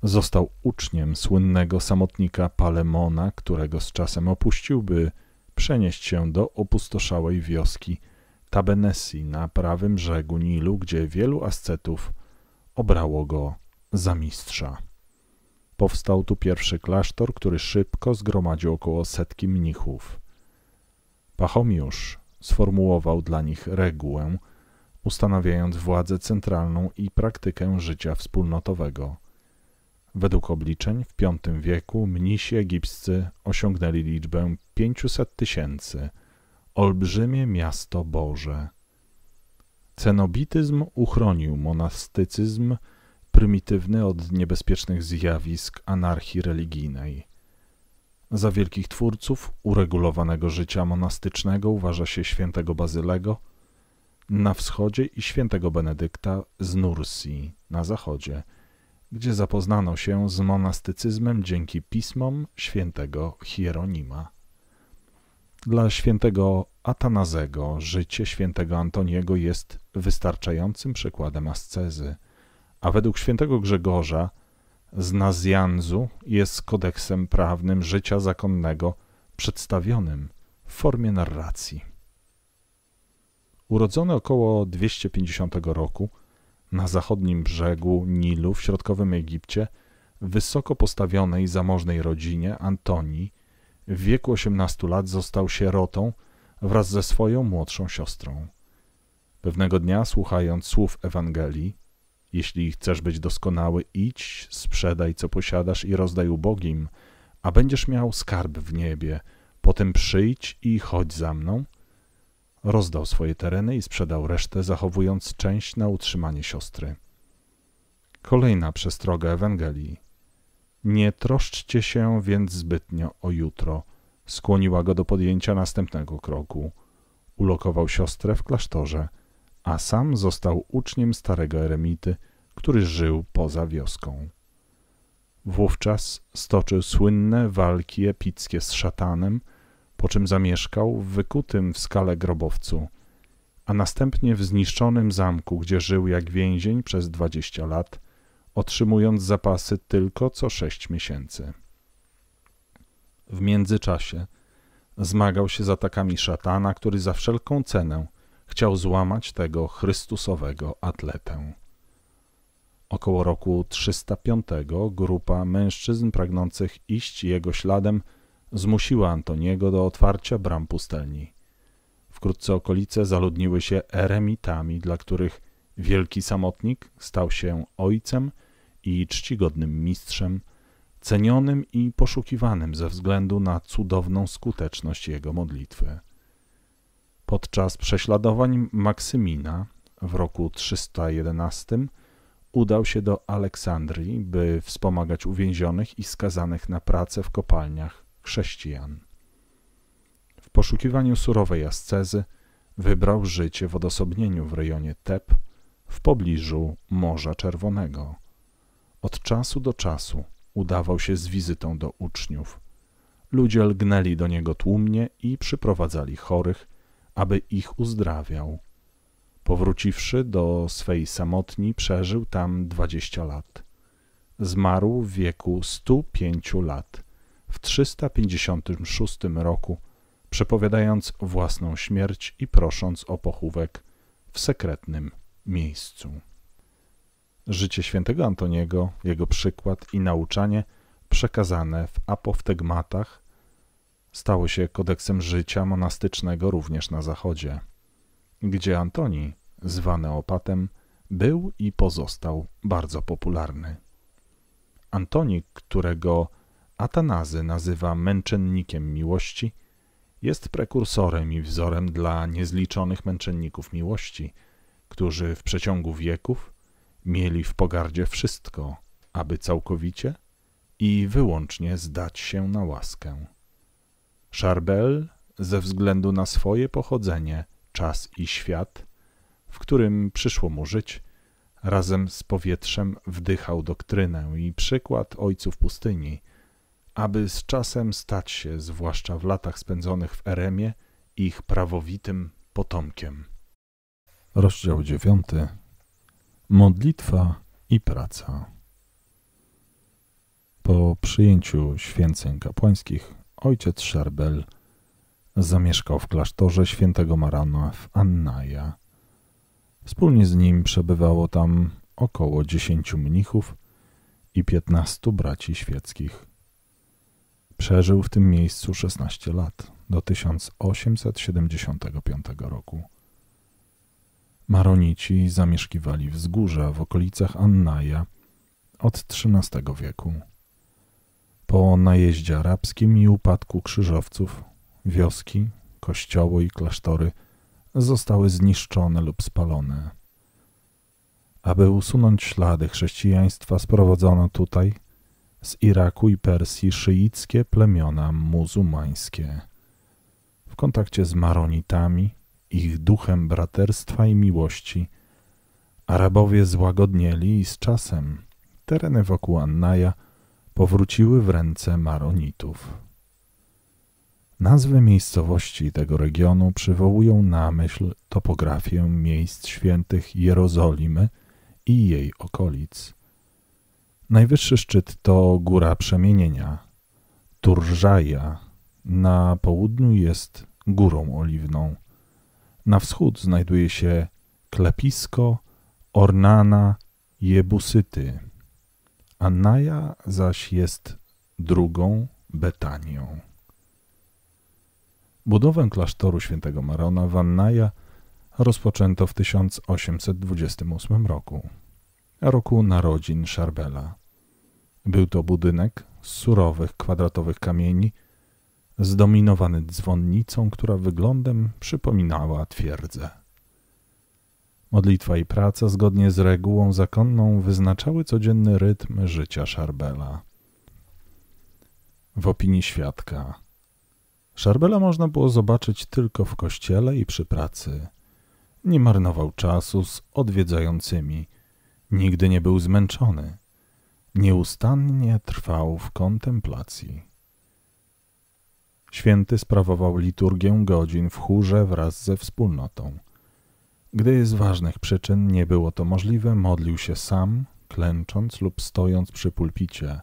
Został uczniem słynnego samotnika Palemona, którego z czasem opuścił, by przenieść się do opustoszałej wioski Tabenesi na prawym brzegu Nilu, gdzie wielu ascetów obrało go za mistrza. Powstał tu pierwszy klasztor, który szybko zgromadził około setki mnichów. Pachomiusz sformułował dla nich regułę, ustanawiając władzę centralną i praktykę życia wspólnotowego – Według obliczeń w V wieku mnisi egipscy osiągnęli liczbę 500 tysięcy. Olbrzymie miasto Boże. Cenobityzm uchronił monastycyzm prymitywny od niebezpiecznych zjawisk anarchii religijnej. Za wielkich twórców uregulowanego życia monastycznego uważa się świętego Bazylego na wschodzie i świętego Benedykta z Nursi na zachodzie – gdzie zapoznano się z monastycyzmem dzięki pismom świętego Hieronima. Dla świętego Atanazego życie świętego Antoniego jest wystarczającym przykładem ascezy, a według świętego Grzegorza z Nazjanzu jest kodeksem prawnym życia zakonnego przedstawionym w formie narracji. Urodzony około 250 roku, na zachodnim brzegu Nilu w środkowym Egipcie wysoko postawionej zamożnej rodzinie Antoni w wieku 18 lat został sierotą wraz ze swoją młodszą siostrą. Pewnego dnia, słuchając słów Ewangelii, jeśli chcesz być doskonały, idź, sprzedaj co posiadasz i rozdaj ubogim, a będziesz miał skarb w niebie. Potem przyjdź i chodź za mną rozdał swoje tereny i sprzedał resztę, zachowując część na utrzymanie siostry. Kolejna przestroga Ewangelii. Nie troszczcie się więc zbytnio o jutro. Skłoniła go do podjęcia następnego kroku. Ulokował siostrę w klasztorze, a sam został uczniem starego eremity, który żył poza wioską. Wówczas stoczył słynne walki epickie z szatanem – po czym zamieszkał w wykutym w skale grobowcu, a następnie w zniszczonym zamku, gdzie żył jak więzień przez 20 lat, otrzymując zapasy tylko co 6 miesięcy. W międzyczasie zmagał się z atakami szatana, który za wszelką cenę chciał złamać tego Chrystusowego atletę. Około roku 305 grupa mężczyzn pragnących iść jego śladem – zmusiła Antoniego do otwarcia bram pustelni. Wkrótce okolice zaludniły się eremitami, dla których wielki samotnik stał się ojcem i czcigodnym mistrzem, cenionym i poszukiwanym ze względu na cudowną skuteczność jego modlitwy. Podczas prześladowań Maksymina w roku 311 udał się do Aleksandrii, by wspomagać uwięzionych i skazanych na pracę w kopalniach chrześcijan. W poszukiwaniu surowej ascezy wybrał życie w odosobnieniu w rejonie Teb, w pobliżu Morza Czerwonego. Od czasu do czasu udawał się z wizytą do uczniów. Ludzie lgnęli do niego tłumnie i przyprowadzali chorych, aby ich uzdrawiał. Powróciwszy do swej samotni, przeżył tam dwadzieścia lat. Zmarł w wieku 105 lat w 356 roku, przepowiadając własną śmierć i prosząc o pochówek w sekretnym miejscu. Życie świętego Antoniego, jego przykład i nauczanie przekazane w apoftegmatach stało się kodeksem życia monastycznego również na Zachodzie, gdzie Antoni, zwany opatem, był i pozostał bardzo popularny. Antoni, którego Atanazy nazywa męczennikiem miłości, jest prekursorem i wzorem dla niezliczonych męczenników miłości, którzy w przeciągu wieków mieli w pogardzie wszystko, aby całkowicie i wyłącznie zdać się na łaskę. Szarbel ze względu na swoje pochodzenie, czas i świat, w którym przyszło mu żyć, razem z powietrzem wdychał doktrynę i przykład ojców pustyni – aby z czasem stać się, zwłaszcza w latach spędzonych w Eremie, ich prawowitym potomkiem. Rozdział 9. Modlitwa i praca. Po przyjęciu święceń kapłańskich ojciec Szerbel zamieszkał w klasztorze świętego Marana w Annaja. Wspólnie z nim przebywało tam około 10 mnichów i 15 braci świeckich. Przeżył w tym miejscu 16 lat, do 1875 roku. Maronici zamieszkiwali wzgórza w okolicach Annaja od XIII wieku. Po najeździe arabskim i upadku krzyżowców, wioski, kościoły i klasztory zostały zniszczone lub spalone. Aby usunąć ślady chrześcijaństwa, sprowadzono tutaj – z Iraku i Persji szyickie plemiona muzułmańskie. W kontakcie z Maronitami, ich duchem braterstwa i miłości, Arabowie złagodnieli i z czasem tereny wokół Annaja powróciły w ręce Maronitów. Nazwy miejscowości tego regionu przywołują na myśl topografię miejsc świętych Jerozolimy i jej okolic – Najwyższy szczyt to Góra Przemienienia, Turżaja. Na południu jest Górą Oliwną. Na wschód znajduje się Klepisko, Ornana, Jebusyty. Annaja zaś jest drugą Betanią. Budowę klasztoru świętego Marona w Annaja rozpoczęto w 1828 roku, roku narodzin Szarbela. Był to budynek z surowych, kwadratowych kamieni, zdominowany dzwonnicą, która wyglądem przypominała twierdzę. Modlitwa i praca, zgodnie z regułą zakonną, wyznaczały codzienny rytm życia Szarbela. W opinii świadka Szarbela można było zobaczyć tylko w kościele i przy pracy. Nie marnował czasu z odwiedzającymi. Nigdy nie był zmęczony. Nieustannie trwał w kontemplacji. Święty sprawował liturgię godzin w chórze wraz ze wspólnotą. Gdy z ważnych przyczyn nie było to możliwe, modlił się sam, klęcząc lub stojąc przy pulpicie.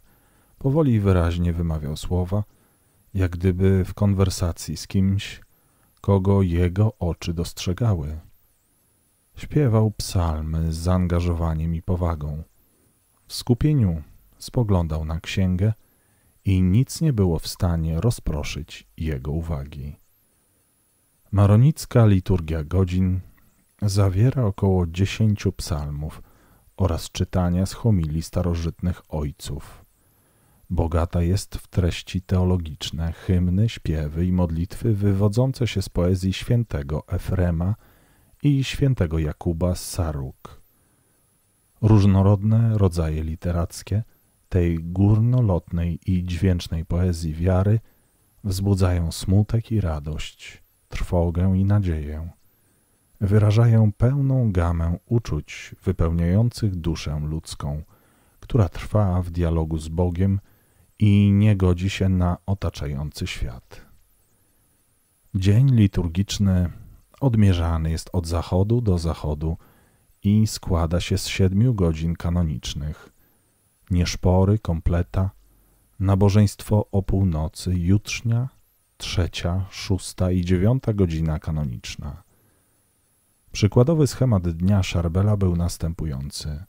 Powoli i wyraźnie wymawiał słowa, jak gdyby w konwersacji z kimś, kogo jego oczy dostrzegały. Śpiewał psalmy z zaangażowaniem i powagą. W skupieniu spoglądał na księgę i nic nie było w stanie rozproszyć jego uwagi. Maronicka liturgia godzin zawiera około dziesięciu psalmów oraz czytania z homilii starożytnych ojców. Bogata jest w treści teologiczne, hymny, śpiewy i modlitwy wywodzące się z poezji świętego Efrema i świętego Jakuba z Saruk różnorodne rodzaje literackie tej górnolotnej i dźwięcznej poezji wiary wzbudzają smutek i radość, trwogę i nadzieję. Wyrażają pełną gamę uczuć wypełniających duszę ludzką, która trwa w dialogu z Bogiem i nie godzi się na otaczający świat. Dzień liturgiczny odmierzany jest od zachodu do zachodu i składa się z siedmiu godzin kanonicznych. Nieszpory, kompleta, nabożeństwo o północy, jutrznia, trzecia, szósta i dziewiąta godzina kanoniczna. Przykładowy schemat dnia Szarbela był następujący.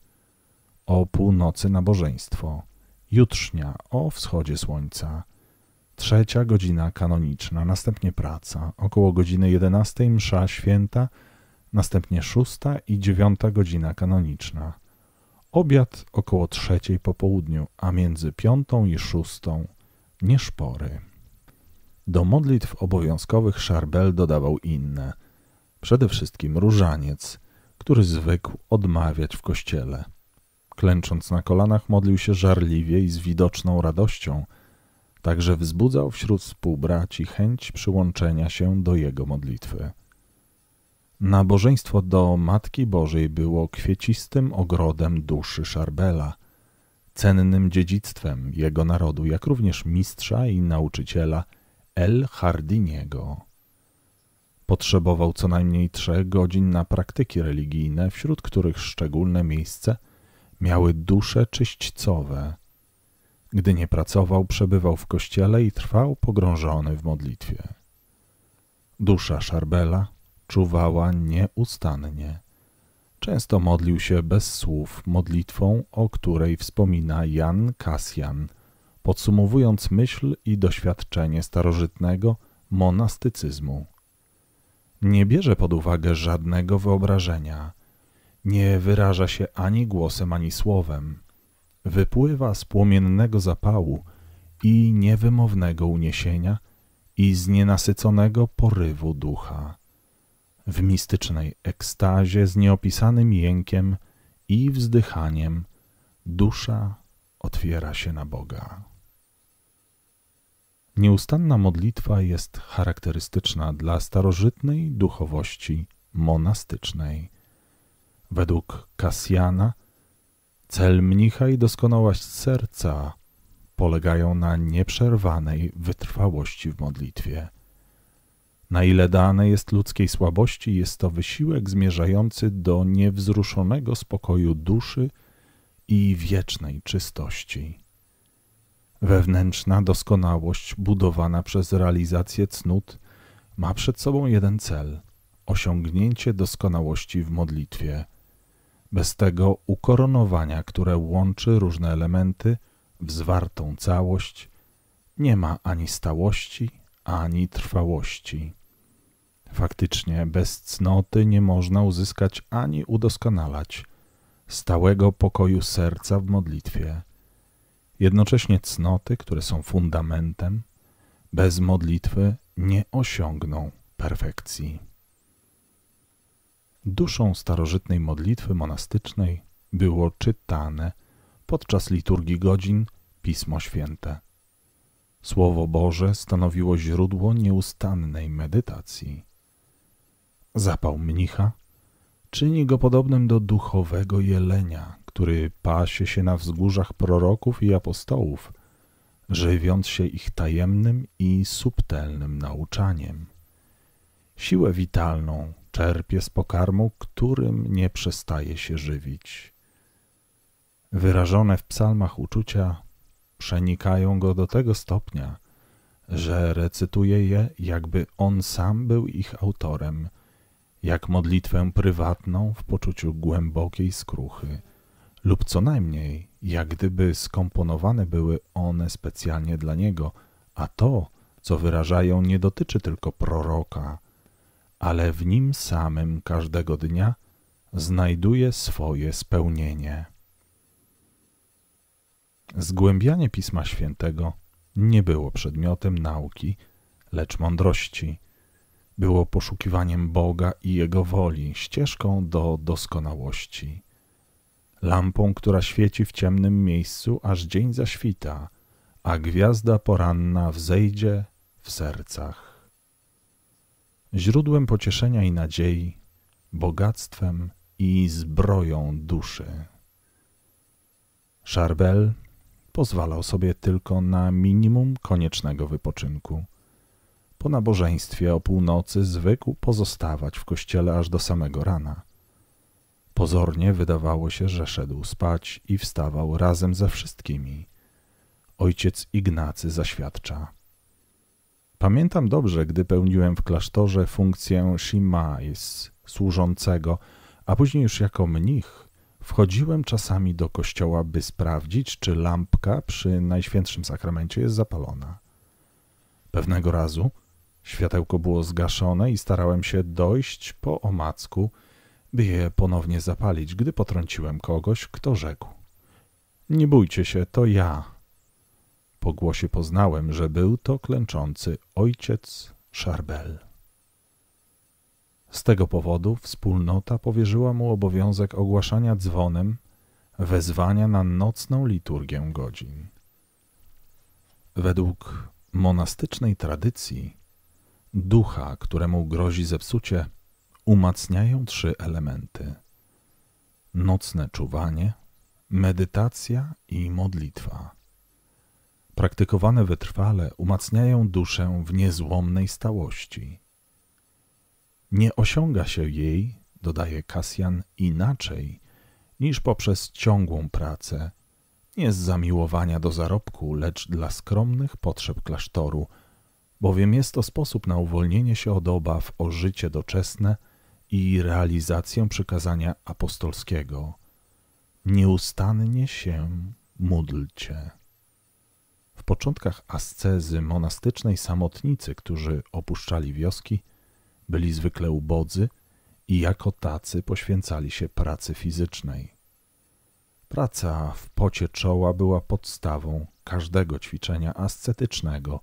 O północy nabożeństwo, jutrznia o wschodzie słońca, trzecia godzina kanoniczna, następnie praca, około godziny jedenastej msza święta – następnie szósta i dziewiąta godzina kanoniczna. Obiad około trzeciej po południu, a między piątą i szóstą nieszpory. Do modlitw obowiązkowych Szarbel dodawał inne. Przede wszystkim różaniec, który zwykł odmawiać w kościele. Klęcząc na kolanach, modlił się żarliwie i z widoczną radością. Także wzbudzał wśród współbraci chęć przyłączenia się do jego modlitwy. Nabożeństwo do Matki Bożej było kwiecistym ogrodem duszy Szarbela, cennym dziedzictwem jego narodu, jak również mistrza i nauczyciela El Hardiniego. Potrzebował co najmniej trzech godzin na praktyki religijne, wśród których szczególne miejsce miały dusze czyśćcowe. Gdy nie pracował, przebywał w kościele i trwał pogrążony w modlitwie. Dusza Szarbela czuwała nieustannie. Często modlił się bez słów modlitwą, o której wspomina Jan Kasjan, podsumowując myśl i doświadczenie starożytnego monastycyzmu. Nie bierze pod uwagę żadnego wyobrażenia, nie wyraża się ani głosem, ani słowem. Wypływa z płomiennego zapału i niewymownego uniesienia i z nienasyconego porywu ducha w mistycznej ekstazie z nieopisanym jękiem i wzdychaniem dusza otwiera się na Boga. Nieustanna modlitwa jest charakterystyczna dla starożytnej duchowości monastycznej. Według Kasjana cel mnicha i doskonałość serca polegają na nieprzerwanej wytrwałości w modlitwie. Na ile dane jest ludzkiej słabości, jest to wysiłek zmierzający do niewzruszonego spokoju duszy i wiecznej czystości. Wewnętrzna doskonałość budowana przez realizację cnót ma przed sobą jeden cel osiągnięcie doskonałości w modlitwie. Bez tego ukoronowania, które łączy różne elementy w zwartą całość, nie ma ani stałości, ani trwałości. Faktycznie bez cnoty nie można uzyskać ani udoskonalać stałego pokoju serca w modlitwie. Jednocześnie cnoty, które są fundamentem, bez modlitwy nie osiągną perfekcji. Duszą starożytnej modlitwy monastycznej było czytane podczas liturgii godzin Pismo Święte. Słowo Boże stanowiło źródło nieustannej medytacji. Zapał mnicha czyni go podobnym do duchowego jelenia, który pasie się na wzgórzach proroków i apostołów, żywiąc się ich tajemnym i subtelnym nauczaniem. Siłę witalną czerpie z pokarmu, którym nie przestaje się żywić. Wyrażone w psalmach uczucia przenikają go do tego stopnia, że recytuje je, jakby on sam był ich autorem, jak modlitwę prywatną w poczuciu głębokiej skruchy, lub co najmniej, jak gdyby skomponowane były one specjalnie dla niego, a to, co wyrażają, nie dotyczy tylko proroka, ale w nim samym każdego dnia znajduje swoje spełnienie. Zgłębianie Pisma Świętego nie było przedmiotem nauki, lecz mądrości. Było poszukiwaniem Boga i Jego woli, ścieżką do doskonałości. Lampą, która świeci w ciemnym miejscu, aż dzień zaświta, a gwiazda poranna wzejdzie w sercach. Źródłem pocieszenia i nadziei, bogactwem i zbroją duszy. Charbel pozwalał sobie tylko na minimum koniecznego wypoczynku. Po nabożeństwie o północy zwykł pozostawać w kościele aż do samego rana. Pozornie wydawało się, że szedł spać i wstawał razem ze wszystkimi. Ojciec Ignacy zaświadcza. Pamiętam dobrze, gdy pełniłem w klasztorze funkcję shimais, służącego, a później już jako mnich Wchodziłem czasami do kościoła, by sprawdzić, czy lampka przy Najświętszym Sakramencie jest zapalona. Pewnego razu światełko było zgaszone i starałem się dojść po omacku, by je ponownie zapalić, gdy potrąciłem kogoś, kto rzekł: Nie bójcie się, to ja. Po głosie poznałem, że był to klęczący ojciec Szarbel. Z tego powodu wspólnota powierzyła mu obowiązek ogłaszania dzwonem wezwania na nocną liturgię godzin. Według monastycznej tradycji ducha, któremu grozi zepsucie, umacniają trzy elementy: nocne czuwanie, medytacja i modlitwa. Praktykowane wytrwale umacniają duszę w niezłomnej stałości. Nie osiąga się jej, dodaje Kasjan, inaczej niż poprzez ciągłą pracę, nie z zamiłowania do zarobku, lecz dla skromnych potrzeb klasztoru, bowiem jest to sposób na uwolnienie się od obaw o życie doczesne i realizację przykazania apostolskiego. Nieustannie się módlcie. W początkach ascezy monastycznej samotnicy, którzy opuszczali wioski, byli zwykle ubodzy i jako tacy poświęcali się pracy fizycznej. Praca w pocie czoła była podstawą każdego ćwiczenia ascetycznego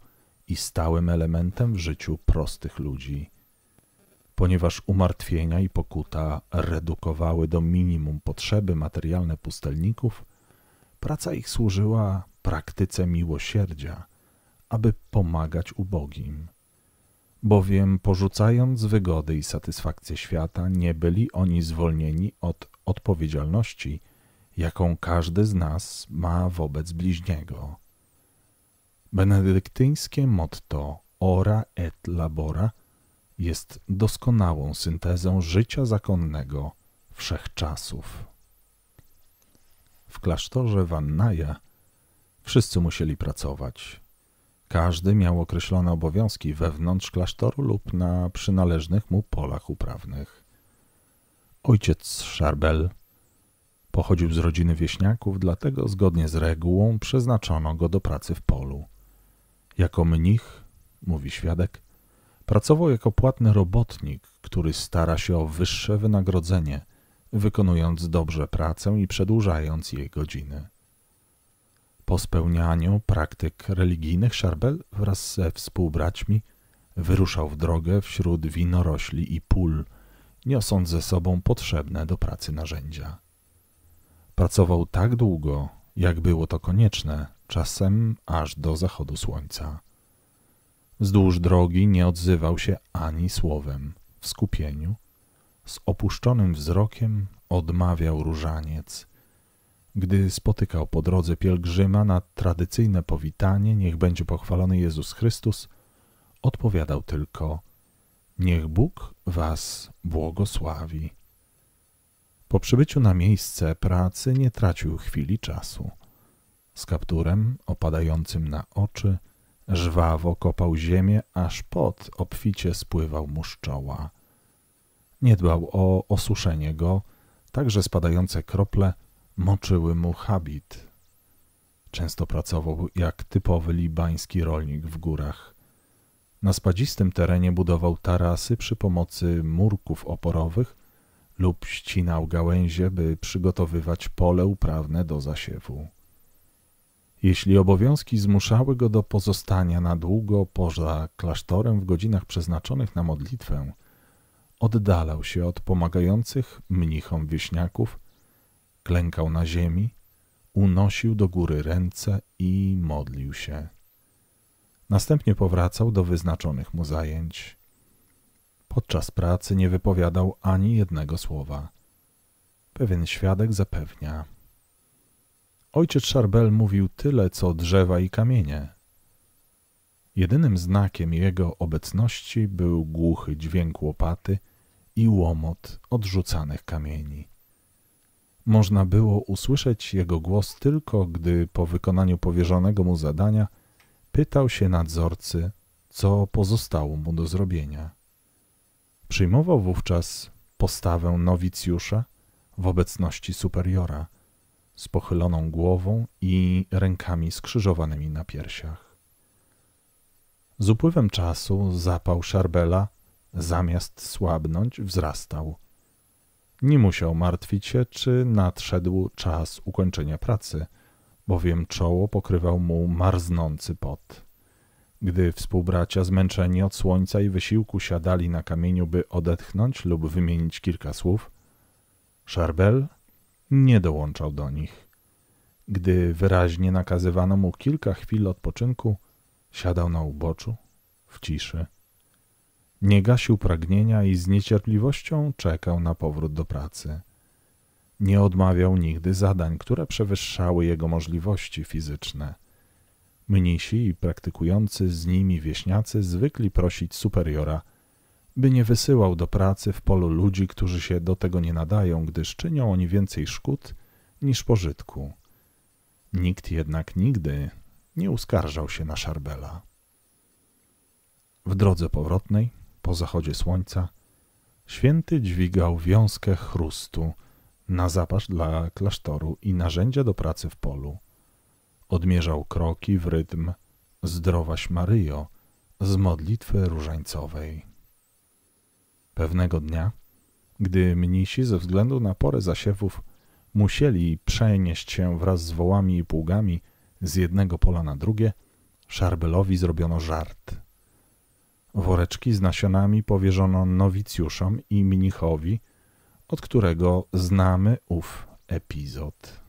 i stałym elementem w życiu prostych ludzi. Ponieważ umartwienia i pokuta redukowały do minimum potrzeby materialne pustelników, praca ich służyła praktyce miłosierdzia, aby pomagać ubogim bowiem porzucając wygody i satysfakcję świata, nie byli oni zwolnieni od odpowiedzialności, jaką każdy z nas ma wobec bliźniego. Benedyktyńskie motto ora et labora jest doskonałą syntezą życia zakonnego wszechczasów. W klasztorze Wannaja wszyscy musieli pracować, każdy miał określone obowiązki wewnątrz klasztoru lub na przynależnych mu polach uprawnych. Ojciec Szarbel pochodził z rodziny wieśniaków, dlatego zgodnie z regułą przeznaczono go do pracy w polu. Jako mnich, mówi świadek, pracował jako płatny robotnik, który stara się o wyższe wynagrodzenie, wykonując dobrze pracę i przedłużając jej godziny. Po spełnianiu praktyk religijnych Szarbel wraz ze współbraćmi wyruszał w drogę wśród winorośli i pól, niosąc ze sobą potrzebne do pracy narzędzia. Pracował tak długo, jak było to konieczne, czasem aż do zachodu słońca. Wzdłuż drogi nie odzywał się ani słowem. W skupieniu, z opuszczonym wzrokiem odmawiał różaniec – gdy spotykał po drodze pielgrzyma na tradycyjne powitanie, niech będzie pochwalony Jezus Chrystus, odpowiadał tylko: Niech Bóg was błogosławi. Po przybyciu na miejsce pracy nie tracił chwili czasu. Z kapturem opadającym na oczy, żwawo kopał ziemię, aż pot obficie spływał mu z czoła. Nie dbał o osuszenie go, tak że spadające krople moczyły mu habit. Często pracował jak typowy libański rolnik w górach. Na spadzistym terenie budował tarasy przy pomocy murków oporowych lub ścinał gałęzie, by przygotowywać pole uprawne do zasiewu. Jeśli obowiązki zmuszały go do pozostania na długo poza klasztorem w godzinach przeznaczonych na modlitwę, oddalał się od pomagających mnichom wieśniaków klękał na ziemi, unosił do góry ręce i modlił się. Następnie powracał do wyznaczonych mu zajęć. Podczas pracy nie wypowiadał ani jednego słowa. Pewien świadek zapewnia. Ojciec Szarbel mówił tyle, co drzewa i kamienie. Jedynym znakiem jego obecności był głuchy dźwięk łopaty i łomot odrzucanych kamieni. Można było usłyszeć jego głos tylko, gdy po wykonaniu powierzonego mu zadania pytał się nadzorcy, co pozostało mu do zrobienia. Przyjmował wówczas postawę nowicjusza w obecności superiora, z pochyloną głową i rękami skrzyżowanymi na piersiach. Z upływem czasu zapał Szarbela, zamiast słabnąć, wzrastał – nie musiał martwić się, czy nadszedł czas ukończenia pracy, bowiem czoło pokrywał mu marznący pot. Gdy współbracia zmęczeni od słońca i wysiłku siadali na kamieniu, by odetchnąć lub wymienić kilka słów, Szarbel nie dołączał do nich. Gdy wyraźnie nakazywano mu kilka chwil odpoczynku, siadał na uboczu w ciszy nie gasił pragnienia i z niecierpliwością czekał na powrót do pracy. Nie odmawiał nigdy zadań, które przewyższały jego możliwości fizyczne. Mnisi i praktykujący z nimi wieśniacy zwykli prosić superiora, by nie wysyłał do pracy w polu ludzi, którzy się do tego nie nadają, gdyż czynią oni więcej szkód niż pożytku. Nikt jednak nigdy nie uskarżał się na Szarbela. W drodze powrotnej po zachodzie słońca, święty dźwigał wiązkę chrustu na zapasz dla klasztoru i narzędzia do pracy w polu. Odmierzał kroki w rytm Zdrowaś Maryjo z modlitwy różańcowej. Pewnego dnia, gdy mnisi ze względu na porę zasiewów musieli przenieść się wraz z wołami i pługami z jednego pola na drugie, Szarbelowi zrobiono żart. Woreczki z nasionami powierzono nowicjuszom i mnichowi, od którego znamy ów epizod.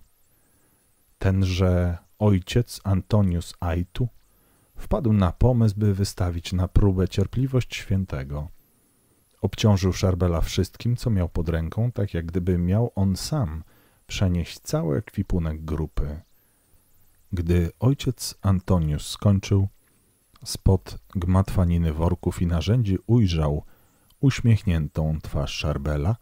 Tenże ojciec Antonius Aitu wpadł na pomysł, by wystawić na próbę cierpliwość świętego. Obciążył Szarbela wszystkim, co miał pod ręką, tak jak gdyby miał on sam przenieść cały ekwipunek grupy. Gdy ojciec Antonius skończył, Spod gmatwaniny worków i narzędzi ujrzał uśmiechniętą twarz Szarbela,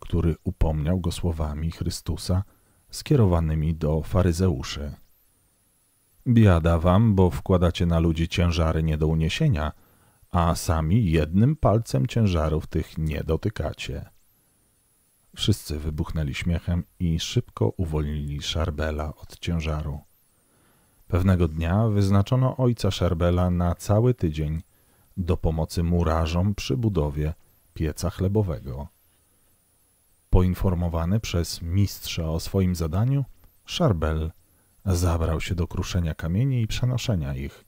który upomniał go słowami Chrystusa skierowanymi do faryzeuszy. Biada wam, bo wkładacie na ludzi ciężary nie do uniesienia, a sami jednym palcem ciężarów tych nie dotykacie. Wszyscy wybuchnęli śmiechem i szybko uwolnili Szarbela od ciężaru. Pewnego dnia wyznaczono ojca Szerbela na cały tydzień do pomocy murarzom przy budowie pieca chlebowego. Poinformowany przez mistrza o swoim zadaniu, Szarbel zabrał się do kruszenia kamieni i przenoszenia ich,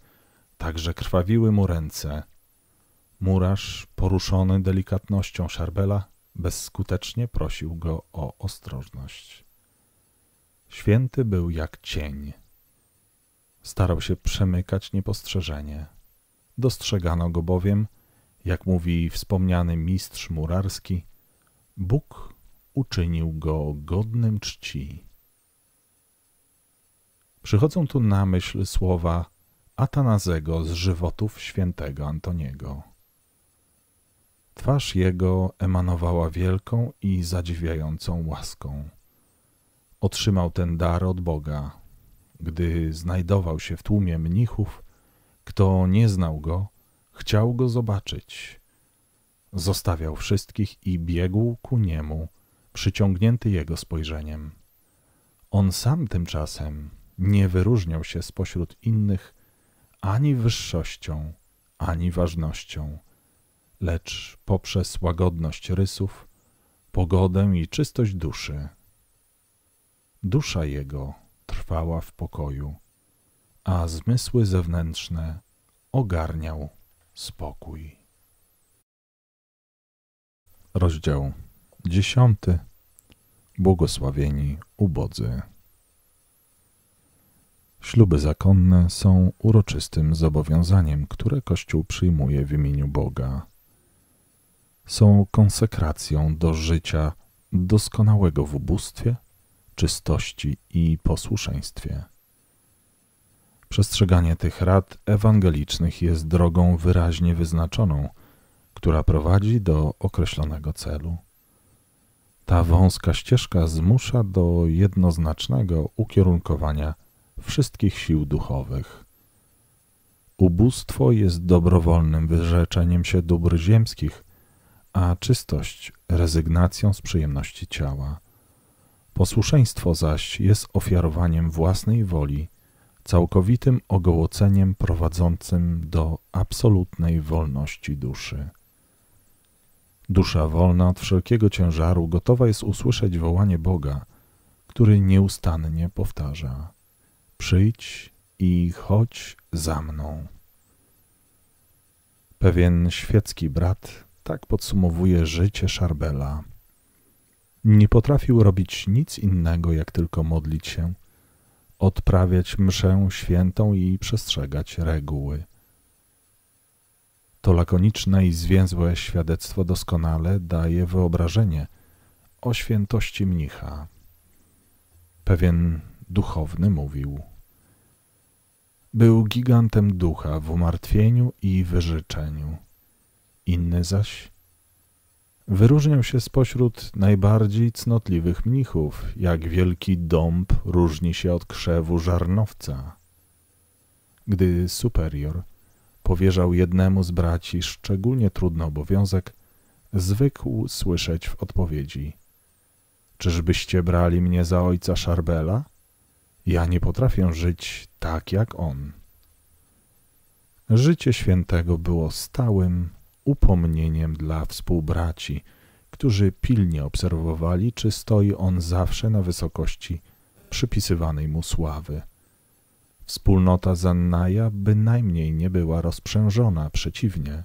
tak że krwawiły mu ręce. Murarz, poruszony delikatnością Szarbela, bezskutecznie prosił go o ostrożność. Święty był jak cień – Starał się przemykać niepostrzeżenie. Dostrzegano go bowiem, jak mówi wspomniany mistrz murarski, Bóg uczynił go godnym czci. Przychodzą tu na myśl słowa Atanazego z żywotów świętego Antoniego. Twarz jego emanowała wielką i zadziwiającą łaską. Otrzymał ten dar od Boga, gdy znajdował się w tłumie mnichów, kto nie znał go, chciał go zobaczyć. Zostawiał wszystkich i biegł ku niemu, przyciągnięty jego spojrzeniem. On sam tymczasem nie wyróżniał się spośród innych ani wyższością, ani ważnością, lecz poprzez łagodność rysów, pogodę i czystość duszy. Dusza jego trwała w pokoju, a zmysły zewnętrzne ogarniał spokój. Rozdział dziesiąty. Błogosławieni ubodzy. Śluby zakonne są uroczystym zobowiązaniem, które Kościół przyjmuje w imieniu Boga. Są konsekracją do życia doskonałego w ubóstwie czystości i posłuszeństwie. Przestrzeganie tych rad ewangelicznych jest drogą wyraźnie wyznaczoną, która prowadzi do określonego celu. Ta wąska ścieżka zmusza do jednoznacznego ukierunkowania wszystkich sił duchowych. Ubóstwo jest dobrowolnym wyrzeczeniem się dóbr ziemskich, a czystość rezygnacją z przyjemności ciała. Posłuszeństwo zaś jest ofiarowaniem własnej woli, całkowitym ogołoceniem prowadzącym do absolutnej wolności duszy. Dusza wolna od wszelkiego ciężaru gotowa jest usłyszeć wołanie Boga, który nieustannie powtarza: Przyjdź i chodź za mną. Pewien świecki brat tak podsumowuje życie Szarbela. Nie potrafił robić nic innego, jak tylko modlić się, odprawiać mszę świętą i przestrzegać reguły. To lakoniczne i zwięzłe świadectwo doskonale daje wyobrażenie o świętości mnicha. Pewien duchowny mówił: Był gigantem ducha w umartwieniu i wyrzeczeniu. Inny zaś Wyróżniał się spośród najbardziej cnotliwych mnichów, jak wielki dąb różni się od krzewu żarnowca. Gdy superior powierzał jednemu z braci szczególnie trudny obowiązek, zwykł słyszeć w odpowiedzi: Czyżbyście brali mnie za ojca Szarbela? Ja nie potrafię żyć tak jak on. Życie świętego było stałym, upomnieniem dla współbraci, którzy pilnie obserwowali, czy stoi on zawsze na wysokości przypisywanej mu sławy. Wspólnota Zannaja bynajmniej nie była rozprzężona, przeciwnie.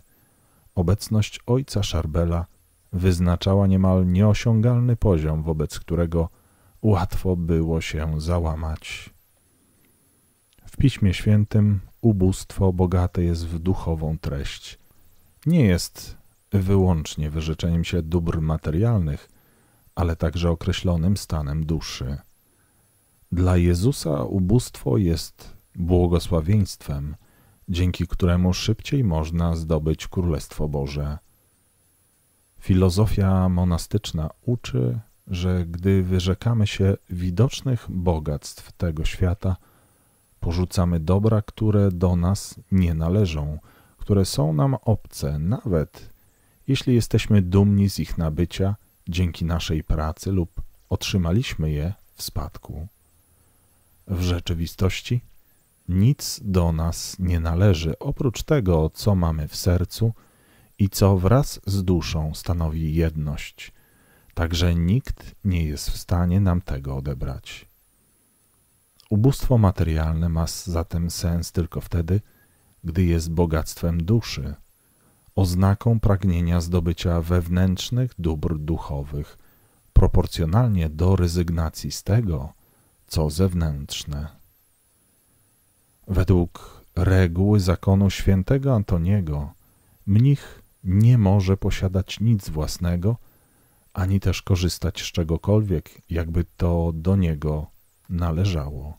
Obecność ojca Szarbela wyznaczała niemal nieosiągalny poziom, wobec którego łatwo było się załamać. W Piśmie Świętym ubóstwo bogate jest w duchową treść – nie jest wyłącznie wyrzeczeniem się dóbr materialnych, ale także określonym stanem duszy. Dla Jezusa ubóstwo jest błogosławieństwem, dzięki któremu szybciej można zdobyć Królestwo Boże. Filozofia monastyczna uczy, że gdy wyrzekamy się widocznych bogactw tego świata, porzucamy dobra, które do nas nie należą – które są nam obce, nawet jeśli jesteśmy dumni z ich nabycia dzięki naszej pracy lub otrzymaliśmy je w spadku. W rzeczywistości nic do nas nie należy oprócz tego, co mamy w sercu i co wraz z duszą stanowi jedność, także nikt nie jest w stanie nam tego odebrać. Ubóstwo materialne ma zatem sens tylko wtedy, gdy jest bogactwem duszy, oznaką pragnienia zdobycia wewnętrznych dóbr duchowych, proporcjonalnie do rezygnacji z tego, co zewnętrzne. Według reguły zakonu świętego Antoniego, mnich nie może posiadać nic własnego, ani też korzystać z czegokolwiek, jakby to do niego należało.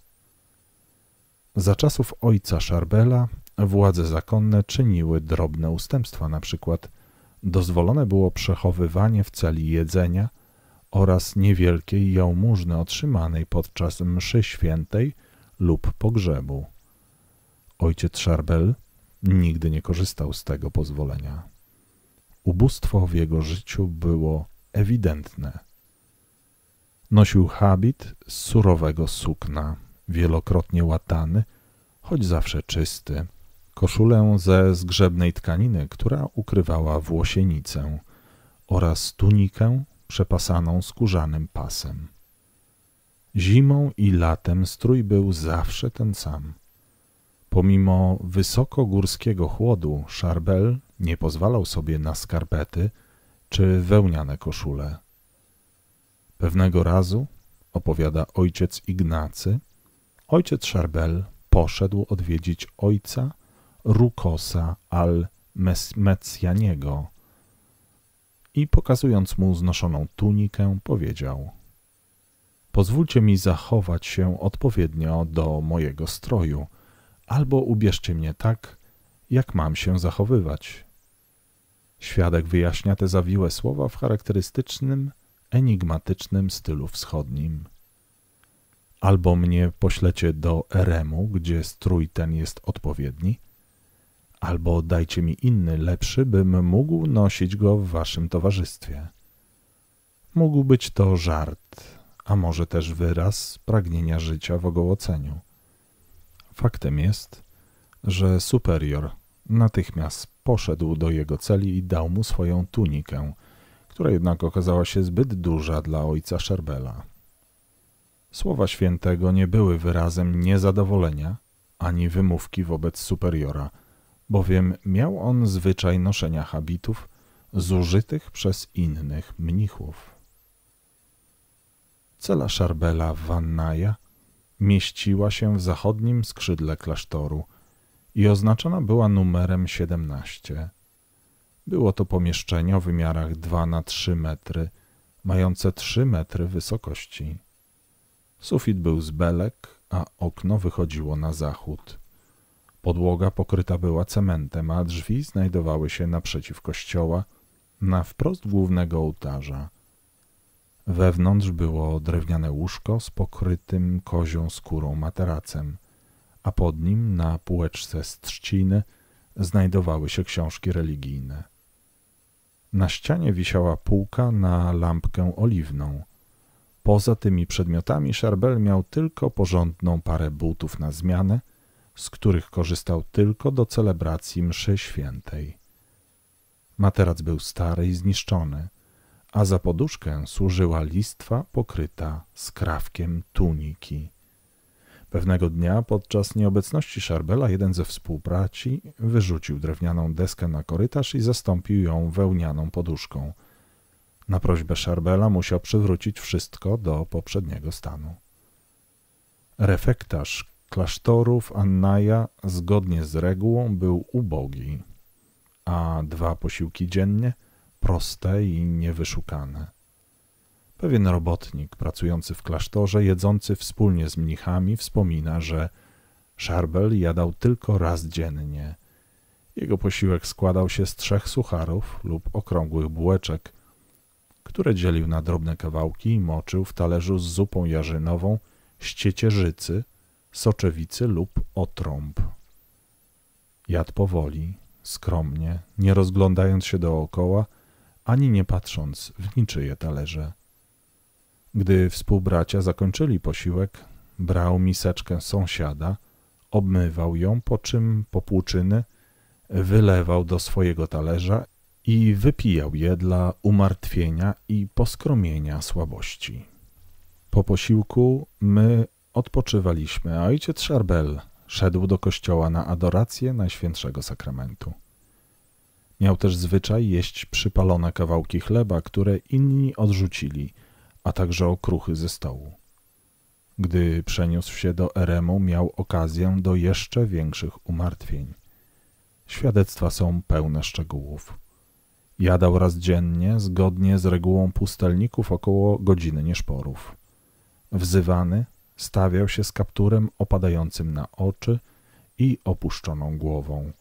Za czasów ojca Szarbela Władze zakonne czyniły drobne ustępstwa, na przykład dozwolone było przechowywanie w celi jedzenia oraz niewielkiej jałmużny otrzymanej podczas mszy świętej lub pogrzebu. Ojciec Szarbel nigdy nie korzystał z tego pozwolenia. Ubóstwo w jego życiu było ewidentne. Nosił habit z surowego sukna, wielokrotnie łatany, choć zawsze czysty koszulę ze zgrzebnej tkaniny, która ukrywała włosienicę, oraz tunikę przepasaną skórzanym pasem. Zimą i latem strój był zawsze ten sam. Pomimo wysokogórskiego chłodu, Szarbel nie pozwalał sobie na skarpety czy wełniane koszule. Pewnego razu, opowiada ojciec Ignacy, ojciec Szarbel poszedł odwiedzić ojca Rukosa al-Mecjaniego i pokazując mu znoszoną tunikę, powiedział Pozwólcie mi zachować się odpowiednio do mojego stroju, albo ubierzcie mnie tak, jak mam się zachowywać. Świadek wyjaśnia te zawiłe słowa w charakterystycznym, enigmatycznym stylu wschodnim. Albo mnie poślecie do Eremu, gdzie strój ten jest odpowiedni, albo dajcie mi inny, lepszy, bym mógł nosić go w waszym towarzystwie. Mógł być to żart, a może też wyraz pragnienia życia w ogołoceniu. Faktem jest, że superior natychmiast poszedł do jego celi i dał mu swoją tunikę, która jednak okazała się zbyt duża dla ojca Szerbela. Słowa świętego nie były wyrazem niezadowolenia ani wymówki wobec superiora – bowiem miał on zwyczaj noszenia habitów zużytych przez innych mnichów. Cela Szarbela Wannaja mieściła się w zachodnim skrzydle klasztoru i oznaczona była numerem 17. Było to pomieszczenie o wymiarach 2 na 3 metry, mające 3 metry wysokości. Sufit był z belek, a okno wychodziło na zachód. Podłoga pokryta była cementem, a drzwi znajdowały się naprzeciw kościoła, na wprost głównego ołtarza. Wewnątrz było drewniane łóżko z pokrytym kozią skórą materacem, a pod nim na półeczce z trzciny znajdowały się książki religijne. Na ścianie wisiała półka na lampkę oliwną. Poza tymi przedmiotami Szarbel miał tylko porządną parę butów na zmianę z których korzystał tylko do celebracji mszy świętej. Materac był stary i zniszczony, a za poduszkę służyła listwa pokryta skrawkiem tuniki. Pewnego dnia podczas nieobecności Szarbela jeden ze współbraci wyrzucił drewnianą deskę na korytarz i zastąpił ją wełnianą poduszką. Na prośbę Szarbela musiał przywrócić wszystko do poprzedniego stanu. Refektarz klasztorów Annaja zgodnie z regułą był ubogi, a dwa posiłki dziennie proste i niewyszukane. Pewien robotnik pracujący w klasztorze, jedzący wspólnie z mnichami, wspomina, że Szarbel jadał tylko raz dziennie. Jego posiłek składał się z trzech sucharów lub okrągłych bułeczek, które dzielił na drobne kawałki i moczył w talerzu z zupą jarzynową, ciecierzycy, soczewicy lub otrąb. Jadł powoli, skromnie, nie rozglądając się dookoła, ani nie patrząc w niczyje talerze. Gdy współbracia zakończyli posiłek, brał miseczkę sąsiada, obmywał ją, po czym popłuczyny wylewał do swojego talerza i wypijał je dla umartwienia i poskromienia słabości. Po posiłku my Odpoczywaliśmy, a ojciec Szarbel szedł do kościoła na adorację Najświętszego Sakramentu. Miał też zwyczaj jeść przypalone kawałki chleba, które inni odrzucili, a także okruchy ze stołu. Gdy przeniósł się do Eremu, miał okazję do jeszcze większych umartwień. Świadectwa są pełne szczegółów. Jadał raz dziennie, zgodnie z regułą pustelników, około godziny nieszporów. Wzywany, stawiał się z kapturem opadającym na oczy i opuszczoną głową.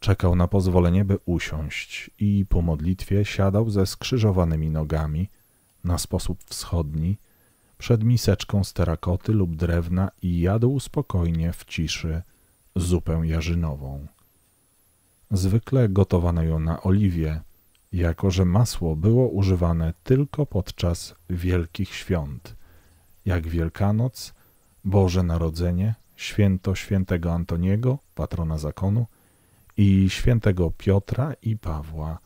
Czekał na pozwolenie, by usiąść i po modlitwie siadał ze skrzyżowanymi nogami na sposób wschodni przed miseczką z terakoty lub drewna i jadł spokojnie w ciszy zupę jarzynową. Zwykle gotowano ją na oliwie, jako że masło było używane tylko podczas wielkich świąt – jak Wielkanoc, Boże Narodzenie, święto świętego Antoniego, patrona zakonu i świętego Piotra i Pawła,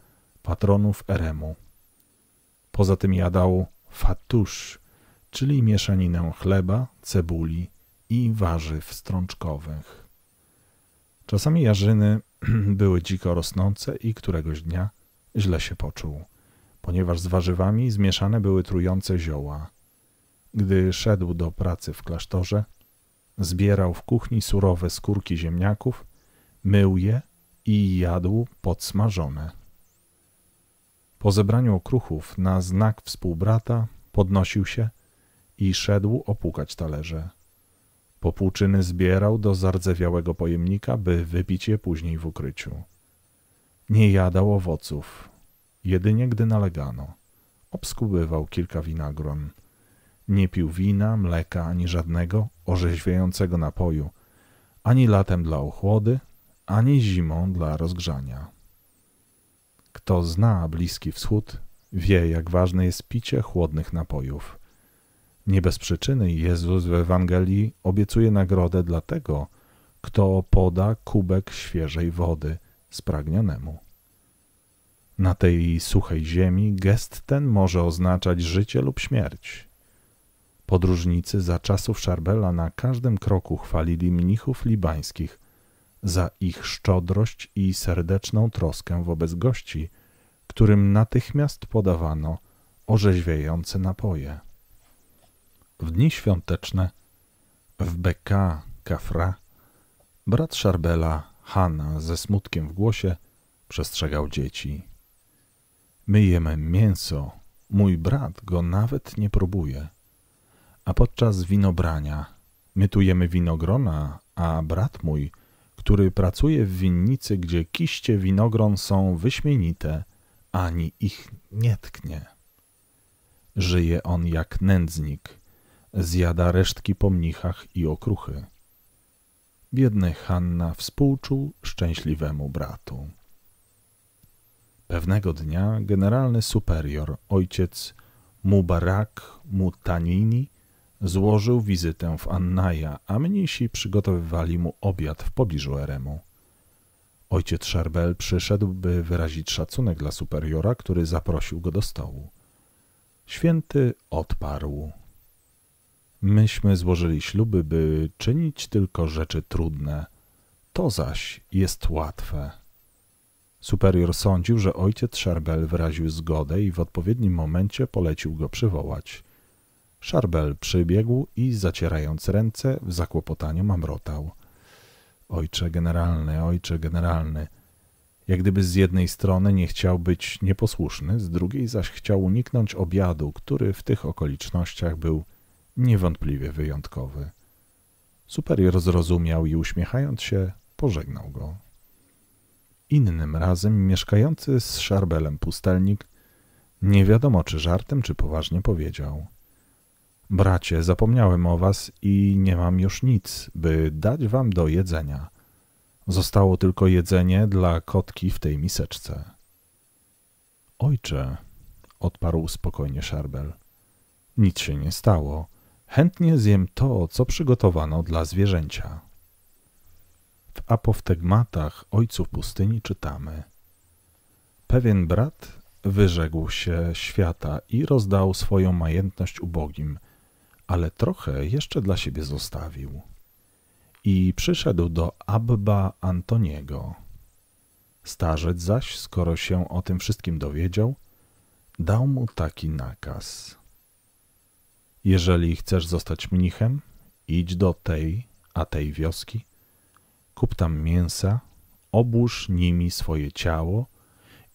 patronów Eremu. Poza tym jadał fatusz, czyli mieszaninę chleba, cebuli i warzyw strączkowych. Czasami jarzyny były dziko rosnące i któregoś dnia źle się poczuł, ponieważ z warzywami zmieszane były trujące zioła – gdy szedł do pracy w klasztorze, zbierał w kuchni surowe skórki ziemniaków, mył je i jadł podsmażone. Po zebraniu okruchów na znak współbrata podnosił się i szedł opłukać talerze. Popłuczyny zbierał do zardzewiałego pojemnika, by wypić je później w ukryciu. Nie jadał owoców, jedynie gdy nalegano. Obskubywał kilka winagron. Nie pił wina, mleka ani żadnego orzeźwiającego napoju, ani latem dla ochłody, ani zimą dla rozgrzania. Kto zna Bliski Wschód, wie, jak ważne jest picie chłodnych napojów. Nie bez przyczyny Jezus w Ewangelii obiecuje nagrodę dla tego, kto poda kubek świeżej wody spragnionemu. Na tej suchej ziemi gest ten może oznaczać życie lub śmierć. Podróżnicy za czasów Szarbela na każdym kroku chwalili mnichów libańskich za ich szczodrość i serdeczną troskę wobec gości, którym natychmiast podawano orzeźwiające napoje. W dni świąteczne w Beka Kafra brat Szarbela, Hanna, ze smutkiem w głosie, przestrzegał dzieci. My jemy mięso, mój brat go nawet nie próbuje – a podczas winobrania mytujemy winogrona, a brat mój, który pracuje w winnicy, gdzie kiście winogron są wyśmienite, ani ich nie tknie. Żyje on jak nędznik, zjada resztki po mnichach i okruchy. Biedny Hanna współczuł szczęśliwemu bratu. Pewnego dnia generalny superior, ojciec Mubarak Mutanini, Złożył wizytę w Annaja, a mnisi przygotowywali mu obiad w pobliżu Eremu. Ojciec Szarbel przyszedł, by wyrazić szacunek dla superiora, który zaprosił go do stołu. Święty odparł. Myśmy złożyli śluby, by czynić tylko rzeczy trudne. To zaś jest łatwe. Superior sądził, że ojciec Szarbel wyraził zgodę i w odpowiednim momencie polecił go przywołać. Szarbel przybiegł i zacierając ręce w zakłopotaniu mamrotał. Ojcze generalny, ojcze generalny. Jak gdyby z jednej strony nie chciał być nieposłuszny, z drugiej zaś chciał uniknąć obiadu, który w tych okolicznościach był niewątpliwie wyjątkowy. Superior zrozumiał i uśmiechając się, pożegnał go. Innym razem mieszkający z Szarbelem pustelnik nie wiadomo czy żartem, czy poważnie powiedział – Bracie, zapomniałem o was i nie mam już nic, by dać wam do jedzenia. Zostało tylko jedzenie dla kotki w tej miseczce. Ojcze, odparł spokojnie Szarbel, nic się nie stało. Chętnie zjem to, co przygotowano dla zwierzęcia. W apoftegmatach ojców pustyni czytamy. Pewien brat wyrzekł się świata i rozdał swoją majętność ubogim – ale trochę jeszcze dla siebie zostawił. I przyszedł do Abba Antoniego. Starzec zaś, skoro się o tym wszystkim dowiedział, dał mu taki nakaz. Jeżeli chcesz zostać mnichem, idź do tej, a tej wioski, kup tam mięsa, obłóż nimi swoje ciało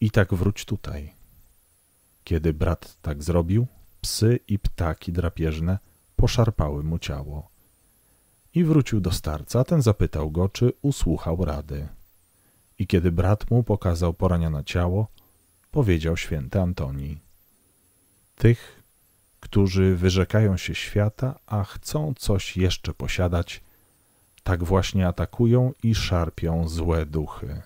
i tak wróć tutaj. Kiedy brat tak zrobił, psy i ptaki drapieżne – poszarpały mu ciało. I wrócił do starca, ten zapytał go, czy usłuchał rady. I kiedy brat mu pokazał poraniane ciało, powiedział święty Antoni. Tych, którzy wyrzekają się świata, a chcą coś jeszcze posiadać, tak właśnie atakują i szarpią złe duchy.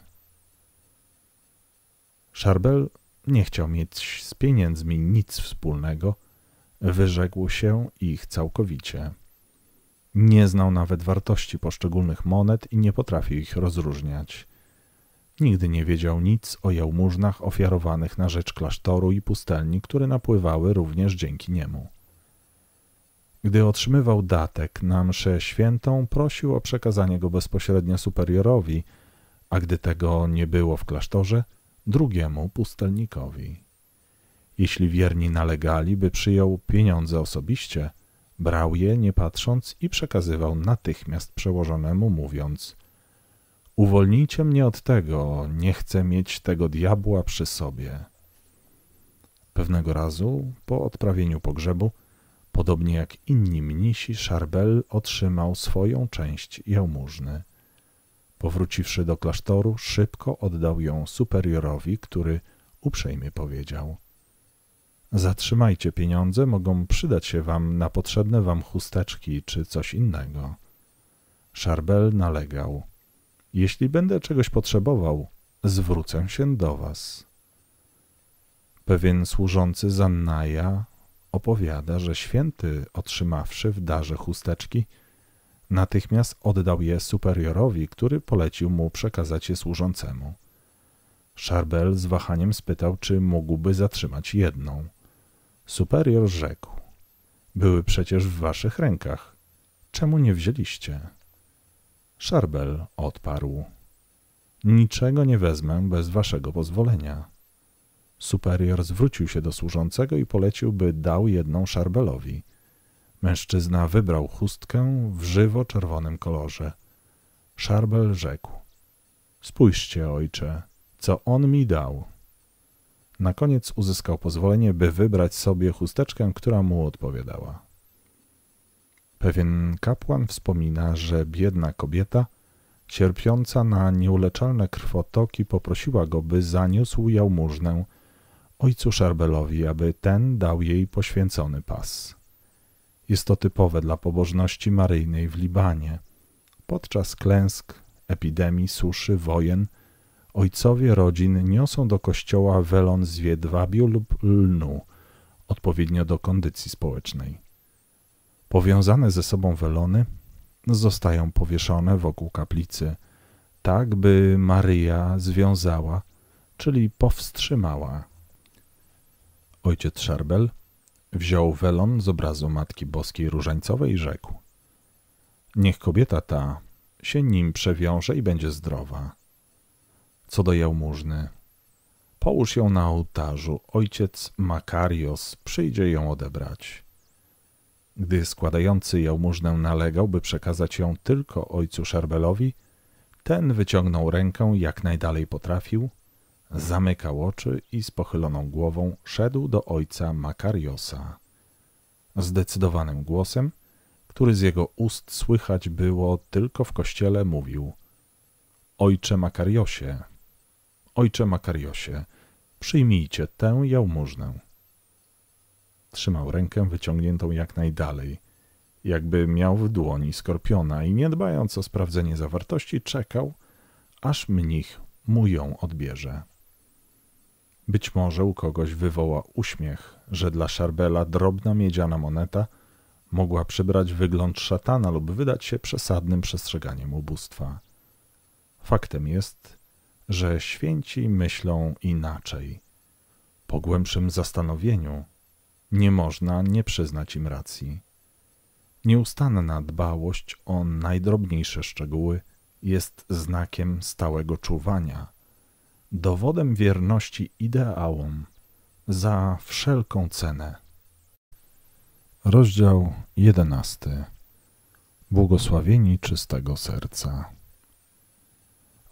Szarbel nie chciał mieć z pieniędzmi nic wspólnego – wyrzekł się ich całkowicie. Nie znał nawet wartości poszczególnych monet i nie potrafił ich rozróżniać. Nigdy nie wiedział nic o jałmużnach ofiarowanych na rzecz klasztoru i pustelni, które napływały również dzięki niemu. Gdy otrzymywał datek na mszę świętą, prosił o przekazanie go bezpośrednio superiorowi, a gdy tego nie było w klasztorze, drugiemu pustelnikowi. Jeśli wierni nalegali, by przyjął pieniądze osobiście, brał je nie patrząc i przekazywał natychmiast przełożonemu, mówiąc: Uwolnijcie mnie od tego, nie chcę mieć tego diabła przy sobie. Pewnego razu, po odprawieniu pogrzebu, podobnie jak inni mnisi, Szarbel otrzymał swoją część jałmużny. Powróciwszy do klasztoru, szybko oddał ją superiorowi, który uprzejmie powiedział – Zatrzymajcie pieniądze, mogą przydać się wam na potrzebne wam chusteczki czy coś innego. Szarbel nalegał. Jeśli będę czegoś potrzebował, zwrócę się do was. Pewien służący Zannaja opowiada, że święty, otrzymawszy w darze chusteczki, natychmiast oddał je superiorowi, który polecił mu przekazać je służącemu. Szarbel z wahaniem spytał, czy mógłby zatrzymać jedną. Superior rzekł: Były przecież w waszych rękach. Czemu nie wzięliście? Szarbel odparł: Niczego nie wezmę bez waszego pozwolenia. Superior zwrócił się do służącego i polecił, by dał jedną szarbelowi. Mężczyzna wybrał chustkę w żywo-czerwonym kolorze. Szarbel rzekł: Spójrzcie, ojcze, co on mi dał. Na koniec uzyskał pozwolenie, by wybrać sobie chusteczkę, która mu odpowiadała. Pewien kapłan wspomina, że biedna kobieta, cierpiąca na nieuleczalne krwotoki, poprosiła go, by zaniósł jałmużnę ojcu Szarbelowi, aby ten dał jej poświęcony pas. Jest to typowe dla pobożności maryjnej w Libanie. Podczas klęsk, epidemii, suszy, wojen – Ojcowie rodzin niosą do kościoła welon z jedwabiu lub lnu, odpowiednio do kondycji społecznej. Powiązane ze sobą welony zostają powieszone wokół kaplicy, tak by Maryja związała, czyli powstrzymała. Ojciec Szerbel wziął welon z obrazu Matki Boskiej Różańcowej i rzekł: Niech kobieta ta się nim przewiąże i będzie zdrowa co do jałmużny. Połóż ją na ołtarzu, ojciec Makarios przyjdzie ją odebrać. Gdy składający jałmużnę nalegał, by przekazać ją tylko ojcu Szarbelowi, ten wyciągnął rękę jak najdalej potrafił, zamykał oczy i z pochyloną głową szedł do ojca Makariosa. Zdecydowanym głosem, który z jego ust słychać było tylko w kościele, mówił – Ojcze Makariosie, Ojcze Makariosie, przyjmijcie tę jałmużnę. Trzymał rękę wyciągniętą jak najdalej, jakby miał w dłoni skorpiona i nie dbając o sprawdzenie zawartości, czekał, aż mnich mu ją odbierze. Być może u kogoś wywoła uśmiech, że dla Szarbela drobna miedziana moneta mogła przybrać wygląd szatana lub wydać się przesadnym przestrzeganiem ubóstwa. Faktem jest, że święci myślą inaczej. Po głębszym zastanowieniu nie można nie przyznać im racji. Nieustanna dbałość o najdrobniejsze szczegóły jest znakiem stałego czuwania, dowodem wierności ideałom za wszelką cenę. Rozdział 11. Błogosławieni czystego serca.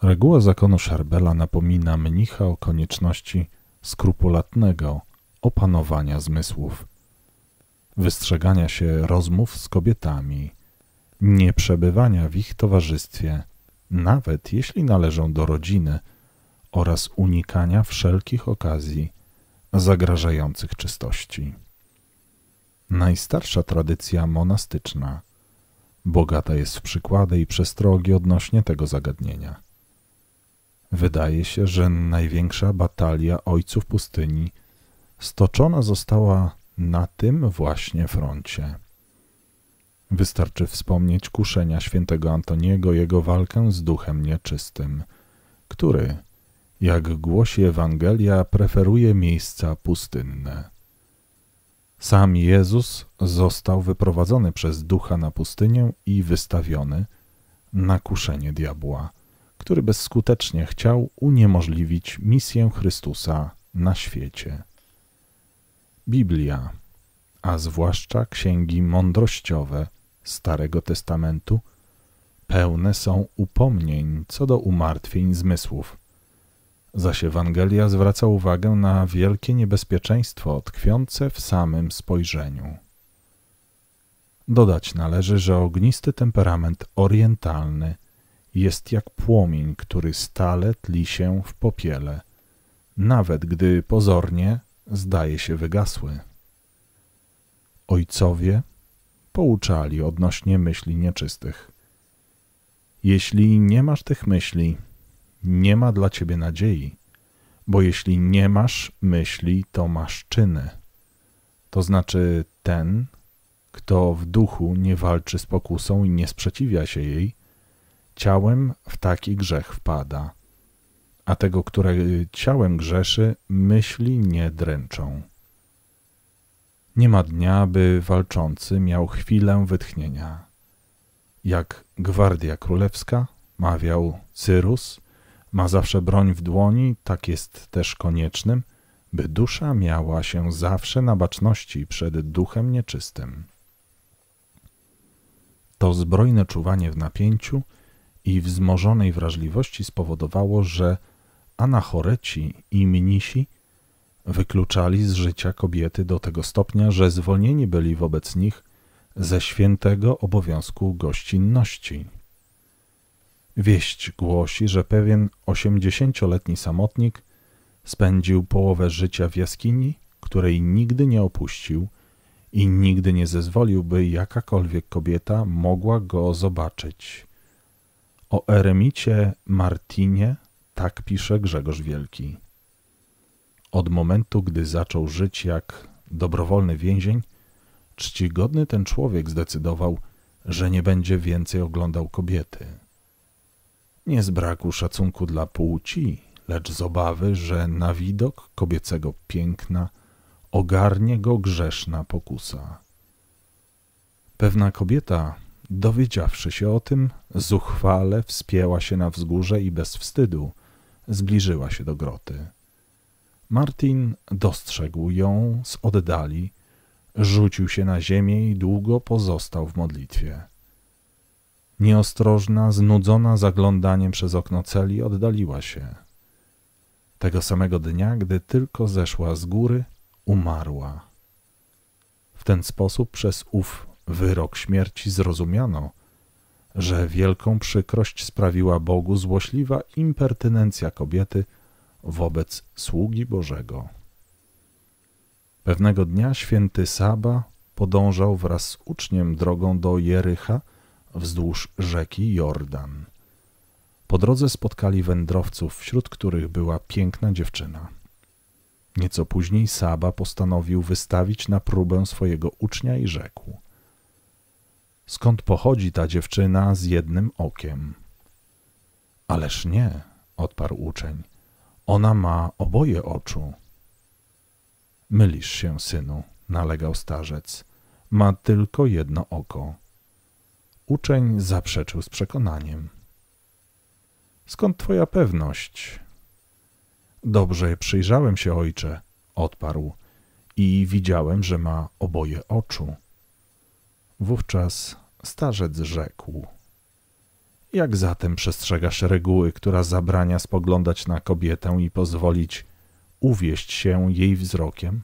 Reguła zakonu Szarbela napomina mnicha o konieczności skrupulatnego opanowania zmysłów, wystrzegania się rozmów z kobietami, nieprzebywania w ich towarzystwie, nawet jeśli należą do rodziny, oraz unikania wszelkich okazji zagrażających czystości. Najstarsza tradycja monastyczna bogata jest w przykłady i przestrogi odnośnie tego zagadnienia. Wydaje się, że największa batalia ojców pustyni stoczona została na tym właśnie froncie. Wystarczy wspomnieć kuszenia świętego Antoniego, jego walkę z duchem nieczystym, który, jak głosi Ewangelia, preferuje miejsca pustynne. Sam Jezus został wyprowadzony przez ducha na pustynię i wystawiony na kuszenie diabła – który bezskutecznie chciał uniemożliwić misję Chrystusa na świecie. Biblia, a zwłaszcza księgi mądrościowe Starego Testamentu, pełne są upomnień co do umartwień zmysłów. Zaś Ewangelia zwraca uwagę na wielkie niebezpieczeństwo tkwiące w samym spojrzeniu. Dodać należy, że ognisty temperament orientalny – jest jak płomień, który stale tli się w popiele, nawet gdy pozornie zdaje się wygasły. Ojcowie pouczali odnośnie myśli nieczystych. Jeśli nie masz tych myśli, nie ma dla ciebie nadziei, bo jeśli nie masz myśli, to masz czyny. To znaczy ten, kto w duchu nie walczy z pokusą i nie sprzeciwia się jej, ciałem w taki grzech wpada, a tego, który ciałem grzeszy, myśli nie dręczą. Nie ma dnia, by walczący miał chwilę wytchnienia. Jak gwardia królewska, mawiał Cyrus, ma zawsze broń w dłoni, tak jest też koniecznym, by dusza miała się zawsze na baczności przed duchem nieczystym. To zbrojne czuwanie w napięciu – i wzmożonej wrażliwości spowodowało, że anachoreci i mnisi wykluczali z życia kobiety do tego stopnia, że zwolnieni byli wobec nich ze świętego obowiązku gościnności. Wieść głosi, że pewien osiemdziesięcioletni samotnik spędził połowę życia w jaskini, której nigdy nie opuścił i nigdy nie zezwolił, by jakakolwiek kobieta mogła go zobaczyć. O eremicie Martinie tak pisze Grzegorz Wielki. Od momentu, gdy zaczął żyć jak dobrowolny więzień, czcigodny ten człowiek zdecydował, że nie będzie więcej oglądał kobiety. Nie z braku szacunku dla płci, lecz z obawy, że na widok kobiecego piękna ogarnie go grzeszna pokusa. Pewna kobieta Dowiedziawszy się o tym, zuchwale wspięła się na wzgórze i bez wstydu zbliżyła się do groty. Martin dostrzegł ją z oddali, rzucił się na ziemię i długo pozostał w modlitwie. Nieostrożna, znudzona zaglądaniem przez okno celi, oddaliła się. Tego samego dnia, gdy tylko zeszła z góry, umarła. W ten sposób przez ów wyrok śmierci zrozumiano, że wielką przykrość sprawiła Bogu złośliwa impertynencja kobiety wobec sługi Bożego. Pewnego dnia święty Saba podążał wraz z uczniem drogą do Jericha wzdłuż rzeki Jordan. Po drodze spotkali wędrowców, wśród których była piękna dziewczyna. Nieco później Saba postanowił wystawić na próbę swojego ucznia i rzekł: skąd pochodzi ta dziewczyna z jednym okiem. Ależ nie, odparł uczeń. Ona ma oboje oczu. Mylisz się, synu, nalegał starzec. Ma tylko jedno oko. Uczeń zaprzeczył z przekonaniem. Skąd twoja pewność? Dobrze przyjrzałem się, ojcze, odparł, i widziałem, że ma oboje oczu. Wówczas starzec rzekł: Jak zatem przestrzegasz reguły, która zabrania spoglądać na kobietę i pozwolić uwieść się jej wzrokiem?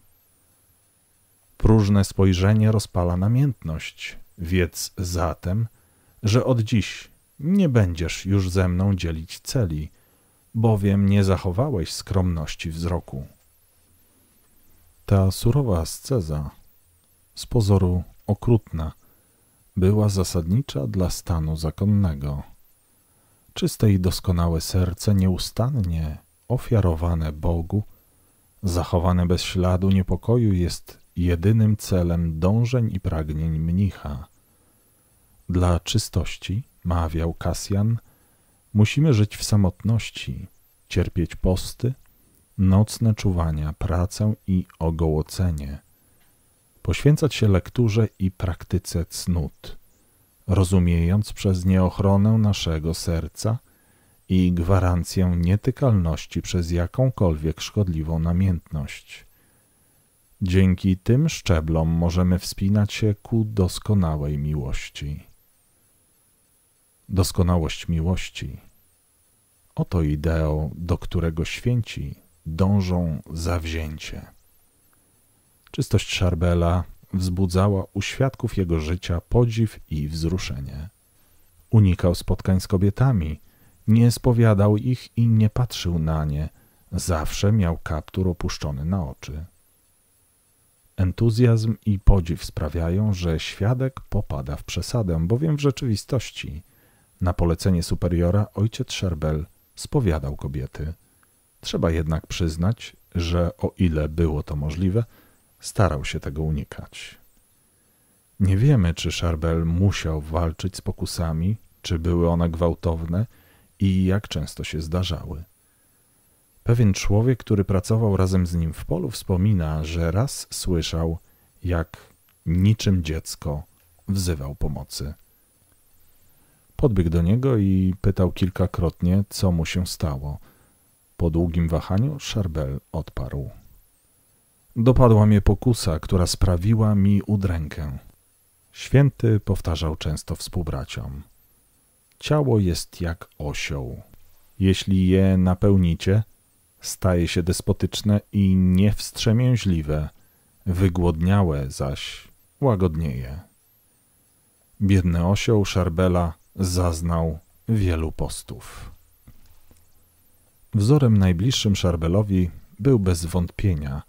Próżne spojrzenie rozpala namiętność, wiedz zatem, że od dziś nie będziesz już ze mną dzielić celi, bowiem nie zachowałeś skromności wzroku. Ta surowa asceza, z pozoru okrutna, była zasadnicza dla stanu zakonnego. Czyste i doskonałe serce nieustannie ofiarowane Bogu, zachowane bez śladu niepokoju jest jedynym celem dążeń i pragnień mnicha. Dla czystości, mawiał Kasjan, musimy żyć w samotności, cierpieć posty, nocne czuwania, pracę i ogołocenie – poświęcać się lekturze i praktyce cnót, rozumiejąc przez nie ochronę naszego serca i gwarancję nietykalności przez jakąkolwiek szkodliwą namiętność. Dzięki tym szczeblom możemy wspinać się ku doskonałej miłości. Doskonałość miłości. Oto ideą, do którego święci dążą wzięcie. Czystość Szarbela wzbudzała u świadków jego życia podziw i wzruszenie. Unikał spotkań z kobietami, nie spowiadał ich i nie patrzył na nie. Zawsze miał kaptur opuszczony na oczy. Entuzjazm i podziw sprawiają, że świadek popada w przesadę, bowiem w rzeczywistości, na polecenie superiora, ojciec Szerbel spowiadał kobiety. Trzeba jednak przyznać, że o ile było to możliwe, starał się tego unikać. Nie wiemy, czy Szarbel musiał walczyć z pokusami, czy były one gwałtowne i jak często się zdarzały. Pewien człowiek, który pracował razem z nim w polu, wspomina, że raz słyszał, jak niczym dziecko wzywał pomocy. Podbiegł do niego i pytał kilkakrotnie, co mu się stało. Po długim wahaniu Szarbel odparł. Dopadła mnie pokusa, która sprawiła mi udrękę. Święty powtarzał często współbraciom. Ciało jest jak osioł. Jeśli je napełnicie, staje się despotyczne i niewstrzemięźliwe, wygłodniałe zaś łagodnieje. Biedny osioł Szarbela zaznał wielu postów. Wzorem najbliższym Szarbelowi był bez wątpienia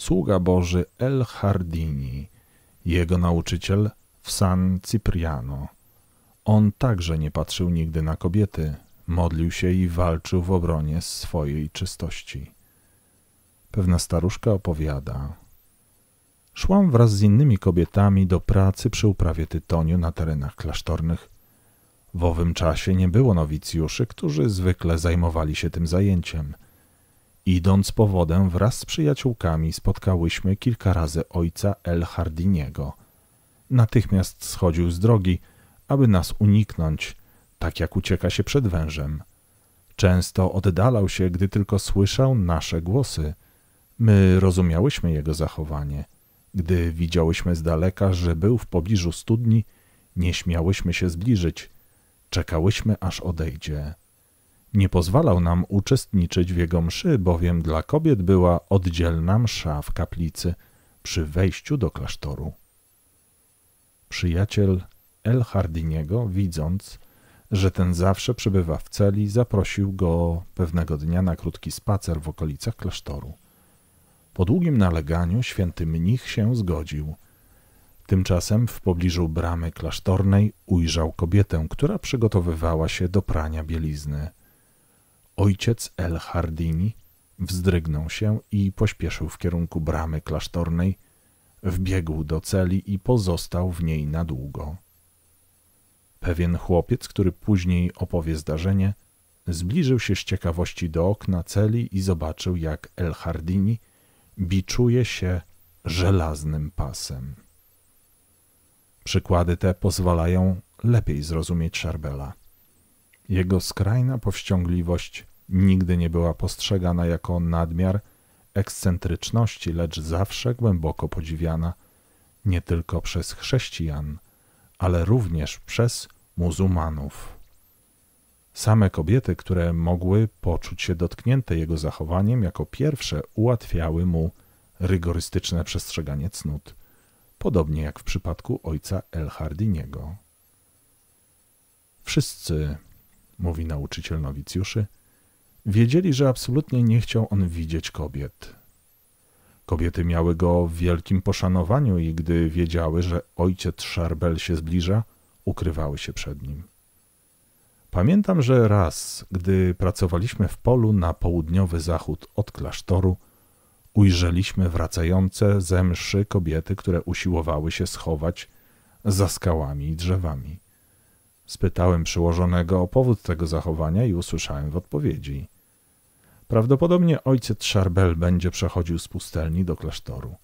sługa Boży El Hardini, jego nauczyciel w San Cipriano. On także nie patrzył nigdy na kobiety, modlił się i walczył w obronie swojej czystości. Pewna staruszka opowiada. Szłam wraz z innymi kobietami do pracy przy uprawie tytoniu na terenach klasztornych. W owym czasie nie było nowicjuszy, którzy zwykle zajmowali się tym zajęciem – Idąc po wodę wraz z przyjaciółkami spotkałyśmy kilka razy ojca El Hardiniego. Natychmiast schodził z drogi, aby nas uniknąć, tak jak ucieka się przed wężem. Często oddalał się, gdy tylko słyszał nasze głosy. My rozumiałyśmy jego zachowanie. Gdy widziałyśmy z daleka, że był w pobliżu studni, nie śmiałyśmy się zbliżyć. Czekałyśmy, aż odejdzie. Nie pozwalał nam uczestniczyć w jego mszy, bowiem dla kobiet była oddzielna msza w kaplicy przy wejściu do klasztoru. Przyjaciel El Hardiniego, widząc, że ten zawsze przebywa w celi, zaprosił go pewnego dnia na krótki spacer w okolicach klasztoru. Po długim naleganiu święty mnich się zgodził. Tymczasem w pobliżu bramy klasztornej ujrzał kobietę, która przygotowywała się do prania bielizny. Ojciec El Hardini wzdrygnął się i pośpieszył w kierunku bramy klasztornej, wbiegł do celi i pozostał w niej na długo. Pewien chłopiec, który później opowie zdarzenie, zbliżył się z ciekawości do okna celi i zobaczył, jak El Hardini biczuje się żelaznym pasem. Przykłady te pozwalają lepiej zrozumieć Szarbela. Jego skrajna powściągliwość Nigdy nie była postrzegana jako nadmiar ekscentryczności, lecz zawsze głęboko podziwiana nie tylko przez chrześcijan, ale również przez muzułmanów. Same kobiety, które mogły poczuć się dotknięte jego zachowaniem, jako pierwsze ułatwiały mu rygorystyczne przestrzeganie cnót, podobnie jak w przypadku ojca El Hardiniego. Wszyscy, mówi nauczyciel nowicjuszy, Wiedzieli, że absolutnie nie chciał on widzieć kobiet. Kobiety miały go w wielkim poszanowaniu i gdy wiedziały, że ojciec Szarbel się zbliża, ukrywały się przed nim. Pamiętam, że raz, gdy pracowaliśmy w polu na południowy zachód od klasztoru, ujrzeliśmy wracające ze mszy kobiety, które usiłowały się schować za skałami i drzewami. Spytałem przyłożonego o powód tego zachowania i usłyszałem w odpowiedzi – Prawdopodobnie ojciec Szarbel będzie przechodził z pustelni do klasztoru.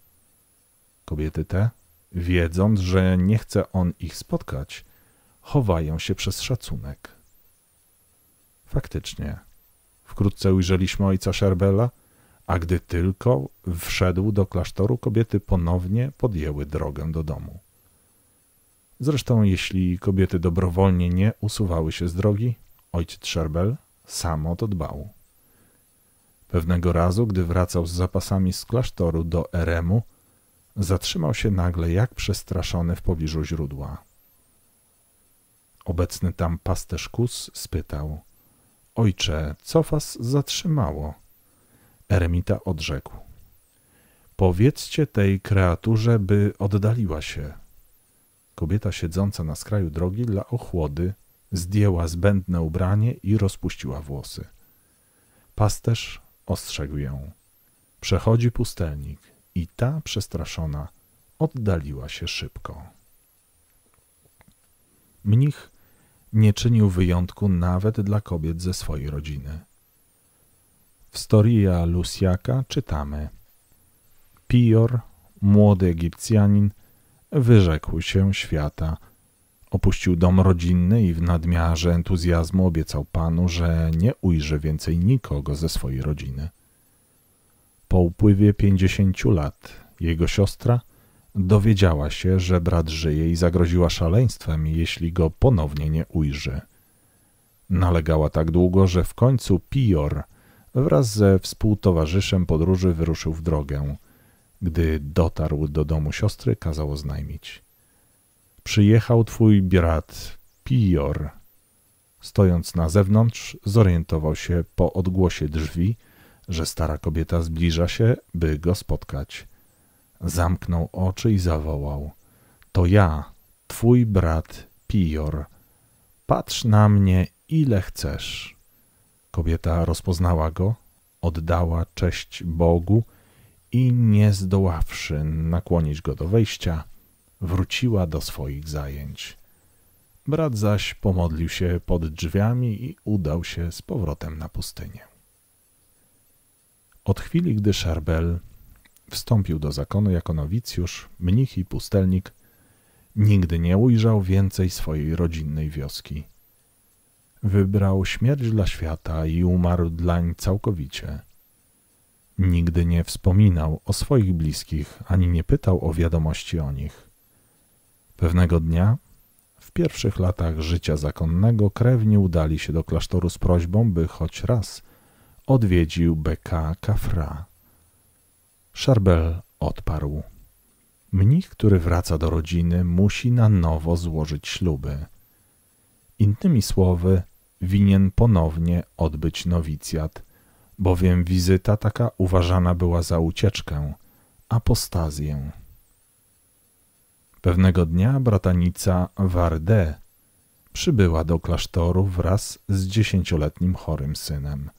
Kobiety te, wiedząc, że nie chce on ich spotkać, chowają się przez szacunek. Faktycznie, wkrótce ujrzeliśmy ojca Szarbela, a gdy tylko wszedł do klasztoru, kobiety ponownie podjęły drogę do domu. Zresztą, jeśli kobiety dobrowolnie nie usuwały się z drogi, ojciec Szarbel samo to dbał. Pewnego razu, gdy wracał z zapasami z klasztoru do Eremu, zatrzymał się nagle jak przestraszony w pobliżu źródła. Obecny tam pasterz Kus spytał – Ojcze, co was zatrzymało? Eremita odrzekł – Powiedzcie tej kreaturze, by oddaliła się. Kobieta siedząca na skraju drogi dla ochłody zdjęła zbędne ubranie i rozpuściła włosy. Pasterz ostrzegł ją. Przechodzi pustelnik i ta przestraszona oddaliła się szybko. Mnich nie czynił wyjątku nawet dla kobiet ze swojej rodziny. W Storia Lusiaka czytamy Pior, młody Egipcjanin, wyrzekł się świata – Opuścił dom rodzinny i w nadmiarze entuzjazmu obiecał panu, że nie ujrzy więcej nikogo ze swojej rodziny. Po upływie pięćdziesięciu lat jego siostra dowiedziała się, że brat żyje i zagroziła szaleństwem, jeśli go ponownie nie ujrzy. Nalegała tak długo, że w końcu Pior wraz ze współtowarzyszem podróży wyruszył w drogę. Gdy dotarł do domu siostry, kazał oznajmić. Przyjechał twój brat, Pior. Stojąc na zewnątrz, zorientował się po odgłosie drzwi, że stara kobieta zbliża się, by go spotkać. Zamknął oczy i zawołał: To ja, twój brat, Pior. Patrz na mnie, ile chcesz. Kobieta rozpoznała go, oddała cześć Bogu i nie zdoławszy nakłonić go do wejścia, wróciła do swoich zajęć. Brat zaś pomodlił się pod drzwiami i udał się z powrotem na pustynię. Od chwili, gdy Szarbel wstąpił do zakonu jako nowicjusz, mnich i pustelnik, nigdy nie ujrzał więcej swojej rodzinnej wioski. Wybrał śmierć dla świata i umarł dlań całkowicie. Nigdy nie wspominał o swoich bliskich, ani nie pytał o wiadomości o nich. Pewnego dnia, w pierwszych latach życia zakonnego, krewni udali się do klasztoru z prośbą, by choć raz odwiedził Beka Kafra. Szarbel odparł. Mnich, który wraca do rodziny, musi na nowo złożyć śluby. Innymi słowy, winien ponownie odbyć nowicjat, bowiem wizyta taka uważana była za ucieczkę, apostazję. Pewnego dnia bratanica Warde przybyła do klasztoru wraz z dziesięcioletnim chorym synem.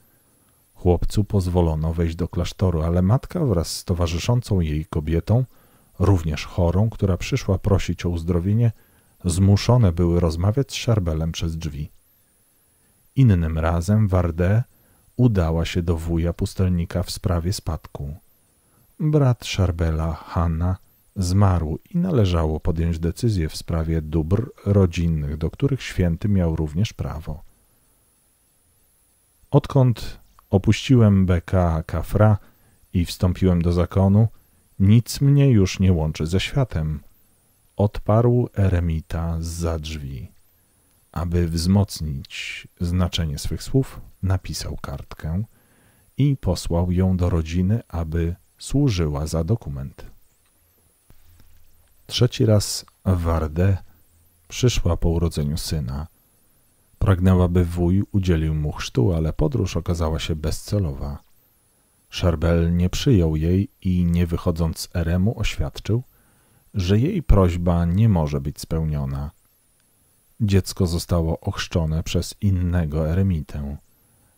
Chłopcu pozwolono wejść do klasztoru, ale matka wraz z towarzyszącą jej kobietą, również chorą, która przyszła prosić o uzdrowienie, zmuszone były rozmawiać z szarbelem przez drzwi. Innym razem Warde udała się do wuja pustelnika w sprawie spadku. Brat szarbela Hanna zmarł i należało podjąć decyzję w sprawie dóbr rodzinnych, do których święty miał również prawo. Odkąd opuściłem Beka Kafra i wstąpiłem do zakonu, nic mnie już nie łączy ze światem. Odparł eremita za drzwi. Aby wzmocnić znaczenie swych słów, napisał kartkę i posłał ją do rodziny, aby służyła za dokument. Trzeci raz Wardę przyszła po urodzeniu syna. Pragnęła, by wuj udzielił mu chrztu, ale podróż okazała się bezcelowa. Szarbel nie przyjął jej i, nie wychodząc z Eremu, oświadczył, że jej prośba nie może być spełniona. Dziecko zostało ochrzczone przez innego eremitę.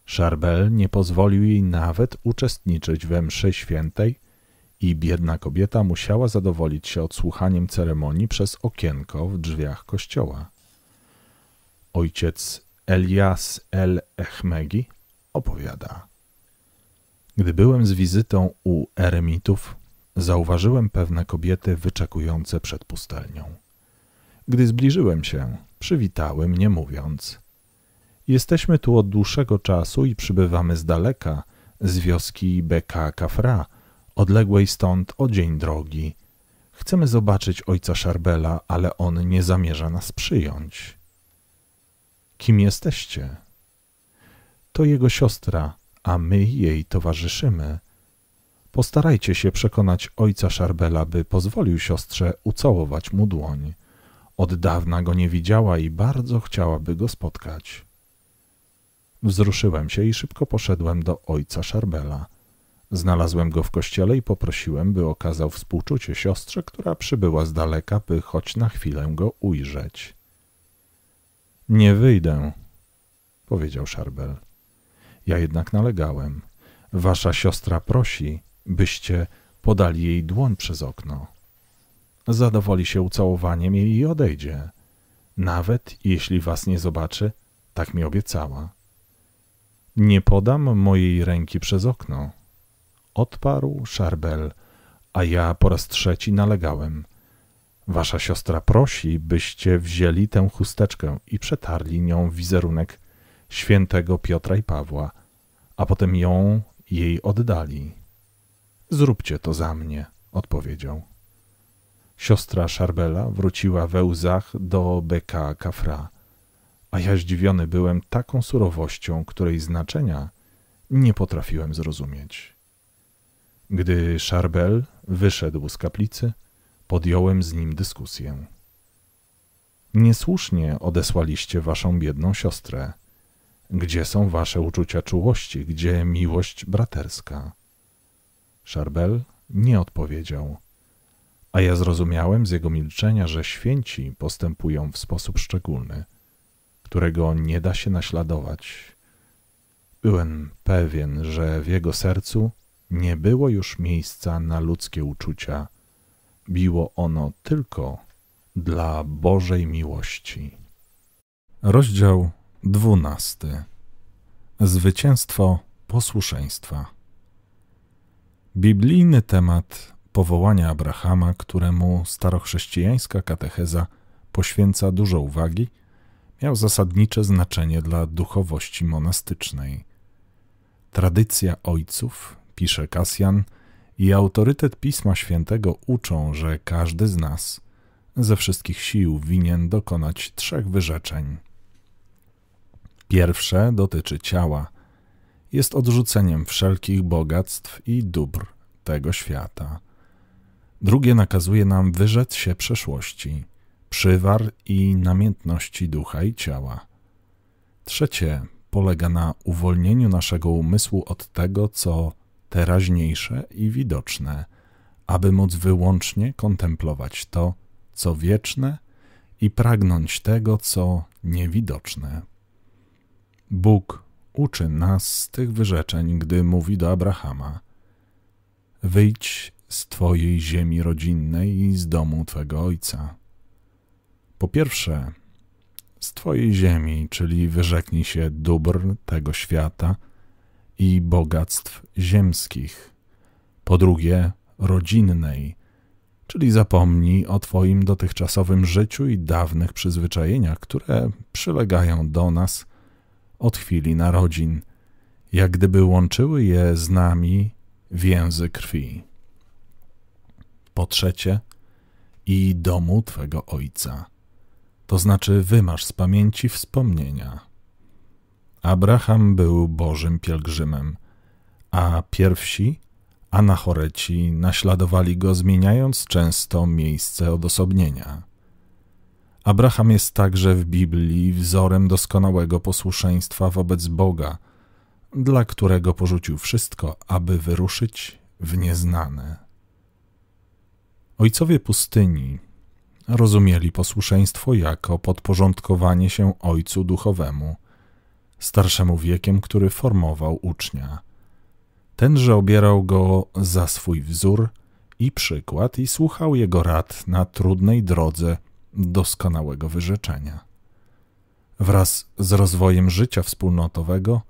Szarbel nie pozwolił jej nawet uczestniczyć we mszy świętej, i biedna kobieta musiała zadowolić się odsłuchaniem ceremonii przez okienko w drzwiach kościoła. Ojciec Elias El Echmegi opowiada. Gdy byłem z wizytą u eremitów, zauważyłem pewne kobiety wyczekujące przed pustelnią. Gdy zbliżyłem się, przywitałem nie mówiąc: Jesteśmy tu od dłuższego czasu i przybywamy z daleka, z wioski Beka Kafra – odległej stąd o dzień drogi. Chcemy zobaczyć ojca Szarbela, ale on nie zamierza nas przyjąć. Kim jesteście? To jego siostra, a my jej towarzyszymy. Postarajcie się przekonać ojca Szarbela, by pozwolił siostrze ucałować mu dłoń. Od dawna go nie widziała i bardzo chciałaby go spotkać. Wzruszyłem się i szybko poszedłem do ojca Szarbela – Znalazłem go w kościele i poprosiłem, by okazał współczucie siostrze, która przybyła z daleka, by choć na chwilę go ujrzeć. Nie wyjdę, powiedział Szarbel. Ja jednak nalegałem. Wasza siostra prosi, byście podali jej dłoń przez okno. Zadowoli się ucałowaniem jej i odejdzie. Nawet jeśli was nie zobaczy, tak mi obiecała. Nie podam mojej ręki przez okno odparł Szarbel, a ja po raz trzeci nalegałem. Wasza siostra prosi, byście wzięli tę chusteczkę i przetarli nią wizerunek świętego Piotra i Pawła, a potem ją jej oddali. Zróbcie to za mnie, odpowiedział. Siostra Szarbela wróciła we łzach do Beka Kafra, a ja zdziwiony byłem taką surowością, której znaczenia nie potrafiłem zrozumieć. Gdy Szarbel wyszedł z kaplicy, podjąłem z nim dyskusję. Niesłusznie odesłaliście waszą biedną siostrę. Gdzie są wasze uczucia czułości, gdzie miłość braterska? Szarbel nie odpowiedział, a ja zrozumiałem z jego milczenia, że święci postępują w sposób szczególny, którego nie da się naśladować. Byłem pewien, że w jego sercu nie było już miejsca na ludzkie uczucia. Biło ono tylko dla Bożej miłości. Rozdział dwunasty. Zwycięstwo posłuszeństwa. Biblijny temat powołania Abrahama, któremu starochrześcijańska katecheza poświęca dużo uwagi, miał zasadnicze znaczenie dla duchowości monastycznej. Tradycja ojców pisze Kasjan, i autorytet Pisma Świętego uczą, że każdy z nas ze wszystkich sił winien dokonać trzech wyrzeczeń. Pierwsze dotyczy ciała, jest odrzuceniem wszelkich bogactw i dóbr tego świata. Drugie nakazuje nam wyrzec się przeszłości, przywar i namiętności ducha i ciała. Trzecie polega na uwolnieniu naszego umysłu od tego, co teraźniejsze i widoczne, aby móc wyłącznie kontemplować to, co wieczne i pragnąć tego, co niewidoczne. Bóg uczy nas z tych wyrzeczeń, gdy mówi do Abrahama: Wyjdź z Twojej ziemi rodzinnej i z domu Twego ojca. Po pierwsze, z Twojej ziemi, czyli wyrzeknij się dóbr tego świata – i bogactw ziemskich, po drugie rodzinnej, czyli zapomnij o Twoim dotychczasowym życiu i dawnych przyzwyczajeniach, które przylegają do nas od chwili narodzin, jak gdyby łączyły je z nami więzy krwi. Po trzecie, i domu Twego Ojca, to znaczy wymasz z pamięci wspomnienia – Abraham był Bożym pielgrzymem, a pierwsi, anachoreci, naśladowali go, zmieniając często miejsce odosobnienia. Abraham jest także w Biblii wzorem doskonałego posłuszeństwa wobec Boga, dla którego porzucił wszystko, aby wyruszyć w nieznane. Ojcowie pustyni rozumieli posłuszeństwo jako podporządkowanie się Ojcu Duchowemu – starszemu wiekiem, który formował ucznia. Tenże obierał go za swój wzór i przykład i słuchał jego rad na trudnej drodze doskonałego wyrzeczenia. Wraz z rozwojem życia wspólnotowego,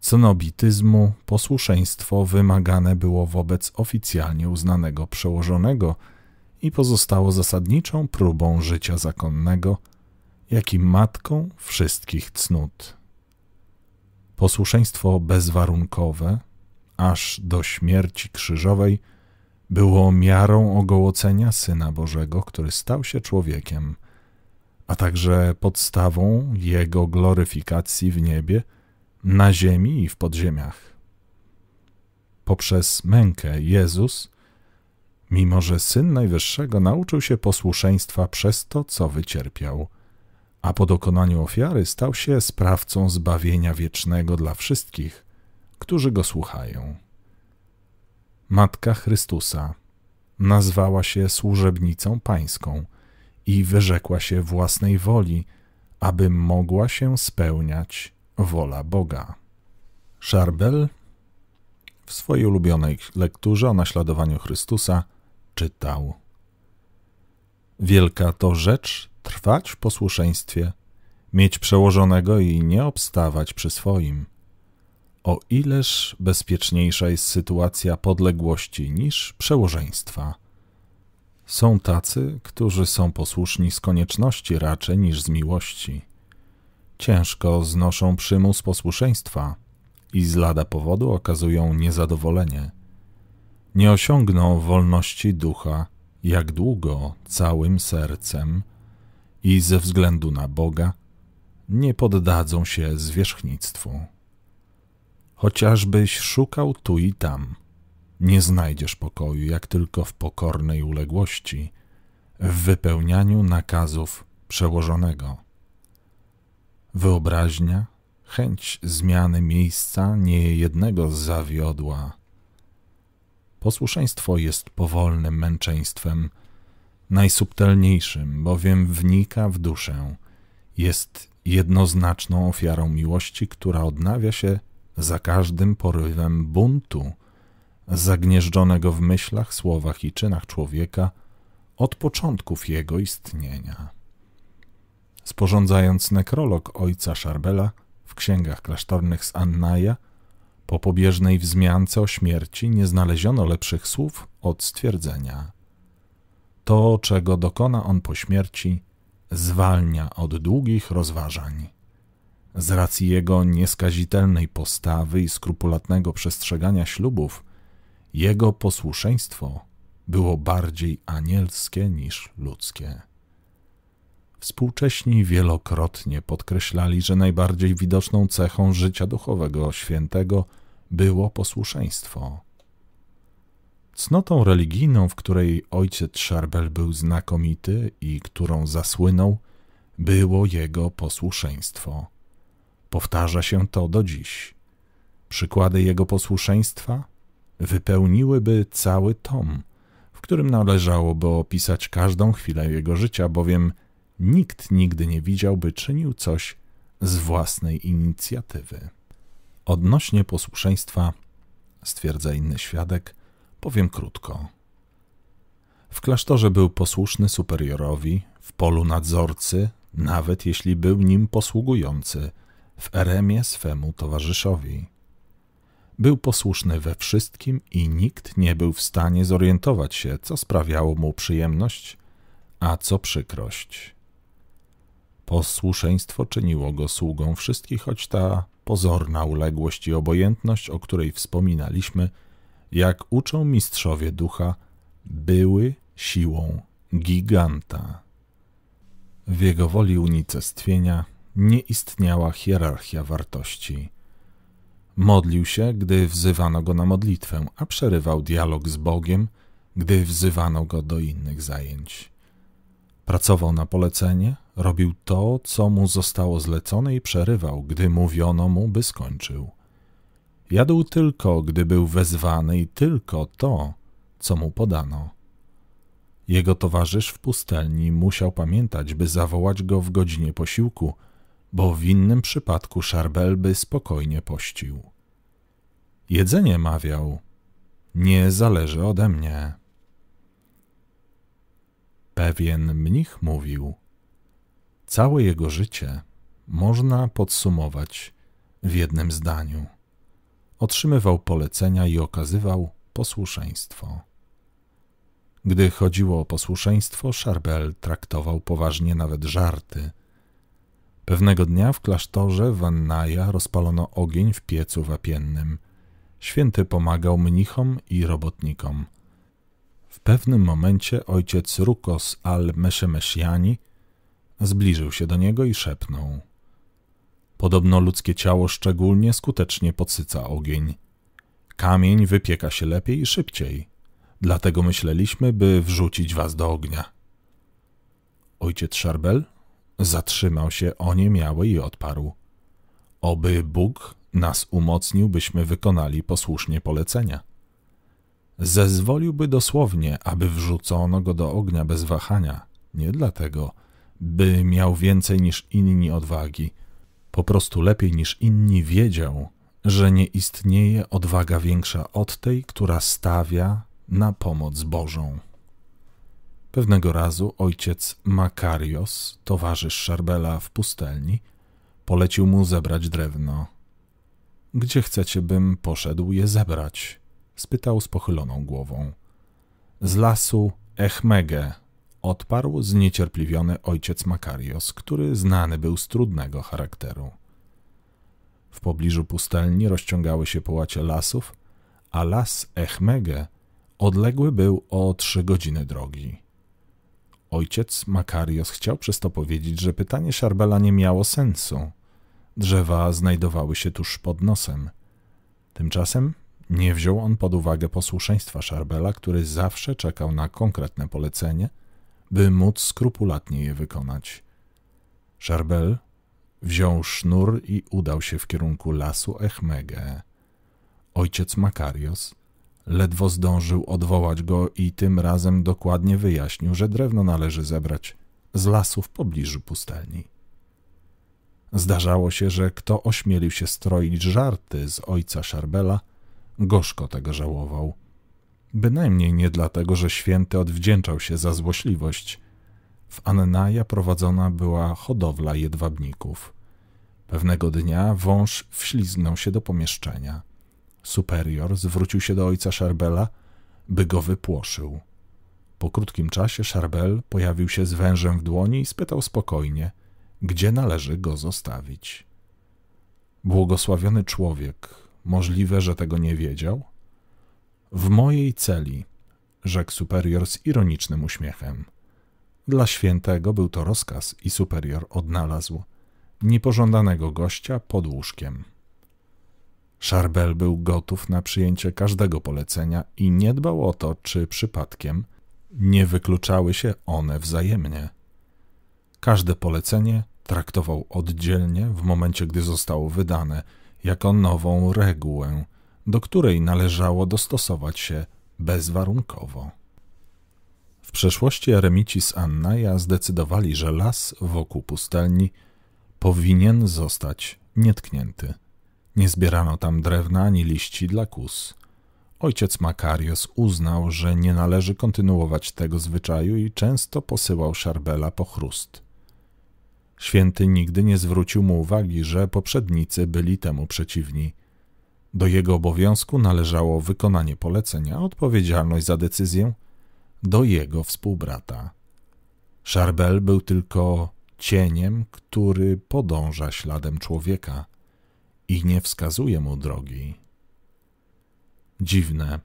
cenobityzmu posłuszeństwo wymagane było wobec oficjalnie uznanego przełożonego i pozostało zasadniczą próbą życia zakonnego, jak i matką wszystkich cnót. Posłuszeństwo bezwarunkowe, aż do śmierci krzyżowej, było miarą ogołocenia Syna Bożego, który stał się człowiekiem, a także podstawą Jego gloryfikacji w niebie, na ziemi i w podziemiach. Poprzez mękę Jezus, mimo że Syn Najwyższego nauczył się posłuszeństwa przez to, co wycierpiał – a po dokonaniu ofiary stał się sprawcą zbawienia wiecznego dla wszystkich, którzy go słuchają. Matka Chrystusa nazwała się służebnicą pańską i wyrzekła się własnej woli, aby mogła się spełniać wola Boga. Szarbel w swojej ulubionej lekturze o naśladowaniu Chrystusa czytał Wielka to rzecz trwać w posłuszeństwie, mieć przełożonego i nie obstawać przy swoim. O ileż bezpieczniejsza jest sytuacja podległości niż przełożeństwa. Są tacy, którzy są posłuszni z konieczności raczej niż z miłości. Ciężko znoszą przymus posłuszeństwa i z lada powodu okazują niezadowolenie. Nie osiągną wolności ducha, jak długo całym sercem i ze względu na Boga nie poddadzą się zwierzchnictwu. Chociażbyś szukał tu i tam, nie znajdziesz pokoju jak tylko w pokornej uległości, w wypełnianiu nakazów przełożonego. Wyobraźnia, chęć zmiany miejsca nie jednego zawiodła. Posłuszeństwo jest powolnym męczeństwem, najsubtelniejszym, bowiem wnika w duszę. Jest jednoznaczną ofiarą miłości, która odnawia się za każdym porywem buntu, zagnieżdżonego w myślach, słowach i czynach człowieka od początków jego istnienia. Sporządzając nekrolog ojca Szarbela w księgach klasztornych z Annaja, po pobieżnej wzmiance o śmierci nie znaleziono lepszych słów od stwierdzenia – to, czego dokona on po śmierci, zwalnia od długich rozważań. Z racji jego nieskazitelnej postawy i skrupulatnego przestrzegania ślubów, jego posłuszeństwo było bardziej anielskie niż ludzkie. Współcześni wielokrotnie podkreślali, że najbardziej widoczną cechą życia duchowego świętego było posłuszeństwo – Cnotą religijną, w której ojciec Szarbel był znakomity i którą zasłynął, było jego posłuszeństwo. Powtarza się to do dziś. Przykłady jego posłuszeństwa wypełniłyby cały tom, w którym należałoby opisać każdą chwilę jego życia, bowiem nikt nigdy nie widział, by czynił coś z własnej inicjatywy. Odnośnie posłuszeństwa, stwierdza inny świadek, Powiem krótko. W klasztorze był posłuszny superiorowi, w polu nadzorcy, nawet jeśli był nim posługujący, w eremie swemu towarzyszowi. Był posłuszny we wszystkim i nikt nie był w stanie zorientować się, co sprawiało mu przyjemność, a co przykrość. Posłuszeństwo czyniło go sługą wszystkich, choć ta pozorna uległość i obojętność, o której wspominaliśmy, jak uczą mistrzowie ducha, były siłą giganta. W jego woli unicestwienia nie istniała hierarchia wartości. Modlił się, gdy wzywano go na modlitwę, a przerywał dialog z Bogiem, gdy wzywano go do innych zajęć. Pracował na polecenie, robił to, co mu zostało zlecone i przerywał, gdy mówiono mu, by skończył. Jadł tylko, gdy był wezwany i tylko to, co mu podano. Jego towarzysz w pustelni musiał pamiętać, by zawołać go w godzinie posiłku, bo w innym przypadku Szarbel by spokojnie pościł. Jedzenie mawiał, nie zależy ode mnie. Pewien mnich mówił, całe jego życie można podsumować w jednym zdaniu otrzymywał polecenia i okazywał posłuszeństwo. Gdy chodziło o posłuszeństwo, Szarbel traktował poważnie nawet żarty. Pewnego dnia w klasztorze Wannaja rozpalono ogień w piecu wapiennym. Święty pomagał mnichom i robotnikom. W pewnym momencie ojciec Rukos al meshemeshiani zbliżył się do niego i szepnął – Podobno ludzkie ciało szczególnie skutecznie podsyca ogień. Kamień wypieka się lepiej i szybciej. Dlatego myśleliśmy, by wrzucić was do ognia. Ojciec Szarbel zatrzymał się oniemiały i odparł. Oby Bóg nas umocnił, byśmy wykonali posłusznie polecenia. Zezwoliłby dosłownie, aby wrzucono go do ognia bez wahania, nie dlatego, by miał więcej niż inni odwagi, po prostu lepiej niż inni wiedział, że nie istnieje odwaga większa od tej, która stawia na pomoc Bożą. Pewnego razu ojciec Makarios, towarzysz Szarbela w pustelni, polecił mu zebrać drewno. Gdzie chcecie, bym poszedł je zebrać? spytał z pochyloną głową. Z lasu Echmege, odparł zniecierpliwiony ojciec Makarios, który znany był z trudnego charakteru. W pobliżu pustelni rozciągały się połacie lasów, a las Echmege odległy był o trzy godziny drogi. Ojciec Makarios chciał przez to powiedzieć, że pytanie Szarbela nie miało sensu. Drzewa znajdowały się tuż pod nosem. Tymczasem nie wziął on pod uwagę posłuszeństwa Szarbela, który zawsze czekał na konkretne polecenie – by móc skrupulatnie je wykonać. Szarbel wziął sznur i udał się w kierunku lasu Echmege. Ojciec Makarios ledwo zdążył odwołać go i tym razem dokładnie wyjaśnił, że drewno należy zebrać z lasu w pobliżu pustelni. Zdarzało się, że kto ośmielił się stroić żarty z ojca Szarbela, gorzko tego żałował – Bynajmniej nie dlatego, że święty odwdzięczał się za złośliwość. W Annaja prowadzona była hodowla jedwabników. Pewnego dnia wąż wślizgnął się do pomieszczenia. Superior zwrócił się do ojca Szarbela, by go wypłoszył. Po krótkim czasie Szarbel pojawił się z wężem w dłoni i spytał spokojnie, gdzie należy go zostawić. Błogosławiony człowiek, możliwe, że tego nie wiedział, w mojej celi, rzekł superior z ironicznym uśmiechem. Dla świętego był to rozkaz i superior odnalazł niepożądanego gościa pod łóżkiem. Szarbel był gotów na przyjęcie każdego polecenia i nie dbał o to, czy przypadkiem nie wykluczały się one wzajemnie. Każde polecenie traktował oddzielnie w momencie, gdy zostało wydane, jako nową regułę – do której należało dostosować się bezwarunkowo. W przeszłości eremici z Annaja zdecydowali, że las wokół pustelni powinien zostać nietknięty. Nie zbierano tam drewna ani liści dla kus. Ojciec Makarios uznał, że nie należy kontynuować tego zwyczaju i często posyłał Szarbela po chrust. Święty nigdy nie zwrócił mu uwagi, że poprzednicy byli temu przeciwni – do jego obowiązku należało wykonanie polecenia, odpowiedzialność za decyzję do jego współbrata. Szarbel był tylko cieniem, który podąża śladem człowieka i nie wskazuje mu drogi. Dziwne,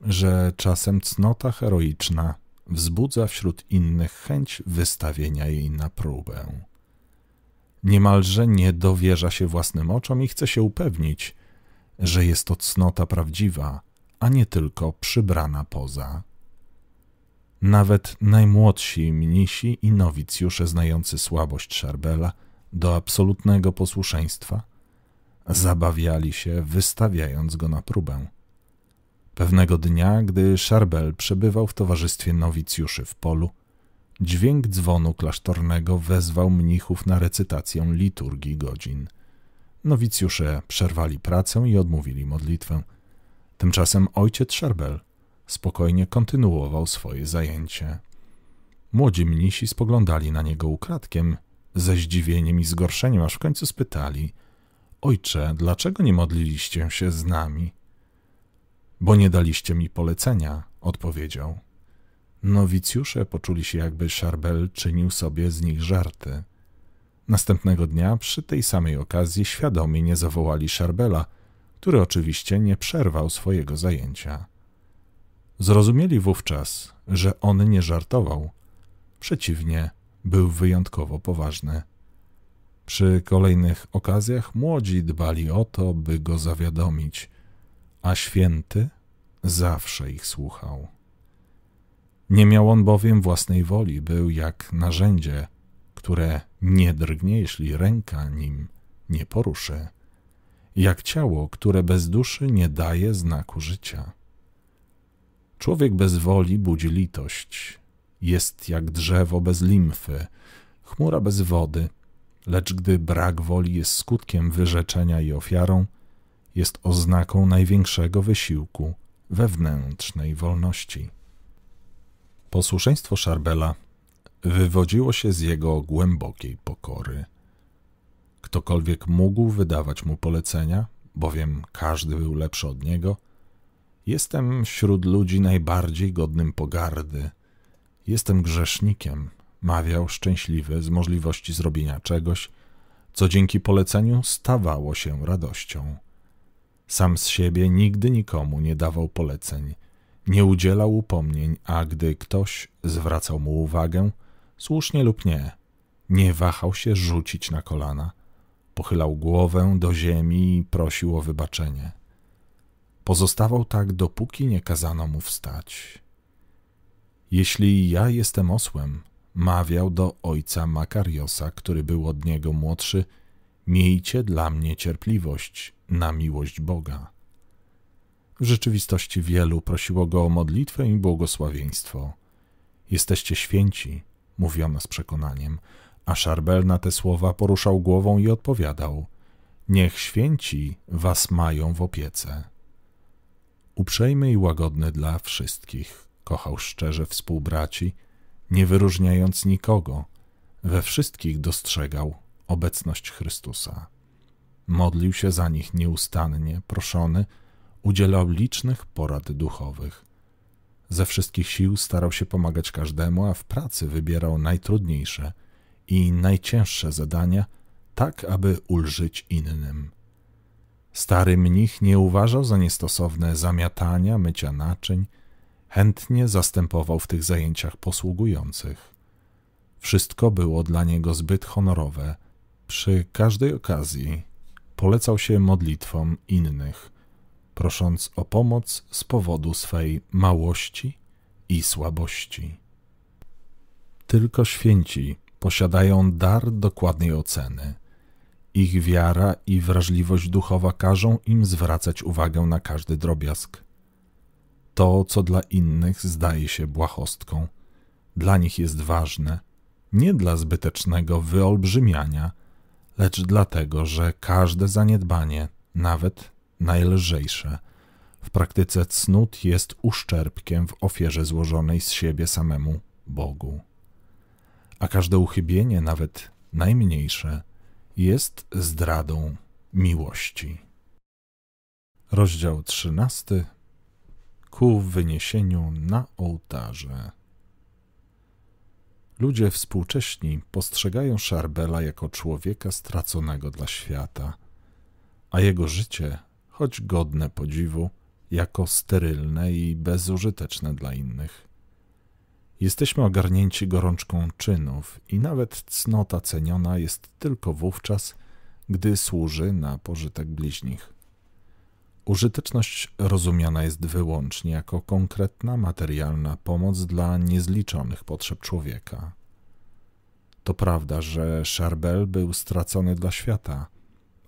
że czasem cnota heroiczna wzbudza wśród innych chęć wystawienia jej na próbę. Niemalże nie dowierza się własnym oczom i chce się upewnić – że jest to cnota prawdziwa, a nie tylko przybrana poza. Nawet najmłodsi mnisi i nowicjusze znający słabość Szarbela do absolutnego posłuszeństwa zabawiali się, wystawiając go na próbę. Pewnego dnia, gdy Szarbel przebywał w towarzystwie nowicjuszy w polu, dźwięk dzwonu klasztornego wezwał mnichów na recytację liturgii godzin. Nowicjusze przerwali pracę i odmówili modlitwę. Tymczasem ojciec Szerbel spokojnie kontynuował swoje zajęcie. Młodzi mnisi spoglądali na niego ukradkiem, ze zdziwieniem i zgorszeniem, aż w końcu spytali – Ojcze, dlaczego nie modliliście się z nami? – Bo nie daliście mi polecenia – odpowiedział. Nowicjusze poczuli się, jakby Szarbel czynił sobie z nich żarty – Następnego dnia przy tej samej okazji świadomie nie zawołali Szarbela, który oczywiście nie przerwał swojego zajęcia. Zrozumieli wówczas, że on nie żartował. Przeciwnie, był wyjątkowo poważny. Przy kolejnych okazjach młodzi dbali o to, by go zawiadomić, a święty zawsze ich słuchał. Nie miał on bowiem własnej woli, był jak narzędzie, które nie drgnie, jeśli ręka nim nie poruszy, jak ciało, które bez duszy nie daje znaku życia. Człowiek bez woli budzi litość, jest jak drzewo bez limfy, chmura bez wody, lecz gdy brak woli jest skutkiem wyrzeczenia i ofiarą, jest oznaką największego wysiłku wewnętrznej wolności. Posłuszeństwo Szarbela wywodziło się z jego głębokiej pokory. Ktokolwiek mógł wydawać mu polecenia, bowiem każdy był lepszy od niego, jestem wśród ludzi najbardziej godnym pogardy. Jestem grzesznikiem, mawiał szczęśliwy z możliwości zrobienia czegoś, co dzięki poleceniu stawało się radością. Sam z siebie nigdy nikomu nie dawał poleceń, nie udzielał upomnień, a gdy ktoś zwracał mu uwagę, słusznie lub nie, nie wahał się rzucić na kolana. Pochylał głowę do ziemi i prosił o wybaczenie. Pozostawał tak, dopóki nie kazano mu wstać. Jeśli ja jestem osłem, mawiał do ojca Makariosa, który był od niego młodszy, miejcie dla mnie cierpliwość na miłość Boga. W rzeczywistości wielu prosiło go o modlitwę i błogosławieństwo. Jesteście święci, mówiono z przekonaniem, a Szarbel na te słowa poruszał głową i odpowiadał: Niech święci was mają w opiece. Uprzejmy i łagodny dla wszystkich, kochał szczerze współbraci, nie wyróżniając nikogo, we wszystkich dostrzegał obecność Chrystusa. Modlił się za nich nieustannie, proszony, udzielał licznych porad duchowych. Ze wszystkich sił starał się pomagać każdemu, a w pracy wybierał najtrudniejsze i najcięższe zadania, tak aby ulżyć innym. Stary mnich nie uważał za niestosowne zamiatania, mycia naczyń, chętnie zastępował w tych zajęciach posługujących. Wszystko było dla niego zbyt honorowe. Przy każdej okazji polecał się modlitwom innych – prosząc o pomoc z powodu swej małości i słabości. Tylko święci posiadają dar dokładnej oceny. Ich wiara i wrażliwość duchowa każą im zwracać uwagę na każdy drobiazg. To, co dla innych zdaje się błahostką, dla nich jest ważne, nie dla zbytecznego wyolbrzymiania, lecz dlatego, że każde zaniedbanie, nawet najlżejsze. W praktyce cnót jest uszczerbkiem w ofierze złożonej z siebie samemu Bogu. A każde uchybienie, nawet najmniejsze, jest zdradą miłości. Rozdział 13 Ku wyniesieniu na ołtarze. Ludzie współcześni postrzegają Szarbela jako człowieka straconego dla świata, a jego życie choć godne podziwu, jako sterylne i bezużyteczne dla innych. Jesteśmy ogarnięci gorączką czynów i nawet cnota ceniona jest tylko wówczas, gdy służy na pożytek bliźnich. Użyteczność rozumiana jest wyłącznie jako konkretna materialna pomoc dla niezliczonych potrzeb człowieka. To prawda, że Szarbel był stracony dla świata,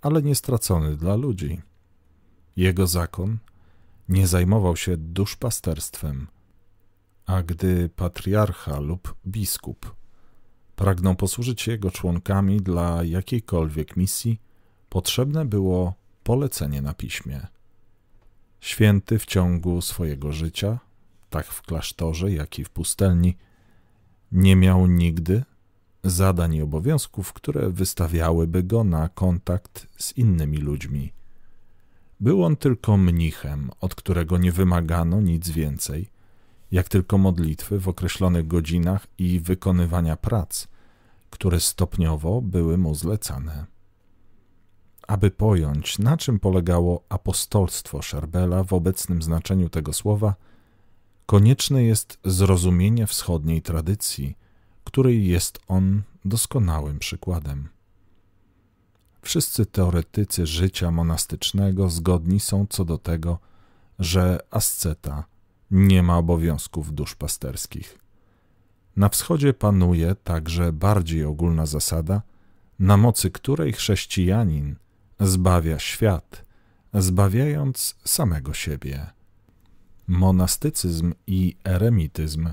ale nie stracony dla ludzi. Jego zakon nie zajmował się duszpasterstwem, a gdy patriarcha lub biskup pragnął posłużyć się jego członkami dla jakiejkolwiek misji, potrzebne było polecenie na piśmie. Święty w ciągu swojego życia, tak w klasztorze, jak i w pustelni, nie miał nigdy zadań i obowiązków, które wystawiałyby go na kontakt z innymi ludźmi. Był on tylko mnichem, od którego nie wymagano nic więcej, jak tylko modlitwy w określonych godzinach i wykonywania prac, które stopniowo były mu zlecane. Aby pojąć, na czym polegało apostolstwo Szerbela w obecnym znaczeniu tego słowa, konieczne jest zrozumienie wschodniej tradycji, której jest on doskonałym przykładem. Wszyscy teoretycy życia monastycznego zgodni są co do tego, że asceta nie ma obowiązków duszpasterskich. Na wschodzie panuje także bardziej ogólna zasada, na mocy której chrześcijanin zbawia świat, zbawiając samego siebie. Monastycyzm i eremityzm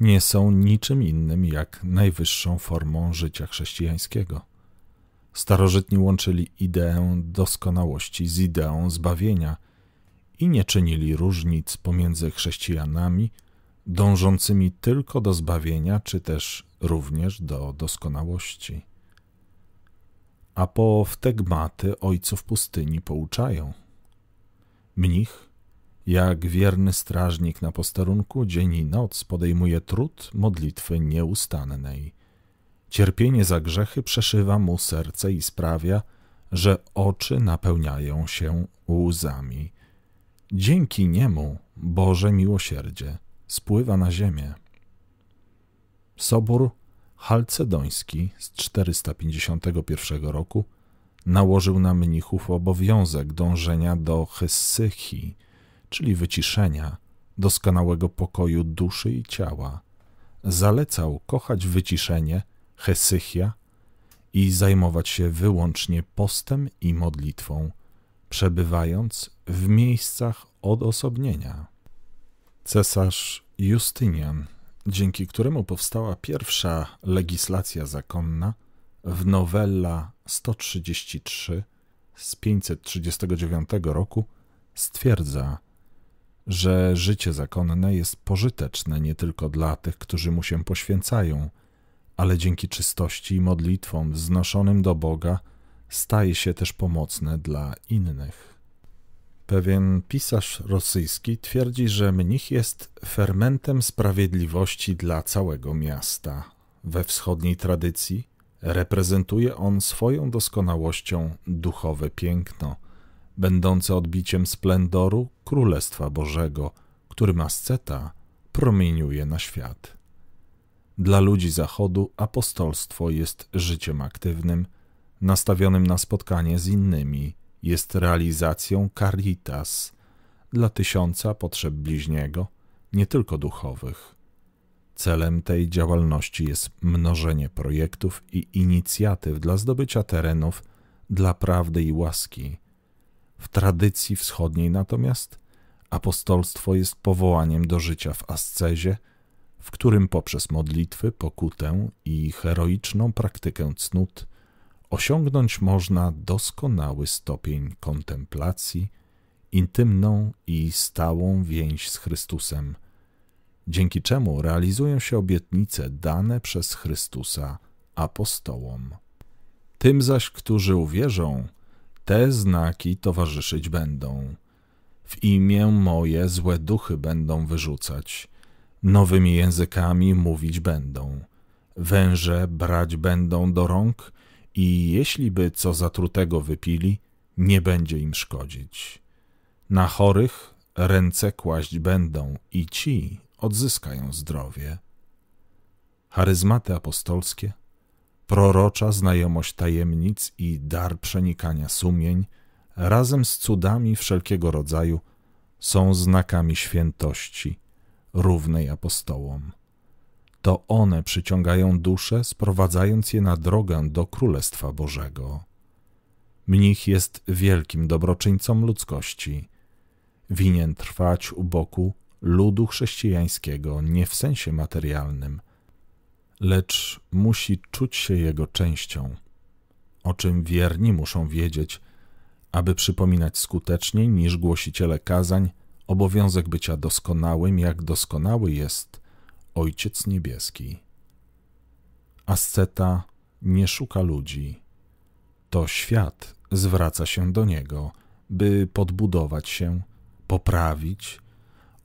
nie są niczym innym jak najwyższą formą życia chrześcijańskiego. Starożytni łączyli ideę doskonałości z ideą zbawienia i nie czynili różnic pomiędzy chrześcijanami dążącymi tylko do zbawienia, czy też również do doskonałości. A po wtegmaty ojców pustyni pouczają. Mnich, jak wierny strażnik na posterunku, dzień i noc podejmuje trud modlitwy nieustannej – Cierpienie za grzechy przeszywa mu serce i sprawia, że oczy napełniają się łzami. Dzięki niemu Boże miłosierdzie spływa na ziemię. Sobór Halcedoński z 451 roku nałożył na mnichów obowiązek dążenia do hessychi, czyli wyciszenia, doskonałego pokoju duszy i ciała. Zalecał kochać wyciszenie Hesychia i zajmować się wyłącznie postem i modlitwą, przebywając w miejscach odosobnienia. Cesarz Justynian, dzięki któremu powstała pierwsza legislacja zakonna w Novella 133 z 539 roku, stwierdza, że życie zakonne jest pożyteczne nie tylko dla tych, którzy mu się poświęcają – ale dzięki czystości i modlitwom wznoszonym do Boga staje się też pomocne dla innych. Pewien pisarz rosyjski twierdzi, że mnich jest fermentem sprawiedliwości dla całego miasta. We wschodniej tradycji reprezentuje on swoją doskonałością duchowe piękno, będące odbiciem splendoru Królestwa Bożego, którym asceta promieniuje na świat. Dla ludzi Zachodu apostolstwo jest życiem aktywnym, nastawionym na spotkanie z innymi, jest realizacją caritas dla tysiąca potrzeb bliźniego, nie tylko duchowych. Celem tej działalności jest mnożenie projektów i inicjatyw dla zdobycia terenów dla prawdy i łaski. W tradycji wschodniej natomiast apostolstwo jest powołaniem do życia w ascezie – w którym poprzez modlitwy, pokutę i heroiczną praktykę cnót osiągnąć można doskonały stopień kontemplacji, intymną i stałą więź z Chrystusem, dzięki czemu realizują się obietnice dane przez Chrystusa apostołom. Tym zaś, którzy uwierzą, te znaki towarzyszyć będą. W imię moje złe duchy będą wyrzucać – nowymi językami mówić będą. Węże brać będą do rąk i jeśli by co zatrutego wypili, nie będzie im szkodzić. Na chorych ręce kłaść będą i ci odzyskają zdrowie. Charyzmaty apostolskie, prorocza znajomość tajemnic i dar przenikania sumień, razem z cudami wszelkiego rodzaju, są znakami świętości – równej apostołom. To one przyciągają dusze, sprowadzając je na drogę do Królestwa Bożego. Mnich jest wielkim dobroczyńcą ludzkości. Winien trwać u boku ludu chrześcijańskiego nie w sensie materialnym, lecz musi czuć się jego częścią, o czym wierni muszą wiedzieć, aby przypominać skuteczniej niż głosiciele kazań – obowiązek bycia doskonałym, jak doskonały jest Ojciec Niebieski. Asceta nie szuka ludzi. To świat zwraca się do niego, by podbudować się, poprawić,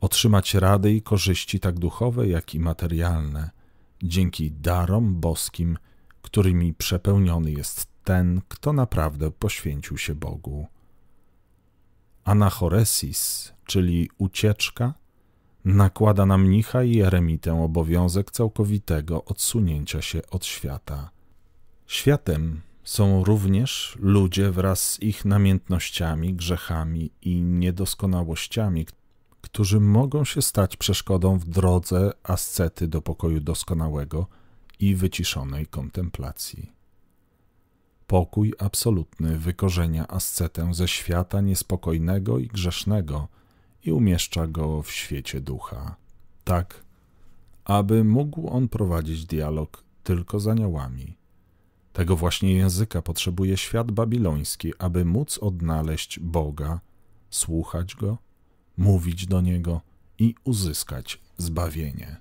otrzymać rady i korzyści tak duchowe, jak i materialne, dzięki darom boskim, którymi przepełniony jest ten, kto naprawdę poświęcił się Bogu. Anachoresis czyli ucieczka, nakłada na mnicha i eremitę obowiązek całkowitego odsunięcia się od świata. Światem są również ludzie wraz z ich namiętnościami, grzechami i niedoskonałościami, którzy mogą się stać przeszkodą w drodze ascety do pokoju doskonałego i wyciszonej kontemplacji. Pokój absolutny wykorzenia ascetę ze świata niespokojnego i grzesznego – i umieszcza go w świecie ducha, tak aby mógł on prowadzić dialog tylko z aniołami. Tego właśnie języka potrzebuje świat babiloński, aby móc odnaleźć Boga, słuchać Go, mówić do Niego i uzyskać zbawienie.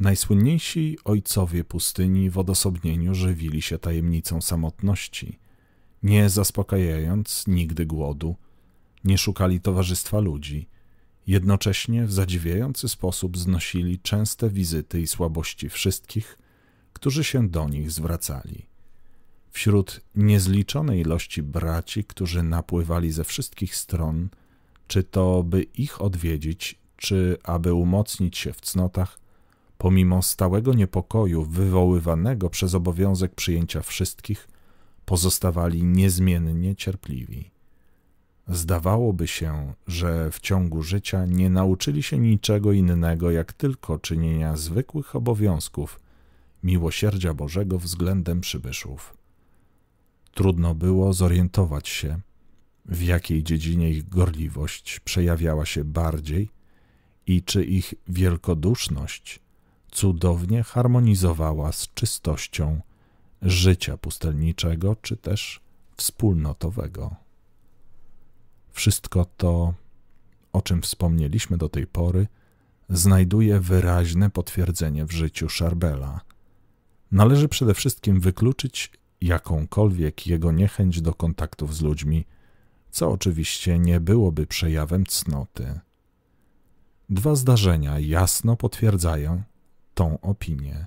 Najsłynniejsi ojcowie pustyni w odosobnieniu żywili się tajemnicą samotności, nie zaspokajając nigdy głodu, nie szukali towarzystwa ludzi. Jednocześnie w zadziwiający sposób znosili częste wizyty i słabości wszystkich, którzy się do nich zwracali. Wśród niezliczonej ilości braci, którzy napływali ze wszystkich stron, czy to by ich odwiedzić, czy aby umocnić się w cnotach, pomimo stałego niepokoju wywoływanego przez obowiązek przyjęcia wszystkich, pozostawali niezmiennie cierpliwi. Zdawałoby się, że w ciągu życia nie nauczyli się niczego innego jak tylko czynienia zwykłych obowiązków, miłosierdzia Bożego względem przybyszów. Trudno było zorientować się, w jakiej dziedzinie ich gorliwość przejawiała się bardziej i czy ich wielkoduszność cudownie harmonizowała z czystością życia pustelniczego czy też wspólnotowego. Wszystko to, o czym wspomnieliśmy do tej pory, znajduje wyraźne potwierdzenie w życiu Szarbela. Należy przede wszystkim wykluczyć jakąkolwiek jego niechęć do kontaktów z ludźmi, co oczywiście nie byłoby przejawem cnoty. Dwa zdarzenia jasno potwierdzają tą opinię.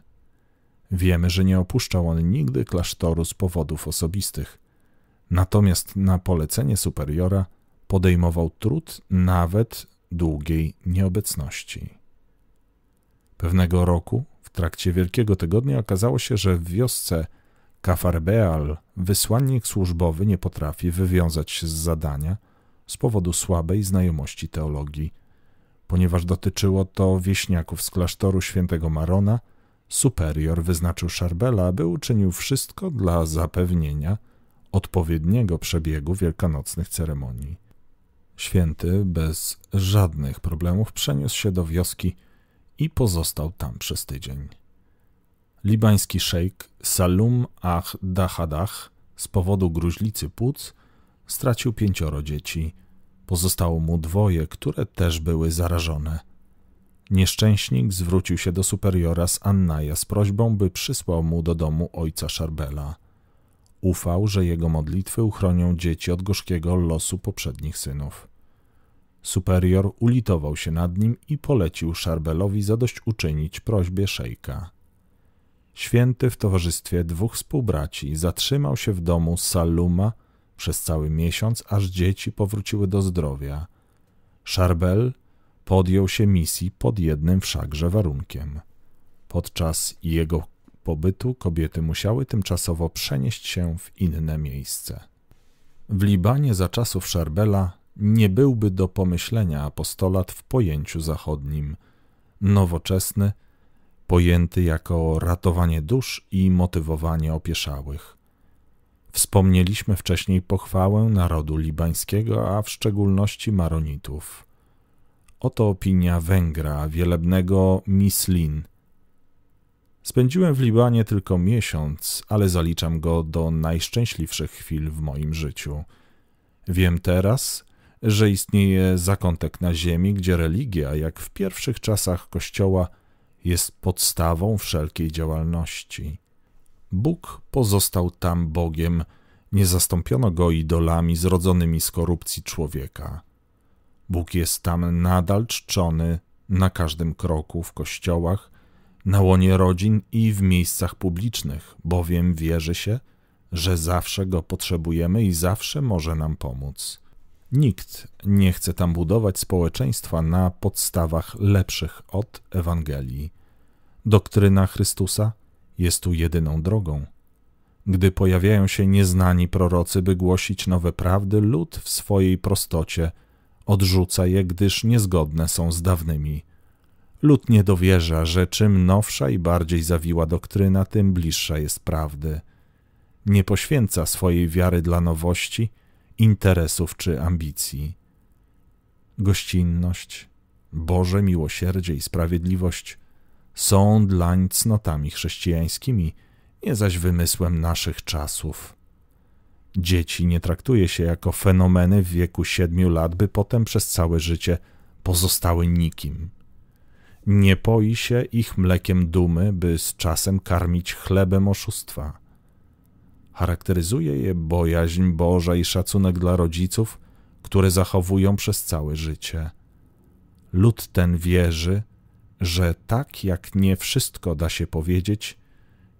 Wiemy, że nie opuszczał on nigdy klasztoru z powodów osobistych. Natomiast na polecenie superiora – podejmował trud nawet długiej nieobecności. Pewnego roku, w trakcie Wielkiego Tygodnia, okazało się, że w wiosce Kafarbeal wysłannik służbowy nie potrafi wywiązać się z zadania z powodu słabej znajomości teologii, ponieważ dotyczyło to wieśniaków z klasztoru świętego Marona, superior wyznaczył Szarbela, aby uczynił wszystko dla zapewnienia odpowiedniego przebiegu wielkanocnych ceremonii. Święty bez żadnych problemów przeniósł się do wioski i pozostał tam przez tydzień. Libański szejk Salum Ach Dahadach z powodu gruźlicy płuc stracił pięcioro dzieci. Pozostało mu dwoje, które też były zarażone. Nieszczęśnik zwrócił się do superiora z Annaja z prośbą, by przysłał mu do domu ojca Szarbela – Ufał, że jego modlitwy uchronią dzieci od gorzkiego losu poprzednich synów. Superior ulitował się nad nim i polecił Szarbelowi zadośćuczynić prośbie szejka. Święty w towarzystwie dwóch współbraci zatrzymał się w domu Saluma przez cały miesiąc, aż dzieci powróciły do zdrowia. Szarbel podjął się misji pod jednym wszakże warunkiem. Podczas jego pobytu kobiety musiały tymczasowo przenieść się w inne miejsce. W Libanie za czasów Szarbela nie byłby do pomyślenia apostolat w pojęciu zachodnim, nowoczesny, pojęty jako ratowanie dusz i motywowanie opieszałych. Wspomnieliśmy wcześniej pochwałę narodu libańskiego, a w szczególności Maronitów. Oto opinia Węgra, wielebnego Mislin, Spędziłem w Libanie tylko miesiąc, ale zaliczam go do najszczęśliwszych chwil w moim życiu. Wiem teraz, że istnieje zakątek na ziemi, gdzie religia, jak w pierwszych czasach Kościoła, jest podstawą wszelkiej działalności. Bóg pozostał tam Bogiem, nie zastąpiono go idolami zrodzonymi z korupcji człowieka. Bóg jest tam nadal czczony na każdym kroku w kościołach, na łonie rodzin i w miejscach publicznych, bowiem wierzy się, że zawsze go potrzebujemy i zawsze może nam pomóc. Nikt nie chce tam budować społeczeństwa na podstawach lepszych od Ewangelii. Doktryna Chrystusa jest tu jedyną drogą. Gdy pojawiają się nieznani prorocy, by głosić nowe prawdy, lud w swojej prostocie odrzuca je, gdyż niezgodne są z dawnymi Lud nie dowierza, że czym nowsza i bardziej zawiła doktryna, tym bliższa jest prawdy. Nie poświęca swojej wiary dla nowości, interesów czy ambicji. Gościnność, Boże miłosierdzie i sprawiedliwość są dlań cnotami chrześcijańskimi, nie zaś wymysłem naszych czasów. Dzieci nie traktuje się jako fenomeny w wieku siedmiu lat, by potem przez całe życie pozostały nikim. Nie poi się ich mlekiem dumy, by z czasem karmić chlebem oszustwa. Charakteryzuje je bojaźń Boża i szacunek dla rodziców, które zachowują przez całe życie. Lud ten wierzy, że tak jak nie wszystko da się powiedzieć,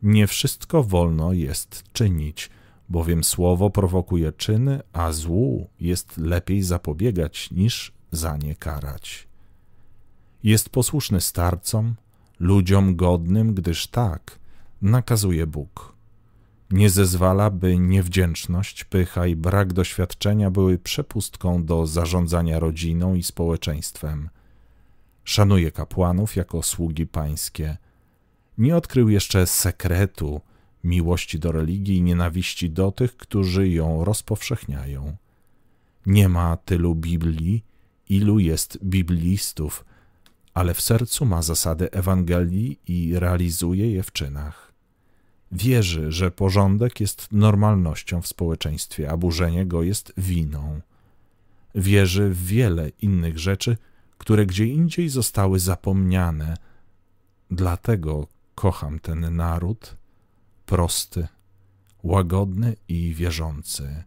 nie wszystko wolno jest czynić, bowiem słowo prowokuje czyny, a złu jest lepiej zapobiegać niż za nie karać jest posłuszny starcom, ludziom godnym, gdyż tak nakazuje Bóg. Nie zezwala, by niewdzięczność, pycha i brak doświadczenia były przepustką do zarządzania rodziną i społeczeństwem. Szanuje kapłanów jako sługi pańskie. Nie odkrył jeszcze sekretu miłości do religii i nienawiści do tych, którzy ją rozpowszechniają. Nie ma tylu Biblii, ilu jest biblistów – ale w sercu ma zasady Ewangelii i realizuje je w czynach. Wierzy, że porządek jest normalnością w społeczeństwie, a burzenie go jest winą. Wierzy w wiele innych rzeczy, które gdzie indziej zostały zapomniane. Dlatego kocham ten naród, prosty, łagodny i wierzący.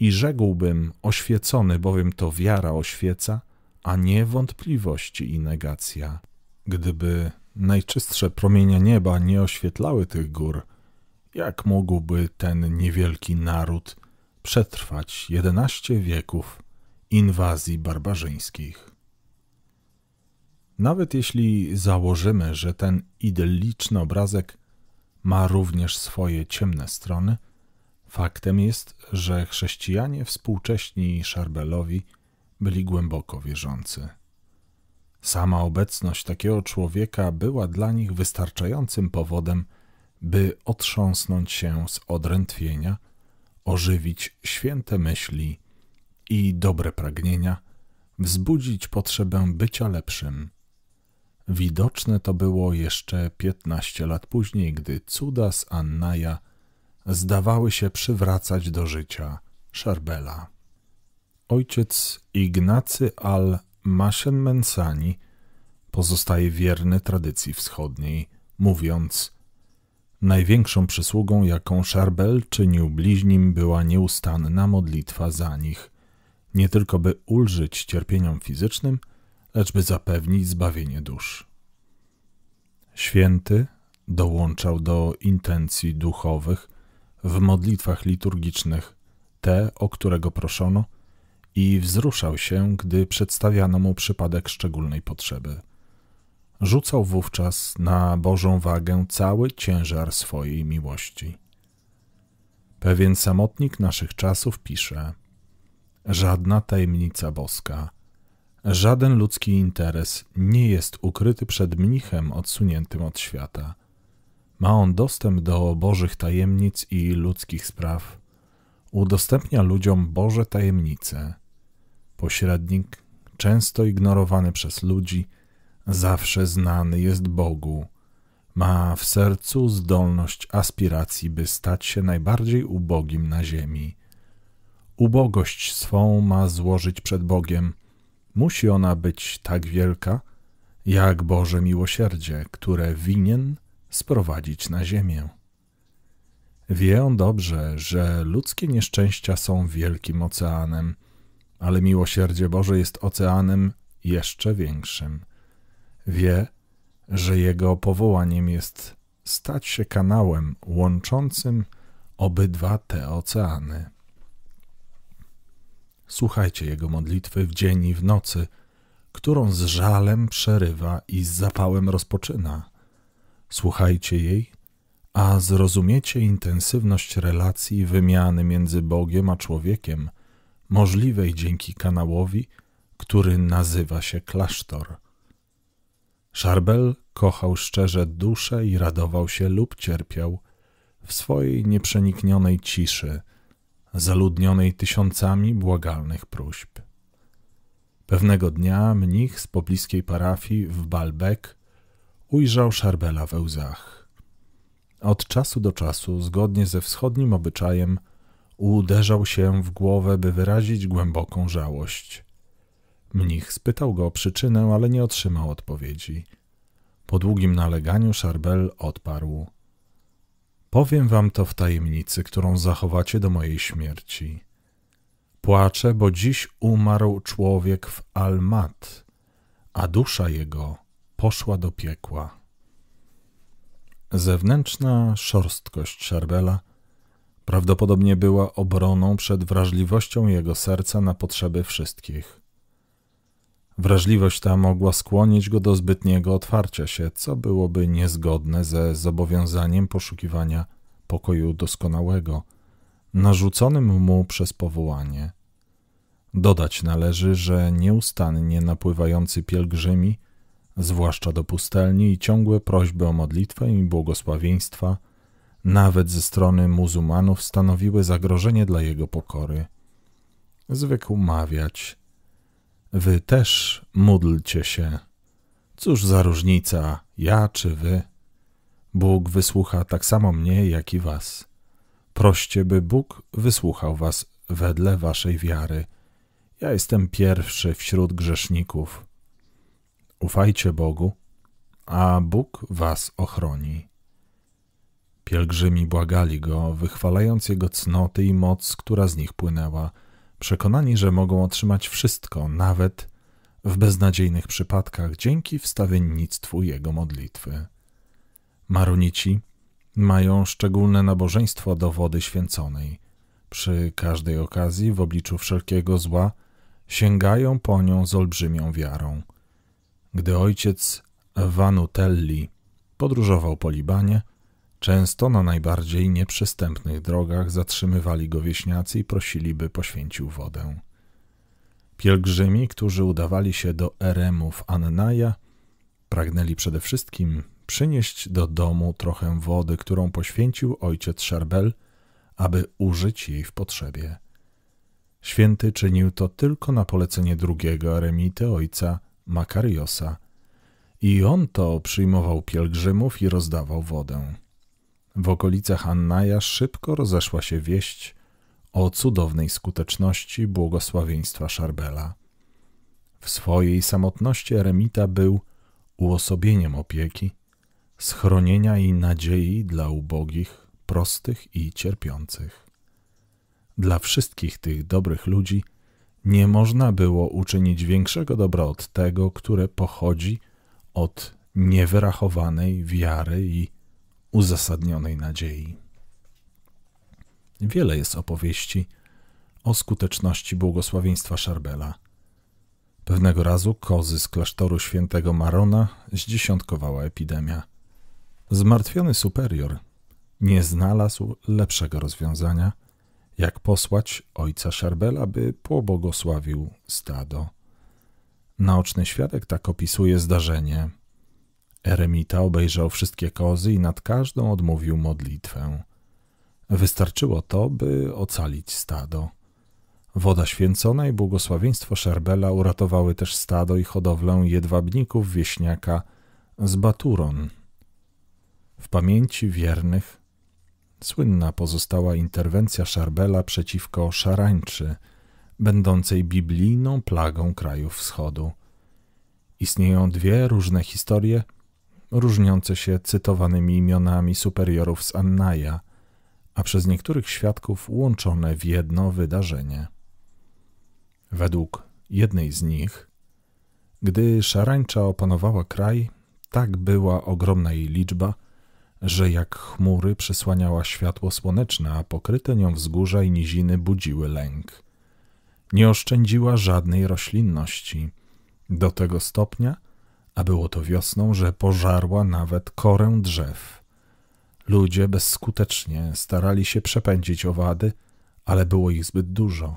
I rzekłbym oświecony, bowiem to wiara oświeca – a nie wątpliwości i negacja. Gdyby najczystsze promienia nieba nie oświetlały tych gór, jak mógłby ten niewielki naród przetrwać jedenaście wieków inwazji barbarzyńskich? Nawet jeśli założymy, że ten idylliczny obrazek ma również swoje ciemne strony, faktem jest, że chrześcijanie współcześni Szarbelowi – byli głęboko wierzący. Sama obecność takiego człowieka była dla nich wystarczającym powodem, by otrząsnąć się z odrętwienia, ożywić święte myśli i dobre pragnienia, wzbudzić potrzebę bycia lepszym. Widoczne to było jeszcze piętnaście lat później, gdy cuda z Annaja zdawały się przywracać do życia Szarbela ojciec Ignacy al mashen pozostaje wierny tradycji wschodniej, mówiąc Największą przysługą, jaką Szarbel czynił bliźnim, była nieustanna modlitwa za nich, nie tylko by ulżyć cierpieniom fizycznym, lecz by zapewnić zbawienie dusz. Święty dołączał do intencji duchowych w modlitwach liturgicznych te, o którego proszono – i wzruszał się, gdy przedstawiano mu przypadek szczególnej potrzeby. Rzucał wówczas na Bożą wagę cały ciężar swojej miłości. Pewien samotnik naszych czasów pisze: Żadna tajemnica boska, żaden ludzki interes nie jest ukryty przed mnichem odsuniętym od świata. Ma on dostęp do Bożych tajemnic i ludzkich spraw. Udostępnia ludziom Boże tajemnice Pośrednik, często ignorowany przez ludzi, zawsze znany jest Bogu. Ma w sercu zdolność aspiracji, by stać się najbardziej ubogim na ziemi. Ubogość swą ma złożyć przed Bogiem. Musi ona być tak wielka, jak Boże miłosierdzie, które winien sprowadzić na ziemię. Wie on dobrze, że ludzkie nieszczęścia są wielkim oceanem, ale miłosierdzie Boże jest oceanem jeszcze większym. Wie, że jego powołaniem jest stać się kanałem łączącym obydwa te oceany. Słuchajcie jego modlitwy w dzień i w nocy, którą z żalem przerywa i z zapałem rozpoczyna. Słuchajcie jej, a zrozumiecie intensywność relacji i wymiany między Bogiem a człowiekiem – możliwej dzięki kanałowi, który nazywa się klasztor. Szarbel kochał szczerze duszę i radował się lub cierpiał w swojej nieprzeniknionej ciszy, zaludnionej tysiącami błagalnych próśb. Pewnego dnia mnich z pobliskiej parafii w Balbek ujrzał Szarbela we łzach. Od czasu do czasu, zgodnie ze wschodnim obyczajem, Uderzał się w głowę, by wyrazić głęboką żałość. Mnich spytał go o przyczynę, ale nie otrzymał odpowiedzi. Po długim naleganiu Szarbel odparł. Powiem wam to w tajemnicy, którą zachowacie do mojej śmierci. Płaczę, bo dziś umarł człowiek w Almat, a dusza jego poszła do piekła. Zewnętrzna szorstkość Szarbela – Prawdopodobnie była obroną przed wrażliwością jego serca na potrzeby wszystkich. Wrażliwość ta mogła skłonić go do zbytniego otwarcia się, co byłoby niezgodne ze zobowiązaniem poszukiwania pokoju doskonałego, narzuconym mu przez powołanie. Dodać należy, że nieustannie napływający pielgrzymi, zwłaszcza do pustelni i ciągłe prośby o modlitwę i błogosławieństwa – nawet ze strony muzułmanów, stanowiły zagrożenie dla jego pokory. Zwykł mawiać: Wy też módlcie się. Cóż za różnica, ja czy wy? Bóg wysłucha tak samo mnie, jak i was. Proście, by Bóg wysłuchał was wedle waszej wiary. Ja jestem pierwszy wśród grzeszników. Ufajcie Bogu, a Bóg was ochroni. Pielgrzymi błagali go, wychwalając jego cnoty i moc, która z nich płynęła, przekonani, że mogą otrzymać wszystko, nawet w beznadziejnych przypadkach, dzięki wstawiennictwu jego modlitwy. Maronici mają szczególne nabożeństwo do wody święconej. Przy każdej okazji, w obliczu wszelkiego zła, sięgają po nią z olbrzymią wiarą. Gdy ojciec Vanutelli podróżował po Libanie, Często na najbardziej nieprzystępnych drogach zatrzymywali go wieśniacy i prosili, by poświęcił wodę. Pielgrzymi, którzy udawali się do eremów Annaja, pragnęli przede wszystkim przynieść do domu trochę wody, którą poświęcił ojciec Szerbel, aby użyć jej w potrzebie. Święty czynił to tylko na polecenie drugiego eremity ojca Makariosa. I on to przyjmował pielgrzymów i rozdawał wodę. W okolicach Annaja szybko rozeszła się wieść o cudownej skuteczności błogosławieństwa Szarbela. W swojej samotności eremita był uosobieniem opieki, schronienia i nadziei dla ubogich, prostych i cierpiących. Dla wszystkich tych dobrych ludzi nie można było uczynić większego dobra od tego, które pochodzi od niewyrachowanej wiary i uzasadnionej nadziei. Wiele jest opowieści o skuteczności błogosławieństwa Szarbela. Pewnego razu kozy z klasztoru świętego Marona zdziesiątkowała epidemia. Zmartwiony superior nie znalazł lepszego rozwiązania, jak posłać ojca Szarbela, by pobłogosławił stado. Naoczny świadek tak opisuje zdarzenie – Eremita obejrzał wszystkie kozy i nad każdą odmówił modlitwę. Wystarczyło to, by ocalić stado. Woda święcona i błogosławieństwo Szerbela uratowały też stado i hodowlę jedwabników wieśniaka z Baturon. W pamięci wiernych słynna pozostała interwencja Szarbela przeciwko szarańczy, będącej biblijną plagą krajów wschodu. Istnieją dwie różne historie – różniące się cytowanymi imionami superiorów z Annaja, a przez niektórych świadków łączone w jedno wydarzenie. Według jednej z nich, gdy szarańcza opanowała kraj, tak była ogromna jej liczba, że jak chmury przysłaniała światło słoneczne, a pokryte nią wzgórza i niziny budziły lęk. Nie oszczędziła żadnej roślinności, do tego stopnia, a było to wiosną, że pożarła nawet korę drzew. Ludzie bezskutecznie starali się przepędzić owady, ale było ich zbyt dużo.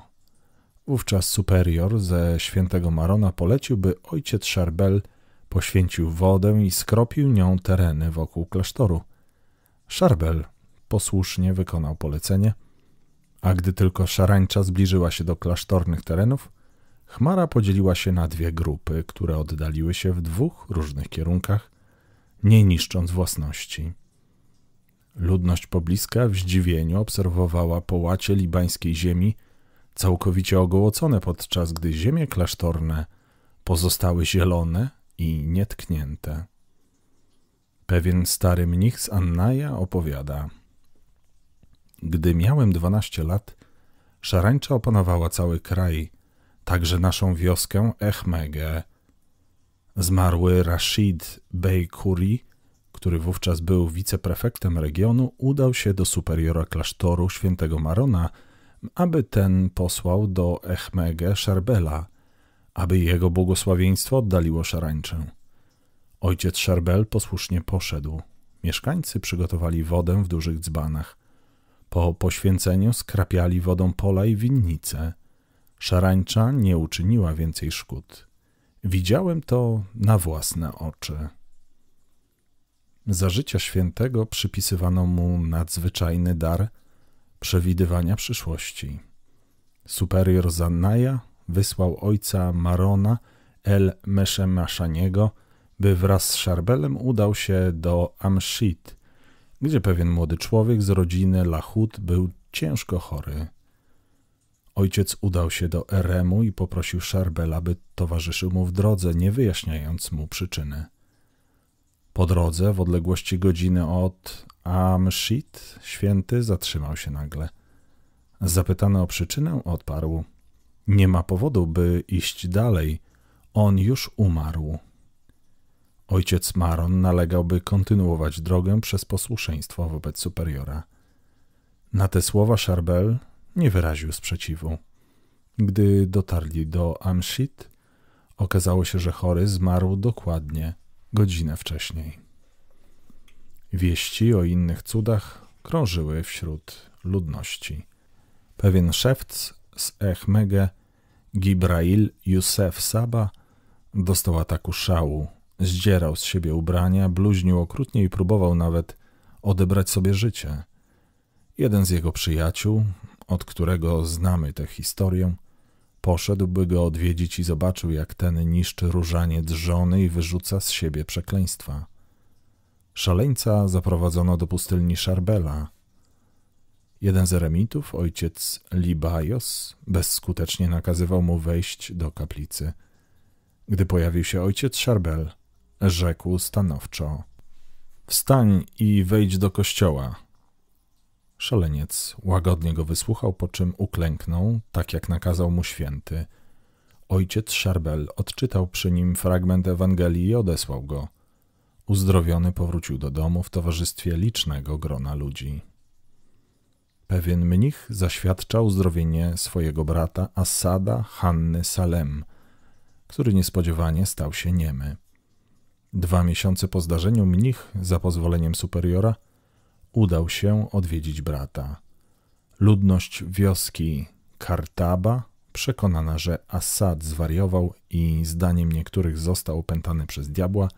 Wówczas superior ze świętego Marona polecił, by ojciec Szarbel poświęcił wodę i skropił nią tereny wokół klasztoru. Szarbel posłusznie wykonał polecenie, a gdy tylko szarańcza zbliżyła się do klasztornych terenów, Chmara podzieliła się na dwie grupy, które oddaliły się w dwóch różnych kierunkach, nie niszcząc własności. Ludność pobliska w zdziwieniu obserwowała połacie libańskiej ziemi, całkowicie ogołocone, podczas gdy ziemie klasztorne pozostały zielone i nietknięte. Pewien stary mnich z Annaja opowiada: Gdy miałem 12 lat, szarańcza opanowała cały kraj także naszą wioskę Echmege. Zmarły Rashid Bey Kuri, który wówczas był wiceprefektem regionu, udał się do superiora klasztoru świętego Marona, aby ten posłał do Echmege Szarbela, aby jego błogosławieństwo oddaliło szarańczę. Ojciec Szarbel posłusznie poszedł. Mieszkańcy przygotowali wodę w dużych dzbanach. Po poświęceniu skrapiali wodą pola i winnice – Szarańcza nie uczyniła więcej szkód. Widziałem to na własne oczy. Za życia świętego przypisywano mu nadzwyczajny dar przewidywania przyszłości. Superior Zannaja wysłał ojca Marona el Meszemaszaniego, by wraz z Szarbelem udał się do Amshit, gdzie pewien młody człowiek z rodziny Lahut był ciężko chory. Ojciec udał się do Eremu i poprosił Szarbela, by towarzyszył mu w drodze, nie wyjaśniając mu przyczyny. Po drodze, w odległości godziny od Amshit, święty zatrzymał się nagle. Zapytany o przyczynę, odparł. Nie ma powodu, by iść dalej. On już umarł. Ojciec Maron nalegał, by kontynuować drogę przez posłuszeństwo wobec superiora. Na te słowa Szarbel nie wyraził sprzeciwu. Gdy dotarli do Amshit, okazało się, że chory zmarł dokładnie godzinę wcześniej. Wieści o innych cudach krążyły wśród ludności. Pewien szewc z Echmege, Gibrail Józef Saba, dostał ataku szału, zdzierał z siebie ubrania, bluźnił okrutnie i próbował nawet odebrać sobie życie. Jeden z jego przyjaciół, od którego znamy tę historię, poszedłby go odwiedzić i zobaczył, jak ten niszczy różaniec żony i wyrzuca z siebie przekleństwa. Szaleńca zaprowadzono do pustelni Szarbela. Jeden z eremitów, ojciec Libajos, bezskutecznie nakazywał mu wejść do kaplicy. Gdy pojawił się ojciec Szarbel, rzekł stanowczo – Wstań i wejdź do kościoła. Szaleniec łagodnie go wysłuchał, po czym uklęknął, tak jak nakazał mu święty. Ojciec Szarbel odczytał przy nim fragment Ewangelii i odesłał go. Uzdrowiony powrócił do domu w towarzystwie licznego grona ludzi. Pewien mnich zaświadczał zdrowienie swojego brata Asada Hanny Salem, który niespodziewanie stał się niemy. Dwa miesiące po zdarzeniu mnich, za pozwoleniem superiora, udał się odwiedzić brata. Ludność wioski Kartaba, przekonana, że Assad zwariował i zdaniem niektórych został opętany przez diabła,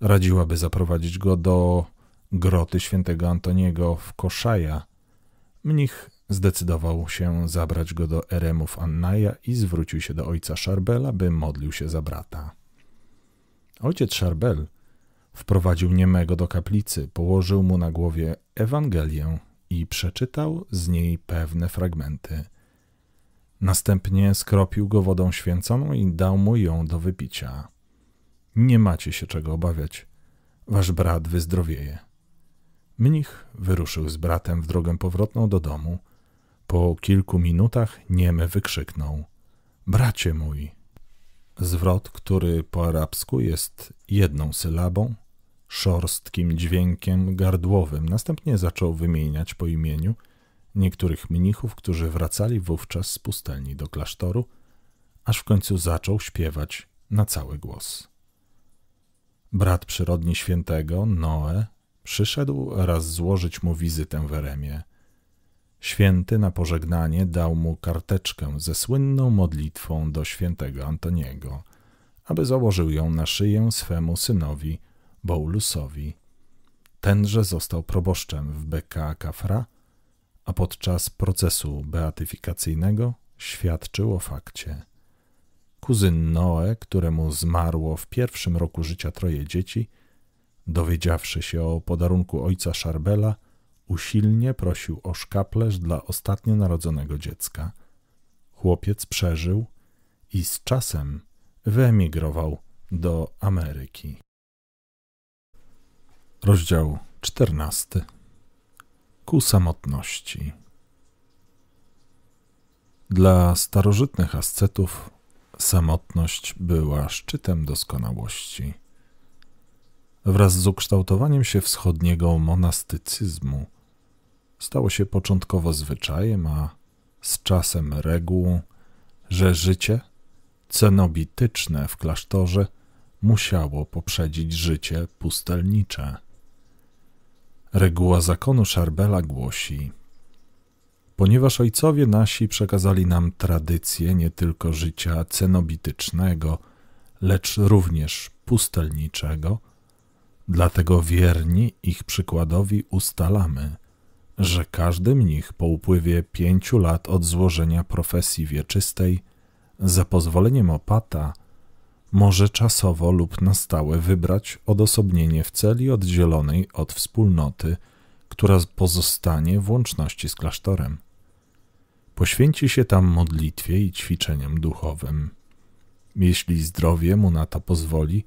radziłaby zaprowadzić go do groty świętego Antoniego w Koszaja. Mnich zdecydował się zabrać go do eremów Annaja i zwrócił się do ojca Szarbela, by modlił się za brata. Ojciec Szarbel Wprowadził niemego do kaplicy, położył mu na głowie Ewangelię i przeczytał z niej pewne fragmenty. Następnie skropił go wodą święconą i dał mu ją do wypicia. Nie macie się czego obawiać. Wasz brat wyzdrowieje. Mnich wyruszył z bratem w drogę powrotną do domu. Po kilku minutach niemy wykrzyknął: Bracie mój! Zwrot, który po arabsku jest jedną sylabą, szorstkim dźwiękiem gardłowym. Następnie zaczął wymieniać po imieniu niektórych mnichów, którzy wracali wówczas z pustelni do klasztoru, aż w końcu zaczął śpiewać na cały głos. Brat przyrodni świętego, Noe, przyszedł raz złożyć mu wizytę w Eremie. Święty na pożegnanie dał mu karteczkę ze słynną modlitwą do świętego Antoniego, aby założył ją na szyję swemu synowi – Boulusowi. Tenże został proboszczem w Beka Kafra, a podczas procesu beatyfikacyjnego świadczył o fakcie. Kuzyn Noe, któremu zmarło w pierwszym roku życia troje dzieci, dowiedziawszy się o podarunku ojca Szarbela, usilnie prosił o szkaplerz dla ostatnio narodzonego dziecka. Chłopiec przeżył i z czasem wyemigrował do Ameryki. Rozdział XIV. Ku samotności. Dla starożytnych ascetów samotność była szczytem doskonałości. Wraz z ukształtowaniem się wschodniego monastycyzmu stało się początkowo zwyczajem, a z czasem regułą, że życie cenobityczne w klasztorze musiało poprzedzić życie pustelnicze. Reguła zakonu Szarbela głosi: Ponieważ ojcowie nasi przekazali nam tradycję nie tylko życia cenobitycznego, lecz również pustelniczego, dlatego wierni ich przykładowi ustalamy, że każdy mnich po upływie pięciu lat od złożenia profesji wieczystej, za pozwoleniem opata, może czasowo lub na stałe wybrać odosobnienie w celi oddzielonej od wspólnoty, która pozostanie w łączności z klasztorem. Poświęci się tam modlitwie i ćwiczeniom duchowym. Jeśli zdrowie mu na to pozwoli,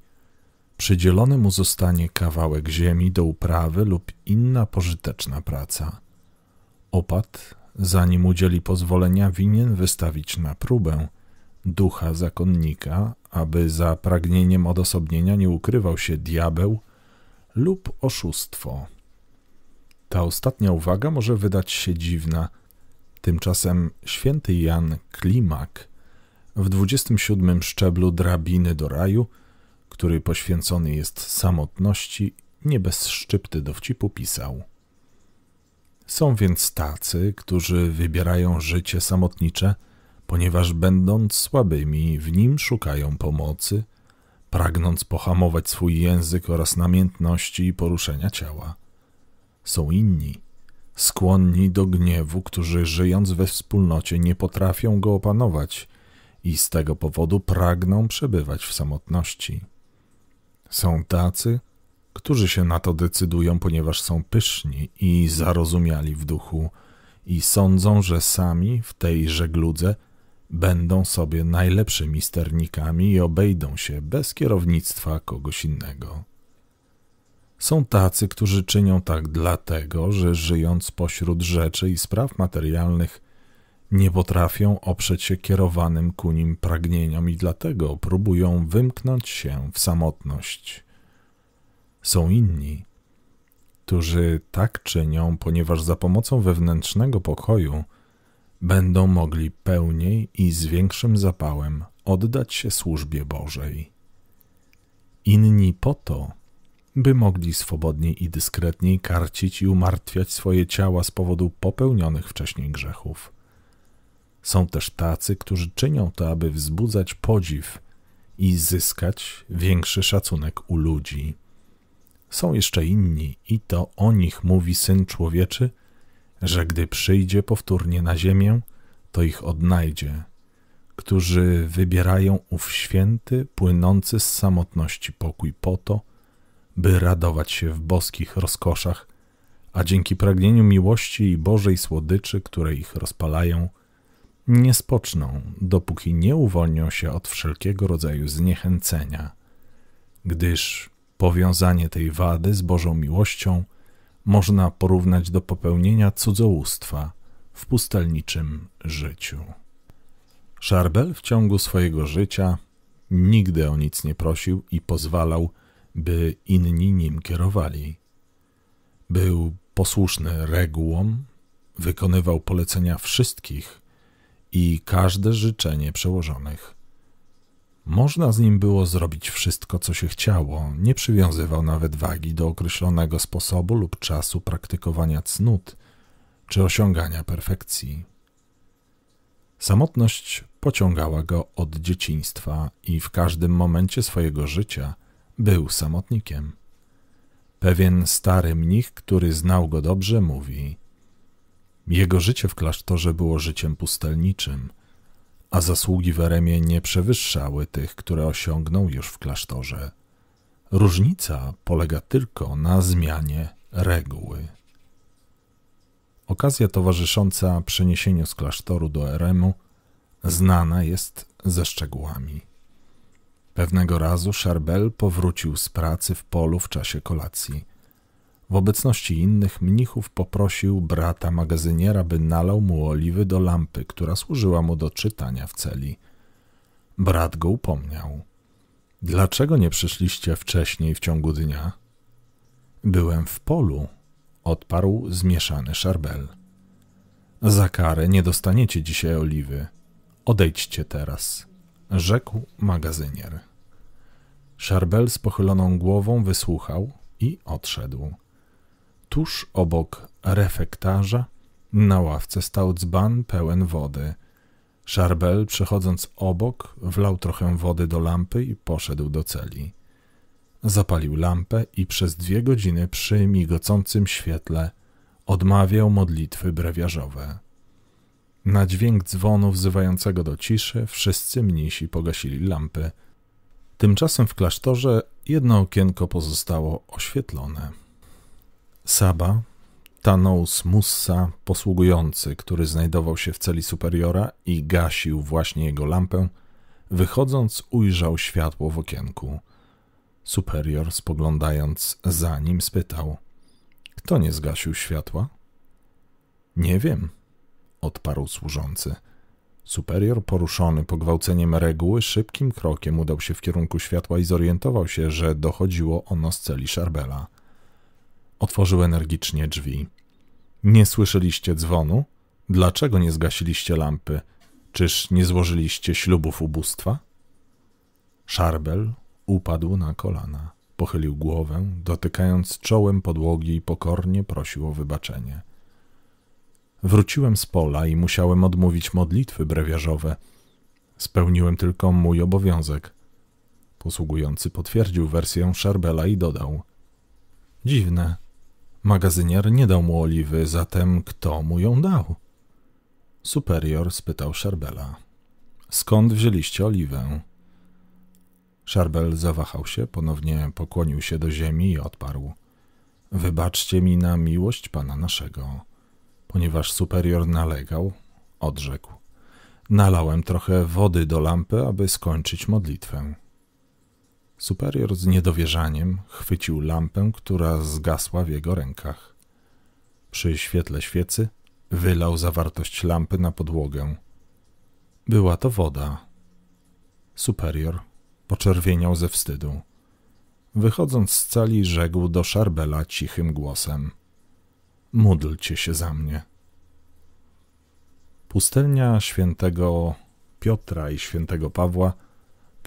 przydzielony mu zostanie kawałek ziemi do uprawy lub inna pożyteczna praca. Opat, zanim udzieli pozwolenia, winien wystawić na próbę ducha zakonnika aby za pragnieniem odosobnienia nie ukrywał się diabeł lub oszustwo. Ta ostatnia uwaga może wydać się dziwna. Tymczasem święty Jan Klimak w 27 szczeblu drabiny do raju, który poświęcony jest samotności, nie bez szczypty dowcipu pisał. Są więc tacy, którzy wybierają życie samotnicze – ponieważ będąc słabymi, w nim szukają pomocy, pragnąc pohamować swój język oraz namiętności i poruszenia ciała. Są inni, skłonni do gniewu, którzy żyjąc we wspólnocie nie potrafią go opanować i z tego powodu pragną przebywać w samotności. Są tacy, którzy się na to decydują, ponieważ są pyszni i zarozumiali w duchu i sądzą, że sami w tej żegludze będą sobie najlepszymi sternikami i obejdą się bez kierownictwa kogoś innego. Są tacy, którzy czynią tak dlatego, że żyjąc pośród rzeczy i spraw materialnych, nie potrafią oprzeć się kierowanym ku nim pragnieniom i dlatego próbują wymknąć się w samotność. Są inni, którzy tak czynią, ponieważ za pomocą wewnętrznego pokoju – będą mogli pełniej i z większym zapałem oddać się służbie Bożej. Inni po to, by mogli swobodniej i dyskretniej karcić i umartwiać swoje ciała z powodu popełnionych wcześniej grzechów. Są też tacy, którzy czynią to, aby wzbudzać podziw i zyskać większy szacunek u ludzi. Są jeszcze inni i to o nich mówi Syn Człowieczy – że gdy przyjdzie powtórnie na ziemię, to ich odnajdzie, którzy wybierają ów święty, płynący z samotności pokój po to, by radować się w boskich rozkoszach, a dzięki pragnieniu miłości i Bożej słodyczy, które ich rozpalają, nie spoczną, dopóki nie uwolnią się od wszelkiego rodzaju zniechęcenia, gdyż powiązanie tej wady z Bożą miłością – można porównać do popełnienia cudzołóstwa w pustelniczym życiu. Szarbel w ciągu swojego życia nigdy o nic nie prosił i pozwalał, by inni nim kierowali. Był posłuszny regułom, wykonywał polecenia wszystkich i każde życzenie przełożonych. Można z nim było zrobić wszystko, co się chciało, nie przywiązywał nawet wagi do określonego sposobu lub czasu praktykowania cnót czy osiągania perfekcji. Samotność pociągała go od dzieciństwa i w każdym momencie swojego życia był samotnikiem. Pewien stary mnich, który znał go dobrze, mówi: Jego życie w klasztorze było życiem pustelniczym a zasługi w Eremie nie przewyższały tych, które osiągnął już w klasztorze. Różnica polega tylko na zmianie reguły. Okazja towarzysząca przeniesieniu z klasztoru do Eremu znana jest ze szczegółami. Pewnego razu Szarbel powrócił z pracy w polu w czasie kolacji – w obecności innych mnichów poprosił brata magazyniera, by nalał mu oliwy do lampy, która służyła mu do czytania w celi. Brat go upomniał. Dlaczego nie przyszliście wcześniej w ciągu dnia? Byłem w polu, odparł zmieszany szarbel. Za karę nie dostaniecie dzisiaj oliwy. Odejdźcie teraz, rzekł magazynier. Szarbel z pochyloną głową wysłuchał i odszedł. Tuż obok refektarza na ławce stał dzban pełen wody. Szarbel, przechodząc obok, wlał trochę wody do lampy i poszedł do celi. Zapalił lampę i przez dwie godziny przy migocącym świetle odmawiał modlitwy brewiarzowe. Na dźwięk dzwonu wzywającego do ciszy wszyscy mnisi pogasili lampy. Tymczasem w klasztorze jedno okienko pozostało oświetlone. Saba, Thanos Mussa posługujący, który znajdował się w celi superiora i gasił właśnie jego lampę, wychodząc ujrzał światło w okienku. Superior, spoglądając za nim, spytał: Kto nie zgasił światła? Nie wiem, odparł służący. Superior, poruszony pogwałceniem reguły, szybkim krokiem udał się w kierunku światła i zorientował się, że dochodziło ono z celi Szarbela otworzył energicznie drzwi. Nie słyszeliście dzwonu? Dlaczego nie zgasiliście lampy? Czyż nie złożyliście ślubów ubóstwa? Szarbel upadł na kolana, pochylił głowę, dotykając czołem podłogi i pokornie prosił o wybaczenie. Wróciłem z pola i musiałem odmówić modlitwy brewiarzowe. Spełniłem tylko mój obowiązek. Posługujący potwierdził wersję Szarbela i dodał. Dziwne, Magazynier nie dał mu oliwy, zatem kto mu ją dał? Superior spytał Szarbela. Skąd wzięliście oliwę? Szarbel zawahał się, ponownie pokłonił się do ziemi i odparł. Wybaczcie mi na miłość pana naszego. Ponieważ superior nalegał, odrzekł. Nalałem trochę wody do lampy, aby skończyć modlitwę. Superior z niedowierzaniem chwycił lampę, która zgasła w jego rękach. Przy świetle świecy wylał zawartość lampy na podłogę. Była to woda. Superior poczerwieniał ze wstydu. Wychodząc z celi, rzekł do Szarbela cichym głosem: Módlcie się za mnie. Pustelnia świętego Piotra i świętego Pawła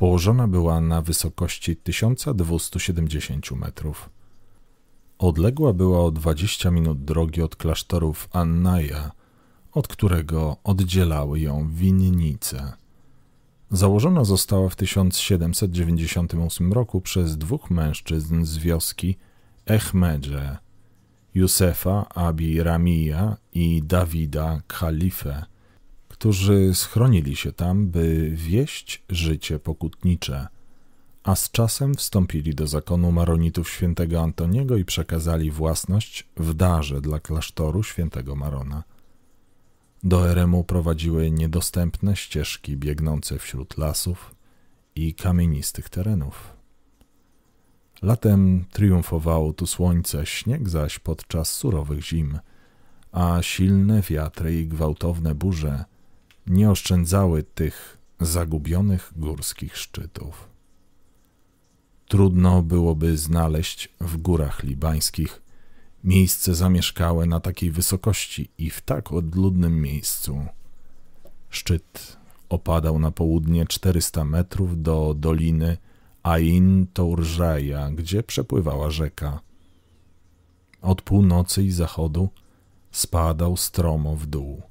Położona była na wysokości 1270 metrów. Odległa była o 20 minut drogi od klasztorów Annaja, od którego oddzielały ją winnice. Założona została w 1798 roku przez dwóch mężczyzn z wioski Echmedże, Józefa Abi Ramija i Dawida Khalife, którzy schronili się tam, by wieść życie pokutnicze, a z czasem wstąpili do zakonu Maronitów świętego Antoniego i przekazali własność w darze dla klasztoru świętego Marona. Do Eremu prowadziły niedostępne ścieżki biegnące wśród lasów i kamienistych terenów. Latem triumfowało tu słońce, śnieg zaś podczas surowych zim, a silne wiatry i gwałtowne burze – nie oszczędzały tych zagubionych górskich szczytów. Trudno byłoby znaleźć w górach libańskich miejsce zamieszkałe na takiej wysokości i w tak odludnym miejscu. Szczyt opadał na południe 400 metrów do doliny Ain Tourżaja, gdzie przepływała rzeka. Od północy i zachodu spadał stromo w dół.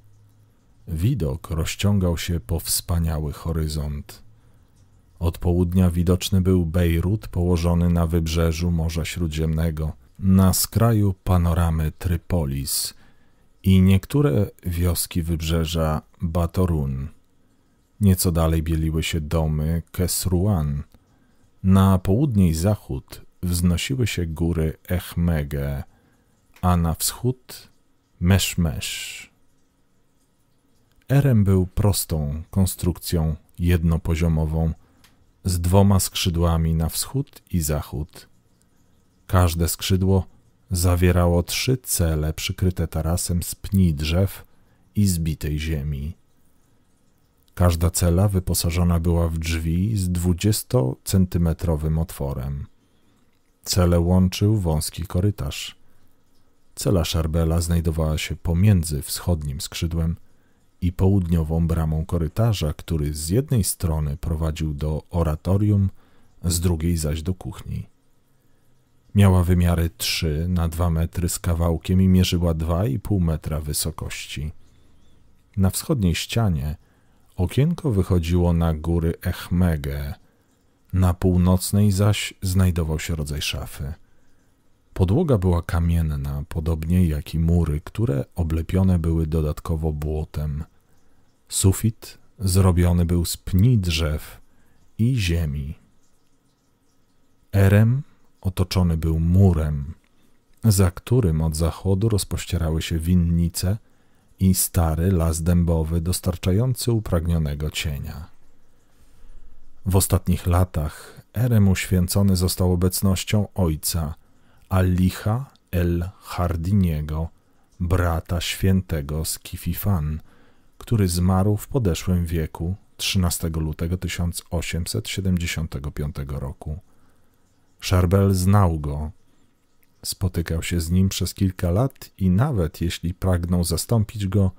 Widok rozciągał się po wspaniały horyzont. Od południa widoczny był Bejrut położony na wybrzeżu Morza Śródziemnego, na skraju panoramy Trypolis i niektóre wioski wybrzeża Batorun. Nieco dalej bieliły się domy Kesruan. Na południe i zachód wznosiły się góry Echmege, a na wschód Meszmesz. Erem był prostą konstrukcją jednopoziomową z dwoma skrzydłami na wschód i zachód. Każde skrzydło zawierało trzy cele przykryte tarasem z pni drzew i zbitej ziemi. Każda cela wyposażona była w drzwi z 20-centymetrowym otworem. Cele łączył wąski korytarz. Cela szarbela znajdowała się pomiędzy wschodnim skrzydłem – i południową bramą korytarza, który z jednej strony prowadził do oratorium, z drugiej zaś do kuchni. Miała wymiary 3 na 2 metry z kawałkiem i mierzyła 2,5 metra wysokości. Na wschodniej ścianie okienko wychodziło na góry Echmege, na północnej zaś znajdował się rodzaj szafy. Podłoga była kamienna, podobnie jak i mury, które oblepione były dodatkowo błotem. Sufit zrobiony był z pni drzew i ziemi. Erem otoczony był murem, za którym od zachodu rozpościerały się winnice i stary las dębowy dostarczający upragnionego cienia. W ostatnich latach Erem uświęcony został obecnością ojca Alicha el Hardiniego, brata świętego z który zmarł w podeszłym wieku 13 lutego 1875 roku. Szarbel znał go. Spotykał się z nim przez kilka lat i nawet jeśli pragnął zastąpić go,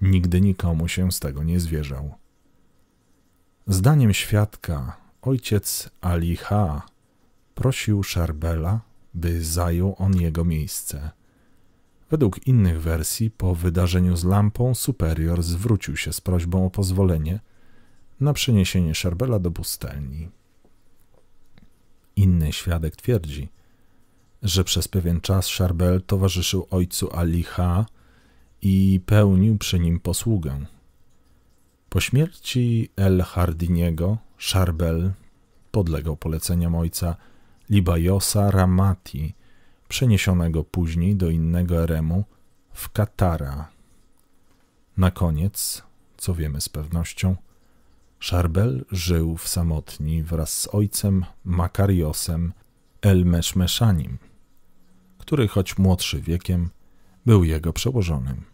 nigdy nikomu się z tego nie zwierzał. Zdaniem świadka, ojciec Ali H. prosił Szarbela, by zajął on jego miejsce. Według innych wersji, po wydarzeniu z lampą, superior zwrócił się z prośbą o pozwolenie na przeniesienie Szerbela do pustelni. Inny świadek twierdzi, że przez pewien czas Szarbel towarzyszył ojcu Aliha i pełnił przy nim posługę. Po śmierci El Hardiniego Szarbel podlegał poleceniom ojca Libajosa Ramati, przeniesionego później do innego eremu w Katara. Na koniec, co wiemy z pewnością, Szarbel żył w samotni wraz z ojcem Makariosem Elmeszmeszanim, który choć młodszy wiekiem, był jego przełożonym.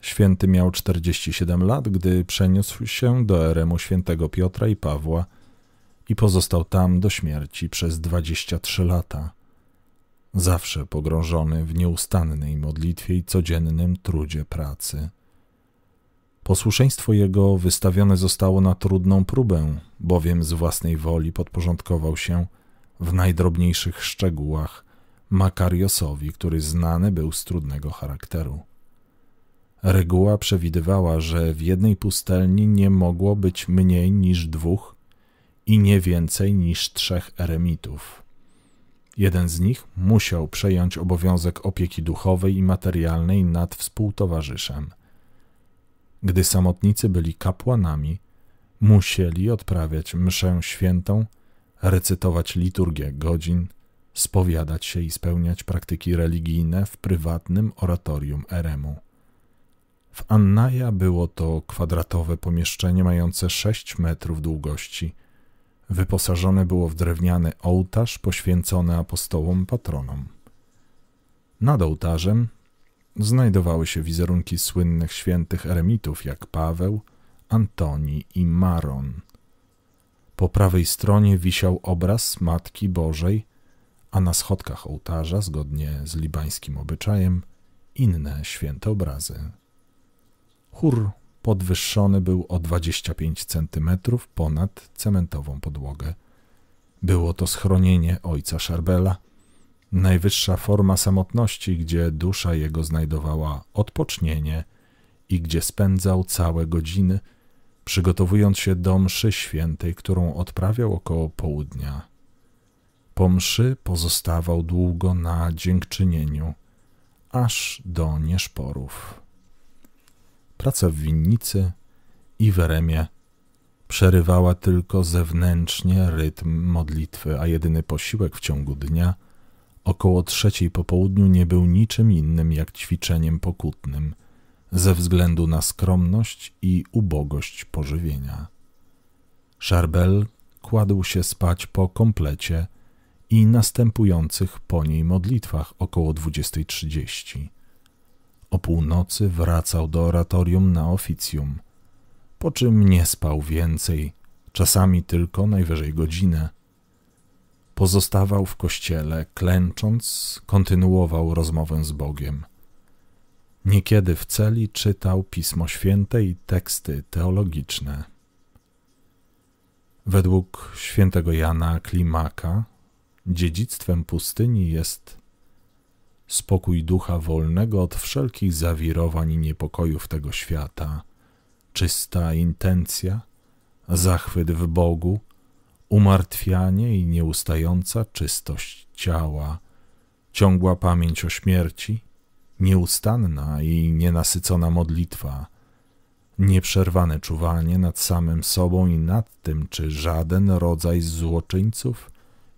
Święty miał 47 lat, gdy przeniósł się do eremu świętego Piotra i Pawła i pozostał tam do śmierci przez 23 lata – zawsze pogrążony w nieustannej modlitwie i codziennym trudzie pracy. Posłuszeństwo jego wystawione zostało na trudną próbę, bowiem z własnej woli podporządkował się w najdrobniejszych szczegółach Makariosowi, który znany był z trudnego charakteru. Reguła przewidywała, że w jednej pustelni nie mogło być mniej niż dwóch i nie więcej niż trzech eremitów. Jeden z nich musiał przejąć obowiązek opieki duchowej i materialnej nad współtowarzyszem. Gdy samotnicy byli kapłanami, musieli odprawiać mszę świętą, recytować liturgię godzin, spowiadać się i spełniać praktyki religijne w prywatnym oratorium Eremu. W Annaja było to kwadratowe pomieszczenie mające 6 metrów długości Wyposażone było w drewniany ołtarz poświęcony apostołom patronom. Nad ołtarzem znajdowały się wizerunki słynnych świętych eremitów jak Paweł, Antoni i Maron. Po prawej stronie wisiał obraz Matki Bożej, a na schodkach ołtarza, zgodnie z libańskim obyczajem, inne święte obrazy. Chór podwyższony był o 25 cm ponad cementową podłogę. Było to schronienie ojca Szarbela, najwyższa forma samotności, gdzie dusza jego znajdowała odpocznienie i gdzie spędzał całe godziny, przygotowując się do mszy świętej, którą odprawiał około południa. Po mszy pozostawał długo na dziękczynieniu, aż do nieszporów praca w winnicy i w Eremie przerywała tylko zewnętrznie rytm modlitwy, a jedyny posiłek w ciągu dnia około trzeciej po południu nie był niczym innym jak ćwiczeniem pokutnym ze względu na skromność i ubogość pożywienia. Szarbel kładł się spać po komplecie i następujących po niej modlitwach około 20.30. O północy wracał do oratorium na oficjum, po czym nie spał więcej, czasami tylko najwyżej godzinę. Pozostawał w kościele, klęcząc, kontynuował rozmowę z Bogiem. Niekiedy w celi czytał Pismo Święte i teksty teologiczne. Według świętego Jana Klimaka dziedzictwem pustyni jest spokój ducha wolnego od wszelkich zawirowań i niepokojów tego świata, czysta intencja, zachwyt w Bogu, umartwianie i nieustająca czystość ciała, ciągła pamięć o śmierci, nieustanna i nienasycona modlitwa, nieprzerwane czuwanie nad samym sobą i nad tym, czy żaden rodzaj złoczyńców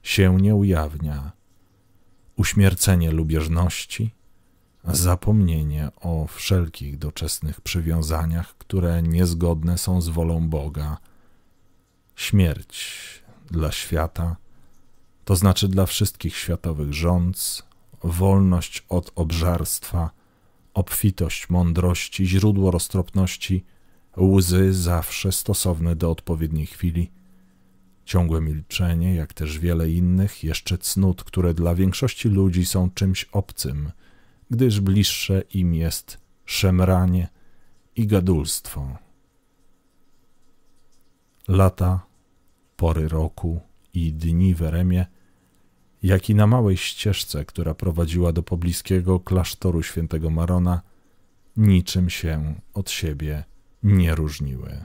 się nie ujawnia uśmiercenie lubieżności, zapomnienie o wszelkich doczesnych przywiązaniach, które niezgodne są z wolą Boga, śmierć dla świata, to znaczy dla wszystkich światowych rządz, wolność od obżarstwa, obfitość mądrości, źródło roztropności, łzy zawsze stosowne do odpowiedniej chwili – Ciągłe milczenie, jak też wiele innych jeszcze cnót, które dla większości ludzi są czymś obcym, gdyż bliższe im jest szemranie i gadulstwo. Lata, pory roku i dni w Eremie, jak i na małej ścieżce, która prowadziła do pobliskiego klasztoru świętego Marona, niczym się od siebie nie różniły.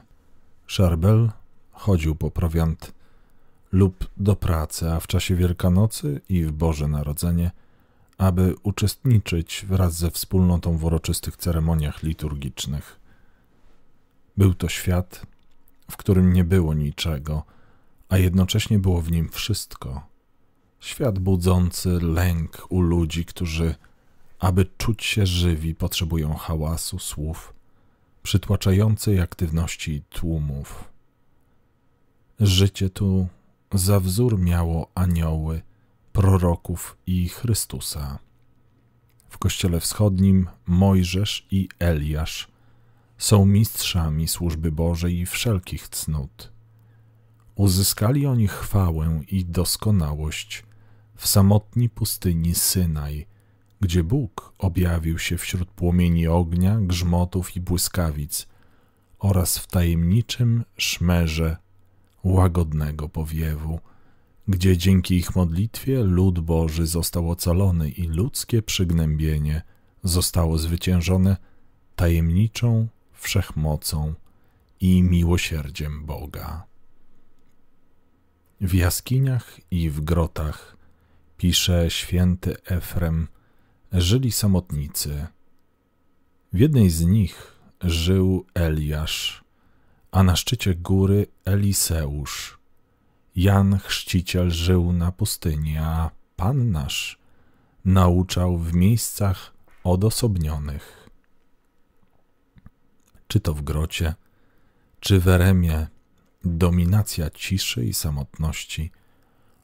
Szarbel chodził po prowiant lub do pracy, a w czasie Wielkanocy i w Boże Narodzenie, aby uczestniczyć wraz ze wspólnotą w uroczystych ceremoniach liturgicznych. Był to świat, w którym nie było niczego, a jednocześnie było w nim wszystko. Świat budzący lęk u ludzi, którzy, aby czuć się żywi, potrzebują hałasu, słów, przytłaczającej aktywności tłumów. Życie tu za wzór miało anioły, proroków i Chrystusa. W kościele wschodnim Mojżesz i Eliasz są mistrzami służby Bożej i wszelkich cnót. Uzyskali oni chwałę i doskonałość w samotni pustyni Synaj, gdzie Bóg objawił się wśród płomieni ognia, grzmotów i błyskawic oraz w tajemniczym szmerze łagodnego powiewu, gdzie dzięki ich modlitwie lud Boży został ocalony i ludzkie przygnębienie zostało zwyciężone tajemniczą wszechmocą i miłosierdziem Boga. W jaskiniach i w grotach, pisze święty Efrem, żyli samotnicy. W jednej z nich żył Eliasz, a na szczycie góry Eliseusz. Jan Chrzciciel żył na pustyni, a Pan nasz nauczał w miejscach odosobnionych. Czy to w grocie, czy w eremie, dominacja ciszy i samotności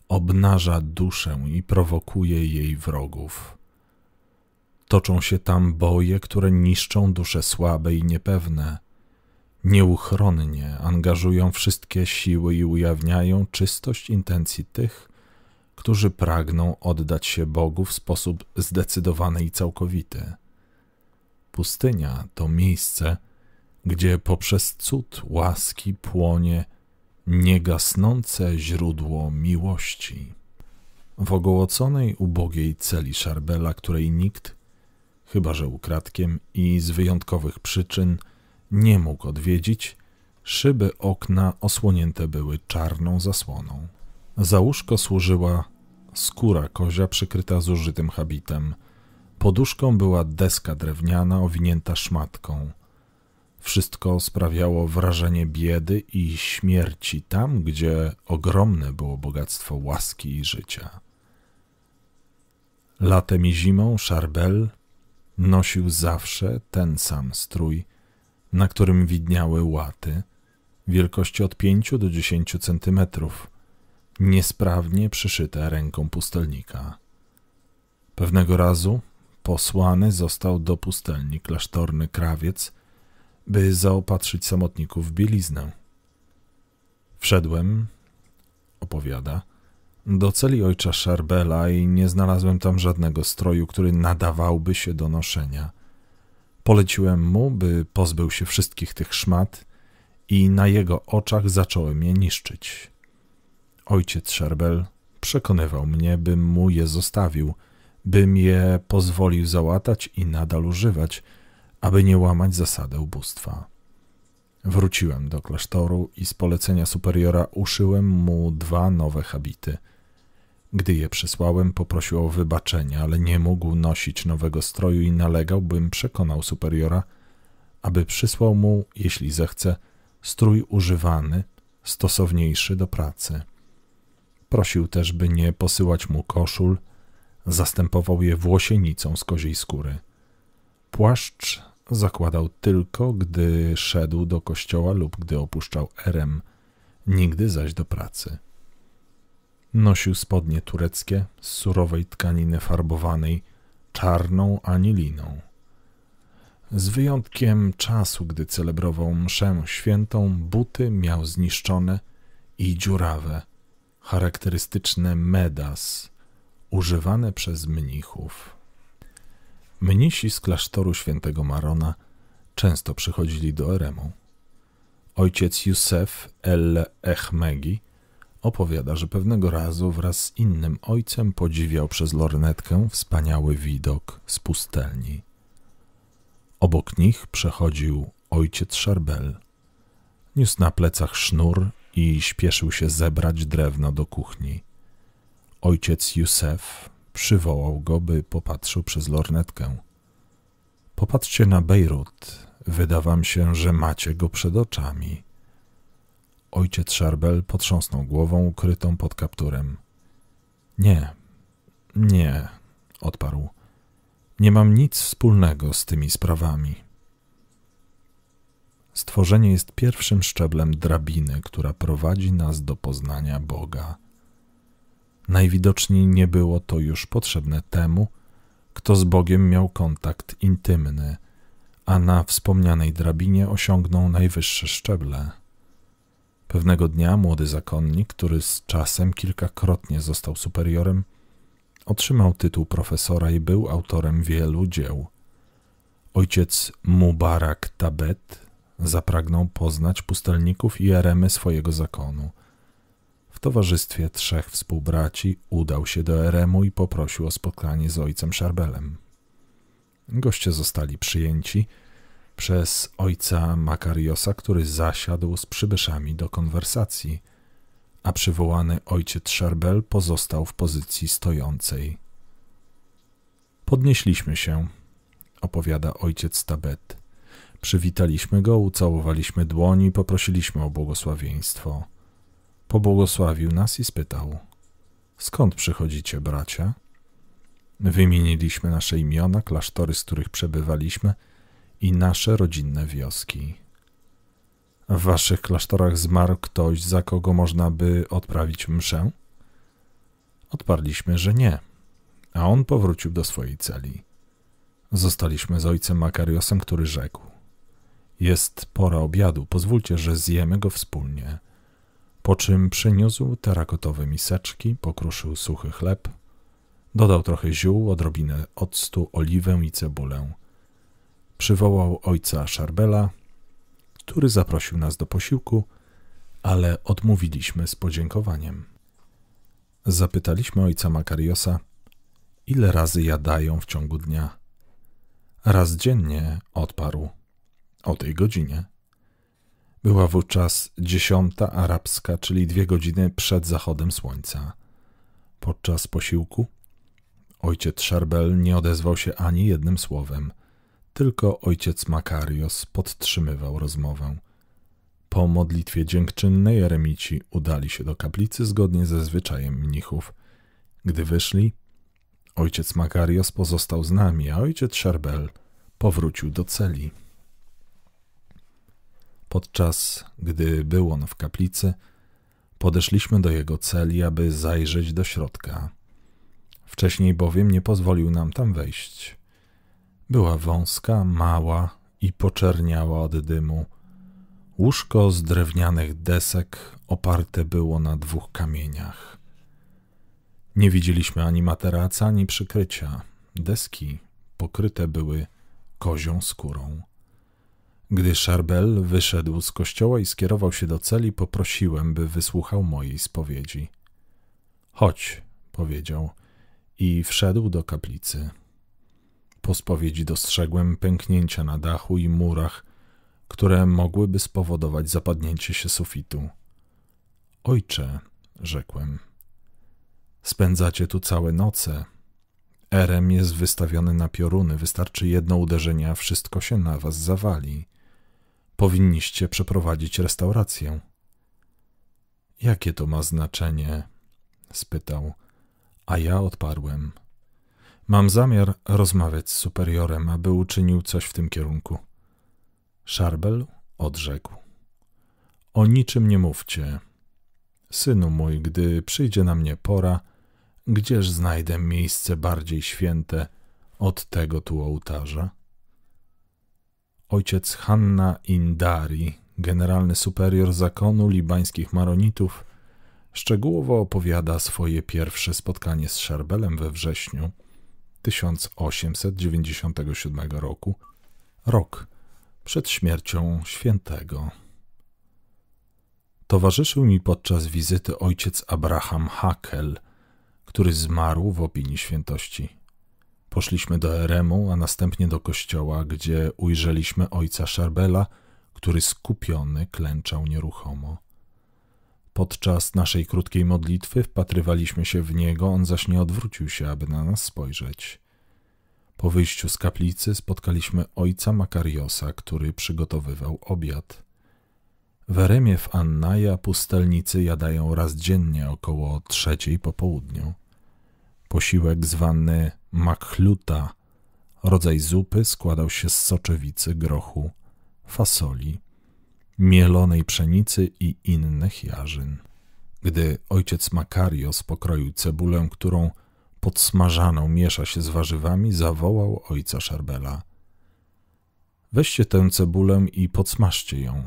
obnaża duszę i prowokuje jej wrogów. Toczą się tam boje, które niszczą dusze słabe i niepewne – nieuchronnie angażują wszystkie siły i ujawniają czystość intencji tych, którzy pragną oddać się Bogu w sposób zdecydowany i całkowity. Pustynia to miejsce, gdzie poprzez cud łaski płonie niegasnące źródło miłości. W ogołoconej, ubogiej celi Szarbela, której nikt, chyba że ukradkiem i z wyjątkowych przyczyn – nie mógł odwiedzić, szyby okna osłonięte były czarną zasłoną. Za łóżko służyła skóra kozia przykryta zużytym habitem. Poduszką była deska drewniana owinięta szmatką. Wszystko sprawiało wrażenie biedy i śmierci tam, gdzie ogromne było bogactwo łaski i życia. Latem i zimą Szarbel nosił zawsze ten sam strój – na którym widniały łaty wielkości od 5 do 10 centymetrów, niesprawnie przyszyte ręką pustelnika. Pewnego razu posłany został do pustelni klasztorny krawiec, by zaopatrzyć samotników w bieliznę. Wszedłem, opowiada, do celi ojca Szarbela i nie znalazłem tam żadnego stroju, który nadawałby się do noszenia. Poleciłem mu, by pozbył się wszystkich tych szmat i na jego oczach zacząłem je niszczyć. Ojciec Szerbel przekonywał mnie, bym mu je zostawił, bym je pozwolił załatać i nadal używać, aby nie łamać zasady ubóstwa. Wróciłem do klasztoru i z polecenia superiora uszyłem mu dwa nowe habity – gdy je przysłałem, poprosił o wybaczenie, ale nie mógł nosić nowego stroju i nalegał, bym przekonał superiora, aby przysłał mu, jeśli zechce, strój używany, stosowniejszy do pracy. Prosił też, by nie posyłać mu koszul, zastępował je włosienicą z koziej skóry. Płaszcz zakładał tylko, gdy szedł do kościoła lub gdy opuszczał erem, nigdy zaś do pracy. Nosił spodnie tureckie z surowej tkaniny farbowanej czarną aniliną. Z wyjątkiem czasu, gdy celebrował mszę świętą, buty miał zniszczone i dziurawe, charakterystyczne medas, używane przez mnichów. Mnisi z klasztoru świętego Marona często przychodzili do Eremu. Ojciec Józef el Echmegi Opowiada, że pewnego razu wraz z innym ojcem podziwiał przez lornetkę wspaniały widok z pustelni. Obok nich przechodził ojciec Szarbel. Niósł na plecach sznur i śpieszył się zebrać drewno do kuchni. Ojciec Józef przywołał go, by popatrzył przez lornetkę. Popatrzcie na Bejrut. Wydawa mi się, że macie go przed oczami. Ojciec Szarbel potrząsnął głową ukrytą pod kapturem. Nie, nie, odparł. Nie mam nic wspólnego z tymi sprawami. Stworzenie jest pierwszym szczeblem drabiny, która prowadzi nas do poznania Boga. Najwidoczniej nie było to już potrzebne temu, kto z Bogiem miał kontakt intymny, a na wspomnianej drabinie osiągnął najwyższe szczeble. Pewnego dnia młody zakonnik, który z czasem kilkakrotnie został superiorem, otrzymał tytuł profesora i był autorem wielu dzieł. Ojciec Mubarak Tabet zapragnął poznać pustelników i eremy swojego zakonu. W towarzystwie trzech współbraci udał się do eremu i poprosił o spotkanie z ojcem Szarbelem. Goście zostali przyjęci – przez ojca Makariosa, który zasiadł z przybyszami do konwersacji, a przywołany ojciec Szarbel pozostał w pozycji stojącej. Podnieśliśmy się, opowiada ojciec Tabet. Przywitaliśmy go, ucałowaliśmy dłoni, poprosiliśmy o błogosławieństwo. Pobłogosławił nas i spytał: Skąd przychodzicie, bracia? Wymieniliśmy nasze imiona, klasztory, z których przebywaliśmy i nasze rodzinne wioski. W waszych klasztorach zmarł ktoś, za kogo można by odprawić mszę? Odparliśmy, że nie, a on powrócił do swojej celi. Zostaliśmy z ojcem Makariosem, który rzekł: Jest pora obiadu, pozwólcie, że zjemy go wspólnie. Po czym przyniósł terakotowe miseczki, pokruszył suchy chleb, dodał trochę ziół, odrobinę octu, oliwę i cebulę Przywołał ojca Szarbela, który zaprosił nas do posiłku, ale odmówiliśmy z podziękowaniem. Zapytaliśmy ojca Makariosa, ile razy jadają w ciągu dnia. Raz dziennie odparł o tej godzinie. Była wówczas dziesiąta arabska, czyli dwie godziny przed zachodem słońca. Podczas posiłku ojciec Szarbel nie odezwał się ani jednym słowem – tylko ojciec Makarios podtrzymywał rozmowę. Po modlitwie dziękczynnej Jeremici udali się do kaplicy zgodnie ze zwyczajem mnichów. Gdy wyszli, ojciec Makarios pozostał z nami, a ojciec Szerbel powrócił do celi. Podczas gdy był on w kaplicy, podeszliśmy do jego celi, aby zajrzeć do środka. Wcześniej bowiem nie pozwolił nam tam wejść. Była wąska, mała i poczerniała od dymu. Łóżko z drewnianych desek oparte było na dwóch kamieniach. Nie widzieliśmy ani materaca, ani przykrycia. Deski pokryte były kozią skórą. Gdy Szarbel wyszedł z kościoła i skierował się do celi, poprosiłem, by wysłuchał mojej spowiedzi. Chodź, powiedział i wszedł do kaplicy. Po spowiedzi dostrzegłem pęknięcia na dachu i murach, które mogłyby spowodować zapadnięcie się sufitu. Ojcze, rzekłem, spędzacie tu całe noce. Erem jest wystawiony na pioruny, wystarczy jedno uderzenie, a wszystko się na was zawali. Powinniście przeprowadzić restaurację. Jakie to ma znaczenie? spytał, a ja odparłem – Mam zamiar rozmawiać z superiorem, aby uczynił coś w tym kierunku. Szarbel odrzekł. O niczym nie mówcie. Synu mój, gdy przyjdzie na mnie pora, gdzież znajdę miejsce bardziej święte od tego tu ołtarza? Ojciec Hanna Indari, generalny superior zakonu libańskich maronitów, szczegółowo opowiada swoje pierwsze spotkanie z Szarbelem we wrześniu – 1897 roku, rok przed śmiercią świętego. Towarzyszył mi podczas wizyty ojciec Abraham Hakel, który zmarł w opinii świętości. Poszliśmy do Eremu, a następnie do kościoła, gdzie ujrzeliśmy ojca Szarbela, który skupiony klęczał nieruchomo. Podczas naszej krótkiej modlitwy wpatrywaliśmy się w niego, on zaś nie odwrócił się, aby na nas spojrzeć. Po wyjściu z kaplicy spotkaliśmy ojca Makariosa, który przygotowywał obiad. W Eremie w Annaja pustelnicy jadają raz dziennie około trzeciej po południu. Posiłek zwany makhluta, rodzaj zupy składał się z soczewicy grochu, fasoli, mielonej pszenicy i innych jarzyn. Gdy ojciec Makarios pokroił cebulę, którą podsmażaną miesza się z warzywami, zawołał ojca Szarbela. Weźcie tę cebulę i podsmażcie ją.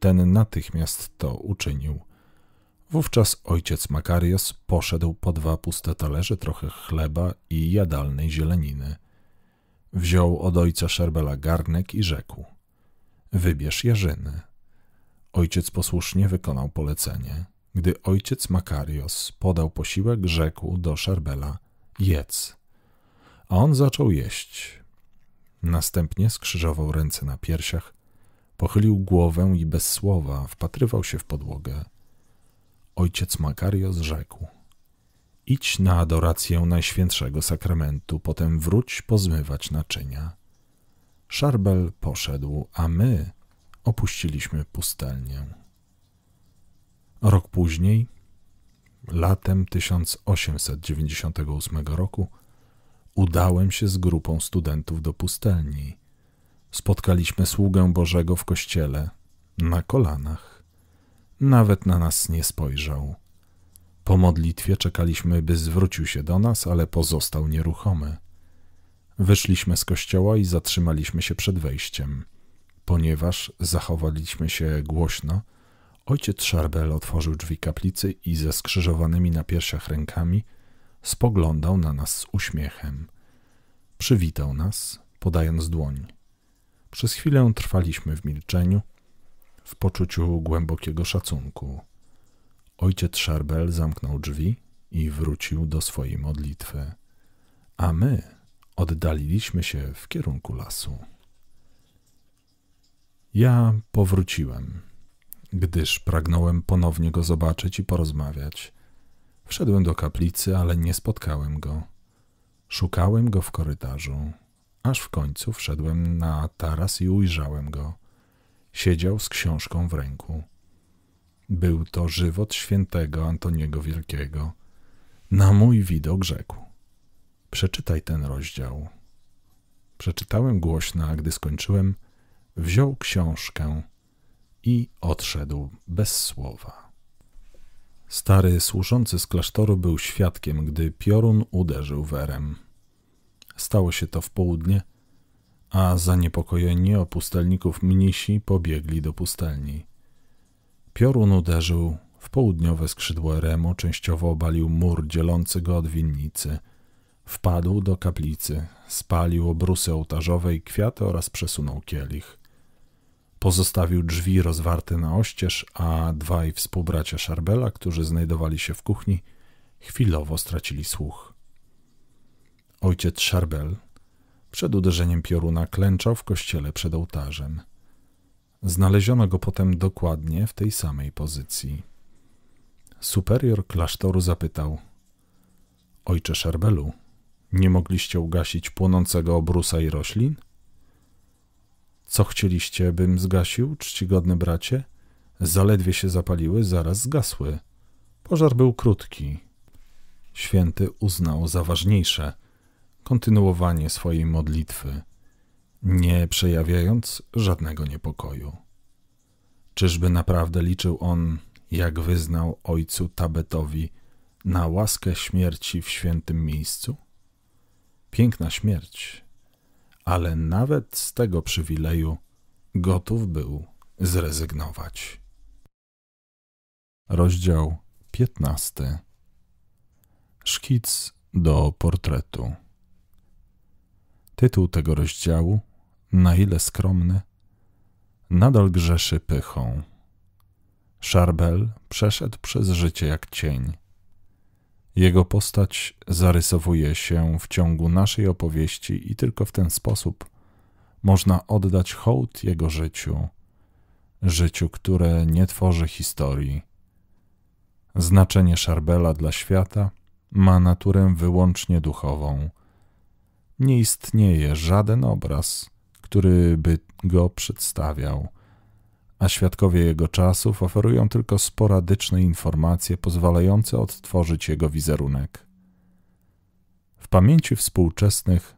Ten natychmiast to uczynił. Wówczas ojciec Makarios poszedł po dwa puste talerze, trochę chleba i jadalnej zieleniny. Wziął od ojca Szerbela garnek i rzekł: Wybierz jarzyny. Ojciec posłusznie wykonał polecenie. Gdy ojciec Makarios podał posiłek, rzekł do Szarbela: Jedz. A on zaczął jeść. Następnie skrzyżował ręce na piersiach, pochylił głowę i bez słowa wpatrywał się w podłogę. Ojciec Makarios rzekł: Idź na adorację Najświętszego Sakramentu, potem wróć pozmywać naczynia. Szarbel poszedł, a my opuściliśmy pustelnię. Rok później, latem 1898 roku, udałem się z grupą studentów do pustelni. Spotkaliśmy sługę Bożego w kościele, na kolanach. Nawet na nas nie spojrzał. Po modlitwie czekaliśmy, by zwrócił się do nas, ale pozostał nieruchomy. Wyszliśmy z kościoła i zatrzymaliśmy się przed wejściem. Ponieważ zachowaliśmy się głośno, ojciec Szarbel otworzył drzwi kaplicy i ze skrzyżowanymi na piersiach rękami spoglądał na nas z uśmiechem. Przywitał nas, podając dłoń. Przez chwilę trwaliśmy w milczeniu, w poczuciu głębokiego szacunku. Ojciec Szarbel zamknął drzwi i wrócił do swojej modlitwy, a my oddaliliśmy się w kierunku lasu. Ja powróciłem, gdyż pragnąłem ponownie go zobaczyć i porozmawiać. Wszedłem do kaplicy, ale nie spotkałem go. Szukałem go w korytarzu, aż w końcu wszedłem na taras i ujrzałem go. Siedział z książką w ręku. Był to żywot świętego Antoniego Wielkiego. Na mój widok rzekł: Przeczytaj ten rozdział. Przeczytałem głośno, a gdy skończyłem, wziął książkę i odszedł bez słowa. Stary służący z klasztoru był świadkiem, gdy piorun uderzył werem. Stało się to w południe, a zaniepokojeni o pustelników mnisi pobiegli do pustelni. Piorun uderzył w południowe skrzydło Eremu, częściowo obalił mur dzielący go od winnicy. Wpadł do kaplicy, spalił obrusy ołtarzowe i kwiaty oraz przesunął kielich. Pozostawił drzwi rozwarte na oścież, a dwaj współbracia Szarbela, którzy znajdowali się w kuchni, chwilowo stracili słuch. Ojciec Szarbel przed uderzeniem pioruna klęczał w kościele przed ołtarzem. Znaleziono go potem dokładnie w tej samej pozycji. Superior klasztoru zapytał: Ojcze Szarbelu, nie mogliście ugasić płonącego obrusa i roślin? Co chcieliście, bym zgasił, czcigodny bracie? Zaledwie się zapaliły, zaraz zgasły. Pożar był krótki. Święty uznał za ważniejsze kontynuowanie swojej modlitwy, nie przejawiając żadnego niepokoju. Czyżby naprawdę liczył on, jak wyznał ojcu Tabetowi, na łaskę śmierci w świętym miejscu? Piękna śmierć, ale nawet z tego przywileju gotów był zrezygnować. Rozdział 15. Szkic do portretu. Tytuł tego rozdziału, na ile skromny, nadal grzeszy pychą. Szarbel przeszedł przez życie jak cień. Jego postać zarysowuje się w ciągu naszej opowieści i tylko w ten sposób można oddać hołd jego życiu, życiu, które nie tworzy historii. Znaczenie Szarbela dla świata ma naturę wyłącznie duchową. Nie istnieje żaden obraz, który by go przedstawiał – a świadkowie jego czasów oferują tylko sporadyczne informacje pozwalające odtworzyć jego wizerunek. W pamięci współczesnych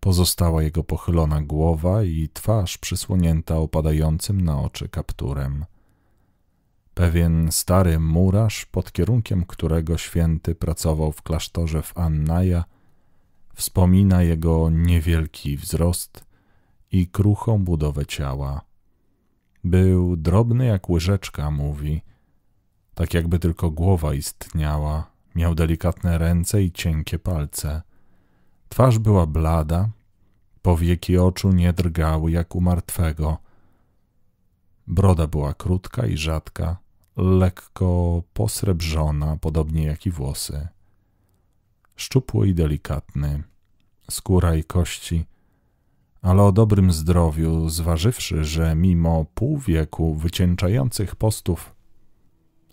pozostała jego pochylona głowa i twarz przysłonięta opadającym na oczy kapturem. Pewien stary murarz, pod kierunkiem którego święty pracował w klasztorze w Annaja, wspomina jego niewielki wzrost i kruchą budowę ciała. Był drobny jak łyżeczka, mówi, tak jakby tylko głowa istniała. Miał delikatne ręce i cienkie palce. Twarz była blada, powieki oczu nie drgały jak u martwego. Broda była krótka i rzadka, lekko posrebrzona, podobnie jak i włosy. Szczupły i delikatny, skóra i kości – ale o dobrym zdrowiu, zważywszy, że mimo pół wieku wycięczających postów,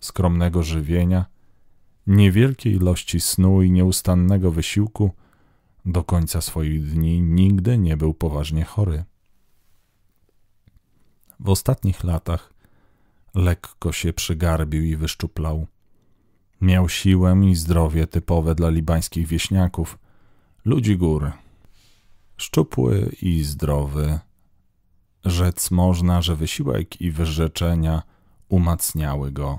skromnego żywienia, niewielkiej ilości snu i nieustannego wysiłku, do końca swoich dni nigdy nie był poważnie chory. W ostatnich latach lekko się przygarbił i wyszczuplał. Miał siłę i zdrowie typowe dla libańskich wieśniaków, ludzi gór, Szczupły i zdrowy, rzec można, że wysiłek i wyrzeczenia umacniały go.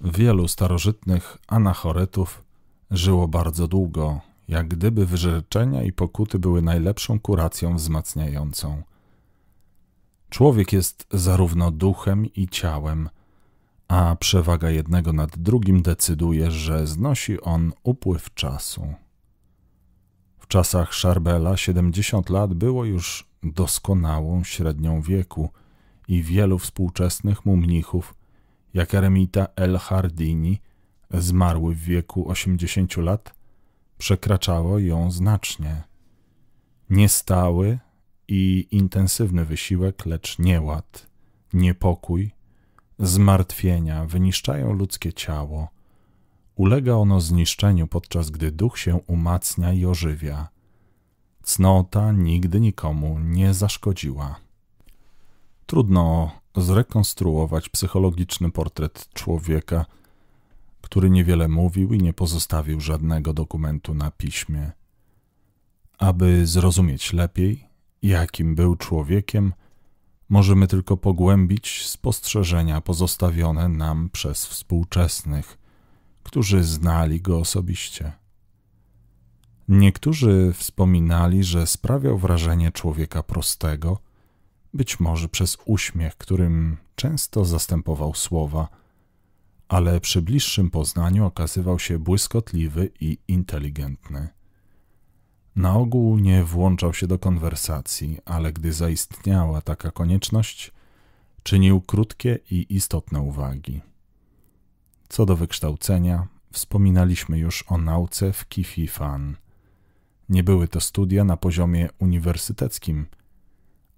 Wielu starożytnych anachoretów żyło bardzo długo, jak gdyby wyrzeczenia i pokuty były najlepszą kuracją wzmacniającą. Człowiek jest zarówno duchem i ciałem, a przewaga jednego nad drugim decyduje, że znosi on upływ czasu. W czasach Szarbela 70 lat było już doskonałą średnią wieku i wielu współczesnych mu mnichów, jak eremita El Hardini, zmarły w wieku 80 lat, przekraczało ją znacznie. Niestały i intensywny wysiłek, lecz nieład, niepokój, zmartwienia wyniszczają ludzkie ciało, Ulega ono zniszczeniu, podczas gdy duch się umacnia i ożywia. Cnota nigdy nikomu nie zaszkodziła. Trudno zrekonstruować psychologiczny portret człowieka, który niewiele mówił i nie pozostawił żadnego dokumentu na piśmie. Aby zrozumieć lepiej, jakim był człowiekiem, możemy tylko pogłębić spostrzeżenia pozostawione nam przez współczesnych, którzy znali go osobiście. Niektórzy wspominali, że sprawiał wrażenie człowieka prostego, być może przez uśmiech, którym często zastępował słowa, ale przy bliższym poznaniu okazywał się błyskotliwy i inteligentny. Na ogół nie włączał się do konwersacji, ale gdy zaistniała taka konieczność, czynił krótkie i istotne uwagi. Co do wykształcenia, wspominaliśmy już o nauce w Kififan. Nie były to studia na poziomie uniwersyteckim,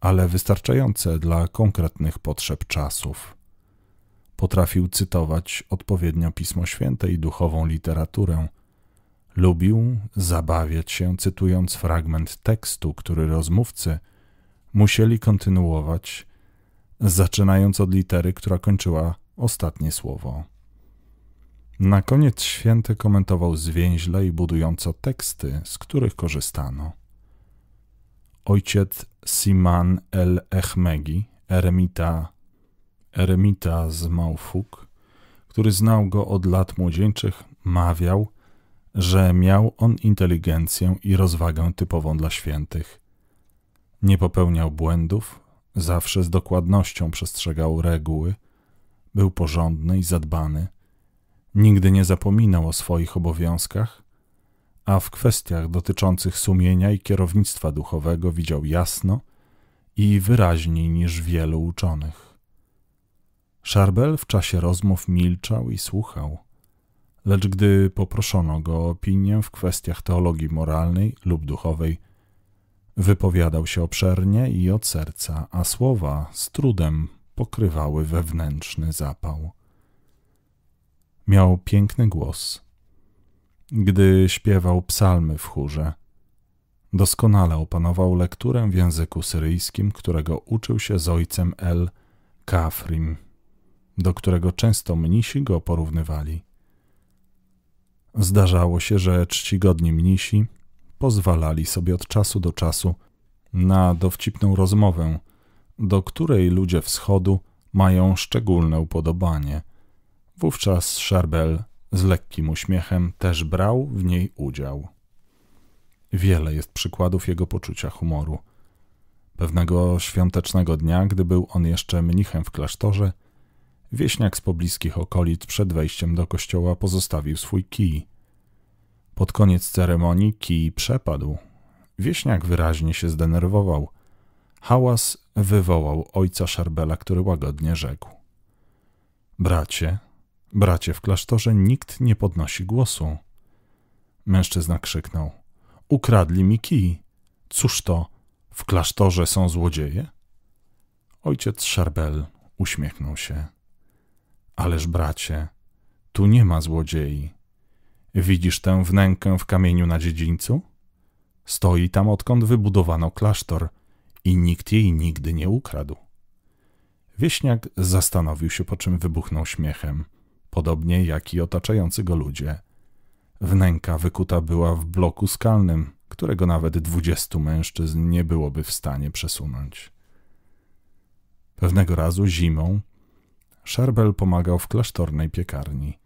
ale wystarczające dla konkretnych potrzeb czasów. Potrafił cytować odpowiednio Pismo Święte i duchową literaturę. Lubił zabawiać się cytując fragment tekstu, który rozmówcy musieli kontynuować, zaczynając od litery, która kończyła ostatnie słowo. Na koniec święty komentował zwięźle i budująco teksty, z których korzystano. Ojciec Siman el-Echmegi, eremita, eremita z Małfuk, który znał go od lat młodzieńczych, mawiał, że miał on inteligencję i rozwagę typową dla świętych. Nie popełniał błędów, zawsze z dokładnością przestrzegał reguły, był porządny i zadbany – nigdy nie zapominał o swoich obowiązkach, a w kwestiach dotyczących sumienia i kierownictwa duchowego widział jasno i wyraźniej niż wielu uczonych. Szarbel w czasie rozmów milczał i słuchał, lecz gdy poproszono go o opinię w kwestiach teologii moralnej lub duchowej, wypowiadał się obszernie i od serca, a słowa z trudem pokrywały wewnętrzny zapał. Miał piękny głos. Gdy śpiewał psalmy w chórze, doskonale opanował lekturę w języku syryjskim, którego uczył się z ojcem El Kafrim, do którego często mnisi go porównywali. Zdarzało się, że czcigodni mnisi pozwalali sobie od czasu do czasu na dowcipną rozmowę, do której ludzie wschodu mają szczególne upodobanie. Wówczas Szarbel z lekkim uśmiechem też brał w niej udział. Wiele jest przykładów jego poczucia humoru. Pewnego świątecznego dnia, gdy był on jeszcze mnichem w klasztorze, wieśniak z pobliskich okolic przed wejściem do kościoła pozostawił swój kij. Pod koniec ceremonii kij przepadł. Wieśniak wyraźnie się zdenerwował. Hałas wywołał ojca Szarbela, który łagodnie rzekł. Bracie, Bracie, w klasztorze nikt nie podnosi głosu. Mężczyzna krzyknął. Ukradli mi kij. Cóż to? W klasztorze są złodzieje? Ojciec Szarbel uśmiechnął się. Ależ bracie, tu nie ma złodziei. Widzisz tę wnękę w kamieniu na dziedzińcu? Stoi tam, odkąd wybudowano klasztor i nikt jej nigdy nie ukradł. Wieśniak zastanowił się, po czym wybuchnął śmiechem – podobnie jak i otaczający go ludzie. Wnęka wykuta była w bloku skalnym, którego nawet dwudziestu mężczyzn nie byłoby w stanie przesunąć. Pewnego razu zimą Sherbel pomagał w klasztornej piekarni.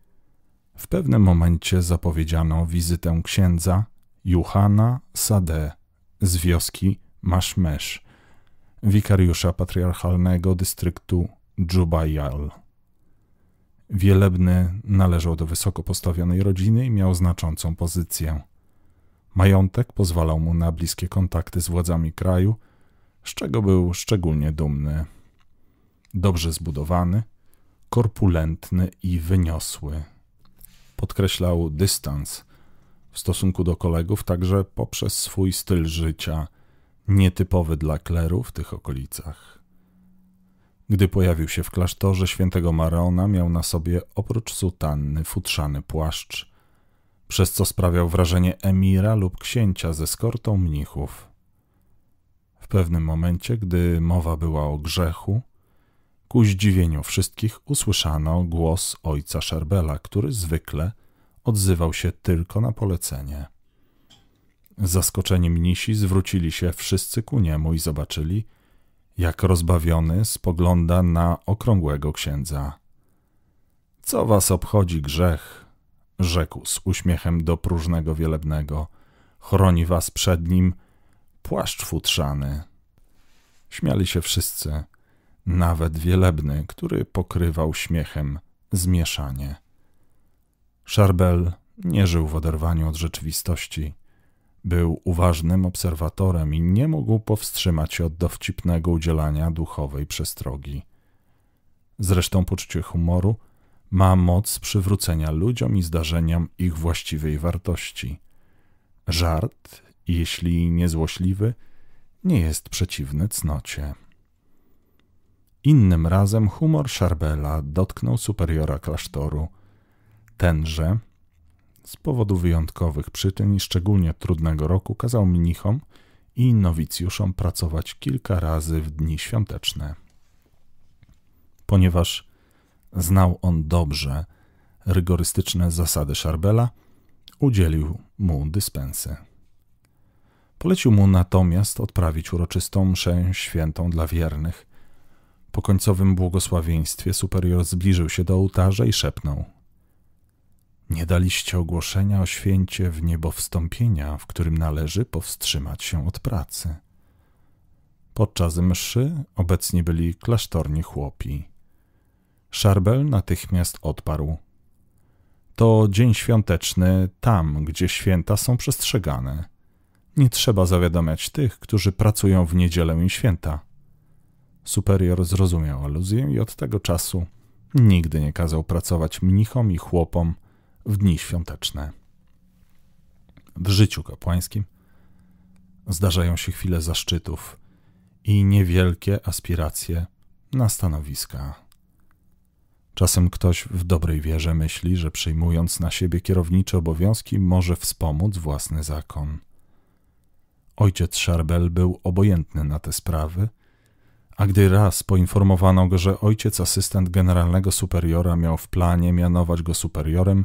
W pewnym momencie zapowiedziano wizytę księdza Juhana Sade z wioski Maszmesz, wikariusza patriarchalnego dystryktu Dżubajal. Wielebny należał do wysoko postawionej rodziny i miał znaczącą pozycję. Majątek pozwalał mu na bliskie kontakty z władzami kraju, z czego był szczególnie dumny. Dobrze zbudowany, korpulentny i wyniosły. Podkreślał dystans w stosunku do kolegów także poprzez swój styl życia, nietypowy dla kleru w tych okolicach. Gdy pojawił się w klasztorze świętego Maraona, miał na sobie oprócz sutanny futrzany płaszcz, przez co sprawiał wrażenie emira lub księcia ze skortą mnichów. W pewnym momencie, gdy mowa była o grzechu, ku zdziwieniu wszystkich usłyszano głos ojca Szerbela, który zwykle odzywał się tylko na polecenie. Zaskoczeni mnisi zwrócili się wszyscy ku niemu i zobaczyli – jak rozbawiony spogląda na okrągłego księdza. Co was obchodzi grzech? rzekł z uśmiechem do próżnego wielebnego. Chroni was przed nim płaszcz futrzany. Śmiali się wszyscy, nawet wielebny, który pokrywał śmiechem zmieszanie. Szarbel nie żył w oderwaniu od rzeczywistości. Był uważnym obserwatorem i nie mógł powstrzymać się od dowcipnego udzielania duchowej przestrogi. Zresztą poczucie humoru ma moc przywrócenia ludziom i zdarzeniom ich właściwej wartości. Żart, jeśli niezłośliwy, nie jest przeciwny cnocie. Innym razem humor Szarbela dotknął superiora klasztoru. Tenże, z powodu wyjątkowych przyczyn i szczególnie trudnego roku kazał mnichom i nowicjuszom pracować kilka razy w dni świąteczne. Ponieważ znał on dobrze rygorystyczne zasady Szarbela, udzielił mu dyspensy. Polecił mu natomiast odprawić uroczystą mszę świętą dla wiernych. Po końcowym błogosławieństwie superior zbliżył się do ołtarza i szepnął – nie daliście ogłoszenia o święcie w niebo wstąpienia, w którym należy powstrzymać się od pracy. Podczas mszy obecni byli klasztorni chłopi. Szarbel natychmiast odparł. To dzień świąteczny tam, gdzie święta są przestrzegane. Nie trzeba zawiadamiać tych, którzy pracują w niedzielę i święta. Superior zrozumiał aluzję i od tego czasu nigdy nie kazał pracować mnichom i chłopom, w dni świąteczne. W życiu kapłańskim zdarzają się chwile zaszczytów i niewielkie aspiracje na stanowiska. Czasem ktoś w dobrej wierze myśli, że przyjmując na siebie kierownicze obowiązki, może wspomóc własny zakon. Ojciec Szarbel był obojętny na te sprawy, a gdy raz poinformowano go, że ojciec asystent generalnego superiora miał w planie mianować go superiorem,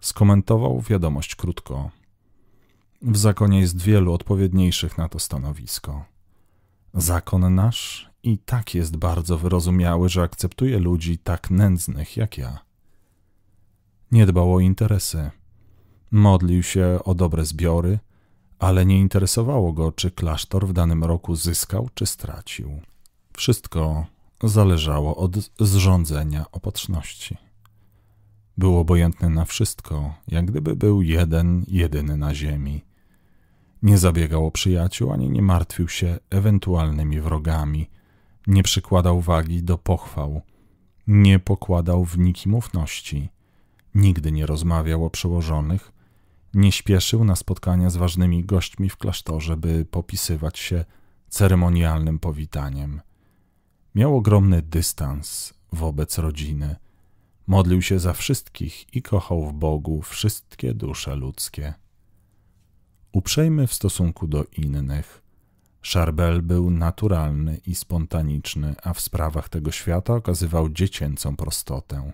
Skomentował wiadomość krótko. W zakonie jest wielu odpowiedniejszych na to stanowisko. Zakon nasz i tak jest bardzo wyrozumiały, że akceptuje ludzi tak nędznych jak ja. Nie dbał o interesy. Modlił się o dobre zbiory, ale nie interesowało go, czy klasztor w danym roku zyskał czy stracił. Wszystko zależało od zrządzenia opatrzności. Był obojętny na wszystko, jak gdyby był jeden, jedyny na ziemi. Nie zabiegał o przyjaciół, ani nie martwił się ewentualnymi wrogami. Nie przykładał wagi do pochwał. Nie pokładał w nikim ufności. Nigdy nie rozmawiał o przełożonych. Nie śpieszył na spotkania z ważnymi gośćmi w klasztorze, by popisywać się ceremonialnym powitaniem. Miał ogromny dystans wobec rodziny – Modlił się za wszystkich i kochał w Bogu wszystkie dusze ludzkie. Uprzejmy w stosunku do innych. Szarbel był naturalny i spontaniczny, a w sprawach tego świata okazywał dziecięcą prostotę.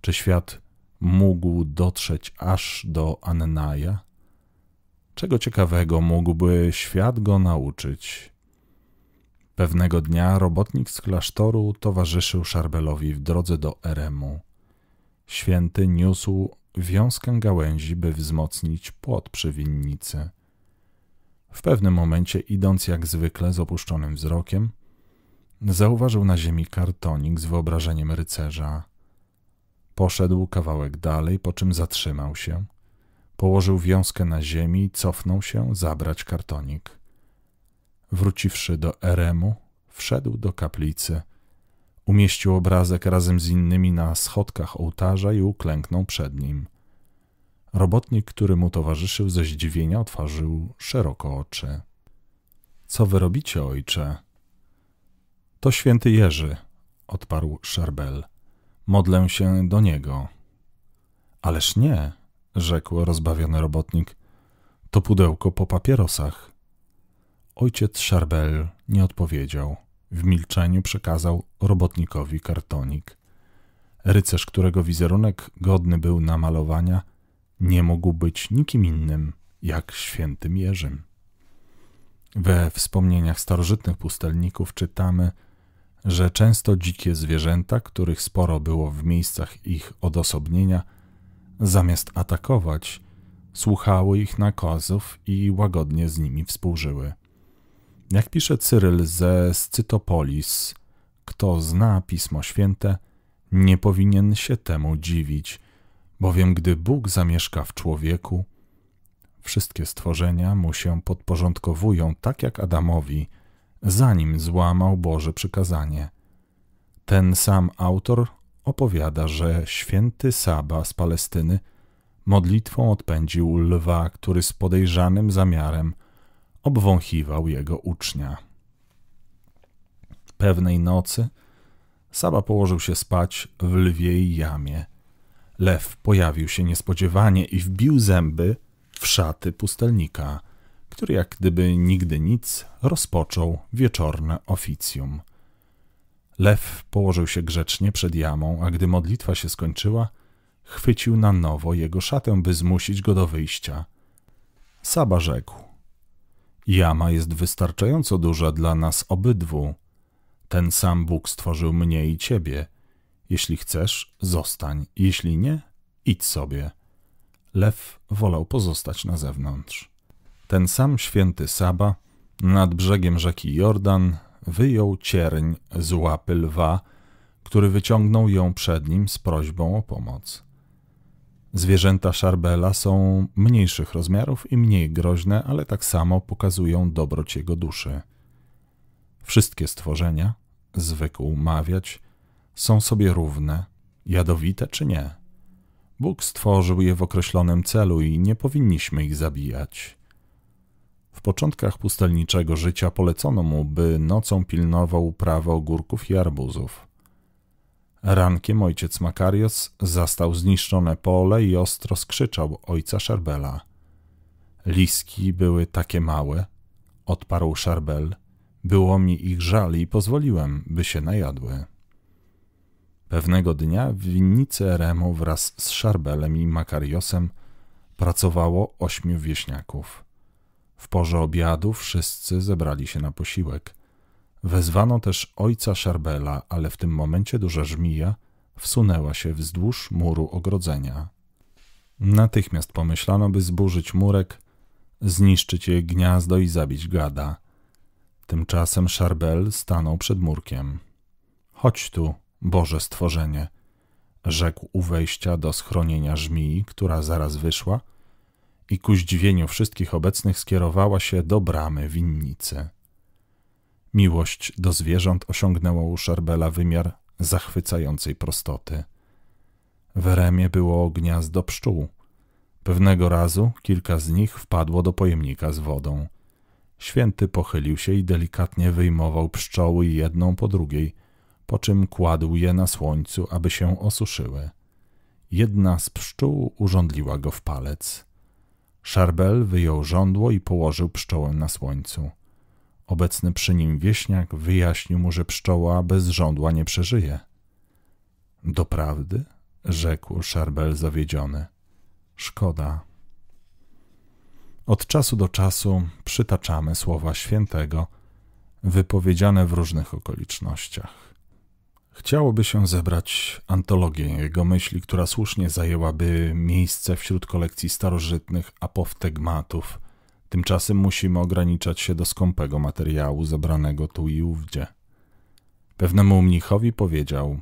Czy świat mógł dotrzeć aż do Annaja? Czego ciekawego mógłby świat go nauczyć, Pewnego dnia robotnik z klasztoru towarzyszył Szarbelowi w drodze do Eremu. Święty niósł wiązkę gałęzi, by wzmocnić płot przy winnicy. W pewnym momencie, idąc jak zwykle z opuszczonym wzrokiem, zauważył na ziemi kartonik z wyobrażeniem rycerza. Poszedł kawałek dalej, po czym zatrzymał się. Położył wiązkę na ziemi, cofnął się zabrać kartonik. Wróciwszy do Eremu, wszedł do kaplicy. Umieścił obrazek razem z innymi na schodkach ołtarza i uklęknął przed nim. Robotnik, który mu towarzyszył, ze zdziwienia otworzył szeroko oczy. Co wy robicie, ojcze? To święty Jerzy, odparł Szerbel. Modlę się do niego. Ależ nie, rzekł rozbawiony robotnik. To pudełko po papierosach. Ojciec Szarbel nie odpowiedział. W milczeniu przekazał robotnikowi kartonik. Rycerz, którego wizerunek godny był namalowania, nie mógł być nikim innym jak świętym Jerzym. We wspomnieniach starożytnych pustelników czytamy, że często dzikie zwierzęta, których sporo było w miejscach ich odosobnienia, zamiast atakować, słuchały ich nakazów i łagodnie z nimi współżyły. Jak pisze Cyryl ze Scytopolis, kto zna Pismo Święte, nie powinien się temu dziwić, bowiem gdy Bóg zamieszka w człowieku, wszystkie stworzenia mu się podporządkowują tak jak Adamowi, zanim złamał Boże przykazanie. Ten sam autor opowiada, że święty Saba z Palestyny modlitwą odpędził lwa, który z podejrzanym zamiarem – obwąchiwał jego ucznia. Pewnej nocy Saba położył się spać w lwiej jamie. Lew pojawił się niespodziewanie i wbił zęby w szaty pustelnika, który jak gdyby nigdy nic rozpoczął wieczorne oficjum. Lew położył się grzecznie przed jamą, a gdy modlitwa się skończyła, chwycił na nowo jego szatę, by zmusić go do wyjścia. Saba rzekł: Jama jest wystarczająco duża dla nas obydwu. Ten sam Bóg stworzył mnie i ciebie. Jeśli chcesz, zostań, jeśli nie, idź sobie. Lew wolał pozostać na zewnątrz. Ten sam święty Saba nad brzegiem rzeki Jordan wyjął cierń z łapy lwa, który wyciągnął ją przed nim z prośbą o pomoc. Zwierzęta Szarbela są mniejszych rozmiarów i mniej groźne, ale tak samo pokazują dobroć jego duszy. Wszystkie stworzenia, zwykł mawiać, są sobie równe, jadowite czy nie. Bóg stworzył je w określonym celu i nie powinniśmy ich zabijać. W początkach pustelniczego życia polecono mu, by nocą pilnował prawo ogórków i arbuzów. Rankiem ojciec Makarios zastał zniszczone pole i ostro skrzyczał ojca Szarbela. Liski były takie małe, odparł Szarbel. Było mi ich żal i pozwoliłem, by się najadły. Pewnego dnia w winnicy Eremu wraz z Szarbelem i Makariosem pracowało ośmiu wieśniaków. W porze obiadu wszyscy zebrali się na posiłek. Wezwano też ojca Szarbela, ale w tym momencie duża żmija wsunęła się wzdłuż muru ogrodzenia. Natychmiast pomyślano, by zburzyć murek, zniszczyć jej gniazdo i zabić gada. Tymczasem Szarbel stanął przed murkiem. Chodź tu, Boże stworzenie, rzekł u wejścia do schronienia żmii, która zaraz wyszła i ku zdziwieniu wszystkich obecnych skierowała się do bramy winnicy. Miłość do zwierząt osiągnęła u Szarbela wymiar zachwycającej prostoty. W Remie było gniazdo pszczół. Pewnego razu kilka z nich wpadło do pojemnika z wodą. Święty pochylił się i delikatnie wyjmował pszczoły jedną po drugiej, po czym kładł je na słońcu, aby się osuszyły. Jedna z pszczół urządliła go w palec. Szarbel wyjął żądło i położył pszczołę na słońcu. Obecny przy nim wieśniak wyjaśnił mu, że pszczoła bez żądła nie przeżyje. Doprawdy? rzekł Szarbel zawiedziony. Szkoda. Od czasu do czasu przytaczamy słowa świętego, wypowiedziane w różnych okolicznościach. Chciałoby się zebrać antologię jego myśli, która słusznie zajęłaby miejsce wśród kolekcji starożytnych apoftegmatów – Tymczasem musimy ograniczać się do skąpego materiału zebranego tu i ówdzie. Pewnemu mnichowi powiedział: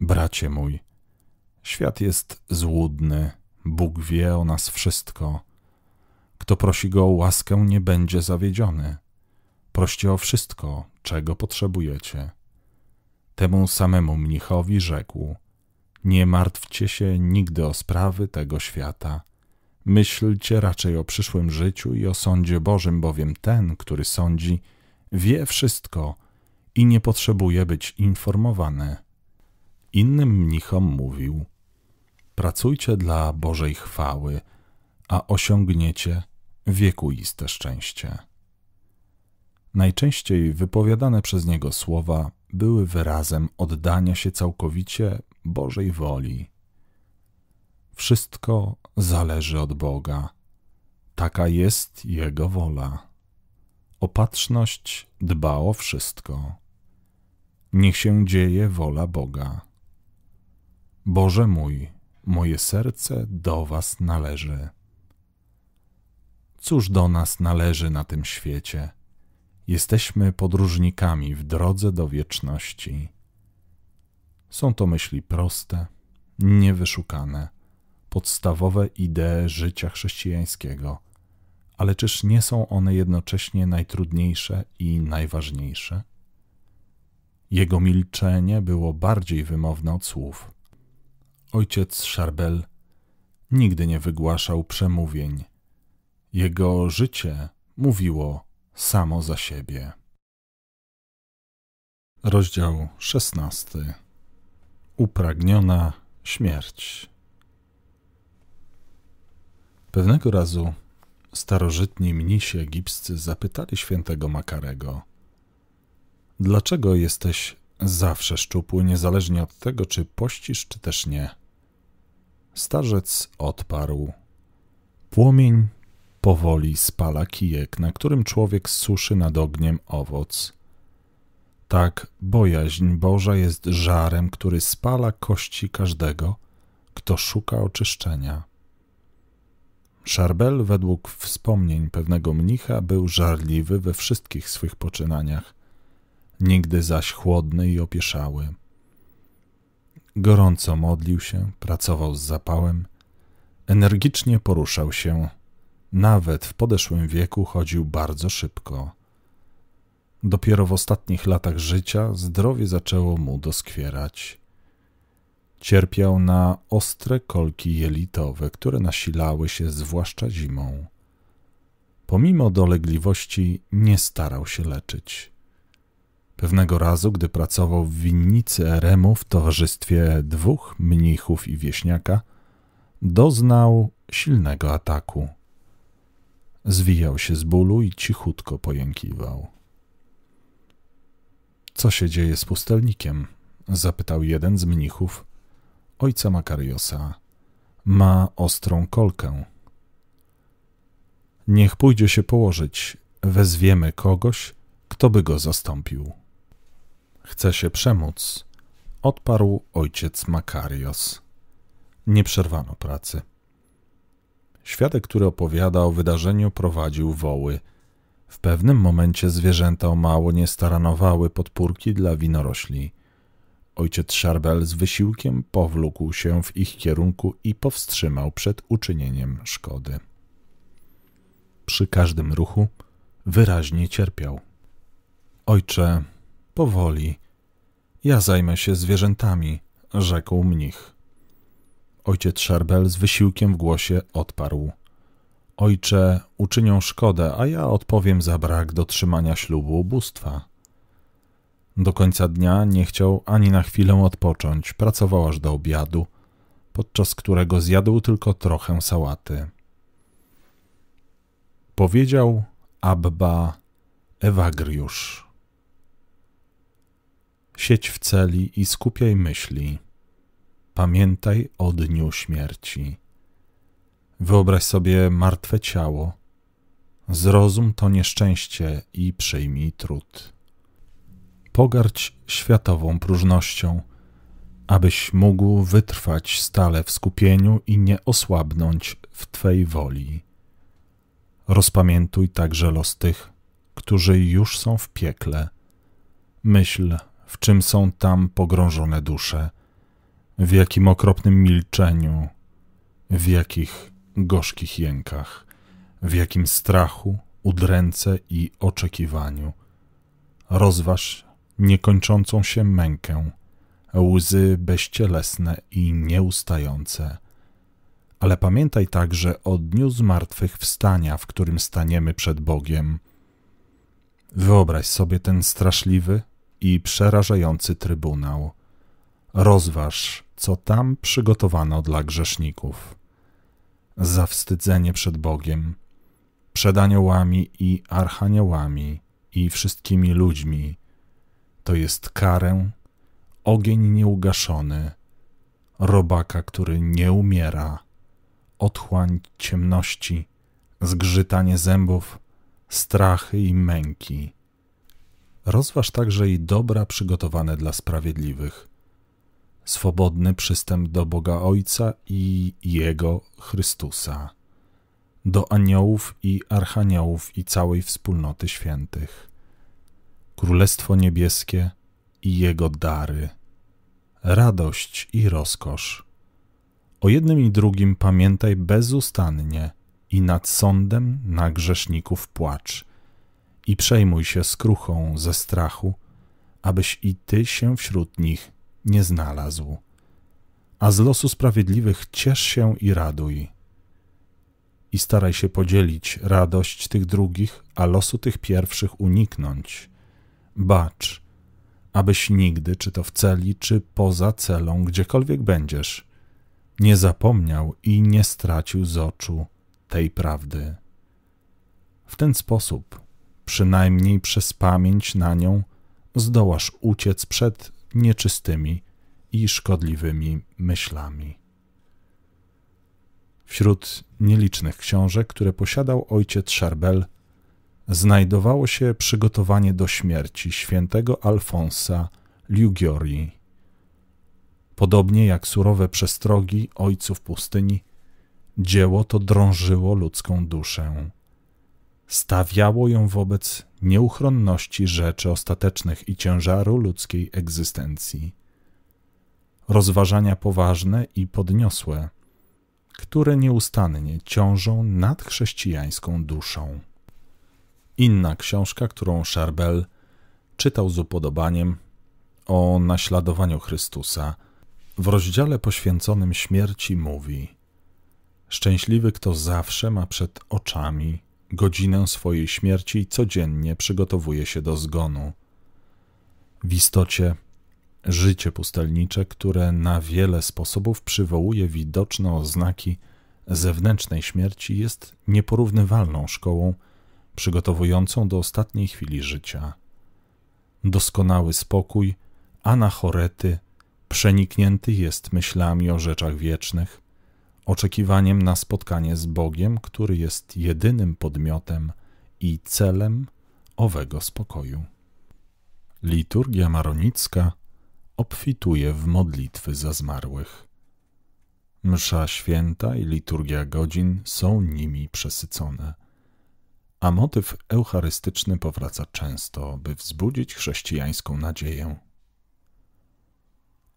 Bracie mój, świat jest złudny, Bóg wie o nas wszystko. Kto prosi go o łaskę, nie będzie zawiedziony. Proście o wszystko, czego potrzebujecie. Temu samemu mnichowi rzekł: Nie martwcie się nigdy o sprawy tego świata Myślcie raczej o przyszłym życiu i o sądzie Bożym, bowiem ten, który sądzi, wie wszystko i nie potrzebuje być informowany. Innym mnichom mówił: Pracujcie dla Bożej chwały, a osiągniecie wiekuiste szczęście. Najczęściej wypowiadane przez niego słowa były wyrazem oddania się całkowicie Bożej woli. Wszystko zależy od Boga. Taka jest Jego wola. Opatrzność dba o wszystko. Niech się dzieje wola Boga. Boże mój, moje serce do Was należy. Cóż do nas należy na tym świecie? Jesteśmy podróżnikami w drodze do wieczności. Są to myśli proste, niewyszukane podstawowe idee życia chrześcijańskiego, ale czyż nie są one jednocześnie najtrudniejsze i najważniejsze? Jego milczenie było bardziej wymowne od słów. Ojciec Szarbel nigdy nie wygłaszał przemówień. Jego życie mówiło samo za siebie. Rozdział 16. Upragniona śmierć. Pewnego razu starożytni mnisi egipscy zapytali świętego Makarego: Dlaczego jesteś zawsze szczupły, niezależnie od tego, czy pościsz, czy też nie? Starzec odparł: Płomień powoli spala kijek, na którym człowiek suszy nad ogniem owoc. Tak, bojaźń Boża jest żarem, który spala kości każdego, kto szuka oczyszczenia. Szarbel, według wspomnień pewnego mnicha, był żarliwy we wszystkich swych poczynaniach, nigdy zaś chłodny i opieszały. Gorąco modlił się, pracował z zapałem, energicznie poruszał się, nawet w podeszłym wieku chodził bardzo szybko. Dopiero w ostatnich latach życia zdrowie zaczęło mu doskwierać. Cierpiał na ostre kolki jelitowe, które nasilały się zwłaszcza zimą. Pomimo dolegliwości nie starał się leczyć. Pewnego razu, gdy pracował w winnicy Eremu w towarzystwie dwóch mnichów i wieśniaka, doznał silnego ataku. Zwijał się z bólu i cichutko pojękiwał. Co się dzieje z pustelnikiem? zapytał jeden z mnichów, ojca Makariosa ma ostrą kolkę. Niech pójdzie się położyć, wezwiemy kogoś, kto by go zastąpił. Chce się przemóc, odparł ojciec Makarios. Nie przerwano pracy. Świadek, który opowiada o wydarzeniu, prowadził woły. W pewnym momencie zwierzęta o mało nie staranowały podpórki dla winorośli. Ojciec Szarbel z wysiłkiem powlókł się w ich kierunku i powstrzymał przed uczynieniem szkody. Przy każdym ruchu wyraźnie cierpiał. Ojcze, powoli. Ja zajmę się zwierzętami, rzekł mnich. Ojciec Szarbel z wysiłkiem w głosie odparł. Ojcze, uczynią szkodę, a ja odpowiem za brak dotrzymania ślubu ubóstwa. Do końca dnia nie chciał ani na chwilę odpocząć, pracował aż do obiadu, podczas którego zjadł tylko trochę sałaty. Powiedział Abba Ewagriusz. Siedź w celi i skupiaj myśli. Pamiętaj o dniu śmierci. Wyobraź sobie martwe ciało. Zrozum to nieszczęście i przyjmij trud pogardź światową próżnością, abyś mógł wytrwać stale w skupieniu i nie osłabnąć w Twej woli. Rozpamiętuj także los tych, którzy już są w piekle. Myśl, w czym są tam pogrążone dusze, w jakim okropnym milczeniu, w jakich gorzkich jękach, w jakim strachu, udręce i oczekiwaniu. Rozważ niekończącą się mękę, łzy bezcielesne i nieustające. Ale pamiętaj także o dniu zmartwychwstania, w którym staniemy przed Bogiem. Wyobraź sobie ten straszliwy i przerażający trybunał. Rozważ, co tam przygotowano dla grzeszników. Zawstydzenie przed Bogiem, przed aniołami i archaniołami i wszystkimi ludźmi, to jest karę, ogień nieugaszony, robaka, który nie umiera, otchłań ciemności, zgrzytanie zębów, strachy i męki. Rozważ także i dobra przygotowane dla sprawiedliwych, swobodny przystęp do Boga Ojca i Jego Chrystusa, do aniołów i archaniołów i całej wspólnoty świętych Królestwo Niebieskie i Jego dary, radość i rozkosz. O jednym i drugim pamiętaj bezustannie i nad sądem na grzeszników płacz i przejmuj się skruchą ze strachu, abyś i ty się wśród nich nie znalazł. A z losu sprawiedliwych ciesz się i raduj. I staraj się podzielić radość tych drugich, a losu tych pierwszych uniknąć Bacz, abyś nigdy, czy to w celi, czy poza celą, gdziekolwiek będziesz, nie zapomniał i nie stracił z oczu tej prawdy. W ten sposób, przynajmniej przez pamięć na nią, zdołasz uciec przed nieczystymi i szkodliwymi myślami. Wśród nielicznych książek, które posiadał ojciec Szarbel, znajdowało się przygotowanie do śmierci świętego Alfonsa Liugiori. Podobnie jak surowe przestrogi ojców pustyni, dzieło to drążyło ludzką duszę. Stawiało ją wobec nieuchronności rzeczy ostatecznych i ciężaru ludzkiej egzystencji. Rozważania poważne i podniosłe, które nieustannie ciążą nad chrześcijańską duszą inna książka, którą Charbel czytał z upodobaniem o naśladowaniu Chrystusa. W rozdziale poświęconym śmierci mówi: Szczęśliwy, kto zawsze ma przed oczami godzinę swojej śmierci i codziennie przygotowuje się do zgonu. W istocie, życie pustelnicze, które na wiele sposobów przywołuje widoczne oznaki zewnętrznej śmierci, jest nieporównywalną szkołą przygotowującą do ostatniej chwili życia. Doskonały spokój, anachorety, przeniknięty jest myślami o rzeczach wiecznych, oczekiwaniem na spotkanie z Bogiem, który jest jedynym podmiotem i celem owego spokoju. Liturgia maronicka obfituje w modlitwy za zmarłych. Msza święta i liturgia godzin są nimi przesycone a motyw eucharystyczny powraca często, by wzbudzić chrześcijańską nadzieję.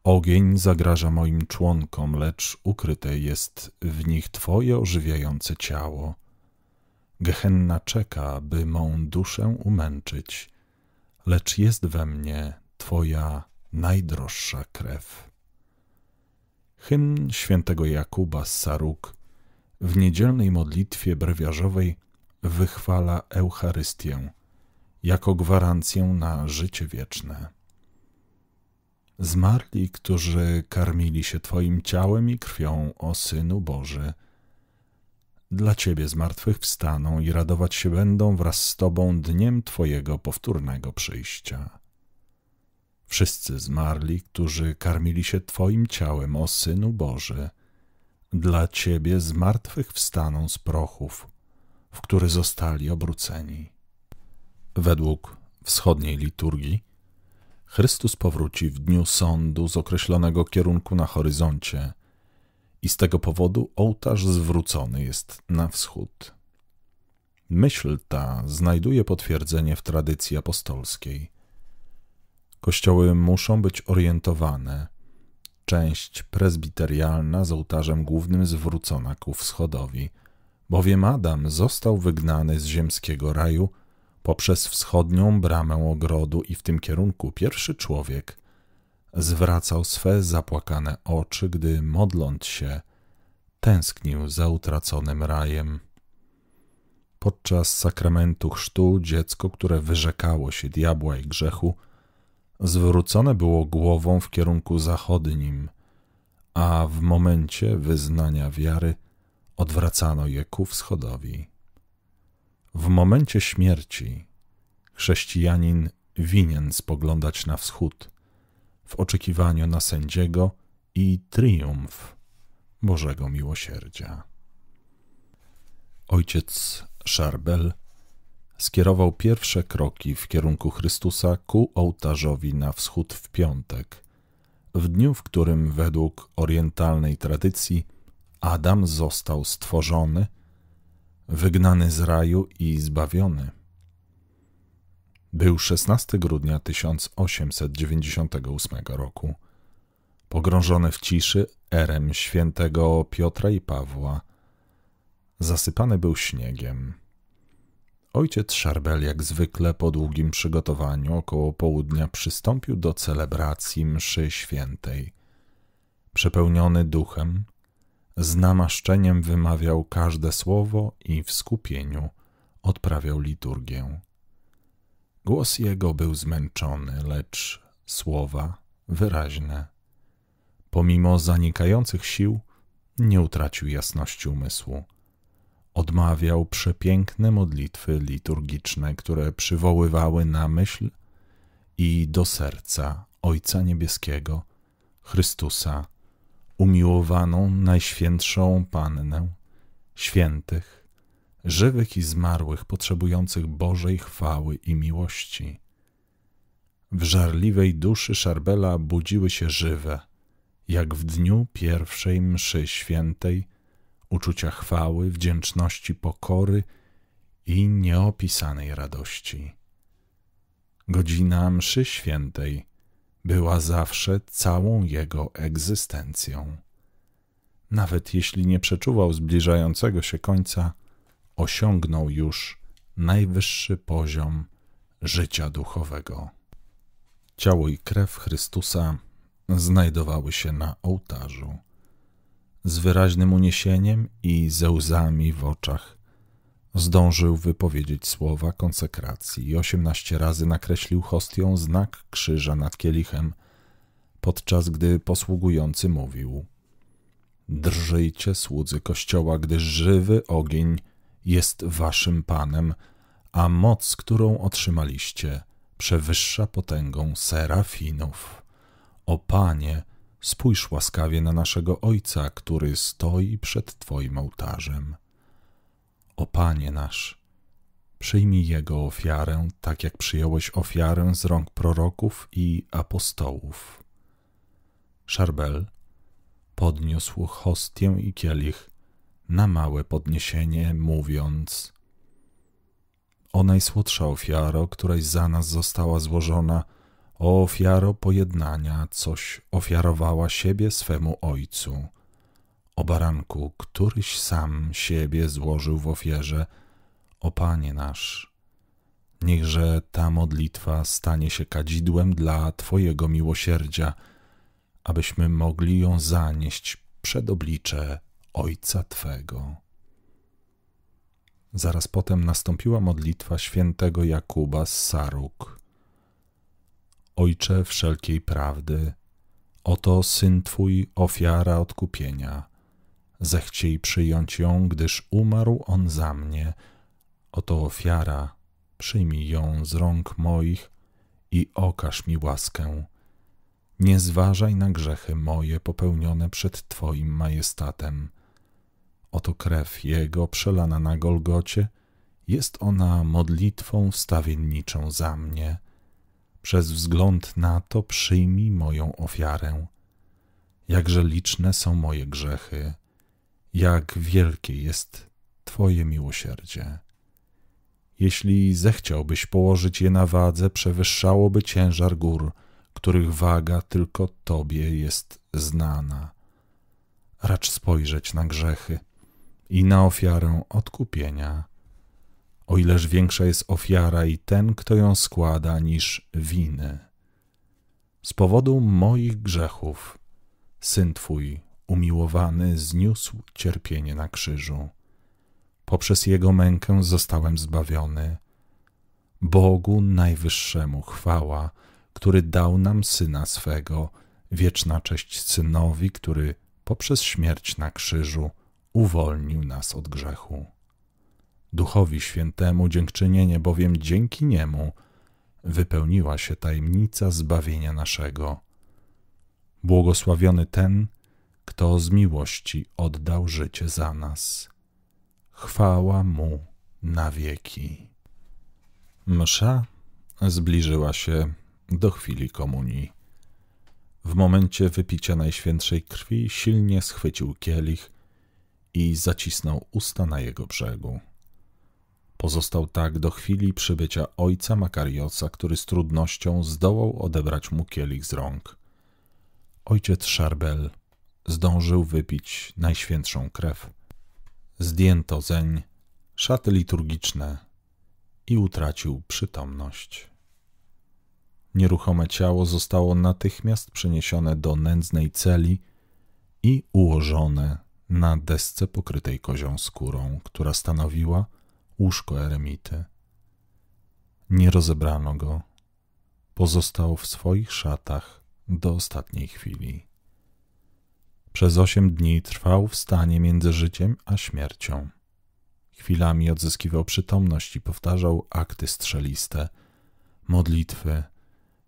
Ogień zagraża moim członkom, lecz ukryte jest w nich Twoje ożywiające ciało. Gehenna czeka, by mą duszę umęczyć, lecz jest we mnie Twoja najdroższa krew. Hymn świętego Jakuba z Saruk w niedzielnej modlitwie brewiarzowej – wychwala Eucharystię jako gwarancję na życie wieczne. Zmarli, którzy karmili się Twoim ciałem i krwią, o Synu Boży, dla Ciebie zmartwychwstaną i radować się będą wraz z Tobą dniem Twojego powtórnego przyjścia. Wszyscy zmarli, którzy karmili się Twoim ciałem, o Synu Boży, dla Ciebie zmartwychwstaną z prochów w który zostali obróceni. Według wschodniej liturgii Chrystus powróci w dniu sądu z określonego kierunku na horyzoncie i z tego powodu ołtarz zwrócony jest na wschód. Myśl ta znajduje potwierdzenie w tradycji apostolskiej. Kościoły muszą być orientowane. Część prezbiterialna z ołtarzem głównym zwrócona ku wschodowi – bowiem Adam został wygnany z ziemskiego raju poprzez wschodnią bramę ogrodu i w tym kierunku pierwszy człowiek zwracał swe zapłakane oczy, gdy modląc się, tęsknił za utraconym rajem. Podczas sakramentu chrztu dziecko, które wyrzekało się diabła i grzechu, zwrócone było głową w kierunku zachodnim, a w momencie wyznania wiary odwracano je ku wschodowi. W momencie śmierci chrześcijanin winien spoglądać na wschód w oczekiwaniu na sędziego i triumf Bożego miłosierdzia. Ojciec Szarbel skierował pierwsze kroki w kierunku Chrystusa ku ołtarzowi na wschód w piątek, w dniu, w którym według orientalnej tradycji Adam został stworzony, wygnany z raju i zbawiony. Był 16 grudnia 1898 roku. Pogrążony w ciszy erem świętego Piotra i Pawła, zasypany był śniegiem. Ojciec Szarbel, jak zwykle po długim przygotowaniu, około południa przystąpił do celebracji mszy świętej. Przepełniony duchem, z namaszczeniem wymawiał każde słowo i w skupieniu odprawiał liturgię. Głos jego był zmęczony, lecz słowa wyraźne. Pomimo zanikających sił, nie utracił jasności umysłu. Odmawiał przepiękne modlitwy liturgiczne, które przywoływały na myśl i do serca Ojca Niebieskiego, Chrystusa, umiłowaną Najświętszą Pannę, świętych, żywych i zmarłych, potrzebujących Bożej chwały i miłości. W żarliwej duszy Szarbela budziły się żywe, jak w dniu pierwszej mszy świętej, uczucia chwały, wdzięczności, pokory i nieopisanej radości. Godzina mszy świętej – była zawsze całą jego egzystencją. Nawet jeśli nie przeczuwał zbliżającego się końca, osiągnął już najwyższy poziom życia duchowego. Ciało i krew Chrystusa znajdowały się na ołtarzu. Z wyraźnym uniesieniem i ze łzami w oczach Zdążył wypowiedzieć słowa konsekracji i osiemnaście razy nakreślił hostią znak krzyża nad kielichem, podczas gdy posługujący mówił Drżyjcie, słudzy Kościoła, gdyż żywy ogień jest waszym Panem, a moc, którą otrzymaliście, przewyższa potęgą serafinów. O Panie, spójrz łaskawie na naszego Ojca, który stoi przed Twoim ołtarzem. O Panie nasz, przyjmij jego ofiarę, tak jak przyjąłeś ofiarę z rąk proroków i apostołów. Szarbel podniósł hostię i kielich na małe podniesienie, mówiąc: O najsłodsza ofiaro, której za nas została złożona, o ofiaro pojednania, coś ofiarowała siebie swemu ojcu. O baranku, któryś sam siebie złożył w ofierze, o Panie nasz. Niechże ta modlitwa stanie się kadzidłem dla Twojego miłosierdzia, abyśmy mogli ją zanieść przed oblicze Ojca Twego. Zaraz potem nastąpiła modlitwa świętego Jakuba z Saruk. Ojcze wszelkiej prawdy, oto Syn Twój, ofiara odkupienia – zechciej przyjąć ją, gdyż umarł on za mnie. Oto ofiara, przyjmij ją z rąk moich i okaż mi łaskę. Nie zważaj na grzechy moje popełnione przed Twoim majestatem. Oto krew Jego przelana na Golgocie, jest ona modlitwą wstawienniczą za mnie. Przez wzgląd na to przyjmij moją ofiarę. Jakże liczne są moje grzechy jak wielkie jest Twoje miłosierdzie. Jeśli zechciałbyś położyć je na wadze, przewyższałoby ciężar gór, których waga tylko Tobie jest znana. Racz spojrzeć na grzechy i na ofiarę odkupienia. O ileż większa jest ofiara i ten, kto ją składa, niż winy. Z powodu moich grzechów, syn Twój umiłowany zniósł cierpienie na krzyżu. Poprzez Jego mękę zostałem zbawiony. Bogu Najwyższemu chwała, który dał nam Syna swego, wieczna cześć Synowi, który poprzez śmierć na krzyżu uwolnił nas od grzechu. Duchowi Świętemu dziękczynienie, bowiem dzięki Niemu wypełniła się tajemnica zbawienia naszego. Błogosławiony ten, kto z miłości oddał życie za nas. Chwała mu na wieki. Msza zbliżyła się do chwili komunii. W momencie wypicia najświętszej krwi silnie schwycił kielich i zacisnął usta na jego brzegu. Pozostał tak do chwili przybycia ojca Makariosa, który z trudnością zdołał odebrać mu kielich z rąk. Ojciec Szarbel zdążył wypić najświętszą krew. Zdjęto zeń, szaty liturgiczne i utracił przytomność. Nieruchome ciało zostało natychmiast przeniesione do nędznej celi i ułożone na desce pokrytej kozią skórą, która stanowiła łóżko eremity. Nie rozebrano go, pozostał w swoich szatach do ostatniej chwili. Przez osiem dni trwał w stanie między życiem a śmiercią. Chwilami odzyskiwał przytomność i powtarzał akty strzeliste, modlitwy,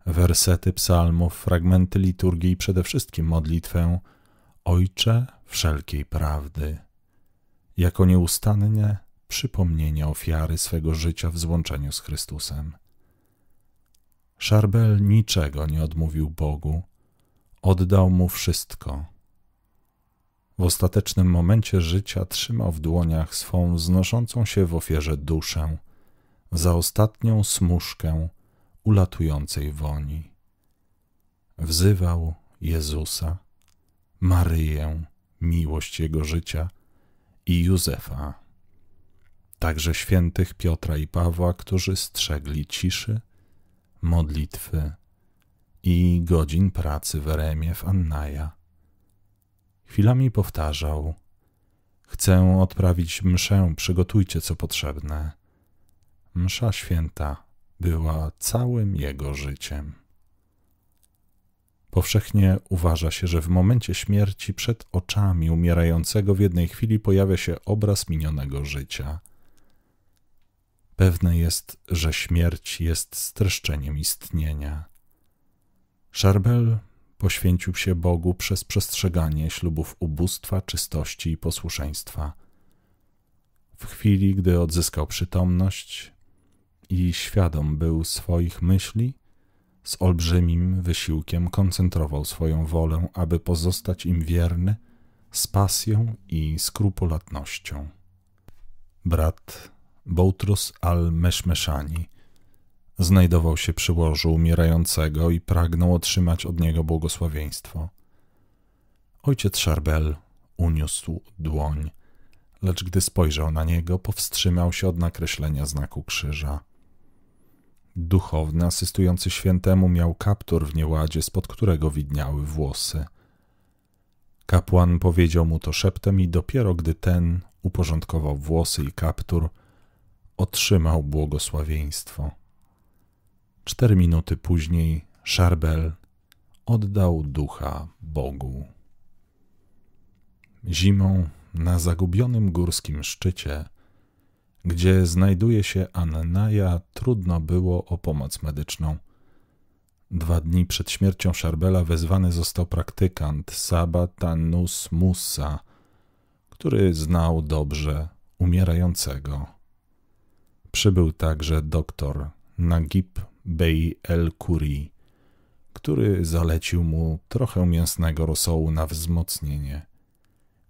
wersety psalmów, fragmenty liturgii i przede wszystkim modlitwę Ojcze wszelkiej prawdy, jako nieustanne przypomnienie ofiary swego życia w złączeniu z Chrystusem. Szarbel niczego nie odmówił Bogu, oddał mu wszystko w ostatecznym momencie życia trzymał w dłoniach swą znoszącą się w ofierze duszę, za ostatnią smuszkę ulatującej woni. Wzywał Jezusa, Maryję, miłość jego życia i Józefa, także świętych Piotra i Pawła, którzy strzegli ciszy, modlitwy i godzin pracy w Remie w Annaja Chwilami powtarzał: Chcę odprawić mszę, przygotujcie co potrzebne. Msza święta była całym jego życiem. Powszechnie uważa się, że w momencie śmierci przed oczami umierającego w jednej chwili pojawia się obraz minionego życia. Pewne jest, że śmierć jest streszczeniem istnienia. Szarbel Poświęcił się Bogu przez przestrzeganie ślubów ubóstwa, czystości i posłuszeństwa. W chwili, gdy odzyskał przytomność i świadom był swoich myśli, z olbrzymim wysiłkiem koncentrował swoją wolę, aby pozostać im wierny z pasją i skrupulatnością. Brat Boutros al-Meszmeszani znajdował się przy łożu umierającego i pragnął otrzymać od niego błogosławieństwo. Ojciec Szarbel uniósł dłoń, lecz gdy spojrzał na niego, powstrzymał się od nakreślenia znaku krzyża. Duchowny asystujący świętemu miał kaptur w nieładzie, spod którego widniały włosy. Kapłan powiedział mu to szeptem i dopiero gdy ten uporządkował włosy i kaptur, otrzymał błogosławieństwo. Cztery minuty później Szarbel oddał ducha Bogu. Zimą na zagubionym górskim szczycie, gdzie znajduje się Annaja, trudno było o pomoc medyczną. Dwa dni przed śmiercią Szarbela wezwany został praktykant Sabatanus Musa, który znał dobrze umierającego. Przybył także doktor Nagib Bey el-Kuri, który zalecił mu trochę mięsnego rosołu na wzmocnienie.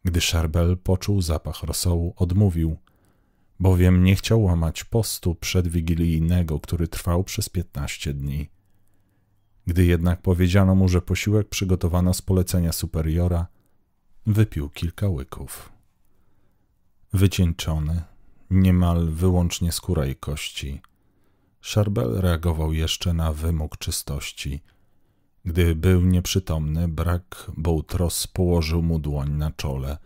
Gdy Szarbel poczuł zapach rosołu, odmówił, bowiem nie chciał łamać postu przedwigilijnego, który trwał przez piętnaście dni. Gdy jednak powiedziano mu, że posiłek przygotowano z polecenia superiora, wypił kilka łyków. Wycieńczony, niemal wyłącznie skóra i kości – Szarbel reagował jeszcze na wymóg czystości. Gdy był nieprzytomny, brak Boutros położył mu dłoń na czole.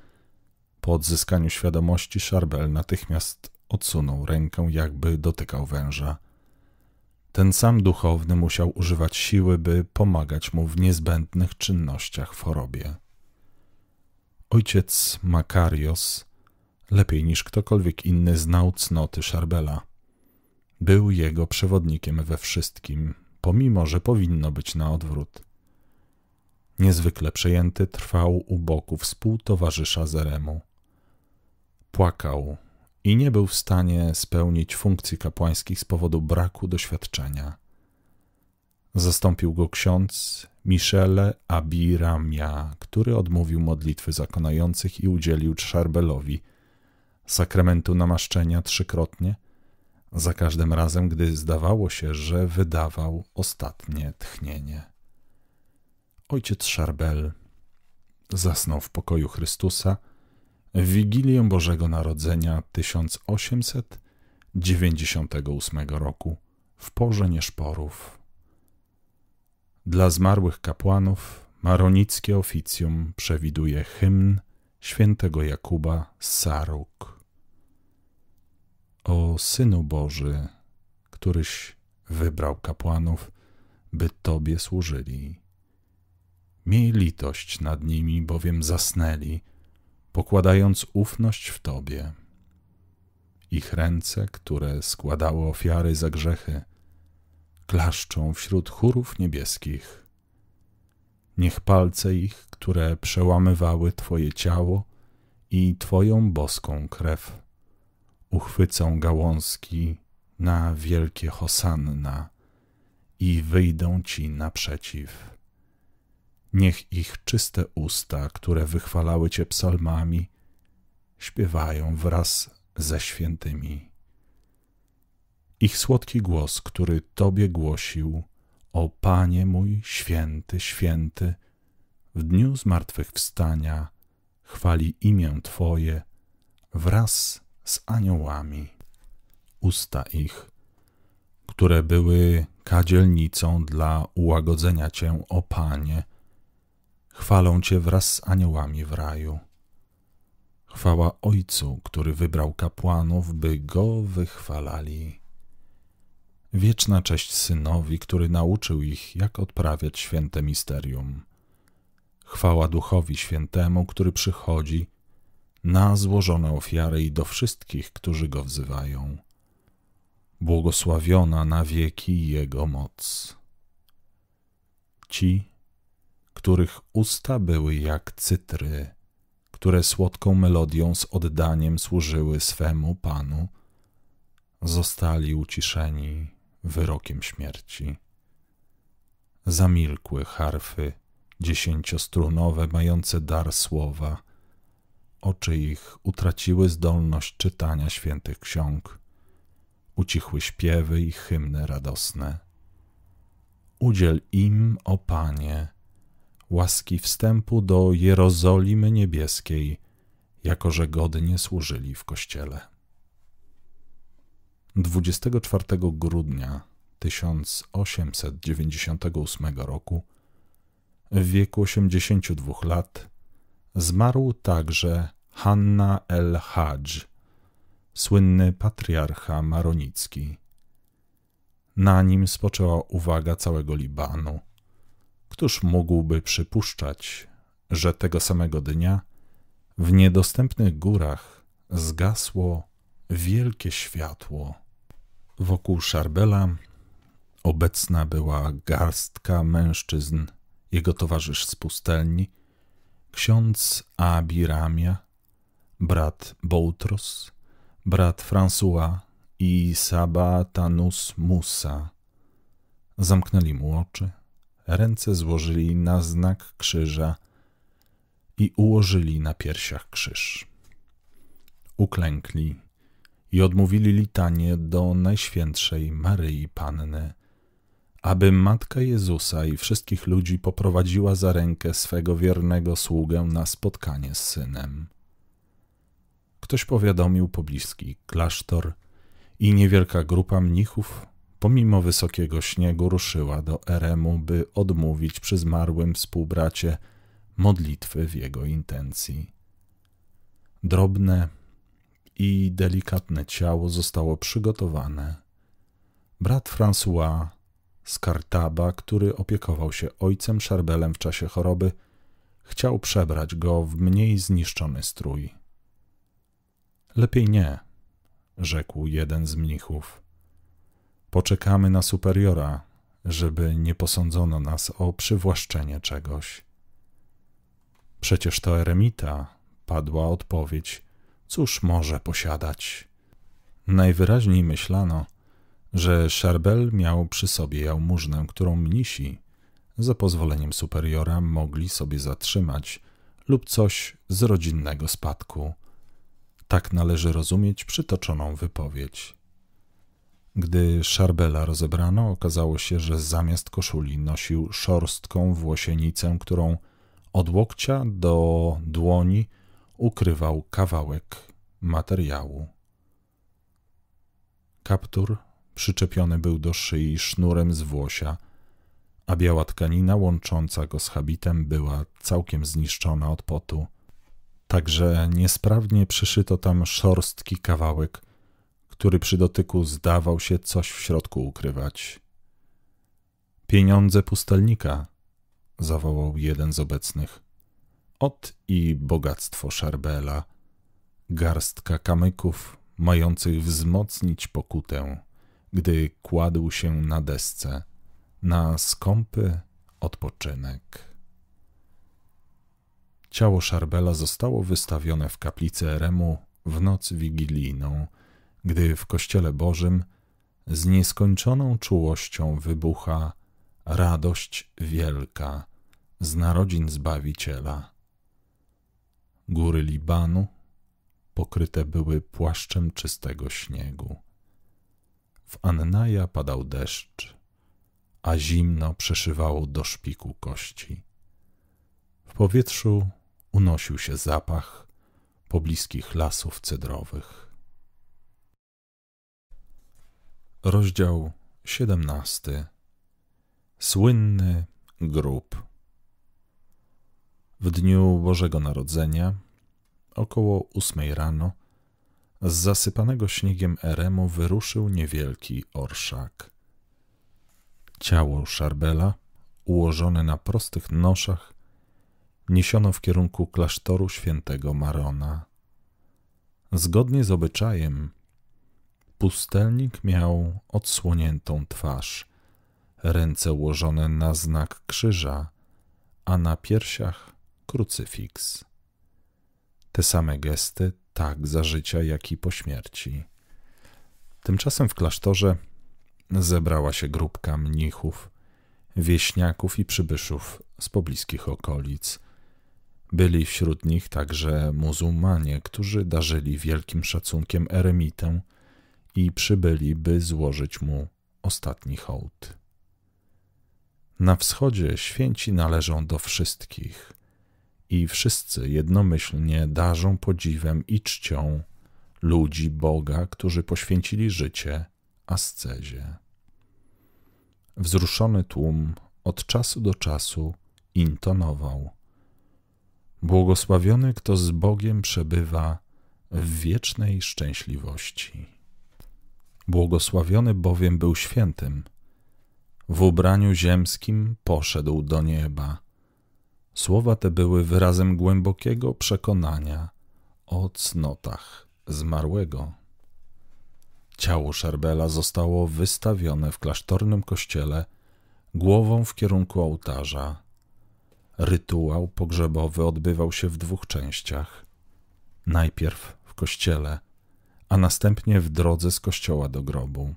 Po odzyskaniu świadomości Szarbel natychmiast odsunął rękę, jakby dotykał węża. Ten sam duchowny musiał używać siły, by pomagać mu w niezbędnych czynnościach w chorobie. Ojciec Makarios lepiej niż ktokolwiek inny znał cnoty Szarbela – był jego przewodnikiem we wszystkim, pomimo że powinno być na odwrót. Niezwykle przejęty trwał u boku współtowarzysza Zeremu. Płakał i nie był w stanie spełnić funkcji kapłańskich z powodu braku doświadczenia. Zastąpił go ksiądz Michele Abiramia, który odmówił modlitwy zakonających i udzielił Czarbelowi sakramentu namaszczenia trzykrotnie – za każdym razem, gdy zdawało się, że wydawał ostatnie tchnienie. Ojciec Szarbel zasnął w pokoju Chrystusa w Wigilię Bożego Narodzenia 1898 roku w porze nieszporów. Dla zmarłych kapłanów maronickie oficjum przewiduje hymn świętego Jakuba z Saruk o Synu Boży, któryś wybrał kapłanów, by Tobie służyli. Miej litość nad nimi, bowiem zasnęli, pokładając ufność w Tobie. Ich ręce, które składały ofiary za grzechy, klaszczą wśród chórów niebieskich. Niech palce ich, które przełamywały Twoje ciało i Twoją boską krew, uchwycą gałązki na wielkie hosanna i wyjdą ci naprzeciw. Niech ich czyste usta, które wychwalały cię psalmami, śpiewają wraz ze świętymi. Ich słodki głos, który tobie głosił, o Panie mój święty, święty, w dniu zmartwychwstania chwali imię Twoje wraz z aniołami. Usta ich, które były kadzielnicą dla ułagodzenia Cię, o Panie, chwalą Cię wraz z aniołami w raju. Chwała Ojcu, który wybrał kapłanów, by Go wychwalali. Wieczna cześć Synowi, który nauczył ich, jak odprawiać święte misterium. Chwała Duchowi Świętemu, który przychodzi, na złożone ofiary i do wszystkich, którzy go wzywają. Błogosławiona na wieki jego moc. Ci, których usta były jak cytry, które słodką melodią z oddaniem służyły swemu Panu, zostali uciszeni wyrokiem śmierci. Zamilkły harfy dziesięciostrunowe, mające dar słowa – Oczy ich utraciły zdolność czytania świętych ksiąg. Ucichły śpiewy i hymny radosne. Udziel im, o Panie, łaski wstępu do Jerozolimy Niebieskiej, jako że godnie służyli w Kościele. 24 grudnia 1898 roku, w wieku 82 lat, zmarł także Hanna el-Hadż, słynny patriarcha maronicki. Na nim spoczęła uwaga całego Libanu. Któż mógłby przypuszczać, że tego samego dnia w niedostępnych górach zgasło wielkie światło. Wokół Szarbela obecna była garstka mężczyzn, jego towarzysz z pustelni, ksiądz Abiramia, brat Boutros, brat François i Sabatanus Musa. Zamknęli mu oczy, ręce złożyli na znak krzyża i ułożyli na piersiach krzyż. Uklękli i odmówili litanie do Najświętszej Maryi Panny aby Matka Jezusa i wszystkich ludzi poprowadziła za rękę swego wiernego sługę na spotkanie z synem. Ktoś powiadomił pobliski klasztor i niewielka grupa mnichów, pomimo wysokiego śniegu, ruszyła do Eremu, by odmówić przy zmarłym współbracie modlitwy w jego intencji. Drobne i delikatne ciało zostało przygotowane. Brat François Skartaba, który opiekował się ojcem Szarbelem w czasie choroby, chciał przebrać go w mniej zniszczony strój. Lepiej nie, rzekł jeden z mnichów. Poczekamy na superiora, żeby nie posądzono nas o przywłaszczenie czegoś. Przecież to eremita, padła odpowiedź. Cóż może posiadać? Najwyraźniej myślano, że Charbel miał przy sobie jałmużnę, którą mnisi, za pozwoleniem superiora, mogli sobie zatrzymać lub coś z rodzinnego spadku. Tak należy rozumieć przytoczoną wypowiedź. Gdy Szarbela rozebrano, okazało się, że zamiast koszuli nosił szorstką włosienicę, którą od łokcia do dłoni ukrywał kawałek materiału. Kaptur przyczepiony był do szyi sznurem z włosia, a biała tkanina łącząca go z habitem była całkiem zniszczona od potu. Także niesprawnie przyszyto tam szorstki kawałek, który przy dotyku zdawał się coś w środku ukrywać. Pieniądze pustelnika, zawołał jeden z obecnych. Ot i bogactwo Szarbela, garstka kamyków mających wzmocnić pokutę gdy kładł się na desce na skąpy odpoczynek. Ciało Szarbela zostało wystawione w kaplicy Eremu w noc wigilijną, gdy w Kościele Bożym z nieskończoną czułością wybucha radość wielka z narodzin Zbawiciela. Góry Libanu pokryte były płaszczem czystego śniegu. W Annaja padał deszcz, a zimno przeszywało do szpiku kości. W powietrzu unosił się zapach pobliskich lasów cedrowych. Rozdział 17. Słynny grób. W dniu Bożego Narodzenia, około ósmej rano, z zasypanego śniegiem Eremu wyruszył niewielki orszak. Ciało Szarbela, ułożone na prostych noszach, niesiono w kierunku klasztoru świętego Marona. Zgodnie z obyczajem, pustelnik miał odsłoniętą twarz, ręce ułożone na znak krzyża, a na piersiach krucyfiks. Te same gesty tak za życia, jak i po śmierci. Tymczasem w klasztorze zebrała się grupka mnichów, wieśniaków i przybyszów z pobliskich okolic. Byli wśród nich także muzułmanie, którzy darzyli wielkim szacunkiem eremitę i przybyli, by złożyć mu ostatni hołd. Na wschodzie święci należą do wszystkich – i wszyscy jednomyślnie darzą podziwem i czcią ludzi Boga, którzy poświęcili życie ascezie. Wzruszony tłum od czasu do czasu intonował: Błogosławiony, kto z Bogiem przebywa w wiecznej szczęśliwości. Błogosławiony bowiem był świętym. W ubraniu ziemskim poszedł do nieba Słowa te były wyrazem głębokiego przekonania o cnotach zmarłego. Ciało Szerbela zostało wystawione w klasztornym kościele głową w kierunku ołtarza. Rytuał pogrzebowy odbywał się w dwóch częściach. Najpierw w kościele, a następnie w drodze z kościoła do grobu.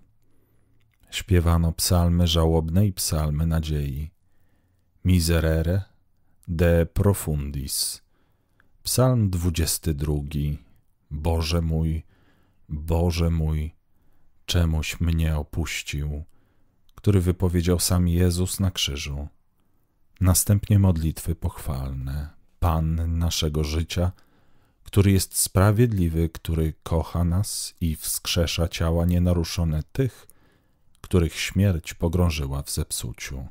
Śpiewano psalmy żałobne i psalmy nadziei. Miserere De Profundis. Psalm 22. Boże mój, Boże mój, czemuś mnie opuścił, który wypowiedział sam Jezus na krzyżu. Następnie modlitwy pochwalne. Pan naszego życia, który jest sprawiedliwy, który kocha nas i wskrzesza ciała nienaruszone tych, których śmierć pogrążyła w zepsuciu.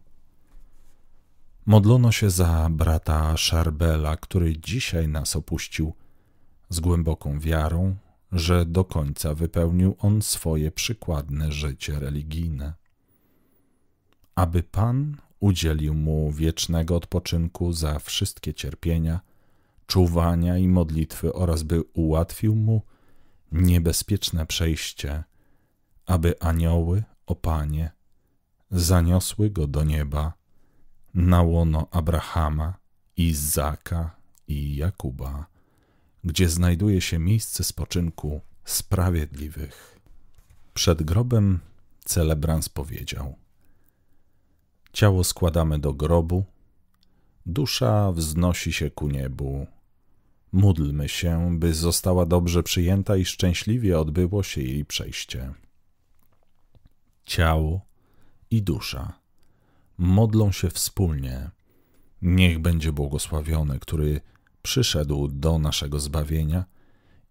Modlono się za brata Szarbela, który dzisiaj nas opuścił, z głęboką wiarą, że do końca wypełnił on swoje przykładne życie religijne. Aby Pan udzielił mu wiecznego odpoczynku za wszystkie cierpienia, czuwania i modlitwy oraz by ułatwił mu niebezpieczne przejście, aby anioły, opanie, zaniosły go do nieba na łono Abrahama, Izaka i Jakuba, gdzie znajduje się miejsce spoczynku sprawiedliwych. Przed grobem celebrans powiedział: Ciało składamy do grobu, dusza wznosi się ku niebu. Módlmy się, by została dobrze przyjęta i szczęśliwie odbyło się jej przejście. Ciało i dusza modlą się wspólnie. Niech będzie błogosławiony, który przyszedł do naszego zbawienia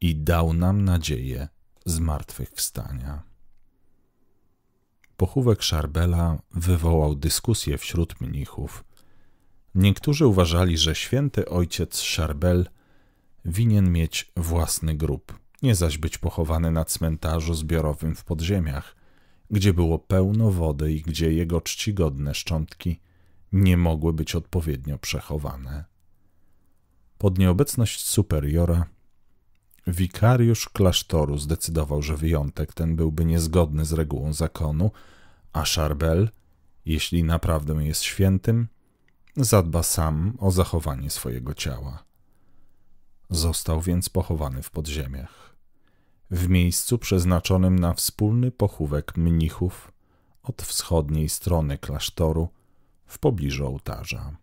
i dał nam nadzieję zmartwychwstania. Pochówek Szarbela wywołał dyskusję wśród mnichów. Niektórzy uważali, że święty ojciec Szarbel winien mieć własny grób, nie zaś być pochowany na cmentarzu zbiorowym w podziemiach – gdzie było pełno wody i gdzie jego czcigodne szczątki nie mogły być odpowiednio przechowane. Pod nieobecność superiora wikariusz klasztoru zdecydował, że wyjątek ten byłby niezgodny z regułą zakonu, a Szarbel, jeśli naprawdę jest świętym, zadba sam o zachowanie swojego ciała. Został więc pochowany w podziemiach w miejscu przeznaczonym na wspólny pochówek mnichów od wschodniej strony klasztoru w pobliżu ołtarza.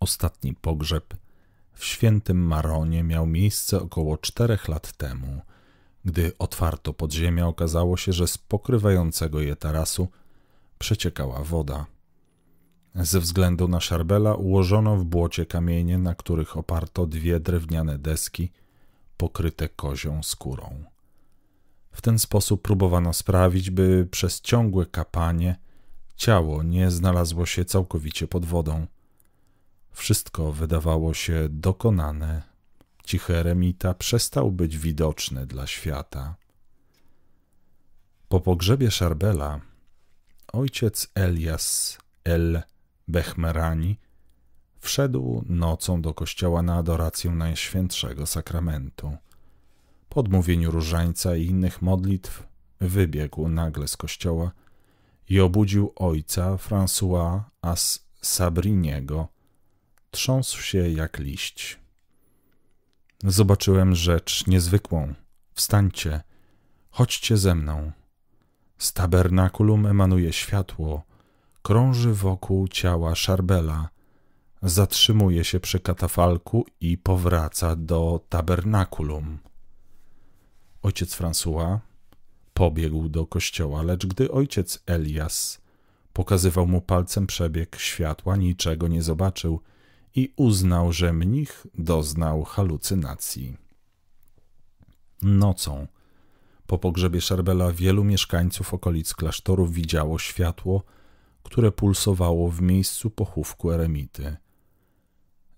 Ostatni pogrzeb w świętym Maronie miał miejsce około czterech lat temu, gdy otwarto podziemia, okazało się, że z pokrywającego je tarasu przeciekała woda. Ze względu na szarbela ułożono w błocie kamienie, na których oparto dwie drewniane deski – pokryte kozią skórą. W ten sposób próbowano sprawić, by przez ciągłe kapanie ciało nie znalazło się całkowicie pod wodą. Wszystko wydawało się dokonane. Cichy eremita przestał być widoczny dla świata. Po pogrzebie Szarbela ojciec Elias El Bechmerani wszedł nocą do kościoła na adorację Najświętszego Sakramentu. Po odmówieniu różańca i innych modlitw wybiegł nagle z kościoła i obudził ojca François as Sabriniego, trząsł się jak liść. Zobaczyłem rzecz niezwykłą. Wstańcie, chodźcie ze mną. Z tabernakulum emanuje światło, krąży wokół ciała Szarbela – zatrzymuje się przy katafalku i powraca do tabernakulum. Ojciec François pobiegł do kościoła, lecz gdy ojciec Elias pokazywał mu palcem przebieg światła, niczego nie zobaczył i uznał, że mnich doznał halucynacji. Nocą po pogrzebie Szarbela wielu mieszkańców okolic klasztoru widziało światło, które pulsowało w miejscu pochówku eremity –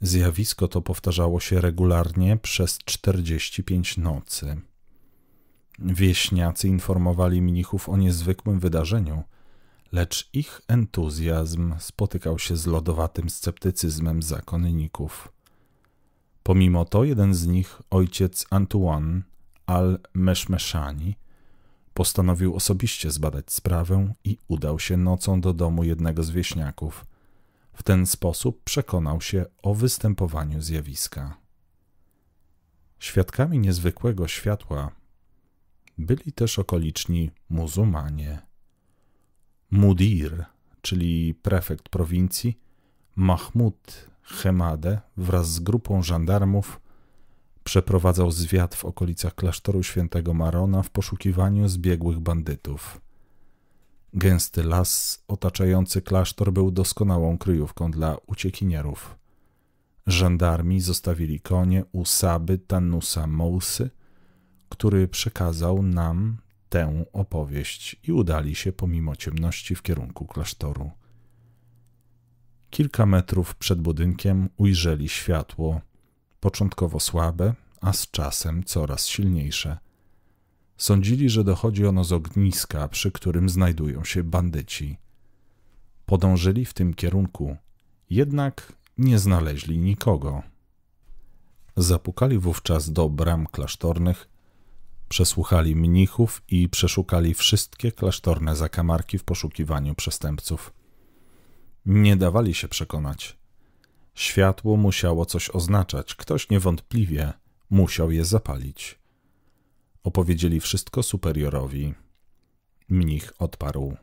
Zjawisko to powtarzało się regularnie przez 45 nocy. Wieśniacy informowali mnichów o niezwykłym wydarzeniu, lecz ich entuzjazm spotykał się z lodowatym sceptycyzmem zakonników. Pomimo to jeden z nich, ojciec Antoine al-Meszmeszani, postanowił osobiście zbadać sprawę i udał się nocą do domu jednego z wieśniaków – w ten sposób przekonał się o występowaniu zjawiska. Świadkami niezwykłego światła byli też okoliczni muzułmanie. Mudir, czyli prefekt prowincji, Mahmud Hemade wraz z grupą żandarmów przeprowadzał zwiad w okolicach klasztoru świętego Marona w poszukiwaniu zbiegłych bandytów. Gęsty las otaczający klasztor był doskonałą kryjówką dla uciekinierów. Żandarmi zostawili konie u Saby Tanusa Mousy, który przekazał nam tę opowieść i udali się pomimo ciemności w kierunku klasztoru. Kilka metrów przed budynkiem ujrzeli światło, początkowo słabe, a z czasem coraz silniejsze – Sądzili, że dochodzi ono z ogniska, przy którym znajdują się bandyci. Podążyli w tym kierunku, jednak nie znaleźli nikogo. Zapukali wówczas do bram klasztornych, przesłuchali mnichów i przeszukali wszystkie klasztorne zakamarki w poszukiwaniu przestępców. Nie dawali się przekonać. Światło musiało coś oznaczać, ktoś niewątpliwie musiał je zapalić. Opowiedzieli wszystko superiorowi. Mnich odparł.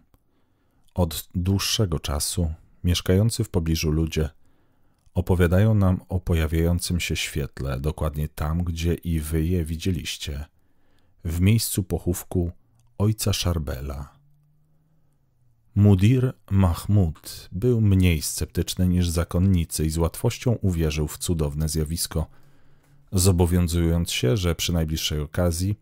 Od dłuższego czasu mieszkający w pobliżu ludzie opowiadają nam o pojawiającym się świetle, dokładnie tam, gdzie i wy je widzieliście, w miejscu pochówku ojca Szarbela. Mudir Mahmud był mniej sceptyczny niż zakonnicy i z łatwością uwierzył w cudowne zjawisko, zobowiązując się, że przy najbliższej okazji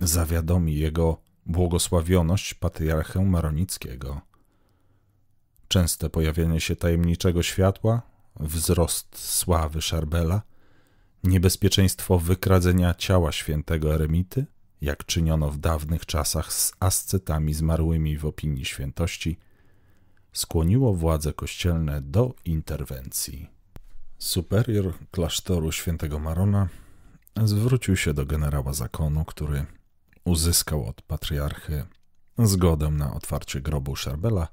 zawiadomi jego błogosławioność patriarchę Maronickiego. Częste pojawienie się tajemniczego światła, wzrost sławy Szarbela, niebezpieczeństwo wykradzenia ciała świętego eremity, jak czyniono w dawnych czasach z ascetami zmarłymi w opinii świętości, skłoniło władze kościelne do interwencji. Superior klasztoru świętego Marona zwrócił się do generała zakonu, który uzyskał od patriarchy zgodę na otwarcie grobu Szerbela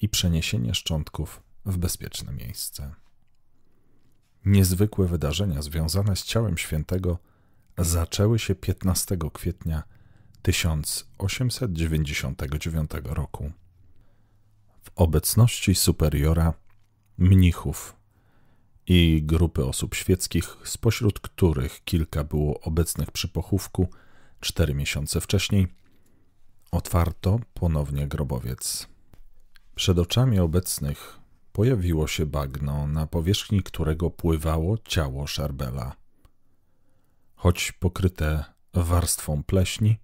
i przeniesienie szczątków w bezpieczne miejsce. Niezwykłe wydarzenia związane z ciałem świętego zaczęły się 15 kwietnia 1899 roku. W obecności superiora, mnichów i grupy osób świeckich, spośród których kilka było obecnych przy pochówku, Cztery miesiące wcześniej otwarto ponownie grobowiec. Przed oczami obecnych pojawiło się bagno, na powierzchni którego pływało ciało Szarbela. Choć pokryte warstwą pleśni,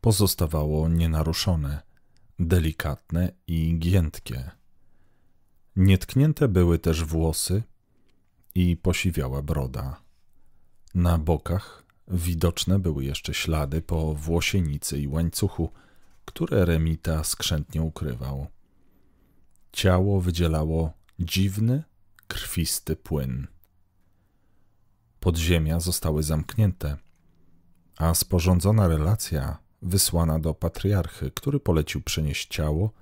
pozostawało nienaruszone, delikatne i giętkie. Nietknięte były też włosy i posiwiała broda. Na bokach Widoczne były jeszcze ślady po włosienicy i łańcuchu, które Remita skrzętnie ukrywał. Ciało wydzielało dziwny, krwisty płyn. Podziemia zostały zamknięte, a sporządzona relacja wysłana do patriarchy, który polecił przenieść ciało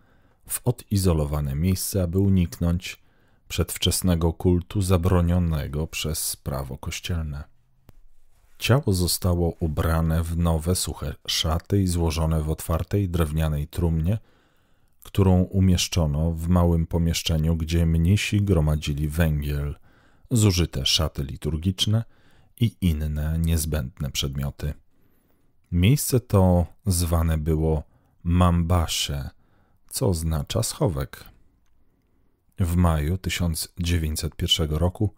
w odizolowane miejsce, aby uniknąć przedwczesnego kultu zabronionego przez prawo kościelne. Ciało zostało ubrane w nowe, suche szaty i złożone w otwartej drewnianej trumnie, którą umieszczono w małym pomieszczeniu, gdzie mnisi gromadzili węgiel, zużyte szaty liturgiczne i inne niezbędne przedmioty. Miejsce to zwane było mambashe, co oznacza schowek. W maju 1901 roku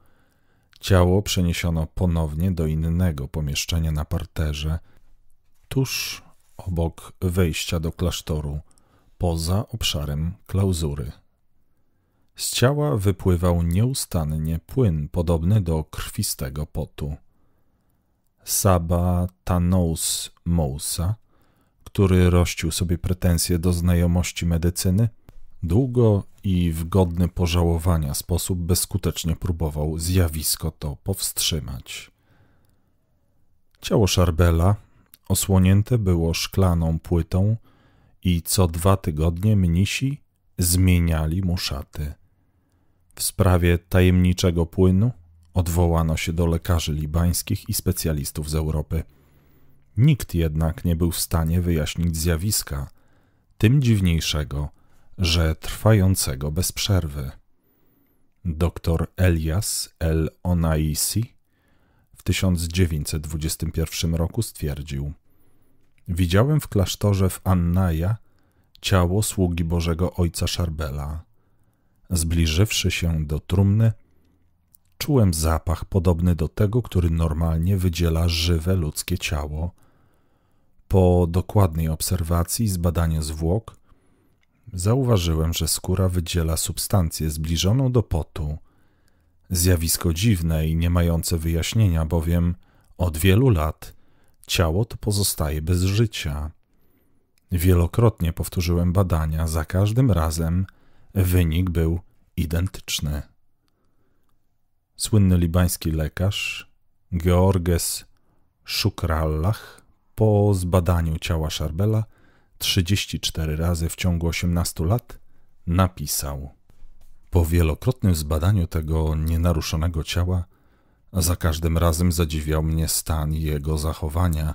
Ciało przeniesiono ponownie do innego pomieszczenia na parterze, tuż obok wejścia do klasztoru, poza obszarem klauzury. Z ciała wypływał nieustannie płyn podobny do krwistego potu. Saba Tanous Mousa, który rościł sobie pretensje do znajomości medycyny, Długo i w godny pożałowania sposób bezskutecznie próbował zjawisko to powstrzymać. Ciało Szarbela osłonięte było szklaną płytą i co dwa tygodnie mnisi zmieniali mu szaty. W sprawie tajemniczego płynu odwołano się do lekarzy libańskich i specjalistów z Europy. Nikt jednak nie był w stanie wyjaśnić zjawiska, tym dziwniejszego – że trwającego bez przerwy. Dr Elias El Onaisi w 1921 roku stwierdził: Widziałem w klasztorze w Annaja ciało sługi Bożego Ojca Szarbela. Zbliżywszy się do trumny, czułem zapach podobny do tego, który normalnie wydziela żywe ludzkie ciało. Po dokładnej obserwacji i zbadaniu zwłok, zauważyłem, że skóra wydziela substancję zbliżoną do potu. Zjawisko dziwne i nie mające wyjaśnienia, bowiem od wielu lat ciało to pozostaje bez życia. Wielokrotnie powtórzyłem badania, za każdym razem wynik był identyczny. Słynny libański lekarz Georges Szukrallach po zbadaniu ciała Szarbela 34 razy w ciągu 18 lat, napisał: Po wielokrotnym zbadaniu tego nienaruszonego ciała, za każdym razem zadziwiał mnie stan jego zachowania,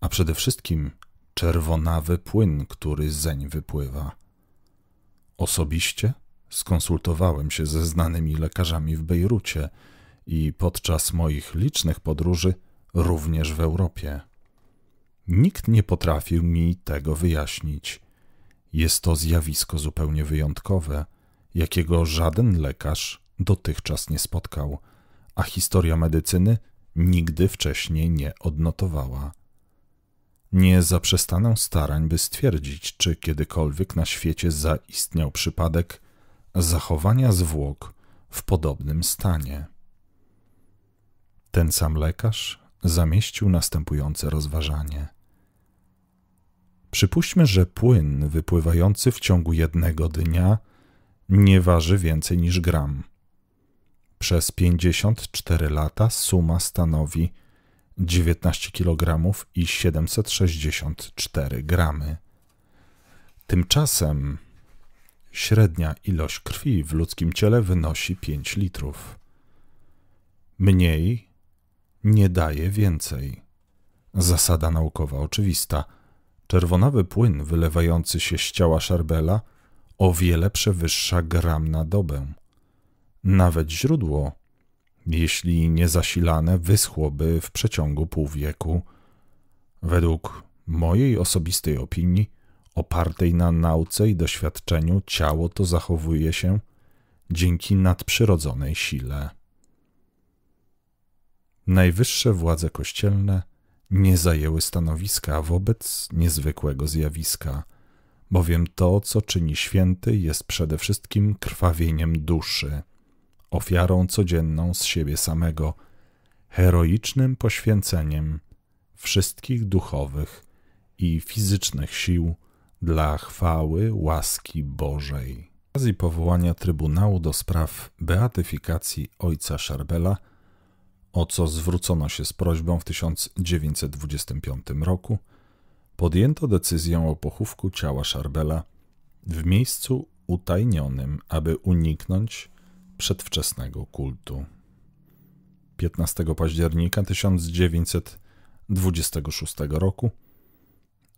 a przede wszystkim czerwonawy płyn, który zeń wypływa. Osobiście skonsultowałem się ze znanymi lekarzami w Bejrucie i podczas moich licznych podróży również w Europie. Nikt nie potrafił mi tego wyjaśnić. Jest to zjawisko zupełnie wyjątkowe, jakiego żaden lekarz dotychczas nie spotkał, a historia medycyny nigdy wcześniej nie odnotowała. Nie zaprzestanę starań, by stwierdzić, czy kiedykolwiek na świecie zaistniał przypadek zachowania zwłok w podobnym stanie. Ten sam lekarz zamieścił następujące rozważanie. Przypuśćmy, że płyn wypływający w ciągu jednego dnia nie waży więcej niż gram. Przez 54 lata suma stanowi 19 kg i 764 gramy. Tymczasem średnia ilość krwi w ludzkim ciele wynosi 5 litrów. Mniej nie daje więcej. Zasada naukowa oczywista – Czerwonawy płyn wylewający się z ciała szarbela o wiele przewyższa gram na dobę. Nawet źródło, jeśli nie zasilane, wyschłoby w przeciągu pół wieku. Według mojej osobistej opinii, opartej na nauce i doświadczeniu, ciało to zachowuje się dzięki nadprzyrodzonej sile. Najwyższe władze kościelne – nie zajęły stanowiska wobec niezwykłego zjawiska, bowiem to, co czyni święty, jest przede wszystkim krwawieniem duszy, ofiarą codzienną z siebie samego, heroicznym poświęceniem wszystkich duchowych i fizycznych sił dla chwały łaski Bożej. Z okazji powołania Trybunału do spraw Beatyfikacji Ojca Szarbela – o co zwrócono się z prośbą w 1925 roku, podjęto decyzję o pochówku ciała Szarbela w miejscu utajnionym, aby uniknąć przedwczesnego kultu. 15 października 1926 roku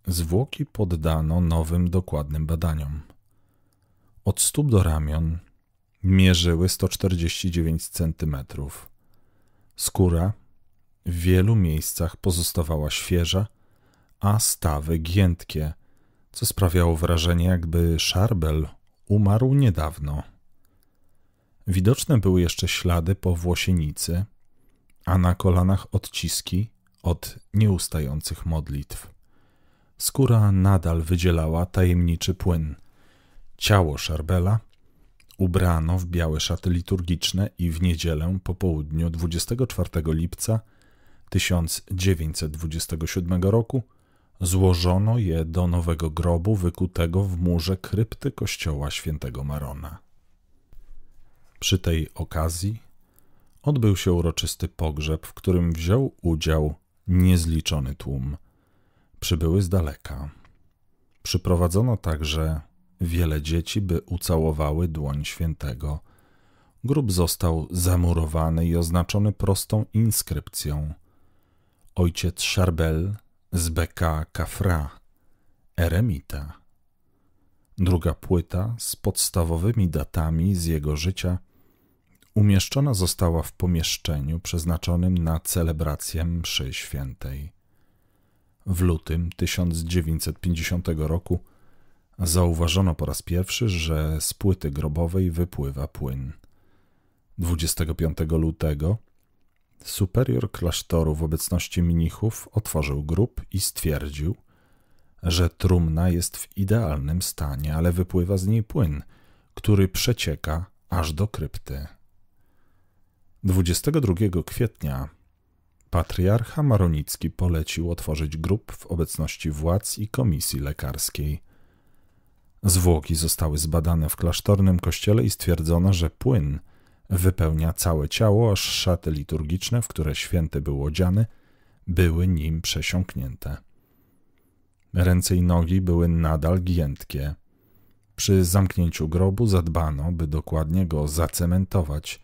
zwłoki poddano nowym dokładnym badaniom. Od stóp do ramion mierzyły 149 centymetrów Skóra w wielu miejscach pozostawała świeża, a stawy giętkie, co sprawiało wrażenie, jakby szarbel umarł niedawno. Widoczne były jeszcze ślady po włosienicy, a na kolanach odciski od nieustających modlitw. Skóra nadal wydzielała tajemniczy płyn. Ciało szarbela ubrano w białe szaty liturgiczne i w niedzielę po południu 24 lipca 1927 roku złożono je do nowego grobu wykutego w murze krypty kościoła świętego Marona. Przy tej okazji odbył się uroczysty pogrzeb, w którym wziął udział niezliczony tłum. Przybyły z daleka. Przyprowadzono także wiele dzieci, by ucałowały dłoń świętego. Grób został zamurowany i oznaczony prostą inskrypcją. Ojciec Szarbel z Beka Kafra, Eremita. Druga płyta z podstawowymi datami z jego życia umieszczona została w pomieszczeniu przeznaczonym na celebrację mszy świętej. W lutym 1950 roku zauważono po raz pierwszy, że z płyty grobowej wypływa płyn. 25 lutego superior klasztoru w obecności mnichów otworzył grób i stwierdził, że trumna jest w idealnym stanie, ale wypływa z niej płyn, który przecieka aż do krypty. 22 kwietnia patriarcha Maronicki polecił otworzyć grób w obecności władz i komisji lekarskiej. Zwłoki zostały zbadane w klasztornym kościele i stwierdzono, że płyn wypełnia całe ciało, aż szaty liturgiczne, w które święty był odziany, były nim przesiąknięte. Ręce i nogi były nadal giętkie. Przy zamknięciu grobu zadbano, by dokładnie go zacementować,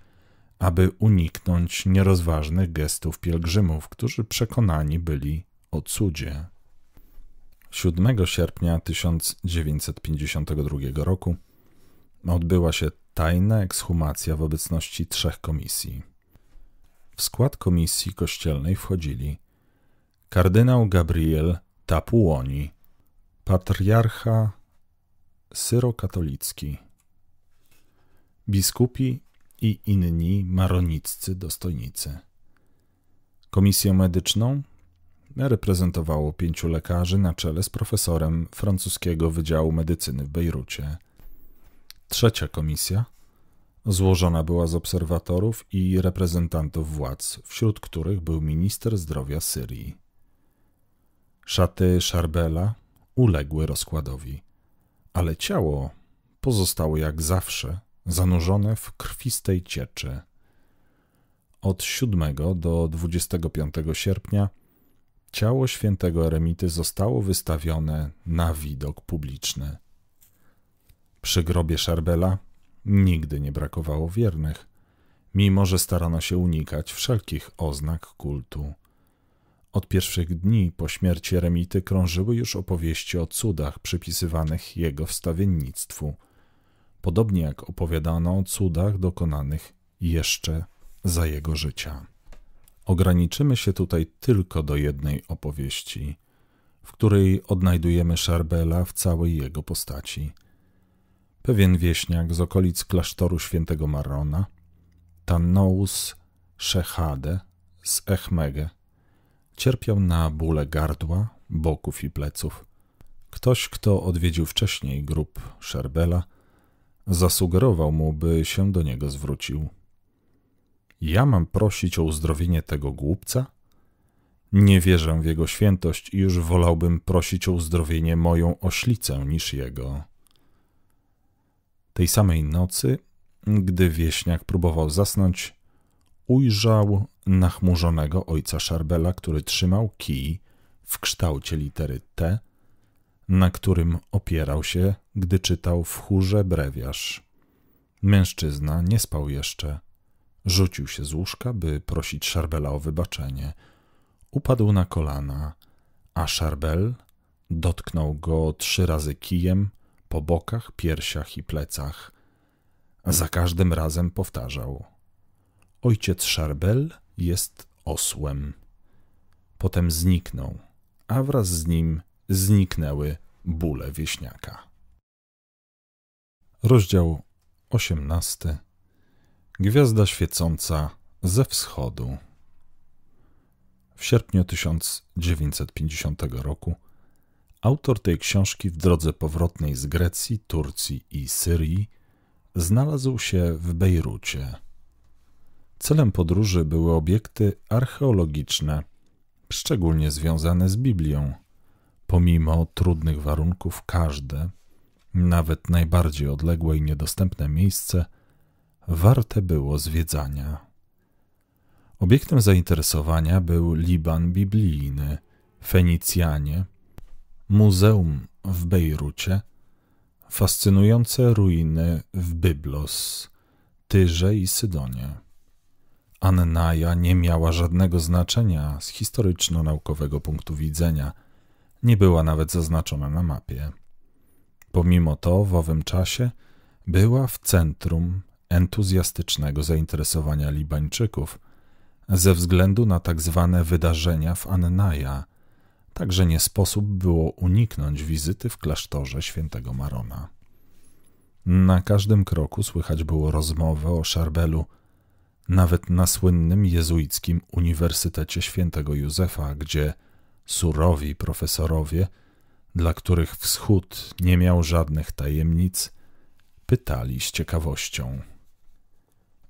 aby uniknąć nierozważnych gestów pielgrzymów, którzy przekonani byli o cudzie. 7 sierpnia 1952 roku odbyła się tajna ekshumacja w obecności trzech komisji. W skład komisji kościelnej wchodzili kardynał Gabriel Tapuoni, patriarcha syrokatolicki, biskupi i inni maroniccy dostojnicy. Komisję medyczną reprezentowało pięciu lekarzy na czele z profesorem francuskiego Wydziału Medycyny w Bejrucie. Trzecia komisja złożona była z obserwatorów i reprezentantów władz, wśród których był minister zdrowia Syrii. Szaty Szarbela uległy rozkładowi, ale ciało pozostało jak zawsze zanurzone w krwistej cieczy. Od 7 do 25 sierpnia Ciało świętego eremity zostało wystawione na widok publiczny. Przy grobie Szarbela nigdy nie brakowało wiernych, mimo że starano się unikać wszelkich oznak kultu. Od pierwszych dni po śmierci eremity krążyły już opowieści o cudach przypisywanych jego wstawiennictwu, podobnie jak opowiadano o cudach dokonanych jeszcze za jego życia. Ograniczymy się tutaj tylko do jednej opowieści, w której odnajdujemy Szarbela w całej jego postaci. Pewien wieśniak z okolic klasztoru świętego Marona, Tannous Szechade z Echmege, cierpiał na bóle gardła, boków i pleców. Ktoś, kto odwiedził wcześniej grup Szerbela, zasugerował mu, by się do niego zwrócił. Ja mam prosić o uzdrowienie tego głupca? Nie wierzę w jego świętość i już wolałbym prosić o uzdrowienie moją oślicę niż jego. Tej samej nocy, gdy wieśniak próbował zasnąć, ujrzał nachmurzonego ojca Szarbela, który trzymał kij w kształcie litery T, na którym opierał się, gdy czytał w chórze brewiarz. Mężczyzna nie spał jeszcze. Rzucił się z łóżka, by prosić Szarbela o wybaczenie. Upadł na kolana, a Szarbel dotknął go trzy razy kijem po bokach, piersiach i plecach. Za każdym razem powtarzał: Ojciec Szarbel jest osłem. Potem zniknął, a wraz z nim zniknęły bóle wieśniaka. Rozdział 18. Gwiazda świecąca ze wschodu. W sierpniu 1950 roku autor tej książki w drodze powrotnej z Grecji, Turcji i Syrii znalazł się w Bejrucie. Celem podróży były obiekty archeologiczne, szczególnie związane z Biblią. Pomimo trudnych warunków, każde, nawet najbardziej odległe i niedostępne miejsce – warte było zwiedzania. Obiektem zainteresowania był Liban biblijny, Fenicjanie, muzeum w Bejrucie, fascynujące ruiny w Byblos, Tyrze i Sydonie. Annaja nie miała żadnego znaczenia z historyczno-naukowego punktu widzenia, nie była nawet zaznaczona na mapie. Pomimo to w owym czasie była w centrum entuzjastycznego zainteresowania Libańczyków ze względu na tak zwane wydarzenia w Annaja, także nie sposób było uniknąć wizyty w klasztorze świętego Marona. Na każdym kroku słychać było rozmowę o Szarbelu, nawet na słynnym jezuickim Uniwersytecie Świętego Józefa, gdzie surowi profesorowie, dla których wschód nie miał żadnych tajemnic, pytali z ciekawością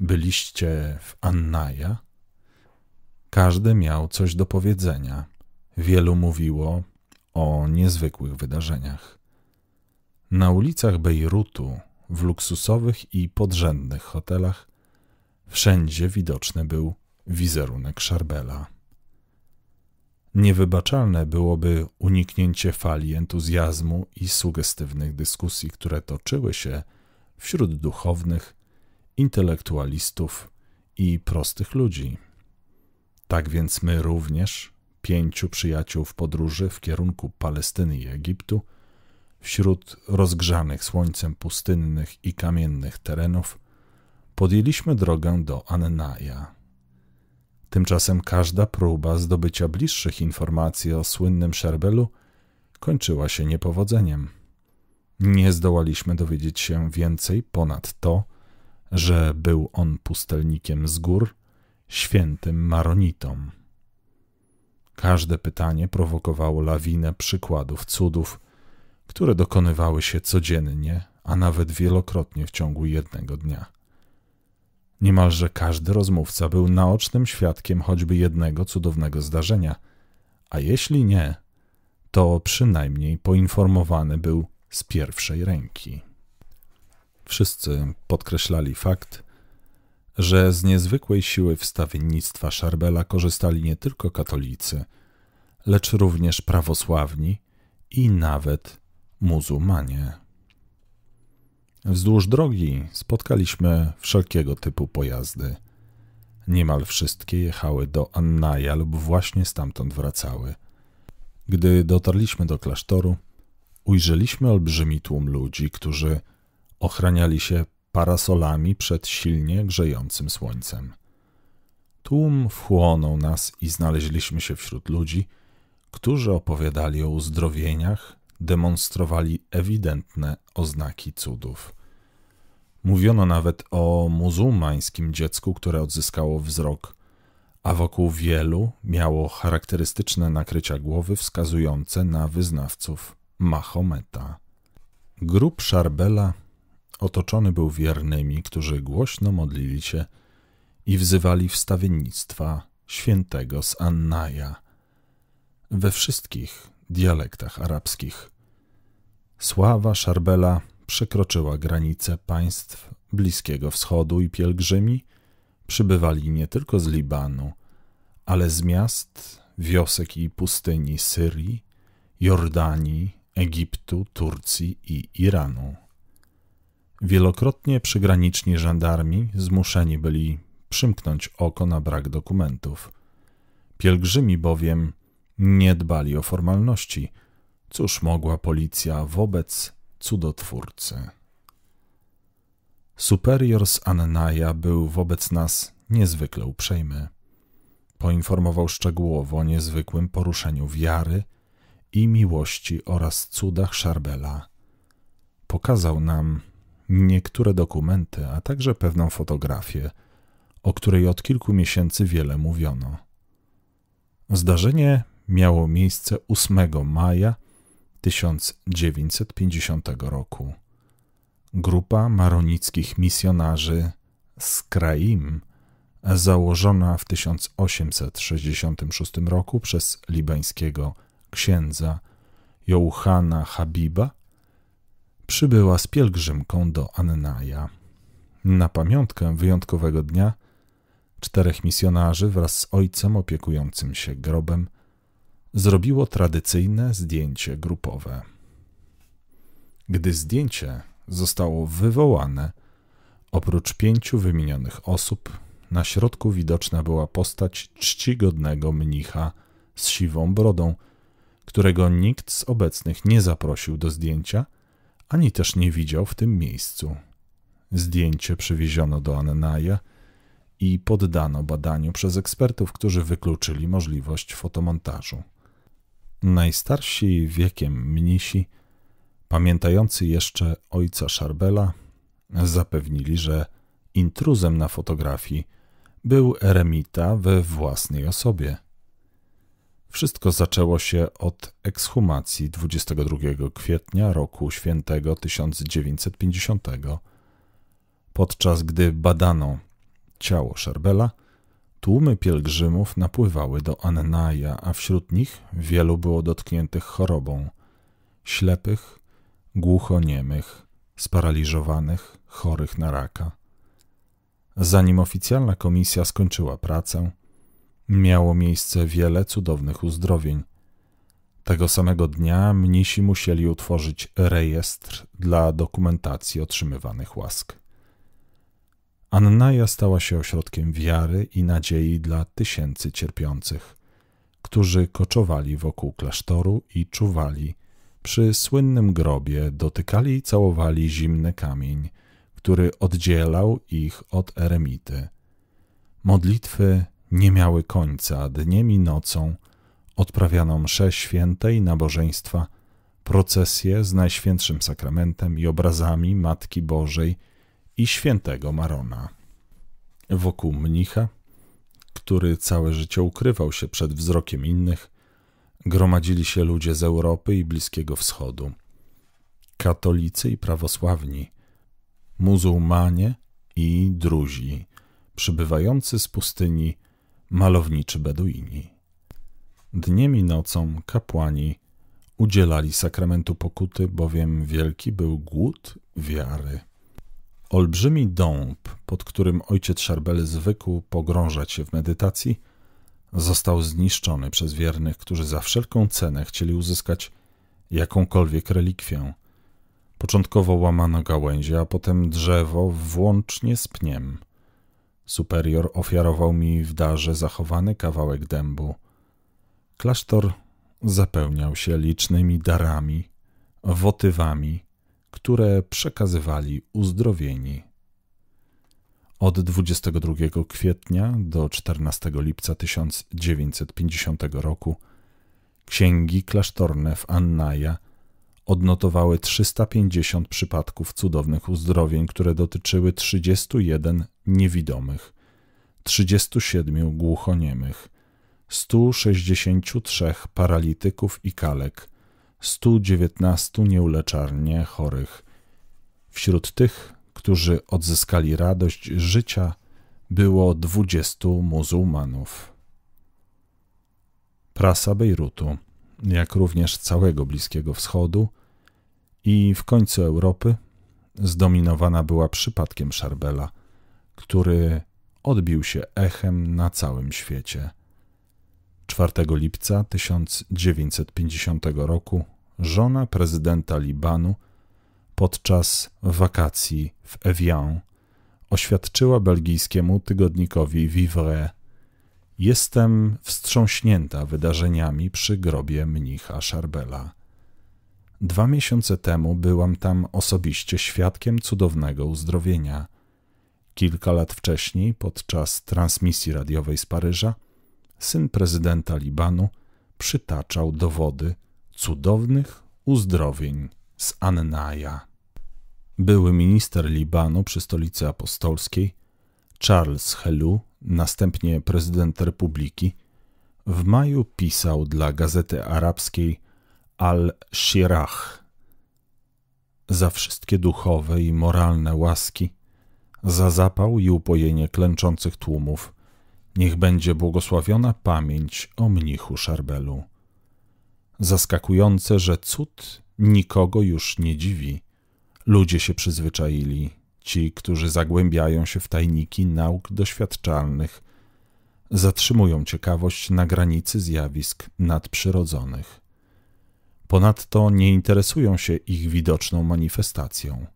byliście w Annaja? Każdy miał coś do powiedzenia. Wielu mówiło o niezwykłych wydarzeniach. Na ulicach Bejrutu, w luksusowych i podrzędnych hotelach, wszędzie widoczny był wizerunek Szarbela. Niewybaczalne byłoby uniknięcie fali entuzjazmu i sugestywnych dyskusji, które toczyły się wśród duchownych intelektualistów i prostych ludzi. Tak więc my również, pięciu przyjaciół w podróży w kierunku Palestyny i Egiptu, wśród rozgrzanych słońcem pustynnych i kamiennych terenów, podjęliśmy drogę do Annaja. Tymczasem każda próba zdobycia bliższych informacji o słynnym Szerbelu kończyła się niepowodzeniem. Nie zdołaliśmy dowiedzieć się więcej ponad to, że był on pustelnikiem z gór, świętym maronitą. Każde pytanie prowokowało lawinę przykładów cudów, które dokonywały się codziennie, a nawet wielokrotnie w ciągu jednego dnia. Niemalże każdy rozmówca był naocznym świadkiem choćby jednego cudownego zdarzenia, a jeśli nie, to przynajmniej poinformowany był z pierwszej ręki wszyscy podkreślali fakt, że z niezwykłej siły wstawiennictwa Szarbela korzystali nie tylko katolicy, lecz również prawosławni i nawet muzułmanie. Wzdłuż drogi spotkaliśmy wszelkiego typu pojazdy. Niemal wszystkie jechały do Annaja lub właśnie stamtąd wracały. Gdy dotarliśmy do klasztoru, ujrzeliśmy olbrzymi tłum ludzi, którzy ochraniali się parasolami przed silnie grzejącym słońcem. Tłum wchłonął nas i znaleźliśmy się wśród ludzi, którzy opowiadali o uzdrowieniach, demonstrowali ewidentne oznaki cudów. Mówiono nawet o muzułmańskim dziecku, które odzyskało wzrok, a wokół wielu miało charakterystyczne nakrycia głowy wskazujące na wyznawców Mahometa. Grób Szarbela otoczony był wiernymi, którzy głośno modlili się i wzywali wstawiennictwa świętego z Annaja we wszystkich dialektach arabskich. Sława Szarbela przekroczyła granice państw Bliskiego Wschodu i pielgrzymi przybywali nie tylko z Libanu, ale z miast, wiosek i pustyni Syrii, Jordanii, Egiptu, Turcji i Iranu. Wielokrotnie przygraniczni żandarmi zmuszeni byli przymknąć oko na brak dokumentów. Pielgrzymi bowiem nie dbali o formalności. Cóż mogła policja wobec cudotwórcy? Superior z Annaja był wobec nas niezwykle uprzejmy. Poinformował szczegółowo o niezwykłym poruszeniu wiary i miłości oraz cudach Szarbela. Pokazał nam niektóre dokumenty, a także pewną fotografię, o której od kilku miesięcy wiele mówiono. Zdarzenie miało miejsce 8 maja 1950 roku. Grupa maronickich misjonarzy z Kraim, założona w 1866 roku przez libańskiego księdza Johana Habiba, przybyła z pielgrzymką do Annaja. Na pamiątkę wyjątkowego dnia czterech misjonarzy wraz z ojcem opiekującym się grobem zrobiło tradycyjne zdjęcie grupowe. Gdy zdjęcie zostało wywołane, oprócz pięciu wymienionych osób, na środku widoczna była postać czcigodnego mnicha z siwą brodą, którego nikt z obecnych nie zaprosił do zdjęcia, ani też nie widział w tym miejscu. Zdjęcie przywieziono do Annaja i poddano badaniu przez ekspertów, którzy wykluczyli możliwość fotomontażu. Najstarsi wiekiem mnisi, pamiętający jeszcze ojca Szarbela, zapewnili, że intruzem na fotografii był eremita we własnej osobie, wszystko zaczęło się od ekshumacji 22 kwietnia roku świętego 1950, podczas gdy badano ciało Szerbela, tłumy pielgrzymów napływały do Annaja, a wśród nich wielu było dotkniętych chorobą ślepych, głuchoniemych, sparaliżowanych, chorych na raka. Zanim oficjalna komisja skończyła pracę, Miało miejsce wiele cudownych uzdrowień. Tego samego dnia mnisi musieli utworzyć rejestr dla dokumentacji otrzymywanych łask. Annaja stała się ośrodkiem wiary i nadziei dla tysięcy cierpiących, którzy koczowali wokół klasztoru i czuwali przy słynnym grobie, dotykali i całowali zimny kamień, który oddzielał ich od eremity. Modlitwy nie miały końca dniem i nocą, odprawiano msze świętej, nabożeństwa, procesje z Najświętszym Sakramentem i obrazami Matki Bożej i świętego Marona. Wokół mnicha, który całe życie ukrywał się przed wzrokiem innych, gromadzili się ludzie z Europy i Bliskiego Wschodu. Katolicy i prawosławni, muzułmanie i druzi, przybywający z pustyni malowniczy Beduini. Dniem i nocą kapłani udzielali sakramentu pokuty, bowiem wielki był głód wiary. Olbrzymi dąb, pod którym ojciec Szarbel zwykł pogrążać się w medytacji, został zniszczony przez wiernych, którzy za wszelką cenę chcieli uzyskać jakąkolwiek relikwię. Początkowo łamano gałęzie, a potem drzewo włącznie z pniem – Superior ofiarował mi w darze zachowany kawałek dębu. Klasztor zapełniał się licznymi darami, wotywami, które przekazywali uzdrowieni. Od 22 kwietnia do 14 lipca 1950 roku księgi klasztorne w Annaja – odnotowały 350 przypadków cudownych uzdrowień, które dotyczyły 31 niewidomych, 37 głuchoniemych, 163 paralityków i kalek, 119 nieuleczarnie chorych. Wśród tych, którzy odzyskali radość życia, było 20 muzułmanów. Prasa Bejrutu jak również całego Bliskiego Wschodu i w końcu Europy, zdominowana była przypadkiem Szarbela, który odbił się echem na całym świecie. 4 lipca 1950 roku żona prezydenta Libanu podczas wakacji w Evian oświadczyła belgijskiemu tygodnikowi Vivre Jestem wstrząśnięta wydarzeniami przy grobie mnicha Szarbela. Dwa miesiące temu byłam tam osobiście świadkiem cudownego uzdrowienia. Kilka lat wcześniej, podczas transmisji radiowej z Paryża, syn prezydenta Libanu przytaczał dowody cudownych uzdrowień z Annaja. Były minister Libanu przy stolicy apostolskiej, Charles Helu, następnie prezydent republiki, w maju pisał dla gazety arabskiej Al-Shirah. Za wszystkie duchowe i moralne łaski, za zapał i upojenie klęczących tłumów, niech będzie błogosławiona pamięć o mnichu Szarbelu. Zaskakujące, że cud nikogo już nie dziwi. Ludzie się przyzwyczaili ci, którzy zagłębiają się w tajniki nauk doświadczalnych, zatrzymują ciekawość na granicy zjawisk nadprzyrodzonych. Ponadto nie interesują się ich widoczną manifestacją.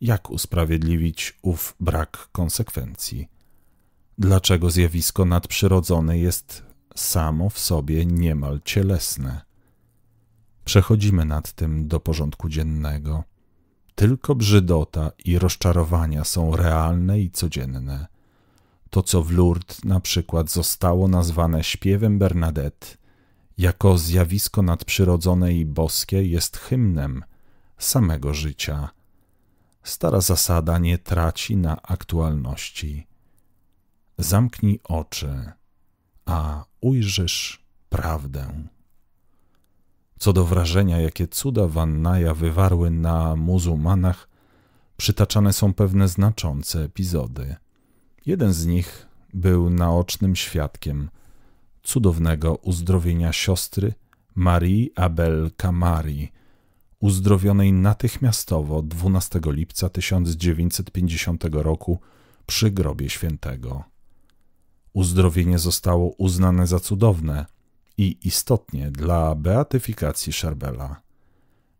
Jak usprawiedliwić ów brak konsekwencji? Dlaczego zjawisko nadprzyrodzone jest samo w sobie niemal cielesne? Przechodzimy nad tym do porządku dziennego. Tylko brzydota i rozczarowania są realne i codzienne. To, co w Lourdes na przykład zostało nazwane śpiewem Bernadette, jako zjawisko nadprzyrodzone i boskie, jest hymnem samego życia. Stara zasada nie traci na aktualności. Zamknij oczy, a ujrzysz prawdę. Co do wrażenia, jakie cuda Wannaja wywarły na muzułmanach, przytaczane są pewne znaczące epizody. Jeden z nich był naocznym świadkiem cudownego uzdrowienia siostry Marii Abel Kamari, uzdrowionej natychmiastowo 12 lipca 1950 roku przy grobie świętego. Uzdrowienie zostało uznane za cudowne – i istotnie dla beatyfikacji Szarbela.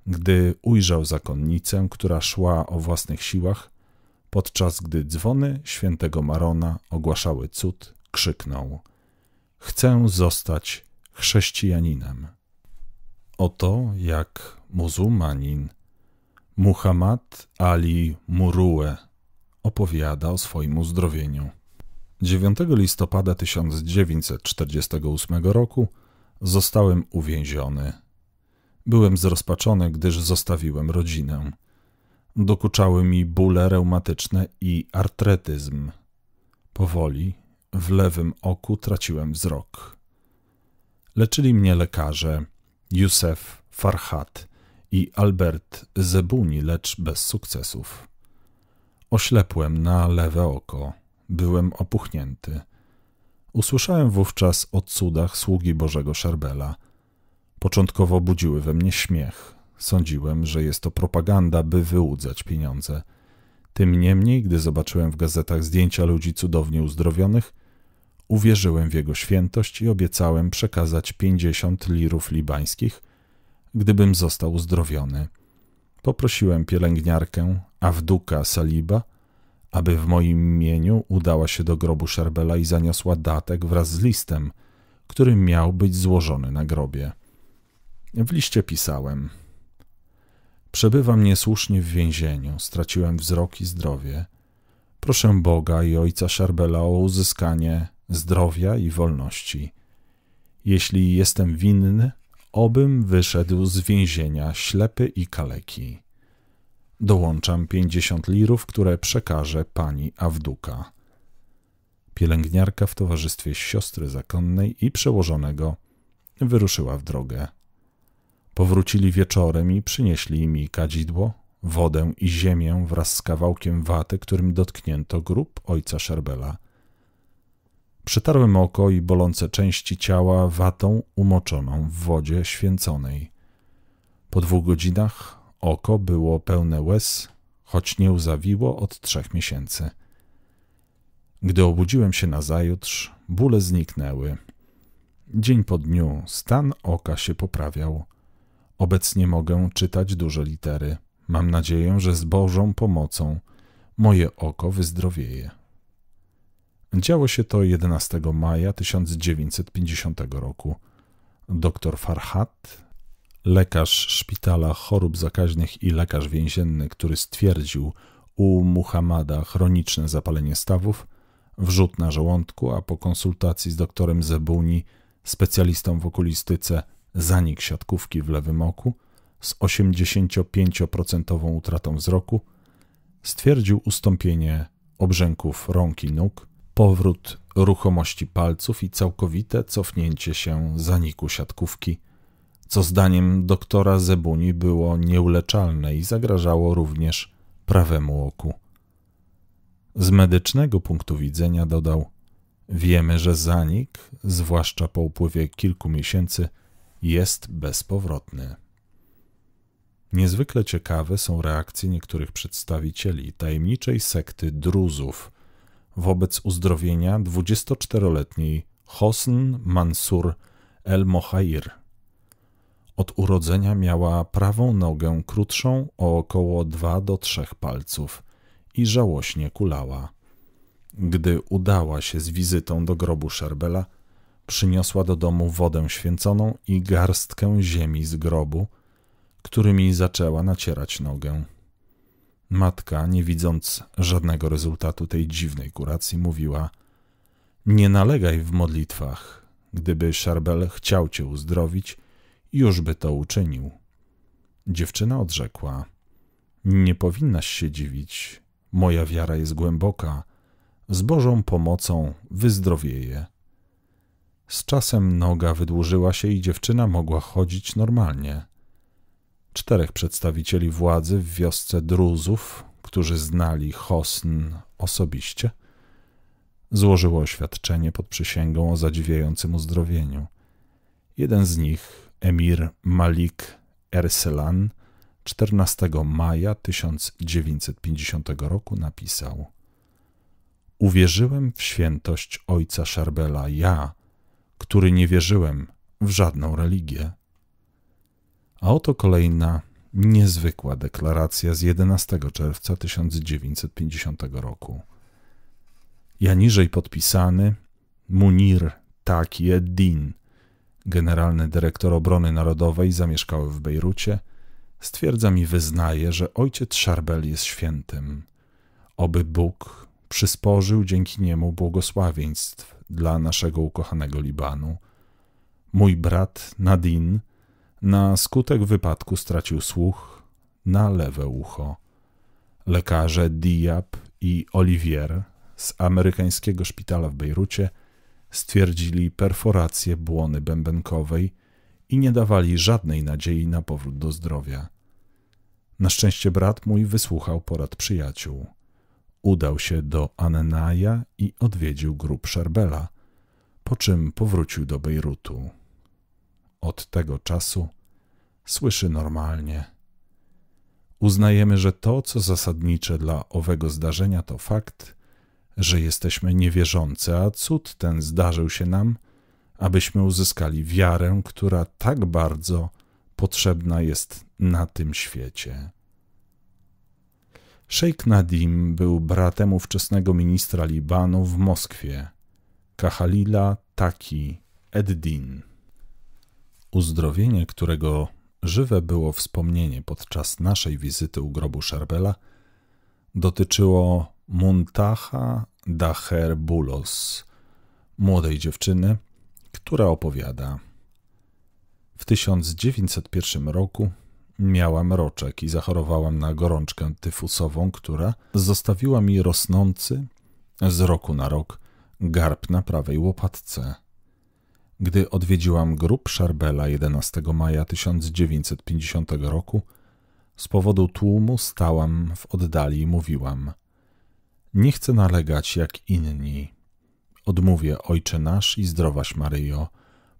Gdy ujrzał zakonnicę, która szła o własnych siłach, podczas gdy dzwony świętego Marona ogłaszały cud, krzyknął: Chcę zostać chrześcijaninem. Oto jak muzułmanin Muhammad Ali Murue opowiada o swoim uzdrowieniu. 9 listopada 1948 roku Zostałem uwięziony. Byłem zrozpaczony, gdyż zostawiłem rodzinę. Dokuczały mi bóle reumatyczne i artretyzm. Powoli w lewym oku traciłem wzrok. Leczyli mnie lekarze Józef Farhat i Albert Zebuni, lecz bez sukcesów. Oślepłem na lewe oko. Byłem opuchnięty. Usłyszałem wówczas o cudach sługi Bożego Szerbela. Początkowo budziły we mnie śmiech. Sądziłem, że jest to propaganda, by wyłudzać pieniądze. Tym niemniej, gdy zobaczyłem w gazetach zdjęcia ludzi cudownie uzdrowionych, uwierzyłem w jego świętość i obiecałem przekazać pięćdziesiąt lirów libańskich, gdybym został uzdrowiony. Poprosiłem pielęgniarkę Awduka Saliba – aby w moim imieniu udała się do grobu Szerbela i zaniosła datek wraz z listem, który miał być złożony na grobie. W liście pisałem: Przebywam niesłusznie w więzieniu, straciłem wzrok i zdrowie. Proszę Boga i ojca Szarbela o uzyskanie zdrowia i wolności. Jeśli jestem winny, obym wyszedł z więzienia ślepy i kaleki. Dołączam pięćdziesiąt lirów, które przekaże pani Awduka. Pielęgniarka w towarzystwie siostry zakonnej i przełożonego wyruszyła w drogę. Powrócili wieczorem i przynieśli mi kadzidło, wodę i ziemię wraz z kawałkiem waty, którym dotknięto grób ojca Szerbela. Przetarłem oko i bolące części ciała watą umoczoną w wodzie święconej. Po dwóch godzinach Oko było pełne łez, choć nie łzawiło od trzech miesięcy. Gdy obudziłem się nazajutrz, bóle zniknęły. Dzień po dniu stan oka się poprawiał. Obecnie mogę czytać duże litery. Mam nadzieję, że z Bożą pomocą moje oko wyzdrowieje. Działo się to 11 maja 1950 roku. Doktor Farhat lekarz szpitala chorób zakaźnych i lekarz więzienny, który stwierdził u Muhammada chroniczne zapalenie stawów, wrzut na żołądku, a po konsultacji z doktorem Zebuni, specjalistą w okulistyce, zanik siatkówki w lewym oku z 85% utratą wzroku, stwierdził ustąpienie obrzęków rąk i nóg, powrót ruchomości palców i całkowite cofnięcie się zaniku siatkówki – co zdaniem doktora Zebuni było nieuleczalne i zagrażało również prawemu oku. Z medycznego punktu widzenia dodał: Wiemy, że zanik, zwłaszcza po upływie kilku miesięcy, jest bezpowrotny. Niezwykle ciekawe są reakcje niektórych przedstawicieli tajemniczej sekty Druzów wobec uzdrowienia 24-letniej Hosn Mansur El-Mohair od urodzenia miała prawą nogę krótszą o około 2 do 3 palców i żałośnie kulała. Gdy udała się z wizytą do grobu Szerbela, przyniosła do domu wodę święconą i garstkę ziemi z grobu, którymi zaczęła nacierać nogę. Matka, nie widząc żadnego rezultatu tej dziwnej kuracji, mówiła: Nie nalegaj w modlitwach. Gdyby Szarbel chciał cię uzdrowić, już by to uczynił. Dziewczyna odrzekła: Nie powinnaś się dziwić. Moja wiara jest głęboka. Z Bożą pomocą wyzdrowieje. Z czasem noga wydłużyła się i dziewczyna mogła chodzić normalnie. Czterech przedstawicieli władzy w wiosce Druzów, którzy znali Hosn osobiście, złożyło oświadczenie pod przysięgą o zadziwiającym uzdrowieniu. Jeden z nich, emir Malik Erselan 14 maja 1950 roku napisał: Uwierzyłem w świętość ojca Szarbela, ja, który nie wierzyłem w żadną religię. A oto kolejna niezwykła deklaracja z 11 czerwca 1950 roku. Ja niżej podpisany Munir Taki Eddin – generalny dyrektor obrony narodowej, zamieszkały w Bejrucie, stwierdza mi wyznaje, że ojciec Szarbel jest świętym. Oby Bóg przysporzył dzięki niemu błogosławieństw dla naszego ukochanego Libanu. Mój brat Nadin na skutek wypadku stracił słuch na lewe ucho. Lekarze Diab i Olivier z amerykańskiego szpitala w Bejrucie stwierdzili perforację błony bębenkowej i nie dawali żadnej nadziei na powrót do zdrowia. Na szczęście brat mój wysłuchał porad przyjaciół. Udał się do Annenaja i odwiedził grób Szerbela, po czym powrócił do Bejrutu. Od tego czasu słyszy normalnie. Uznajemy, że to, co zasadnicze dla owego zdarzenia, to fakt, że jesteśmy niewierzący, a cud ten zdarzył się nam, abyśmy uzyskali wiarę, która tak bardzo potrzebna jest na tym świecie. Szejk Nadim był bratem ówczesnego ministra Libanu w Moskwie, Kahalila Taki Eddin. Uzdrowienie, którego żywe było wspomnienie podczas naszej wizyty u grobu Szerbela, dotyczyło Muntaha Daherbulos, młodej dziewczyny, która opowiada. W 1901 roku miałam roczek i zachorowałam na gorączkę tyfusową, która zostawiła mi rosnący z roku na rok garb na prawej łopatce. Gdy odwiedziłam grób Szarbela 11 maja 1950 roku, z powodu tłumu stałam w oddali i mówiłam – nie chcę nalegać jak inni. Odmówię Ojcze nasz i zdrowaś Maryjo,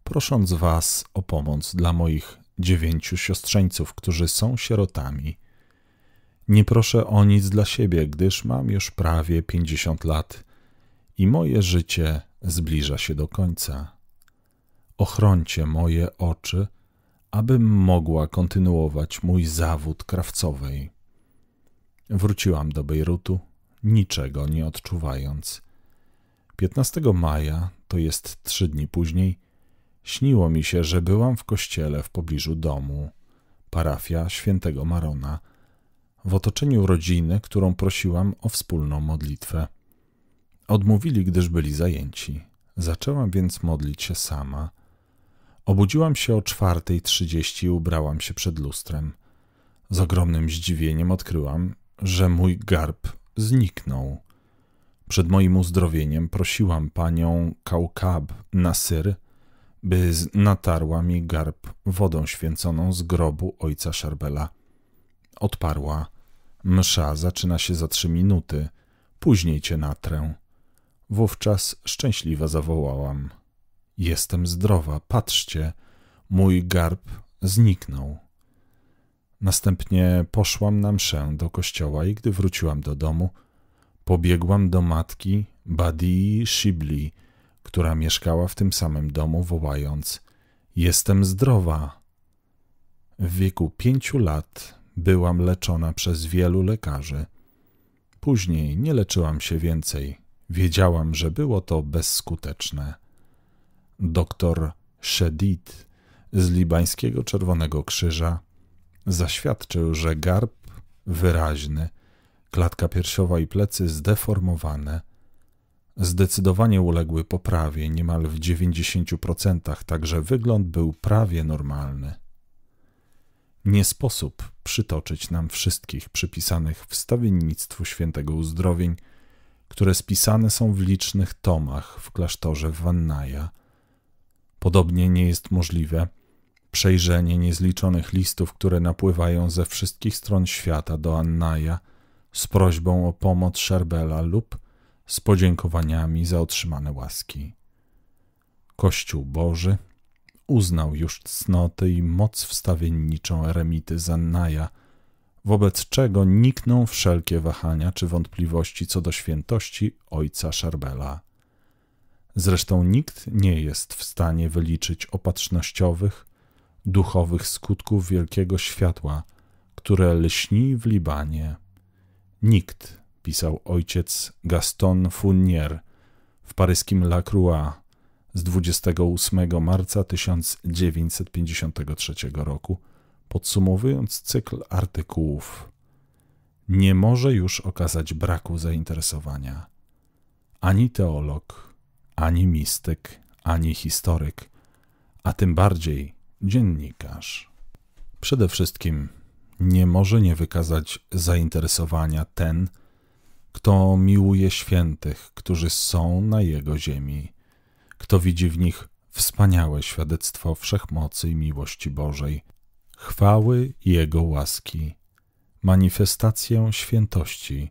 prosząc Was o pomoc dla moich dziewięciu siostrzeńców, którzy są sierotami. Nie proszę o nic dla siebie, gdyż mam już prawie pięćdziesiąt lat i moje życie zbliża się do końca. Ochrońcie moje oczy, abym mogła kontynuować mój zawód krawcowej. Wróciłam do Bejrutu, niczego nie odczuwając. 15 maja, to jest trzy dni później, śniło mi się, że byłam w kościele w pobliżu domu, parafia świętego Marona, w otoczeniu rodziny, którą prosiłam o wspólną modlitwę. Odmówili, gdyż byli zajęci. Zaczęłam więc modlić się sama. Obudziłam się o 4.30 i ubrałam się przed lustrem. Z ogromnym zdziwieniem odkryłam, że mój garb zniknął. Przed moim uzdrowieniem prosiłam panią Kaukab Nasyr, by natarła mi garb wodą święconą z grobu ojca Szarbela. Odparła. Msza zaczyna się za trzy minuty, później cię natrę. Wówczas szczęśliwa zawołałam. Jestem zdrowa, patrzcie, mój garb zniknął. Następnie poszłam na mszę do kościoła i gdy wróciłam do domu, pobiegłam do matki Badii Shibli, która mieszkała w tym samym domu, wołając: Jestem zdrowa. W wieku pięciu lat byłam leczona przez wielu lekarzy. Później nie leczyłam się więcej. Wiedziałam, że było to bezskuteczne. Doktor Shedid z Libańskiego Czerwonego Krzyża zaświadczył, że garb wyraźny, klatka piersiowa i plecy zdeformowane zdecydowanie uległy poprawie niemal w 90%, także wygląd był prawie normalny. Nie sposób przytoczyć nam wszystkich przypisanych stawiennictwu świętego uzdrowień, które spisane są w licznych tomach w klasztorze Wannaja. Podobnie nie jest możliwe, Przejrzenie niezliczonych listów, które napływają ze wszystkich stron świata do Annaja z prośbą o pomoc Szerbela lub z podziękowaniami za otrzymane łaski. Kościół Boży uznał już cnoty i moc wstawienniczą eremity z Annaja, wobec czego nikną wszelkie wahania czy wątpliwości co do świętości ojca Szarbela. Zresztą nikt nie jest w stanie wyliczyć opatrznościowych, duchowych skutków wielkiego światła, które lśni w Libanie. Nikt, pisał ojciec Gaston Fournier w paryskim La Croix z 28 marca 1953 roku, podsumowując cykl artykułów. Nie może już okazać braku zainteresowania. Ani teolog, ani mistyk, ani historyk, a tym bardziej dziennikarz. Przede wszystkim nie może nie wykazać zainteresowania ten, kto miłuje świętych, którzy są na jego ziemi, kto widzi w nich wspaniałe świadectwo wszechmocy i miłości Bożej, chwały Jego łaski, manifestację świętości,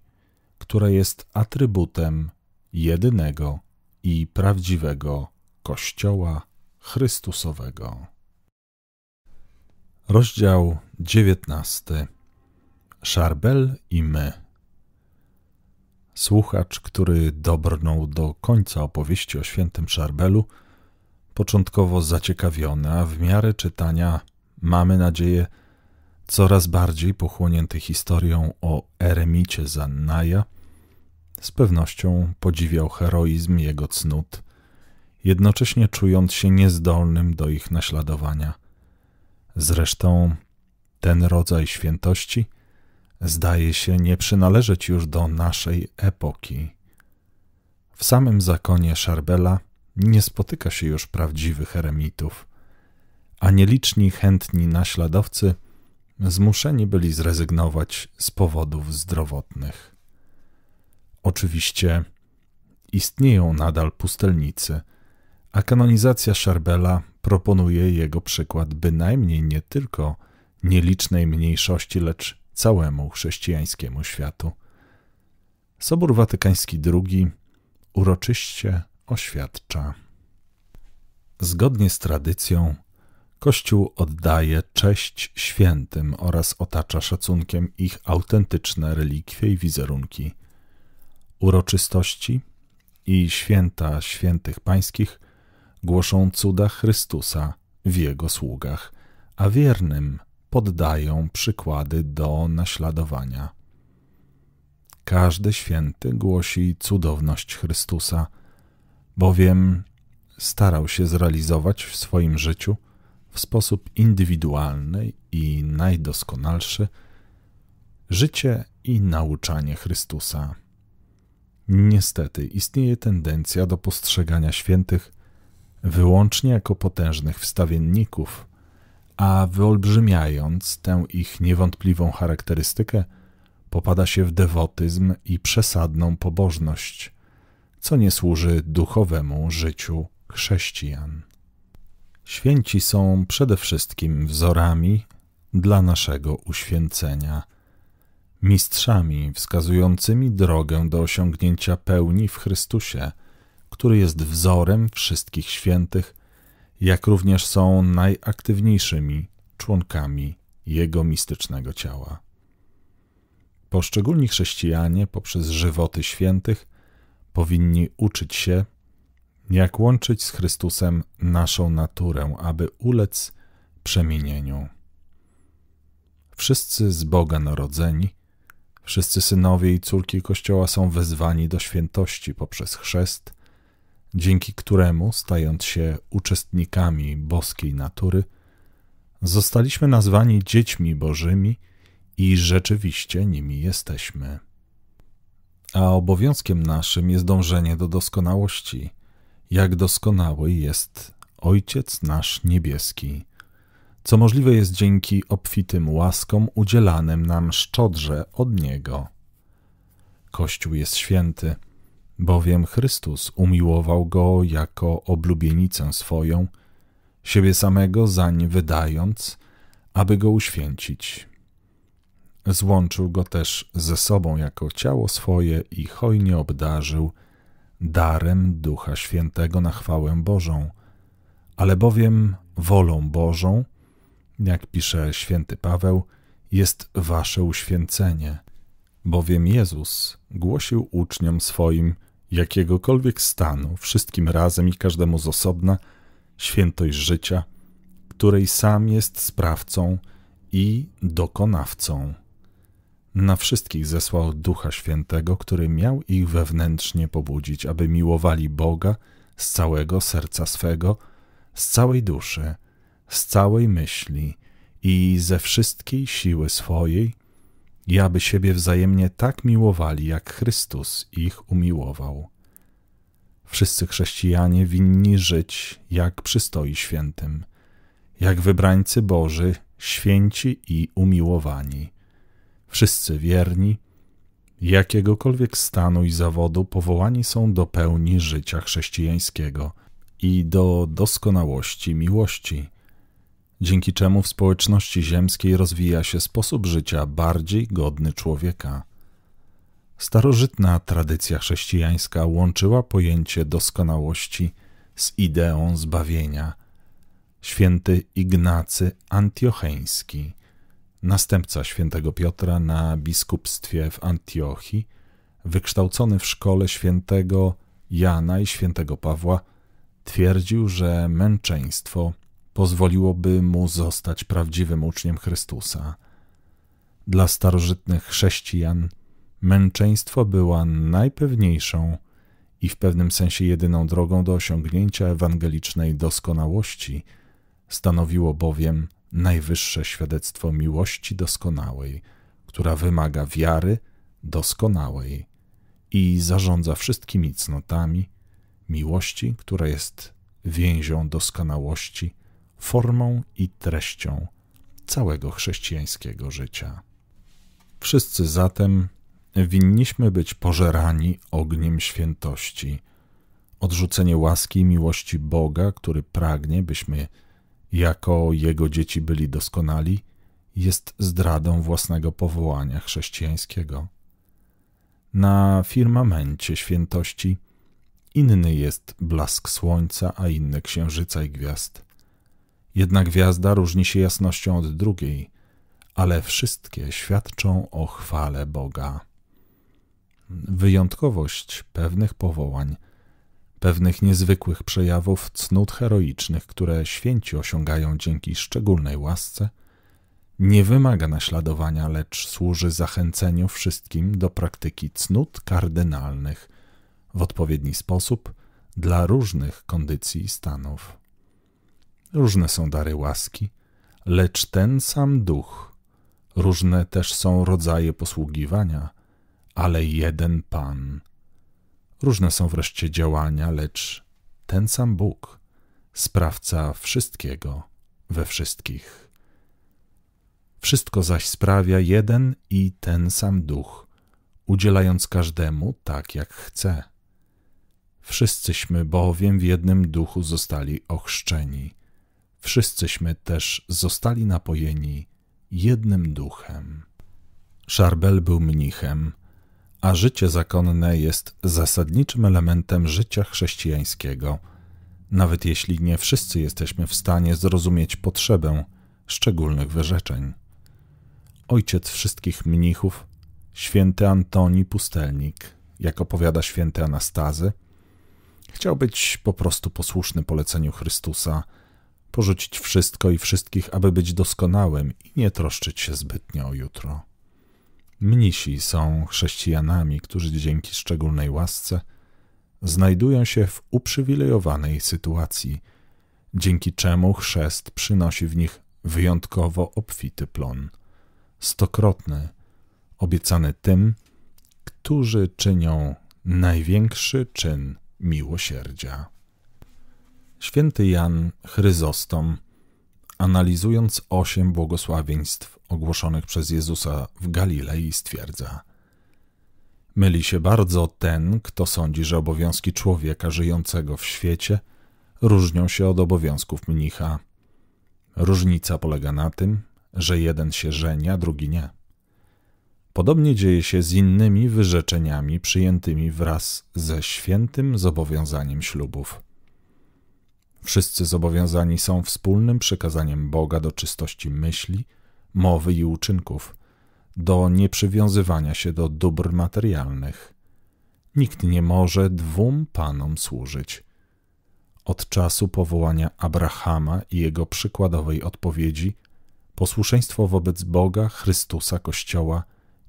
która jest atrybutem jedynego i prawdziwego Kościoła Chrystusowego. Rozdział 19. Szarbel i my. Słuchacz, który dobrnął do końca opowieści o świętym Szarbelu, początkowo zaciekawiony, a w miarę czytania, mamy nadzieję, coraz bardziej pochłonięty historią o eremicie Zannaja, z pewnością podziwiał heroizm jego cnót, jednocześnie czując się niezdolnym do ich naśladowania – Zresztą ten rodzaj świętości zdaje się nie przynależeć już do naszej epoki. W samym zakonie Szarbela nie spotyka się już prawdziwych eremitów, a nieliczni chętni naśladowcy zmuszeni byli zrezygnować z powodów zdrowotnych. Oczywiście istnieją nadal pustelnicy, a kanonizacja Szarbela proponuje jego przykład bynajmniej nie tylko nielicznej mniejszości, lecz całemu chrześcijańskiemu światu. Sobór Watykański II uroczyście oświadcza. Zgodnie z tradycją, Kościół oddaje cześć świętym oraz otacza szacunkiem ich autentyczne relikwie i wizerunki. Uroczystości i święta świętych pańskich głoszą cuda Chrystusa w Jego sługach, a wiernym poddają przykłady do naśladowania. Każdy święty głosi cudowność Chrystusa, bowiem starał się zrealizować w swoim życiu w sposób indywidualny i najdoskonalszy życie i nauczanie Chrystusa. Niestety istnieje tendencja do postrzegania świętych wyłącznie jako potężnych wstawienników, a wyolbrzymiając tę ich niewątpliwą charakterystykę, popada się w dewotyzm i przesadną pobożność, co nie służy duchowemu życiu chrześcijan. Święci są przede wszystkim wzorami dla naszego uświęcenia, mistrzami wskazującymi drogę do osiągnięcia pełni w Chrystusie – który jest wzorem wszystkich świętych, jak również są najaktywniejszymi członkami jego mistycznego ciała. Poszczególni chrześcijanie poprzez żywoty świętych powinni uczyć się, jak łączyć z Chrystusem naszą naturę, aby ulec przemienieniu. Wszyscy z Boga narodzeni, wszyscy synowie i córki Kościoła są wezwani do świętości poprzez chrzest, dzięki któremu, stając się uczestnikami boskiej natury, zostaliśmy nazwani dziećmi Bożymi i rzeczywiście nimi jesteśmy. A obowiązkiem naszym jest dążenie do doskonałości, jak doskonały jest Ojciec nasz niebieski, co możliwe jest dzięki obfitym łaskom udzielanym nam szczodrze od Niego. Kościół jest święty – bowiem Chrystus umiłował go jako oblubienicę swoją, siebie samego zań wydając, aby go uświęcić. Złączył go też ze sobą jako ciało swoje i hojnie obdarzył darem Ducha Świętego na chwałę Bożą, ale bowiem wolą Bożą, jak pisze święty Paweł, jest wasze uświęcenie, bowiem Jezus głosił uczniom swoim – jakiegokolwiek stanu, wszystkim razem i każdemu z osobna, świętość życia, której sam jest sprawcą i dokonawcą. Na wszystkich zesłał Ducha Świętego, który miał ich wewnętrznie pobudzić, aby miłowali Boga z całego serca swego, z całej duszy, z całej myśli i ze wszystkiej siły swojej – i aby siebie wzajemnie tak miłowali, jak Chrystus ich umiłował. Wszyscy chrześcijanie winni żyć, jak przystoi świętym, jak wybrańcy Boży, święci i umiłowani. Wszyscy wierni, jakiegokolwiek stanu i zawodu powołani są do pełni życia chrześcijańskiego i do doskonałości miłości – dzięki czemu w społeczności ziemskiej rozwija się sposób życia bardziej godny człowieka. Starożytna tradycja chrześcijańska łączyła pojęcie doskonałości z ideą zbawienia. Święty Ignacy Antiocheński, następca świętego Piotra na biskupstwie w Antiochii, wykształcony w szkole świętego Jana i świętego Pawła, twierdził, że męczeństwo – pozwoliłoby mu zostać prawdziwym uczniem Chrystusa. Dla starożytnych chrześcijan męczeństwo była najpewniejszą i w pewnym sensie jedyną drogą do osiągnięcia ewangelicznej doskonałości, stanowiło bowiem najwyższe świadectwo miłości doskonałej, która wymaga wiary doskonałej i zarządza wszystkimi cnotami, miłości, która jest więzią doskonałości formą i treścią całego chrześcijańskiego życia. Wszyscy zatem winniśmy być pożerani ogniem świętości, odrzucenie łaski i miłości Boga, który pragnie, byśmy jako Jego dzieci byli doskonali, jest zdradą własnego powołania chrześcijańskiego. Na firmamencie świętości inny jest blask słońca, a inny księżyca i gwiazd. Jedna gwiazda różni się jasnością od drugiej, ale wszystkie świadczą o chwale Boga. Wyjątkowość pewnych powołań, pewnych niezwykłych przejawów cnót heroicznych, które święci osiągają dzięki szczególnej łasce, nie wymaga naśladowania, lecz służy zachęceniu wszystkim do praktyki cnót kardynalnych w odpowiedni sposób dla różnych kondycji i stanów. Różne są dary łaski, lecz ten sam duch. Różne też są rodzaje posługiwania, ale jeden Pan. Różne są wreszcie działania, lecz ten sam Bóg, sprawca wszystkiego we wszystkich. Wszystko zaś sprawia jeden i ten sam duch, udzielając każdemu tak, jak chce. Wszyscyśmy bowiem w jednym duchu zostali ochrzczeni wszyscyśmy też zostali napojeni jednym duchem. Szarbel był mnichem, a życie zakonne jest zasadniczym elementem życia chrześcijańskiego, nawet jeśli nie wszyscy jesteśmy w stanie zrozumieć potrzebę szczególnych wyrzeczeń. Ojciec wszystkich mnichów, święty Antoni Pustelnik, jak opowiada święty Anastazy, chciał być po prostu posłuszny poleceniu Chrystusa – porzucić wszystko i wszystkich, aby być doskonałym i nie troszczyć się zbytnio o jutro. Mnisi są chrześcijanami, którzy dzięki szczególnej łasce znajdują się w uprzywilejowanej sytuacji, dzięki czemu chrzest przynosi w nich wyjątkowo obfity plon, stokrotny, obiecany tym, którzy czynią największy czyn miłosierdzia. Święty Jan Chryzostom, analizując osiem błogosławieństw ogłoszonych przez Jezusa w Galilei, stwierdza: Myli się bardzo ten, kto sądzi, że obowiązki człowieka żyjącego w świecie różnią się od obowiązków mnicha. Różnica polega na tym, że jeden się żeni, drugi nie. Podobnie dzieje się z innymi wyrzeczeniami przyjętymi wraz ze świętym zobowiązaniem ślubów. Wszyscy zobowiązani są wspólnym przykazaniem Boga do czystości myśli, mowy i uczynków, do nieprzywiązywania się do dóbr materialnych. Nikt nie może dwóm panom służyć. Od czasu powołania Abrahama i jego przykładowej odpowiedzi, posłuszeństwo wobec Boga, Chrystusa, Kościoła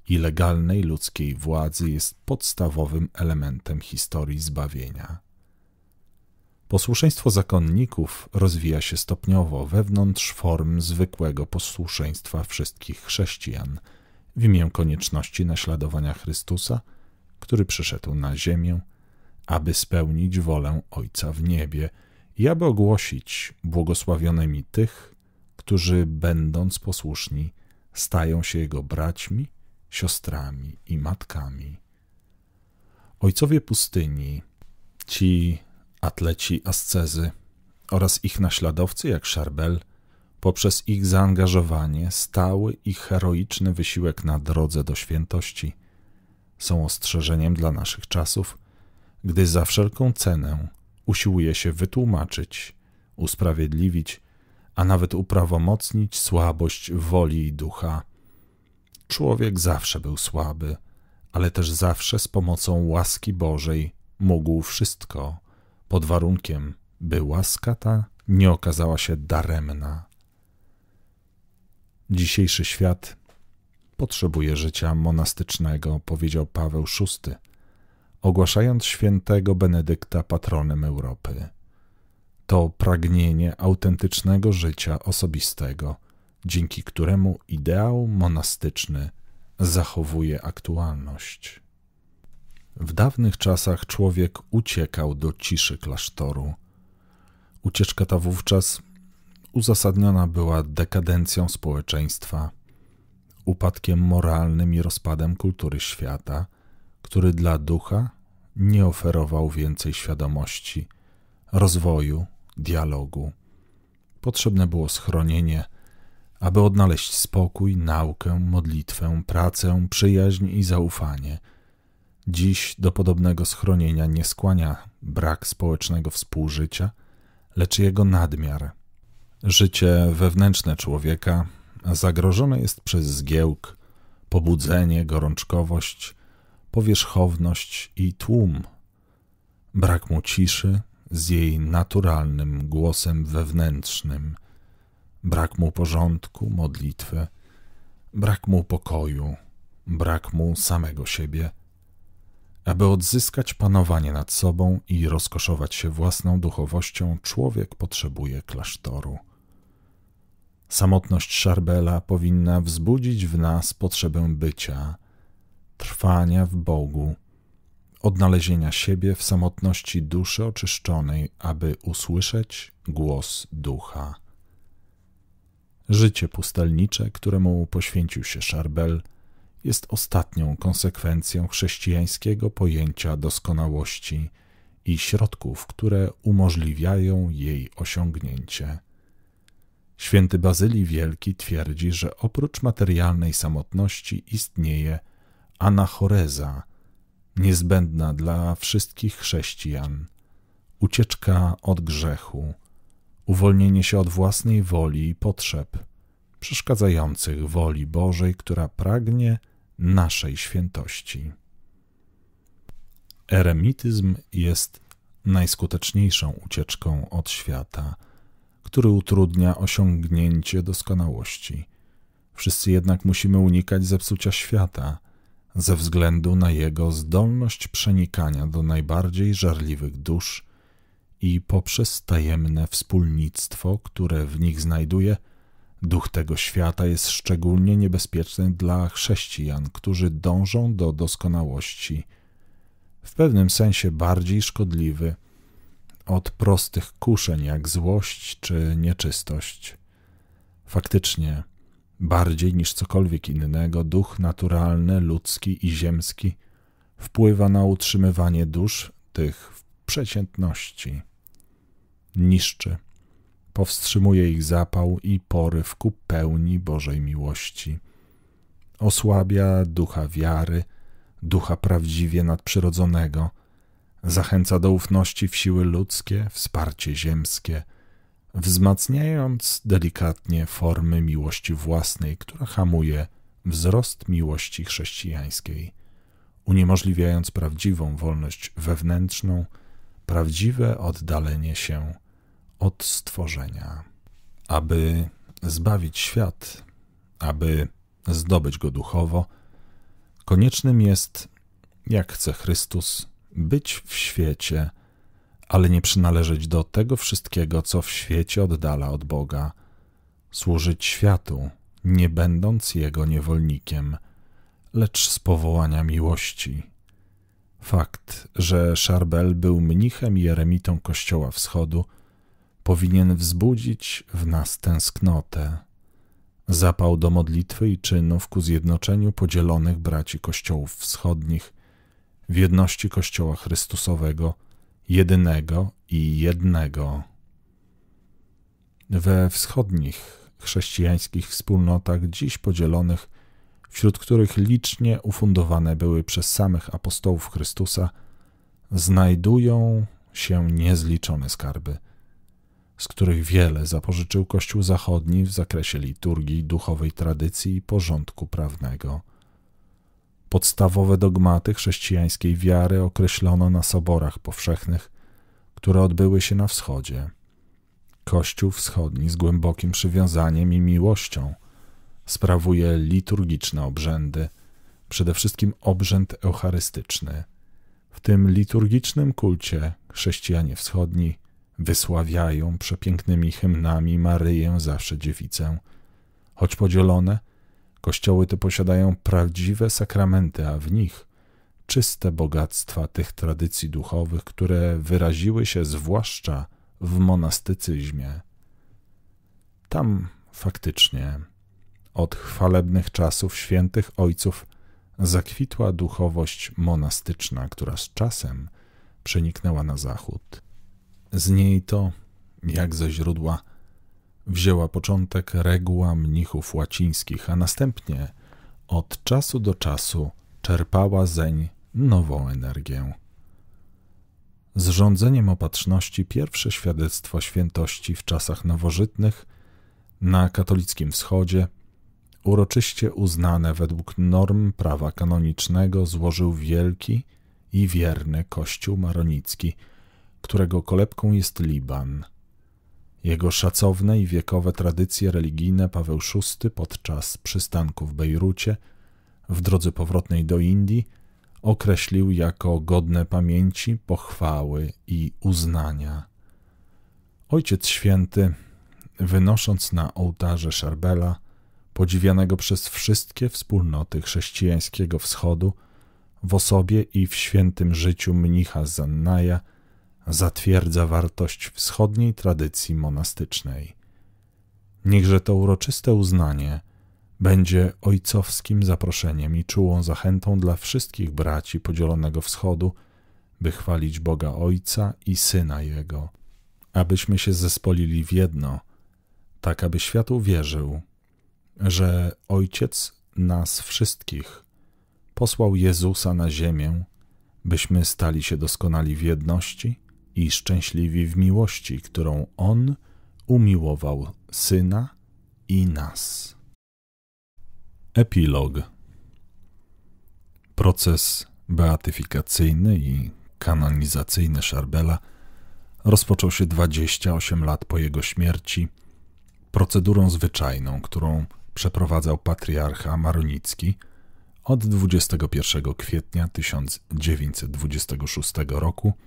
i legalnej ludzkiej władzy jest podstawowym elementem historii zbawienia. Posłuszeństwo zakonników rozwija się stopniowo wewnątrz form zwykłego posłuszeństwa wszystkich chrześcijan w imię konieczności naśladowania Chrystusa, który przyszedł na ziemię, aby spełnić wolę Ojca w niebie i aby ogłosić błogosławionymi tych, którzy będąc posłuszni, stają się Jego braćmi, siostrami i matkami. Ojcowie pustyni, ci atleci ascezy oraz ich naśladowcy jak Szarbel, poprzez ich zaangażowanie, stały i heroiczny wysiłek na drodze do świętości, są ostrzeżeniem dla naszych czasów, gdy za wszelką cenę usiłuje się wytłumaczyć, usprawiedliwić, a nawet uprawomocnić słabość woli i ducha. Człowiek zawsze był słaby, ale też zawsze z pomocą łaski Bożej mógł wszystko pod warunkiem, by łaska ta nie okazała się daremna. Dzisiejszy świat potrzebuje życia monastycznego, powiedział Paweł VI, ogłaszając świętego Benedykta patronem Europy. To pragnienie autentycznego życia osobistego, dzięki któremu ideał monastyczny zachowuje aktualność. W dawnych czasach człowiek uciekał do ciszy klasztoru. Ucieczka ta wówczas uzasadniona była dekadencją społeczeństwa, upadkiem moralnym i rozpadem kultury świata, który dla ducha nie oferował więcej świadomości, rozwoju, dialogu. Potrzebne było schronienie, aby odnaleźć spokój, naukę, modlitwę, pracę, przyjaźń i zaufanie – Dziś do podobnego schronienia nie skłania brak społecznego współżycia, lecz jego nadmiar. Życie wewnętrzne człowieka zagrożone jest przez zgiełk, pobudzenie, gorączkowość, powierzchowność i tłum. Brak mu ciszy z jej naturalnym głosem wewnętrznym. Brak mu porządku, modlitwy. Brak mu pokoju. Brak mu samego siebie aby odzyskać panowanie nad sobą i rozkoszować się własną duchowością, człowiek potrzebuje klasztoru. Samotność Szarbela powinna wzbudzić w nas potrzebę bycia, trwania w Bogu, odnalezienia siebie w samotności duszy oczyszczonej, aby usłyszeć głos ducha. Życie pustelnicze, któremu poświęcił się Szarbel – jest ostatnią konsekwencją chrześcijańskiego pojęcia doskonałości i środków, które umożliwiają jej osiągnięcie. Święty Bazylii Wielki twierdzi, że oprócz materialnej samotności istnieje anachoreza, niezbędna dla wszystkich chrześcijan, ucieczka od grzechu, uwolnienie się od własnej woli i potrzeb, przeszkadzających woli Bożej, która pragnie naszej świętości. Eremityzm jest najskuteczniejszą ucieczką od świata, który utrudnia osiągnięcie doskonałości. Wszyscy jednak musimy unikać zepsucia świata ze względu na jego zdolność przenikania do najbardziej żarliwych dusz i poprzez tajemne wspólnictwo, które w nich znajduje – Duch tego świata jest szczególnie niebezpieczny dla chrześcijan, którzy dążą do doskonałości, w pewnym sensie bardziej szkodliwy od prostych kuszeń jak złość czy nieczystość. Faktycznie, bardziej niż cokolwiek innego, duch naturalny, ludzki i ziemski wpływa na utrzymywanie dusz tych w przeciętności. Niszczy powstrzymuje ich zapał i poryw ku pełni Bożej miłości. Osłabia ducha wiary, ducha prawdziwie nadprzyrodzonego, zachęca do ufności w siły ludzkie, wsparcie ziemskie, wzmacniając delikatnie formy miłości własnej, która hamuje wzrost miłości chrześcijańskiej, uniemożliwiając prawdziwą wolność wewnętrzną, prawdziwe oddalenie się – od stworzenia, aby zbawić świat, aby zdobyć go duchowo, koniecznym jest, jak chce Chrystus, być w świecie, ale nie przynależeć do tego wszystkiego, co w świecie oddala od Boga, służyć światu, nie będąc jego niewolnikiem, lecz z powołania miłości. Fakt, że Szarbel był mnichem i eremitą Kościoła Wschodu – powinien wzbudzić w nas tęsknotę, zapał do modlitwy i czynów ku zjednoczeniu podzielonych braci kościołów wschodnich w jedności Kościoła Chrystusowego, jedynego i jednego. We wschodnich chrześcijańskich wspólnotach dziś podzielonych, wśród których licznie ufundowane były przez samych apostołów Chrystusa, znajdują się niezliczone skarby – z których wiele zapożyczył Kościół Zachodni w zakresie liturgii, duchowej tradycji i porządku prawnego. Podstawowe dogmaty chrześcijańskiej wiary określono na soborach powszechnych, które odbyły się na wschodzie. Kościół Wschodni z głębokim przywiązaniem i miłością sprawuje liturgiczne obrzędy, przede wszystkim obrzęd eucharystyczny. W tym liturgicznym kulcie chrześcijanie wschodni wysławiają przepięknymi hymnami Maryję zawsze dziewicę. Choć podzielone, kościoły te posiadają prawdziwe sakramenty, a w nich czyste bogactwa tych tradycji duchowych, które wyraziły się zwłaszcza w monastycyzmie. Tam faktycznie od chwalebnych czasów świętych ojców zakwitła duchowość monastyczna, która z czasem przeniknęła na zachód. Z niej to, jak ze źródła, wzięła początek reguła mnichów łacińskich, a następnie od czasu do czasu czerpała zeń nową energię. Z rządzeniem opatrzności pierwsze świadectwo świętości w czasach nowożytnych na katolickim wschodzie, uroczyście uznane według norm prawa kanonicznego, złożył wielki i wierny Kościół Maronicki – którego kolebką jest Liban. Jego szacowne i wiekowe tradycje religijne Paweł VI podczas przystanku w Bejrucie, w drodze powrotnej do Indii, określił jako godne pamięci, pochwały i uznania. Ojciec Święty, wynosząc na ołtarze Szerbela, podziwianego przez wszystkie wspólnoty chrześcijańskiego wschodu, w osobie i w świętym życiu mnicha Zannaja, zatwierdza wartość wschodniej tradycji monastycznej. Niechże to uroczyste uznanie będzie ojcowskim zaproszeniem i czułą zachętą dla wszystkich braci podzielonego wschodu, by chwalić Boga Ojca i Syna Jego, abyśmy się zespolili w jedno, tak aby świat uwierzył, że Ojciec nas wszystkich posłał Jezusa na ziemię, byśmy stali się doskonali w jedności – i szczęśliwi w miłości, którą On umiłował Syna i nas. Epilog Proces beatyfikacyjny i kanonizacyjny Szarbela rozpoczął się 28 lat po jego śmierci procedurą zwyczajną, którą przeprowadzał patriarcha Maronicki od 21 kwietnia 1926 roku –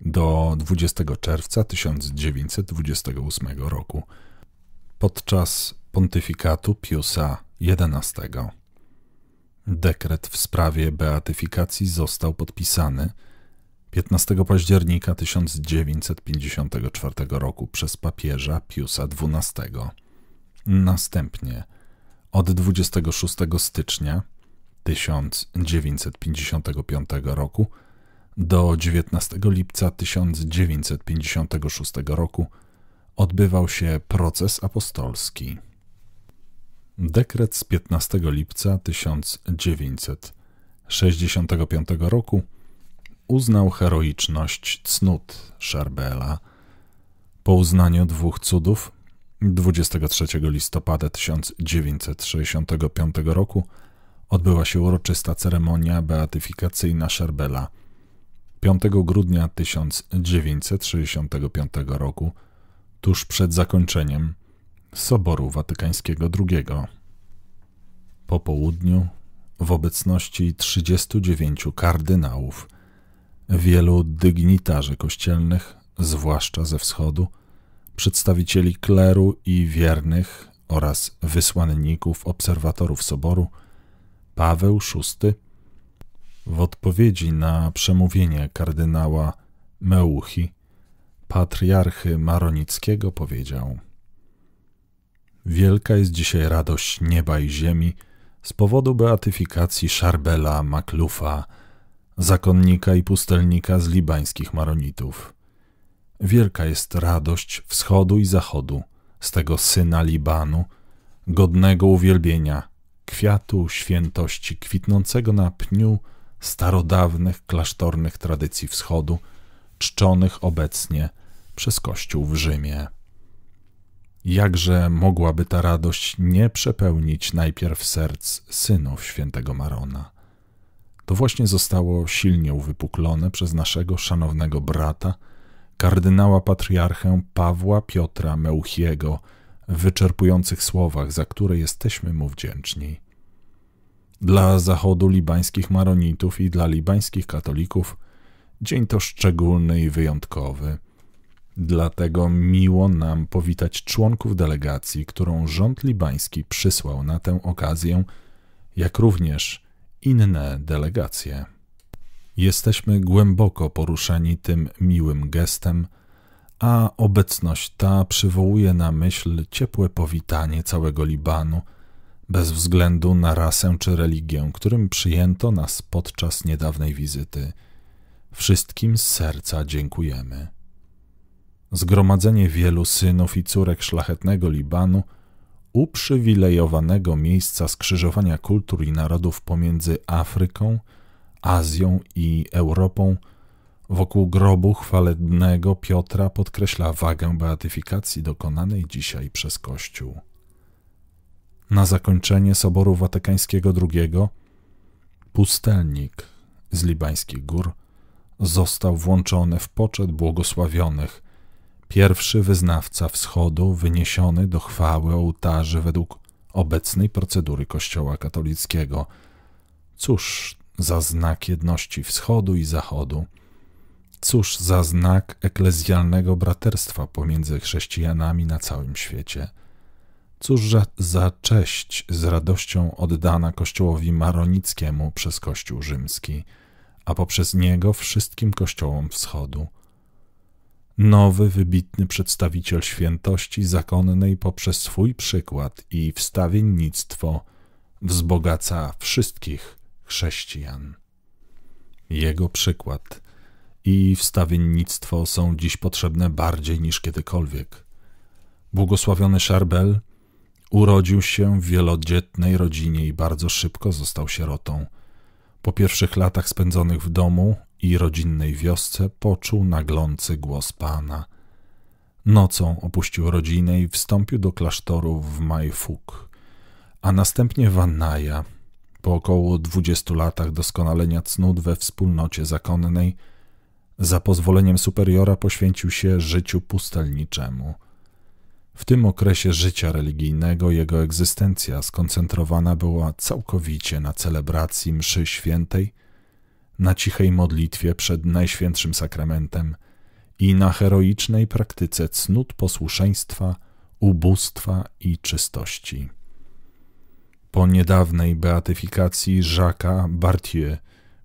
do 20 czerwca 1928 roku podczas pontyfikatu Piusa XI. Dekret w sprawie beatyfikacji został podpisany 15 października 1954 roku przez papieża Piusa XII. Następnie od 26 stycznia 1955 roku do 19 lipca 1956 roku odbywał się proces apostolski. Dekret z 15 lipca 1965 roku uznał heroiczność cnót Szarbela. Po uznaniu dwóch cudów 23 listopada 1965 roku odbyła się uroczysta ceremonia beatyfikacyjna Szarbela – 5 grudnia 1965 roku, tuż przed zakończeniem Soboru Watykańskiego II. Po południu, w obecności 39 kardynałów, wielu dygnitarzy kościelnych, zwłaszcza ze wschodu, przedstawicieli kleru i wiernych oraz wysłanników obserwatorów Soboru, Paweł VI w odpowiedzi na przemówienie kardynała Meuchi, patriarchy Maronickiego powiedział: Wielka jest dzisiaj radość nieba i ziemi z powodu beatyfikacji Szarbela Maklufa, zakonnika i pustelnika z libańskich Maronitów. Wielka jest radość wschodu i zachodu z tego syna Libanu, godnego uwielbienia, kwiatu świętości kwitnącego na pniu starodawnych klasztornych tradycji wschodu, czczonych obecnie przez Kościół w Rzymie. Jakże mogłaby ta radość nie przepełnić najpierw serc synów świętego Marona? To właśnie zostało silnie uwypuklone przez naszego szanownego brata, kardynała patriarchę Pawła Piotra Mełchiego w wyczerpujących słowach, za które jesteśmy mu wdzięczni. Dla zachodu libańskich maronitów i dla libańskich katolików dzień to szczególny i wyjątkowy. Dlatego miło nam powitać członków delegacji, którą rząd libański przysłał na tę okazję, jak również inne delegacje. Jesteśmy głęboko poruszeni tym miłym gestem, a obecność ta przywołuje na myśl ciepłe powitanie całego Libanu – bez względu na rasę czy religię, którym przyjęto nas podczas niedawnej wizyty. Wszystkim z serca dziękujemy. Zgromadzenie wielu synów i córek szlachetnego Libanu, uprzywilejowanego miejsca skrzyżowania kultur i narodów pomiędzy Afryką, Azją i Europą, wokół grobu chwalebnego Piotra podkreśla wagę beatyfikacji dokonanej dzisiaj przez Kościół. Na zakończenie Soboru Watykańskiego II pustelnik z libańskich gór został włączony w poczet błogosławionych, pierwszy wyznawca wschodu wyniesiony do chwały ołtarzy według obecnej procedury Kościoła katolickiego. Cóż za znak jedności wschodu i zachodu. Cóż za znak eklezjalnego braterstwa pomiędzy chrześcijanami na całym świecie. Cóż za, za cześć z radością oddana kościołowi maronickiemu przez Kościół rzymski, a poprzez niego wszystkim kościołom wschodu. Nowy, wybitny przedstawiciel świętości zakonnej poprzez swój przykład i wstawiennictwo wzbogaca wszystkich chrześcijan. Jego przykład i wstawiennictwo są dziś potrzebne bardziej niż kiedykolwiek. Błogosławiony Szarbel Urodził się w wielodzietnej rodzinie i bardzo szybko został sierotą. Po pierwszych latach spędzonych w domu i rodzinnej wiosce poczuł naglący głos pana. Nocą opuścił rodzinę i wstąpił do klasztoru w Majfuk, a następnie w Annaja. Po około dwudziestu latach doskonalenia cnót we wspólnocie zakonnej, za pozwoleniem superiora poświęcił się życiu pustelniczemu – w tym okresie życia religijnego jego egzystencja skoncentrowana była całkowicie na celebracji mszy świętej, na cichej modlitwie przed Najświętszym Sakramentem i na heroicznej praktyce cnót posłuszeństwa, ubóstwa i czystości. Po niedawnej beatyfikacji Jacques'a Barthieu,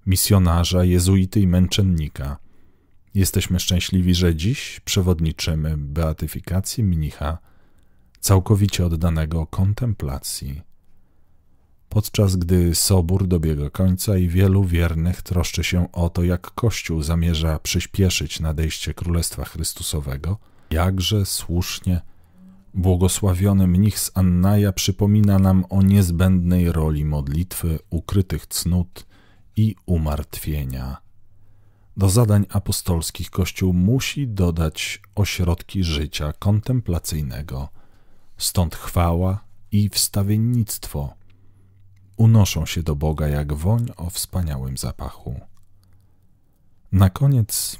misjonarza, jezuity i męczennika, Jesteśmy szczęśliwi, że dziś przewodniczymy beatyfikacji mnicha całkowicie oddanego kontemplacji. Podczas gdy sobór dobiega końca i wielu wiernych troszczy się o to, jak Kościół zamierza przyspieszyć nadejście Królestwa Chrystusowego, jakże słusznie błogosławiony mnich z Annaja przypomina nam o niezbędnej roli modlitwy, ukrytych cnót i umartwienia. Do zadań apostolskich Kościół musi dodać ośrodki życia kontemplacyjnego. Stąd chwała i wstawiennictwo unoszą się do Boga jak woń o wspaniałym zapachu. Na koniec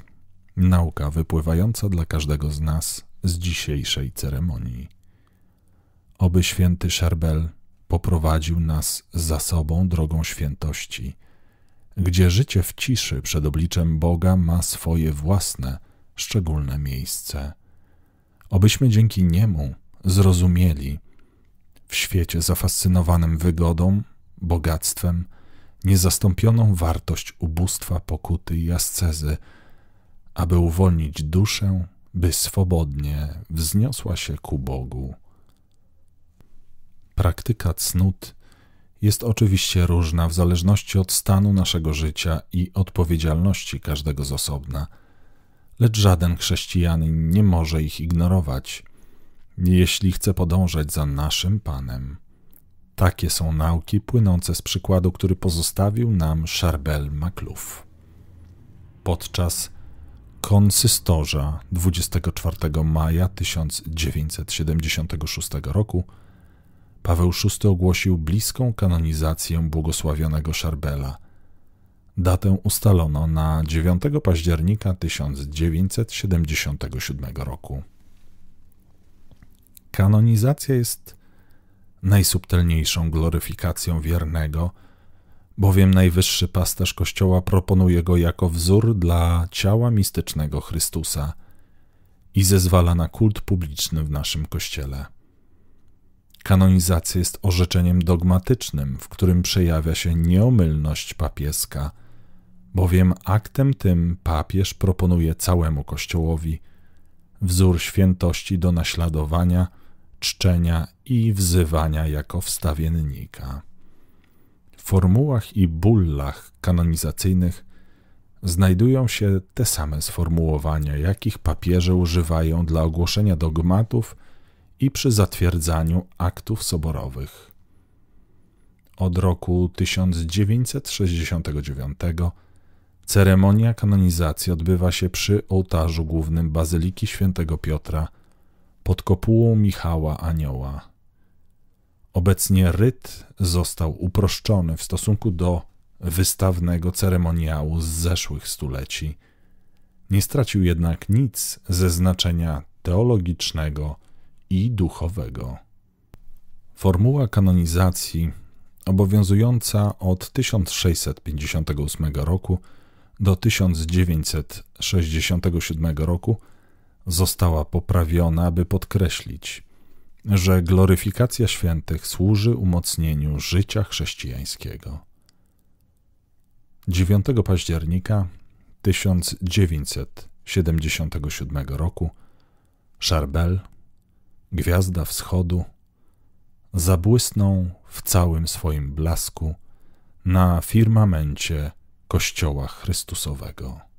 nauka wypływająca dla każdego z nas z dzisiejszej ceremonii. Oby święty Szerbel poprowadził nas za sobą drogą świętości – gdzie życie w ciszy przed obliczem Boga ma swoje własne, szczególne miejsce. Obyśmy dzięki niemu zrozumieli w świecie zafascynowanym wygodą, bogactwem, niezastąpioną wartość ubóstwa, pokuty i ascezy, aby uwolnić duszę, by swobodnie wzniosła się ku Bogu. Praktyka cnót jest oczywiście różna w zależności od stanu naszego życia i odpowiedzialności każdego z osobna, lecz żaden chrześcijanin nie może ich ignorować, jeśli chce podążać za naszym Panem. Takie są nauki płynące z przykładu, który pozostawił nam Charbel Makluf. Podczas konsystorza 24 maja 1976 roku Paweł VI ogłosił bliską kanonizację błogosławionego Szarbela. Datę ustalono na 9 października 1977 roku. Kanonizacja jest najsubtelniejszą gloryfikacją wiernego, bowiem najwyższy pasterz Kościoła proponuje go jako wzór dla ciała mistycznego Chrystusa i zezwala na kult publiczny w naszym Kościele. Kanonizacja jest orzeczeniem dogmatycznym, w którym przejawia się nieomylność papieska, bowiem aktem tym papież proponuje całemu Kościołowi wzór świętości do naśladowania, czczenia i wzywania jako wstawiennika. W formułach i bullach kanonizacyjnych znajdują się te same sformułowania, jakich papieże używają dla ogłoszenia dogmatów – i przy zatwierdzaniu aktów soborowych. Od roku 1969 ceremonia kanonizacji odbywa się przy ołtarzu głównym Bazyliki Świętego Piotra pod kopułą Michała Anioła. Obecnie ryt został uproszczony w stosunku do wystawnego ceremoniału z zeszłych stuleci. Nie stracił jednak nic ze znaczenia teologicznego i duchowego. Formuła kanonizacji obowiązująca od 1658 roku do 1967 roku została poprawiona, aby podkreślić, że gloryfikacja świętych służy umocnieniu życia chrześcijańskiego. 9 października 1977 roku Charbel gwiazda wschodu, zabłysną w całym swoim blasku na firmamencie Kościoła Chrystusowego.